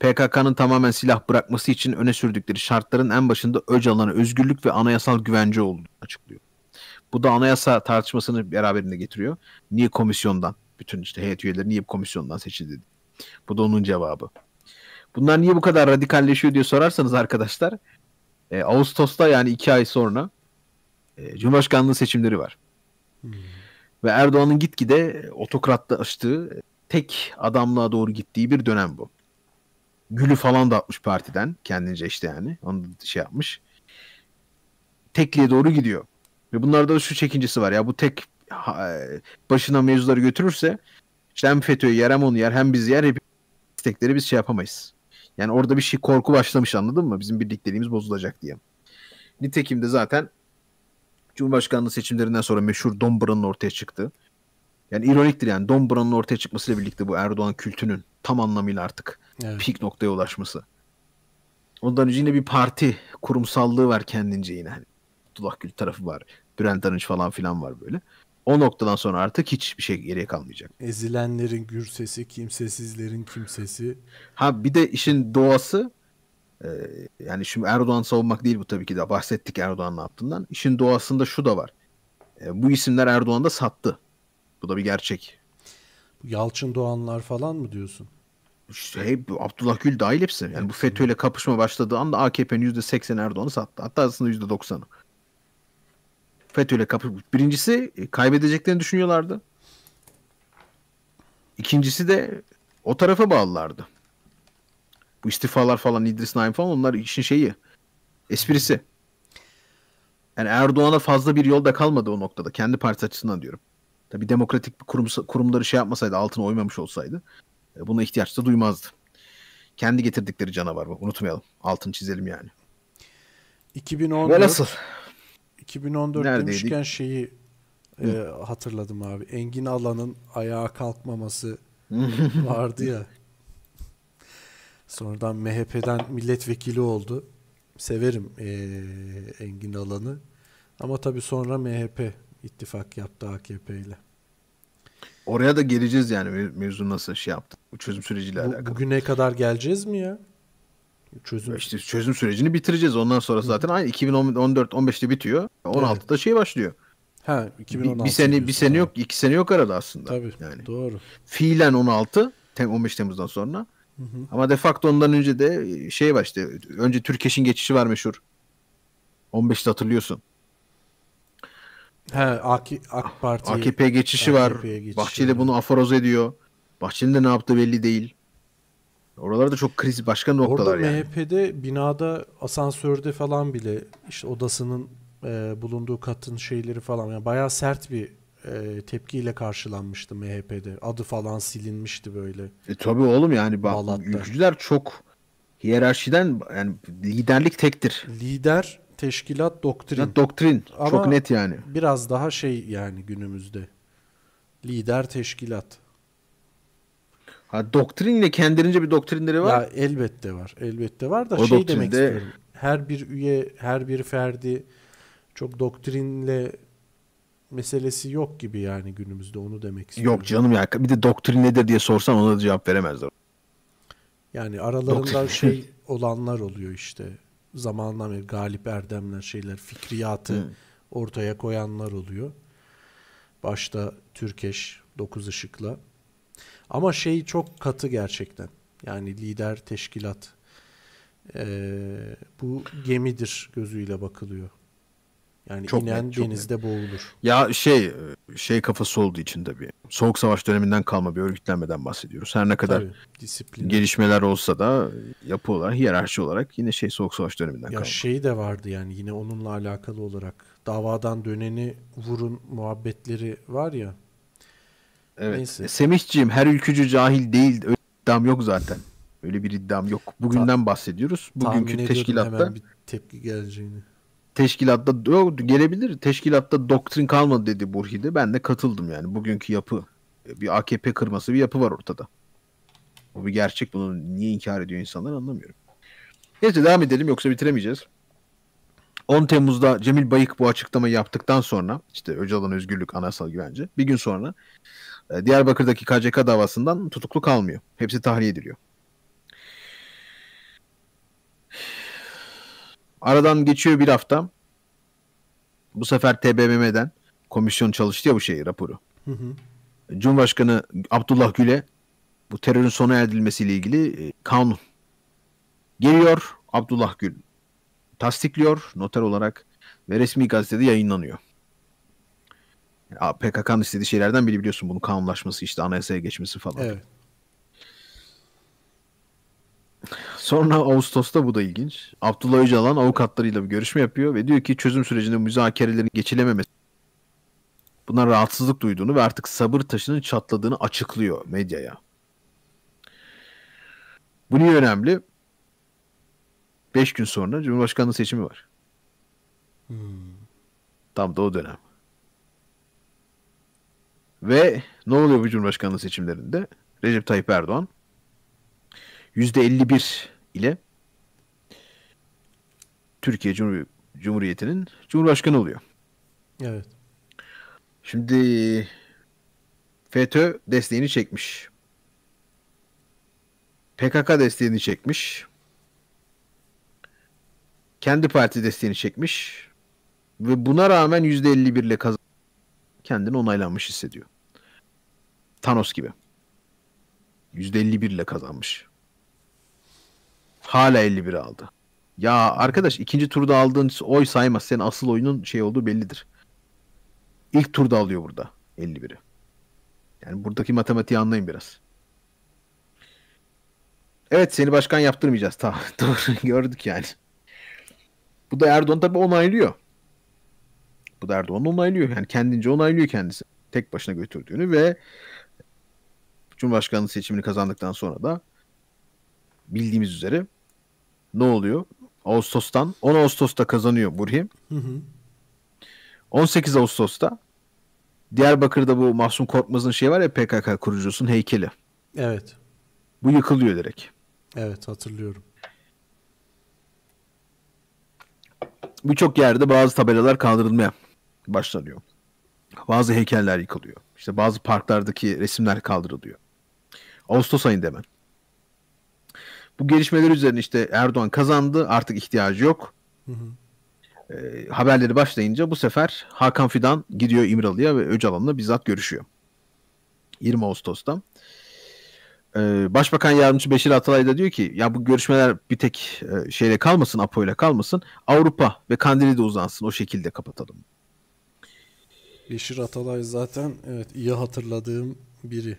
PKK'nın tamamen silah bırakması için öne sürdükleri şartların en başında Öcalan'a özgürlük ve anayasal güvence olduğunu açıklıyor. Bu da anayasa tartışmasını beraberinde getiriyor. Niye komisyondan? Bütün işte heyet üyeleri niye komisyondan seçildi? Bu da onun cevabı. Bunlar niye bu kadar radikalleşiyor diye sorarsanız arkadaşlar e, Ağustos'ta yani iki ay sonra e, Cumhurbaşkanlığı seçimleri var. Hmm. Ve Erdoğan'ın gitgide otokratlaştığı tek adamlığa doğru gittiği bir dönem bu. Gül'ü falan da atmış partiden kendince işte yani. Onu da şey yapmış. Tekliğe doğru gidiyor. Ve bunlarda da şu çekincesi var ya bu tek başına mevzuları götürürse işte hem FETÖ'yü yer hem onu yer hem biz yer hep istekleri biz şey yapamayız. Yani orada bir şey korku başlamış anladın mı? Bizim birlikteliğimiz bozulacak diye. Nitekim de zaten Cumhurbaşkanlığı seçimlerinden sonra meşhur Dombra'nın ortaya çıktı. Yani ironiktir yani Dombra'nın ortaya çıkmasıyla birlikte bu Erdoğan kültünün tam anlamıyla artık evet. pik noktaya ulaşması. Ondan önce yine bir parti kurumsallığı var kendince yine. Hani Abdullah Gül tarafı var. Bülent Arınç falan filan var böyle. O noktadan sonra artık hiçbir şey geriye kalmayacak. Ezilenlerin gür sesi, kimsesizlerin kimsesi. Ha bir de işin doğası e, yani şimdi Erdoğan savunmak değil bu tabii ki de bahsettik Erdoğan ne yaptığından. İşin doğasında şu da var. E, bu isimler Erdoğan da sattı. Bu da bir gerçek. Yalçın Doğanlar falan mı diyorsun? İşte şey Abdullah Gül dahil hepsi. Yani bu FETÖ'yle kapışma başladığı anda AKP'nin %80 Erdoğan'ı sattı. Hatta aslında %90'ı. FETÖ'yle kapı. Birincisi e, kaybedeceklerini düşünüyorlardı. İkincisi de o tarafa bağlılardı. Bu istifalar falan İdris Naim falan onlar işin şeyi. Esprisi. Yani Erdoğan'a fazla bir yolda kalmadı o noktada. Kendi parti açısından diyorum. Tabi demokratik bir kurum, kurumları şey yapmasaydı altına oymamış olsaydı e, buna ihtiyaç da duymazdı. Kendi getirdikleri canavar bu. Unutmayalım. Altını çizelim yani. 2014. Ve nasıl? 2014 Neredeydik? şeyi e, hatırladım abi. Engin Alan'ın ayağa kalkmaması vardı ya. Sonradan MHP'den milletvekili oldu. Severim e, Engin Alan'ı. Ama tabii sonra MHP ittifak yaptı AKP ile. Oraya da geleceğiz yani mevzu nasıl şey yaptı. Çözüm süreciyle Bu, alakalı. Bugüne kadar geleceğiz mi ya? Çözüm. İşte çözüm sürecini bitireceğiz. Ondan sonra zaten aynı 2014-15'te bitiyor. 16'da evet. şey başlıyor. Ha 2016. Bir, bir sene bir sene yok, iki sene yok arada aslında. Tabii. Yani. Doğru. Fiilen 16 15 Temmuz'dan sonra. Hı hı. Ama de facto ondan önce de şey var önce Türkeş'in geçişi var meşhur. 15'te hatırlıyorsun. He, AK, AK Parti. AKP geçişi AKP var. Geçişi Bahçeli var. bunu aforoz ediyor. Bahçeli'nin de ne yaptığı belli değil. Oralarda çok kriz başka noktalar Orada yani. MHP'de binada asansörde falan bile işte odasının e, bulunduğu katın şeyleri falan yani bayağı sert bir e, tepkiyle karşılanmıştı MHP'de. Adı falan silinmişti böyle. E, tabii oğlum yani bak Balat'ta. ülkücüler çok hiyerarşiden yani liderlik tektir. Lider, teşkilat, doktrin. Ya, doktrin. Ama çok net yani. Biraz daha şey yani günümüzde. Lider, teşkilat. Ha doktrinle kendince bir doktrinleri var. Ya elbette var. Elbette var da o şey doktrinde... demek istiyorum. Her bir üye, her bir ferdi çok doktrinle meselesi yok gibi yani günümüzde onu demek istiyorum. Yok canım ya bir de doktrin nedir diye sorsan ona da cevap veremezler. Yani aralarında doktrin. şey olanlar oluyor işte. Zamanla bir Galip Erdemler şeyler fikriyatı Hı. ortaya koyanlar oluyor. Başta Türkeş Dokuz Işıkla. Ama şey çok katı gerçekten. Yani lider teşkilat. Ee, bu gemidir gözüyle bakılıyor. Yani çok inen net, çok denizde net. boğulur. Ya şey şey kafası olduğu için tabii. Soğuk savaş döneminden kalma bir örgütlenmeden bahsediyoruz. Her ne kadar tabii, disiplin. gelişmeler olsa da yapı olarak, hiyerarşi olarak yine şey soğuk savaş döneminden kalma. Ya şey de vardı yani yine onunla alakalı olarak. Davadan döneni vurun muhabbetleri var ya Evet. Neyse. Semihciğim her ülkücü cahil değil. Öyle iddiam yok zaten. Öyle bir iddiam yok. Bugünden Ta- bahsediyoruz. Bugünkü teşkilatta hemen bir tepki geleceğini. Teşkilatta yok, gelebilir. Teşkilatta doktrin kalmadı dedi Burhi'de. Ben de katıldım yani. Bugünkü yapı bir AKP kırması bir yapı var ortada. Bu bir gerçek. Bunu niye inkar ediyor insanlar anlamıyorum. Neyse devam edelim yoksa bitiremeyeceğiz. 10 Temmuz'da Cemil Bayık bu açıklamayı yaptıktan sonra işte Öcalan Özgürlük Anayasal Güvence bir gün sonra e, Diyarbakır'daki KCK davasından tutuklu kalmıyor. Hepsi tahliye ediliyor. Aradan geçiyor bir hafta. Bu sefer TBMM'den komisyon çalıştı ya bu şeyi raporu. Hı hı. Cumhurbaşkanı Abdullah Gül'e bu terörün sona erdirilmesiyle ilgili e, kanun geliyor. Abdullah Gül tasdikliyor noter olarak ve resmi gazetede yayınlanıyor. Ya PKK'nın istediği şeylerden biri biliyorsun bunu kanunlaşması işte anayasaya geçmesi falan. Evet. Sonra Ağustos'ta bu da ilginç. Abdullah Öcalan avukatlarıyla bir görüşme yapıyor ve diyor ki çözüm sürecinde müzakerelerin geçilememesi buna rahatsızlık duyduğunu ve artık sabır taşının çatladığını açıklıyor medyaya. Bu niye önemli? Beş gün sonra Cumhurbaşkanlığı seçimi var. Hmm. Tam da o dönem. Ve ne oluyor bu Cumhurbaşkanlığı seçimlerinde? Recep Tayyip Erdoğan %51 ile Türkiye Cumhur Cumhuriyeti'nin Cumhurbaşkanı oluyor. Evet. Şimdi FETÖ desteğini çekmiş. PKK desteğini çekmiş. Kendi parti desteğini çekmiş. Ve buna rağmen %51 ile kazan kendini onaylanmış hissediyor. Thanos gibi. %51 ile kazanmış. Hala 51 aldı. Ya arkadaş ikinci turda aldığın oy saymaz. Senin asıl oyunun şey olduğu bellidir. İlk turda alıyor burada 51'i. Yani buradaki matematiği anlayın biraz. Evet seni başkan yaptırmayacağız. Tamam doğru gördük yani. Bu da Erdoğan tabii onaylıyor bu derdi onu onaylıyor. Yani kendince onaylıyor kendisi. Tek başına götürdüğünü ve Cumhurbaşkanlığı seçimini kazandıktan sonra da bildiğimiz üzere ne oluyor? Ağustos'tan 10 Ağustos'ta kazanıyor Burhi. Hı hı. 18 Ağustos'ta Diyarbakır'da bu Mahsun Korkmaz'ın şey var ya PKK kurucusunun heykeli. Evet. Bu yıkılıyor direkt. Evet hatırlıyorum. Birçok yerde bazı tabelalar kaldırılmaya başlanıyor. Bazı heykeller yıkılıyor. İşte bazı parklardaki resimler kaldırılıyor. Ağustos ayında hemen. Bu gelişmeler üzerine işte Erdoğan kazandı artık ihtiyacı yok. Hı hı. E, haberleri başlayınca bu sefer Hakan Fidan gidiyor İmralı'ya ve Öcalan'la bizzat görüşüyor. 20 Ağustos'ta. E, Başbakan Yardımcısı Beşir Atalay da diyor ki ya bu görüşmeler bir tek e, şeyle kalmasın, APO kalmasın. Avrupa ve Kandili de uzansın o şekilde kapatalım Beşir Atalay zaten evet iyi hatırladığım biri.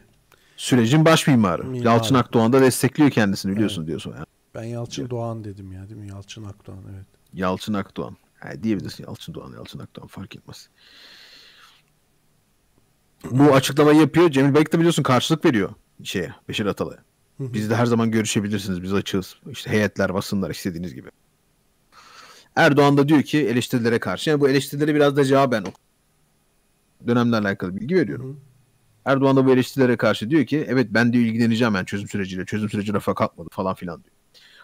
Sürecin baş mimarı. mimarı. Yalçın Akdoğan da destekliyor kendisini biliyorsun evet. diyorsun. Yani. Ben Yalçın evet. Doğan dedim ya değil mi? Yalçın Akdoğan evet. Yalçın Akdoğan. Ha, diyebilirsin Yalçın Doğan, Yalçın Akdoğan fark etmez. Bu açıklamayı yapıyor. Cemil Bey de biliyorsun karşılık veriyor şeye Beşir Atalay'a. Biz de her zaman görüşebilirsiniz. Biz açığız. İşte heyetler, basınlar istediğiniz gibi. Erdoğan da diyor ki eleştirilere karşı. Yani bu eleştirilere biraz da cevaben dönemle alakalı bilgi veriyorum. Hı. Erdoğan da bu eleştirilere karşı diyor ki evet ben diyor ilgileneceğim yani çözüm süreciyle. Çözüm süreci rafa kalkmadı falan filan diyor.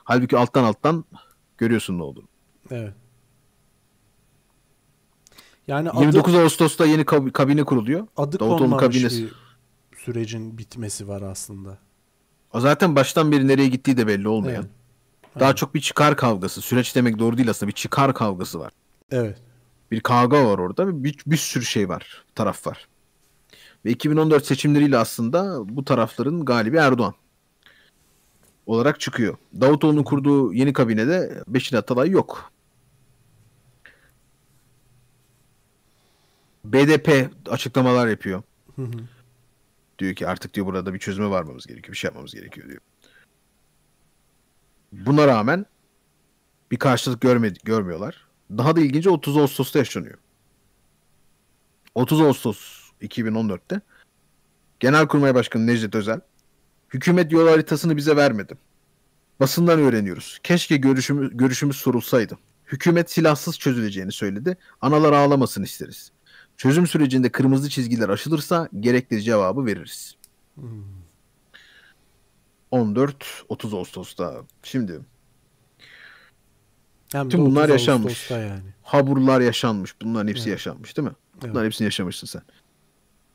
Halbuki alttan alttan görüyorsun ne olduğunu. Evet. Yani adı, 29 Ağustos'ta yeni kab- kabine kuruluyor. Adı Davutoğlu'nun kabinesi. Bir sürecin bitmesi var aslında. O zaten baştan beri nereye gittiği de belli olmayan. Evet. Daha evet. çok bir çıkar kavgası. Süreç demek doğru değil aslında. Bir çıkar kavgası var. Evet bir kavga var orada. Bir, bir sürü şey var. Taraf var. Ve 2014 seçimleriyle aslında bu tarafların galibi Erdoğan olarak çıkıyor. Davutoğlu'nun kurduğu yeni kabinede Beşir Atalay yok. BDP açıklamalar yapıyor. diyor ki artık diyor burada bir çözüme varmamız gerekiyor. Bir şey yapmamız gerekiyor diyor. Buna rağmen bir karşılık görmedi, görmüyorlar. Daha da ilginci 30 Ağustos'ta yaşanıyor. 30 Ağustos 2014'te Genelkurmay Başkanı Necdet Özel hükümet yol haritasını bize vermedi. Basından öğreniyoruz. Keşke görüşümüz, görüşümüz sorulsaydı. Hükümet silahsız çözüleceğini söyledi. Analar ağlamasın isteriz. Çözüm sürecinde kırmızı çizgiler aşılırsa gerekli cevabı veririz. Hmm. 14-30 Ağustos'ta. Şimdi yani Tüm bunlar yaşanmış. Yani. Haburlar yaşanmış. Bunların hepsi evet. yaşanmış değil mi? Bunların evet. hepsini yaşamışsın sen.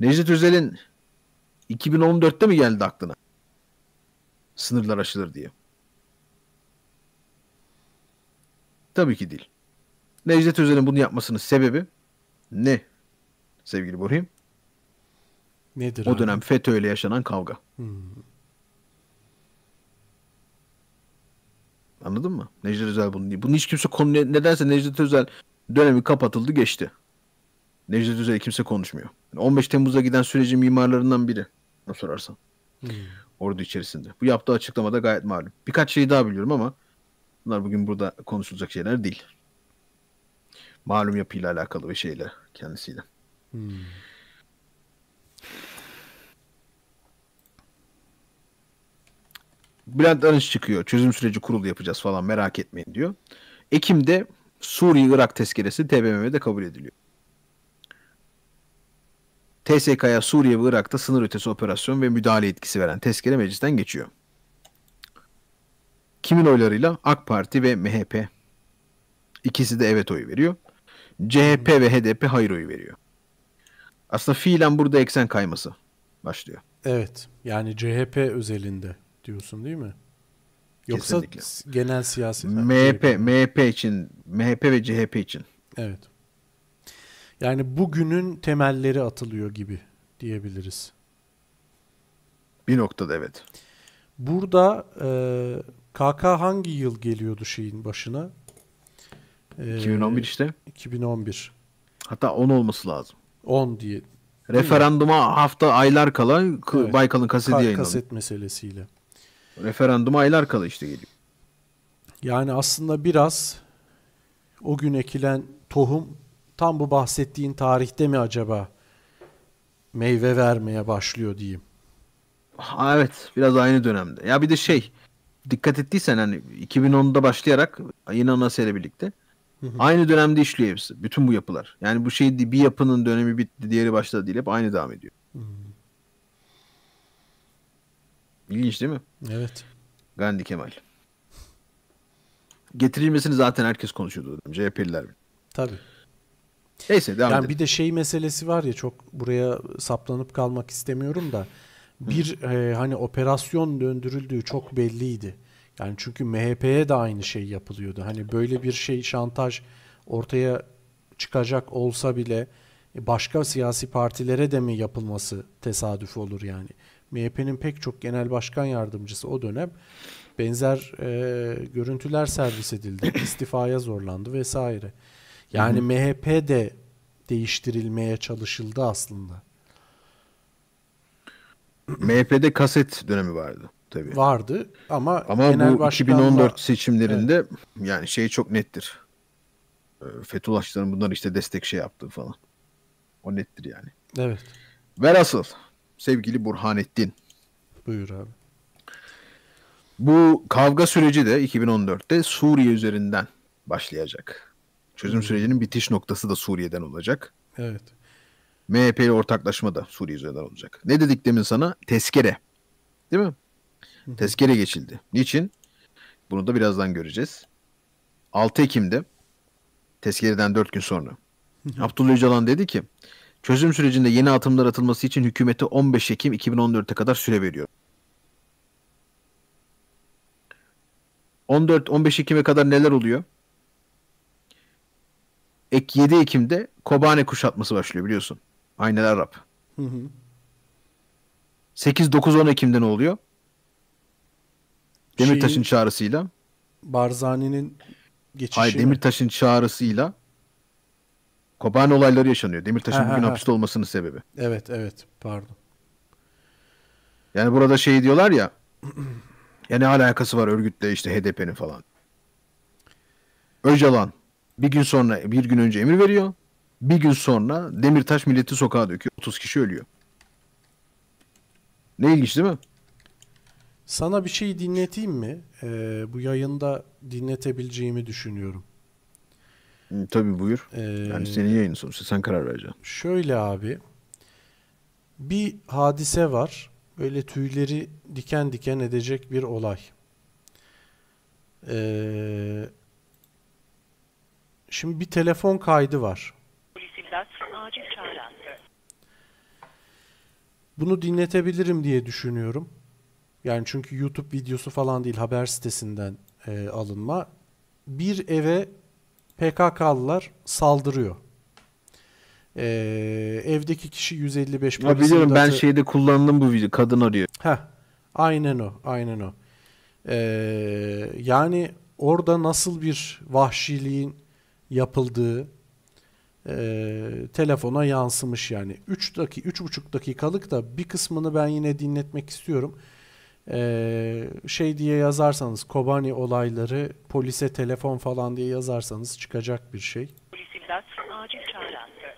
Necdet Özel'in 2014'te mi geldi aklına? Sınırlar aşılır diye. Tabii ki değil. Necdet Özel'in bunu yapmasının sebebi ne sevgili Burhim? Nedir o abi? dönem FETÖ ile yaşanan kavga. Hmm. Anladın mı? Necdet Özel bunu değil. Bunu hiç kimse konu nedense Necdet Özel dönemi kapatıldı geçti. Necdet Özel kimse konuşmuyor. Yani 15 Temmuz'a giden sürecin mimarlarından biri. Ne sorarsan. Hmm. Ordu içerisinde. Bu yaptığı açıklamada gayet malum. Birkaç şey daha biliyorum ama bunlar bugün burada konuşulacak şeyler değil. Malum yapıyla alakalı ve şeyle kendisiyle. Hmm. Bülent Arınç çıkıyor. Çözüm süreci kurulu yapacağız falan merak etmeyin diyor. Ekim'de Suriye-Irak tezkeresi TBMM'de kabul ediliyor. TSK'ya Suriye ve Irak'ta sınır ötesi operasyon ve müdahale etkisi veren tezkere meclisten geçiyor. Kimin oylarıyla? AK Parti ve MHP. İkisi de evet oyu veriyor. CHP ve HDP hayır oyu veriyor. Aslında fiilen burada eksen kayması başlıyor. Evet. Yani CHP özelinde diyorsun değil mi? Yoksa Kesinlikle. genel siyasi. MHP, şey. MHP için, MHP ve CHP için. Evet. Yani bugünün temelleri atılıyor gibi diyebiliriz. Bir noktada evet. Burada e, KK hangi yıl geliyordu şeyin başına? E, 2011 işte. 2011. Hatta 10 olması lazım. 10 diye. Referanduma hafta aylar kala evet. Baykal'ın kaseti yayınlandı. Kaset meselesiyle. Referandum aylar kala işte geliyor. Yani aslında biraz o gün ekilen tohum tam bu bahsettiğin tarihte mi acaba meyve vermeye başlıyor diyeyim. Ha, evet biraz aynı dönemde. Ya bir de şey dikkat ettiysen hani 2010'da başlayarak yine Anasya ile birlikte aynı dönemde işliyor hepsi. Bütün bu yapılar. Yani bu şey bir yapının dönemi bitti diğeri başladı değil hep aynı devam ediyor. Hmm. İlginç değil mi? Evet. Gandhi Kemal. Getirilmesini zaten herkes konuşuyordu. CHP'liler. Tabii. Neyse devam yani edelim. Bir de şey meselesi var ya çok buraya saplanıp kalmak istemiyorum da bir e, hani operasyon döndürüldüğü çok belliydi. Yani çünkü MHP'ye de aynı şey yapılıyordu. Hani böyle bir şey şantaj ortaya çıkacak olsa bile e, başka siyasi partilere de mi yapılması tesadüf olur yani? MHP'nin pek çok genel başkan yardımcısı o dönem benzer e, görüntüler servis edildi. istifaya zorlandı vesaire. Yani MHP de değiştirilmeye çalışıldı aslında. MHP'de kaset dönemi vardı tabii. Vardı ama ama genel bu başkanla... 2014 seçimlerinde evet. yani şey çok nettir. E, Fethullahçıların bunları işte destek şey yaptığı falan. O nettir yani. Evet. Velhasıl sevgili Burhanettin. Buyur abi. Bu kavga süreci de 2014'te Suriye üzerinden başlayacak. Çözüm hmm. sürecinin bitiş noktası da Suriye'den olacak. Evet. MHP'li ortaklaşma da Suriye üzerinden olacak. Ne dedik demin sana? Tezkere. Değil mi? Hı. Tezkere geçildi. Niçin? Bunu da birazdan göreceğiz. 6 Ekim'de tezkereden 4 gün sonra Abdullah Öcalan dedi ki Çözüm sürecinde yeni atımlar atılması için hükümete 15 Ekim 2014'e kadar süre veriyor. 14-15 Ekim'e kadar neler oluyor? Ek 7 Ekim'de Kobane kuşatması başlıyor biliyorsun. Aynen Arap. 8-9-10 Ekim'de ne oluyor? Demirtaş'ın Şeyin, çağrısıyla. Barzani'nin geçişi Hayır Demirtaş'ın çağrısıyla Kobane olayları yaşanıyor. Demirtaş'ın bugün hapiste olmasının sebebi. Evet evet pardon. Yani burada şey diyorlar ya yani alakası var örgütle işte HDP'nin falan. Öcalan bir gün sonra bir gün önce emir veriyor. Bir gün sonra Demirtaş milleti sokağa döküyor. 30 kişi ölüyor. Ne ilginç değil mi? Sana bir şey dinleteyim mi? Ee, bu yayında dinletebileceğimi düşünüyorum. Tabii buyur. Ee, yani senin yayının sonuçta sen karar vereceksin. Şöyle abi bir hadise var. Böyle tüyleri diken diken edecek bir olay. Ee, şimdi bir telefon kaydı var. Bunu dinletebilirim diye düşünüyorum. Yani çünkü YouTube videosu falan değil haber sitesinden e, alınma. Bir eve PKK'lılar saldırıyor. Ee, evdeki kişi 155 polis. Biliyorum ben şeyde kullandım bu video. Kadın arıyor. Ha, aynen o. Aynen o. Ee, yani orada nasıl bir vahşiliğin yapıldığı e, telefona yansımış yani. 3 dakika, 3,5 dakikalık da bir kısmını ben yine dinletmek istiyorum. Ee, şey diye yazarsanız Kobani olayları polise telefon falan diye yazarsanız çıkacak bir şey. Polis acil çağrı hattı.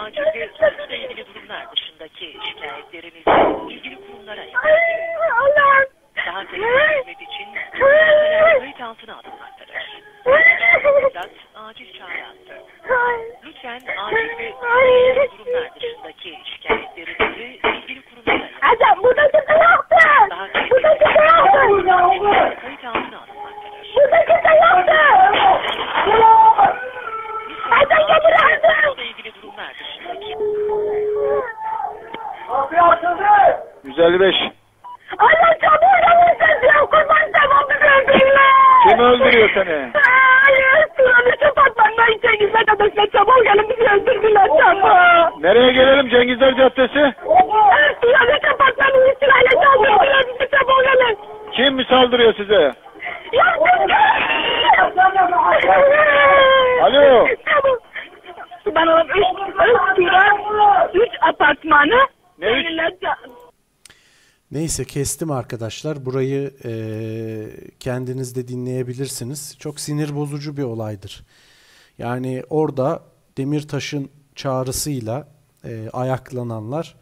Acil ve hırsla ilgili durumlar dışındaki şikayetlerinizi ilgili kurumlara Daha tekrar hizmet için kurumlara kayıt altına alınmaktadır. İmdat acil çağrı hattı. Lütfen acil ve durumlar dışındaki şikayetlerinizi Adam burada kimse yoktu. Burada kimse yoktu. Burada kimse yoktu. Adam gelir aldım. Kapıyı açıldı. 155. Allah çabuğuyla vursun diyor. Kurban tamam bizi Kim öldürüyor seni? Hayır. Sıranı çöp atmakla Cengizler Caddesi'ne çabuk gelin bizi öldürdüler çabuk. Nereye gelelim Cengizler Caddesi? Sıranı çöp atmakla silahla çaldırdılar bizi çabuk gelin. Kim mi saldırıyor size? Alo. Ben olan üç, üç sıra, üç apartmanı. Ne üç? Neyse kestim arkadaşlar. Burayı e, kendiniz de dinleyebilirsiniz. Çok sinir bozucu bir olaydır. Yani orada Demirtaş'ın çağrısıyla e, ayaklananlar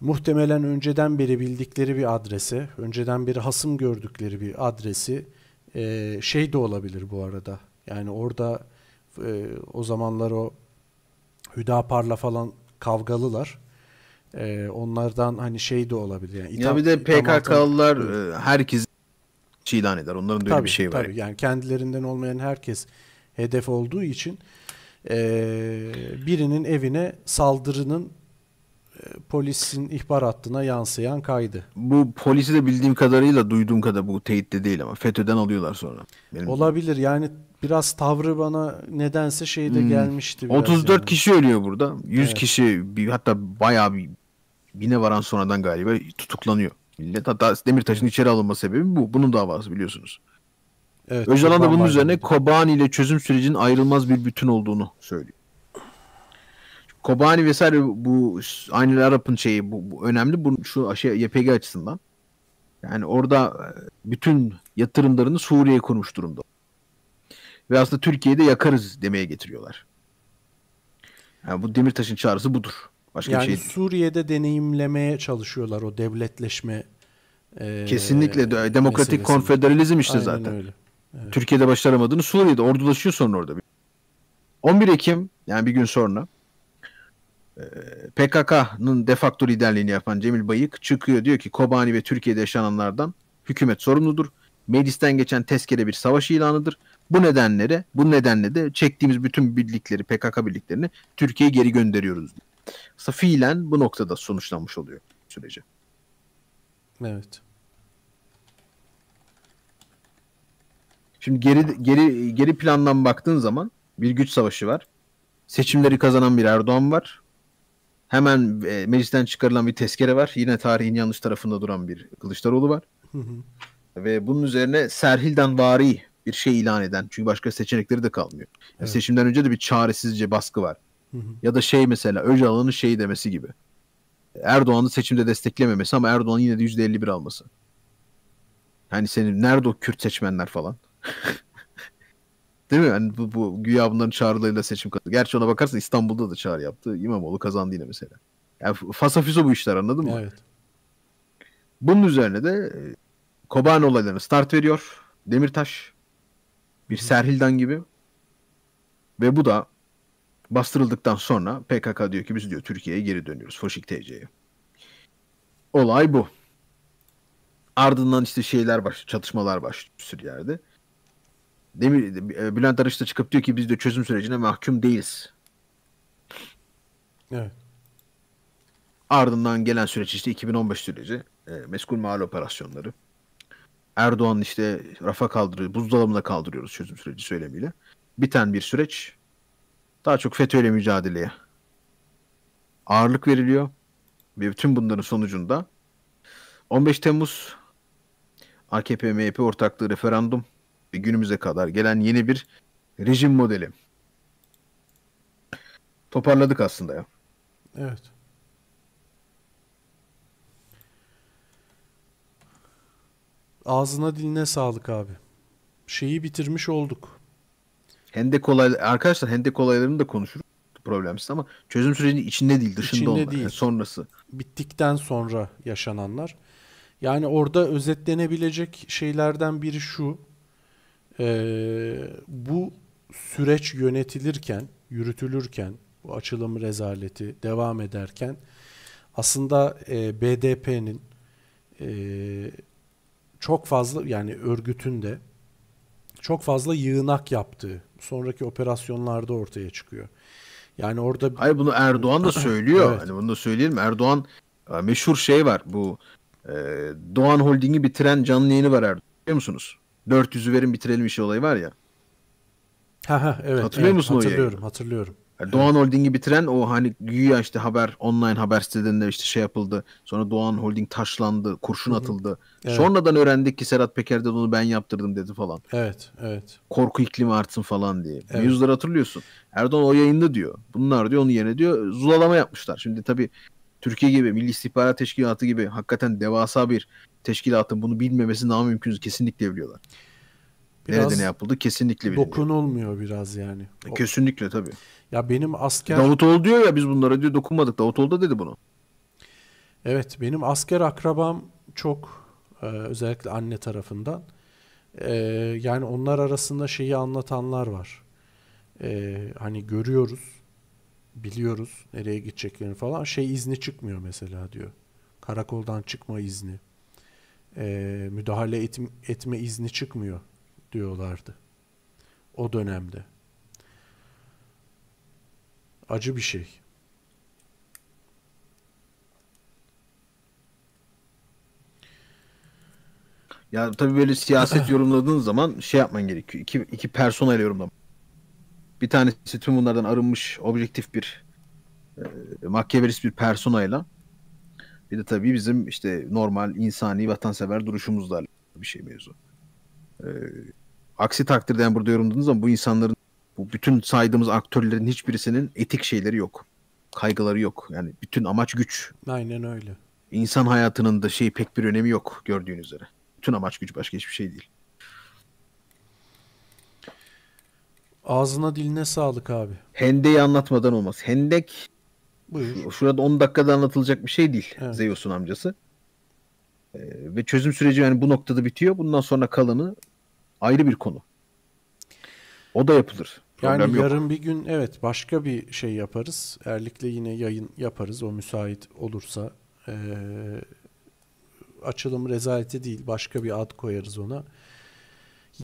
muhtemelen önceden beri bildikleri bir adresi önceden beri hasım gördükleri bir adresi e, şey de olabilir bu arada. Yani orada e, o zamanlar o Hüdapar'la falan kavgalılar. Ee, onlardan hani şey de olabilir. Yani İtam, ya bir de PKK'lılar e, herkes ilan eder. Onların da tabii, bir şey var. Tabii yani kendilerinden olmayan herkes hedef olduğu için e, birinin evine saldırının polisin ihbar hattına yansıyan kaydı. Bu polisi de bildiğim kadarıyla duyduğum kadar bu teyitte değil ama FETÖ'den alıyorlar sonra. Benim Olabilir yani biraz tavrı bana nedense şeyde hmm. gelmişti. 34 yani. kişi ölüyor burada. 100 evet. kişi hatta bayağı bir bine varan sonradan galiba tutuklanıyor. Millet hatta Demirtaş'ın içeri alınma sebebi bu. Bunun davası biliyorsunuz. Evet, Öcalan da bunun üzerine Kobani ile çözüm sürecinin ayrılmaz bir bütün olduğunu söylüyor. Kobani vesaire bu aynı Arap'ın şeyi bu, bu önemli. Bu şu şey YPG açısından. Yani orada e, bütün yatırımlarını Suriye'ye kurmuş durumda. Ve aslında Türkiye'de yakarız demeye getiriyorlar. Yani bu Demirtaş'ın çağrısı budur. Başka yani bir şey değil. Suriye'de deneyimlemeye çalışıyorlar o devletleşme e, Kesinlikle de, demokratik meselesi. konfederalizm işte Aynen zaten. Öyle. Evet. Türkiye'de başaramadığını Suriye'de ordulaşıyor sonra orada. 11 Ekim yani bir gün sonra ee, PKK'nın defakto liderliğini yapan Cemil Bayık çıkıyor diyor ki Kobani ve Türkiye'de yaşananlardan hükümet sorumludur. Meclisten geçen tezkere bir savaş ilanıdır. Bu nedenlere, bu nedenle de çektiğimiz bütün birlikleri, PKK birliklerini Türkiye'ye geri gönderiyoruz. Aslında fiilen bu noktada sonuçlanmış oluyor süreci. Evet. Şimdi geri geri geri plandan baktığın zaman bir güç savaşı var. Seçimleri kazanan bir Erdoğan var. Hemen e, meclisten çıkarılan bir tezkere var. Yine tarihin yanlış tarafında duran bir Kılıçdaroğlu var. Hı hı. Ve bunun üzerine Serhil'den vari bir şey ilan eden. Çünkü başka seçenekleri de kalmıyor. E, evet. seçimden önce de bir çaresizce baskı var. Hı hı. Ya da şey mesela Öcalan'ın şey demesi gibi. Erdoğan'ı seçimde desteklememesi ama Erdoğan yine de %51 alması. Hani senin nerede o Kürt seçmenler falan? Değil mi? Yani bu, bu güya bunların çağrılarıyla seçim kazandı. Gerçi ona bakarsan İstanbul'da da çağrı yaptı. İmamoğlu kazandı yine mesela. Yani fasafiso bu işler anladın mı? Evet. Bunun üzerine de e, Kobani olaylarına start veriyor. Demirtaş. Bir Serhil'dan gibi. Ve bu da bastırıldıktan sonra PKK diyor ki biz diyor Türkiye'ye geri dönüyoruz. Foşik TC'ye. Olay bu. Ardından işte şeyler baş, çatışmalar başlıyor bir sürü yerde. Demir, e, Bülent Arınç da çıkıp diyor ki biz de çözüm sürecine mahkum değiliz. Evet. Ardından gelen süreç işte 2015 süreci. E, meskul mal operasyonları. Erdoğan işte rafa kaldırıyor, buzdolabına kaldırıyoruz çözüm süreci söylemiyle. Biten bir süreç. Daha çok FETÖ'yle mücadeleye ağırlık veriliyor. Ve bütün bunların sonucunda 15 Temmuz AKP-MHP ortaklığı referandum günümüze kadar gelen yeni bir rejim modeli. Toparladık aslında ya. Evet. Ağzına diline sağlık abi. Şeyi bitirmiş olduk. Hendek kolay arkadaşlar Hendek olaylarını da konuşuruz problemsiz ama çözüm sürecinin içinde değil dışında içinde onlar. değil. Yani sonrası. Bittikten sonra yaşananlar. Yani orada özetlenebilecek şeylerden biri şu e, bu süreç yönetilirken, yürütülürken, bu açılım rezaleti devam ederken aslında e, BDP'nin e, çok fazla yani örgütün de çok fazla yığınak yaptığı sonraki operasyonlarda ortaya çıkıyor. Yani orada Hayır bunu Erdoğan da söylüyor. evet. Hani bunu da söyleyelim. Erdoğan e, meşhur şey var. Bu e, Doğan Holding'i bitiren canlı yayını var Erdoğan. Biliyor musunuz? 400'ü verin bitirelim işi olayı var ya. Ha ha evet. Hatırlıyor evet, musun hatırlıyorum, o Hatırlıyorum hatırlıyorum. Doğan evet. Holding'i bitiren o hani güya işte haber online haber sitelerinde işte şey yapıldı. Sonra Doğan Holding taşlandı, kurşun Hı-hı. atıldı. Evet. Sonradan öğrendik ki Serhat Peker de onu ben yaptırdım dedi falan. Evet, evet. Korku iklimi artsın falan diye. Evet. Yüzleri hatırlıyorsun. Erdoğan o yayında diyor. Bunlar diyor onun yerine diyor zulalama yapmışlar. Şimdi tabii Türkiye gibi Milli İstihbarat Teşkilatı gibi hakikaten devasa bir teşkilatın bunu bilmemesi daha mümkün. Kesinlikle biliyorlar. Biraz Nerede ne yapıldı kesinlikle biliyorlar. Dokunulmuyor biraz yani. E, kesinlikle tabii. Ya benim asker... Davutoğlu diyor ya biz bunlara diyor dokunmadık. Davutoğlu da dedi bunu. Evet benim asker akrabam çok e, özellikle anne tarafından. E, yani onlar arasında şeyi anlatanlar var. hani görüyoruz, biliyoruz nereye gideceklerini falan. Şey izni çıkmıyor mesela diyor. Karakoldan çıkma izni e, müdahale etim, etme izni çıkmıyor diyorlardı o dönemde. Acı bir şey. Ya tabii böyle siyaset yorumladığın zaman şey yapman gerekiyor. İki, iki personayla yorumlaman. Bir tanesi tüm bunlardan arınmış objektif bir e, makyavelist bir personayla bir de tabii bizim işte normal insani vatansever duruşumuzla bir şey mevzu. Ee, aksi takdirde yani burada yorumladığınız zaman bu insanların bu bütün saydığımız aktörlerin hiçbirisinin etik şeyleri yok. Kaygıları yok. Yani bütün amaç güç. Aynen öyle. İnsan hayatının da şey pek bir önemi yok gördüğünüz üzere. Bütün amaç güç başka hiçbir şey değil. Ağzına diline sağlık abi. Hendeyi anlatmadan olmaz. Hendek Buyur. Şurada 10 dakikada anlatılacak bir şey değil evet. Zeus'un amcası. Ee, ve çözüm süreci yani bu noktada bitiyor. Bundan sonra kalanı ayrı bir konu. O da yapılır. Problem yani yok. yarın bir gün evet başka bir şey yaparız. Erlik'le yine yayın yaparız. O müsait olursa ee, açılım rezaleti değil. Başka bir ad koyarız ona.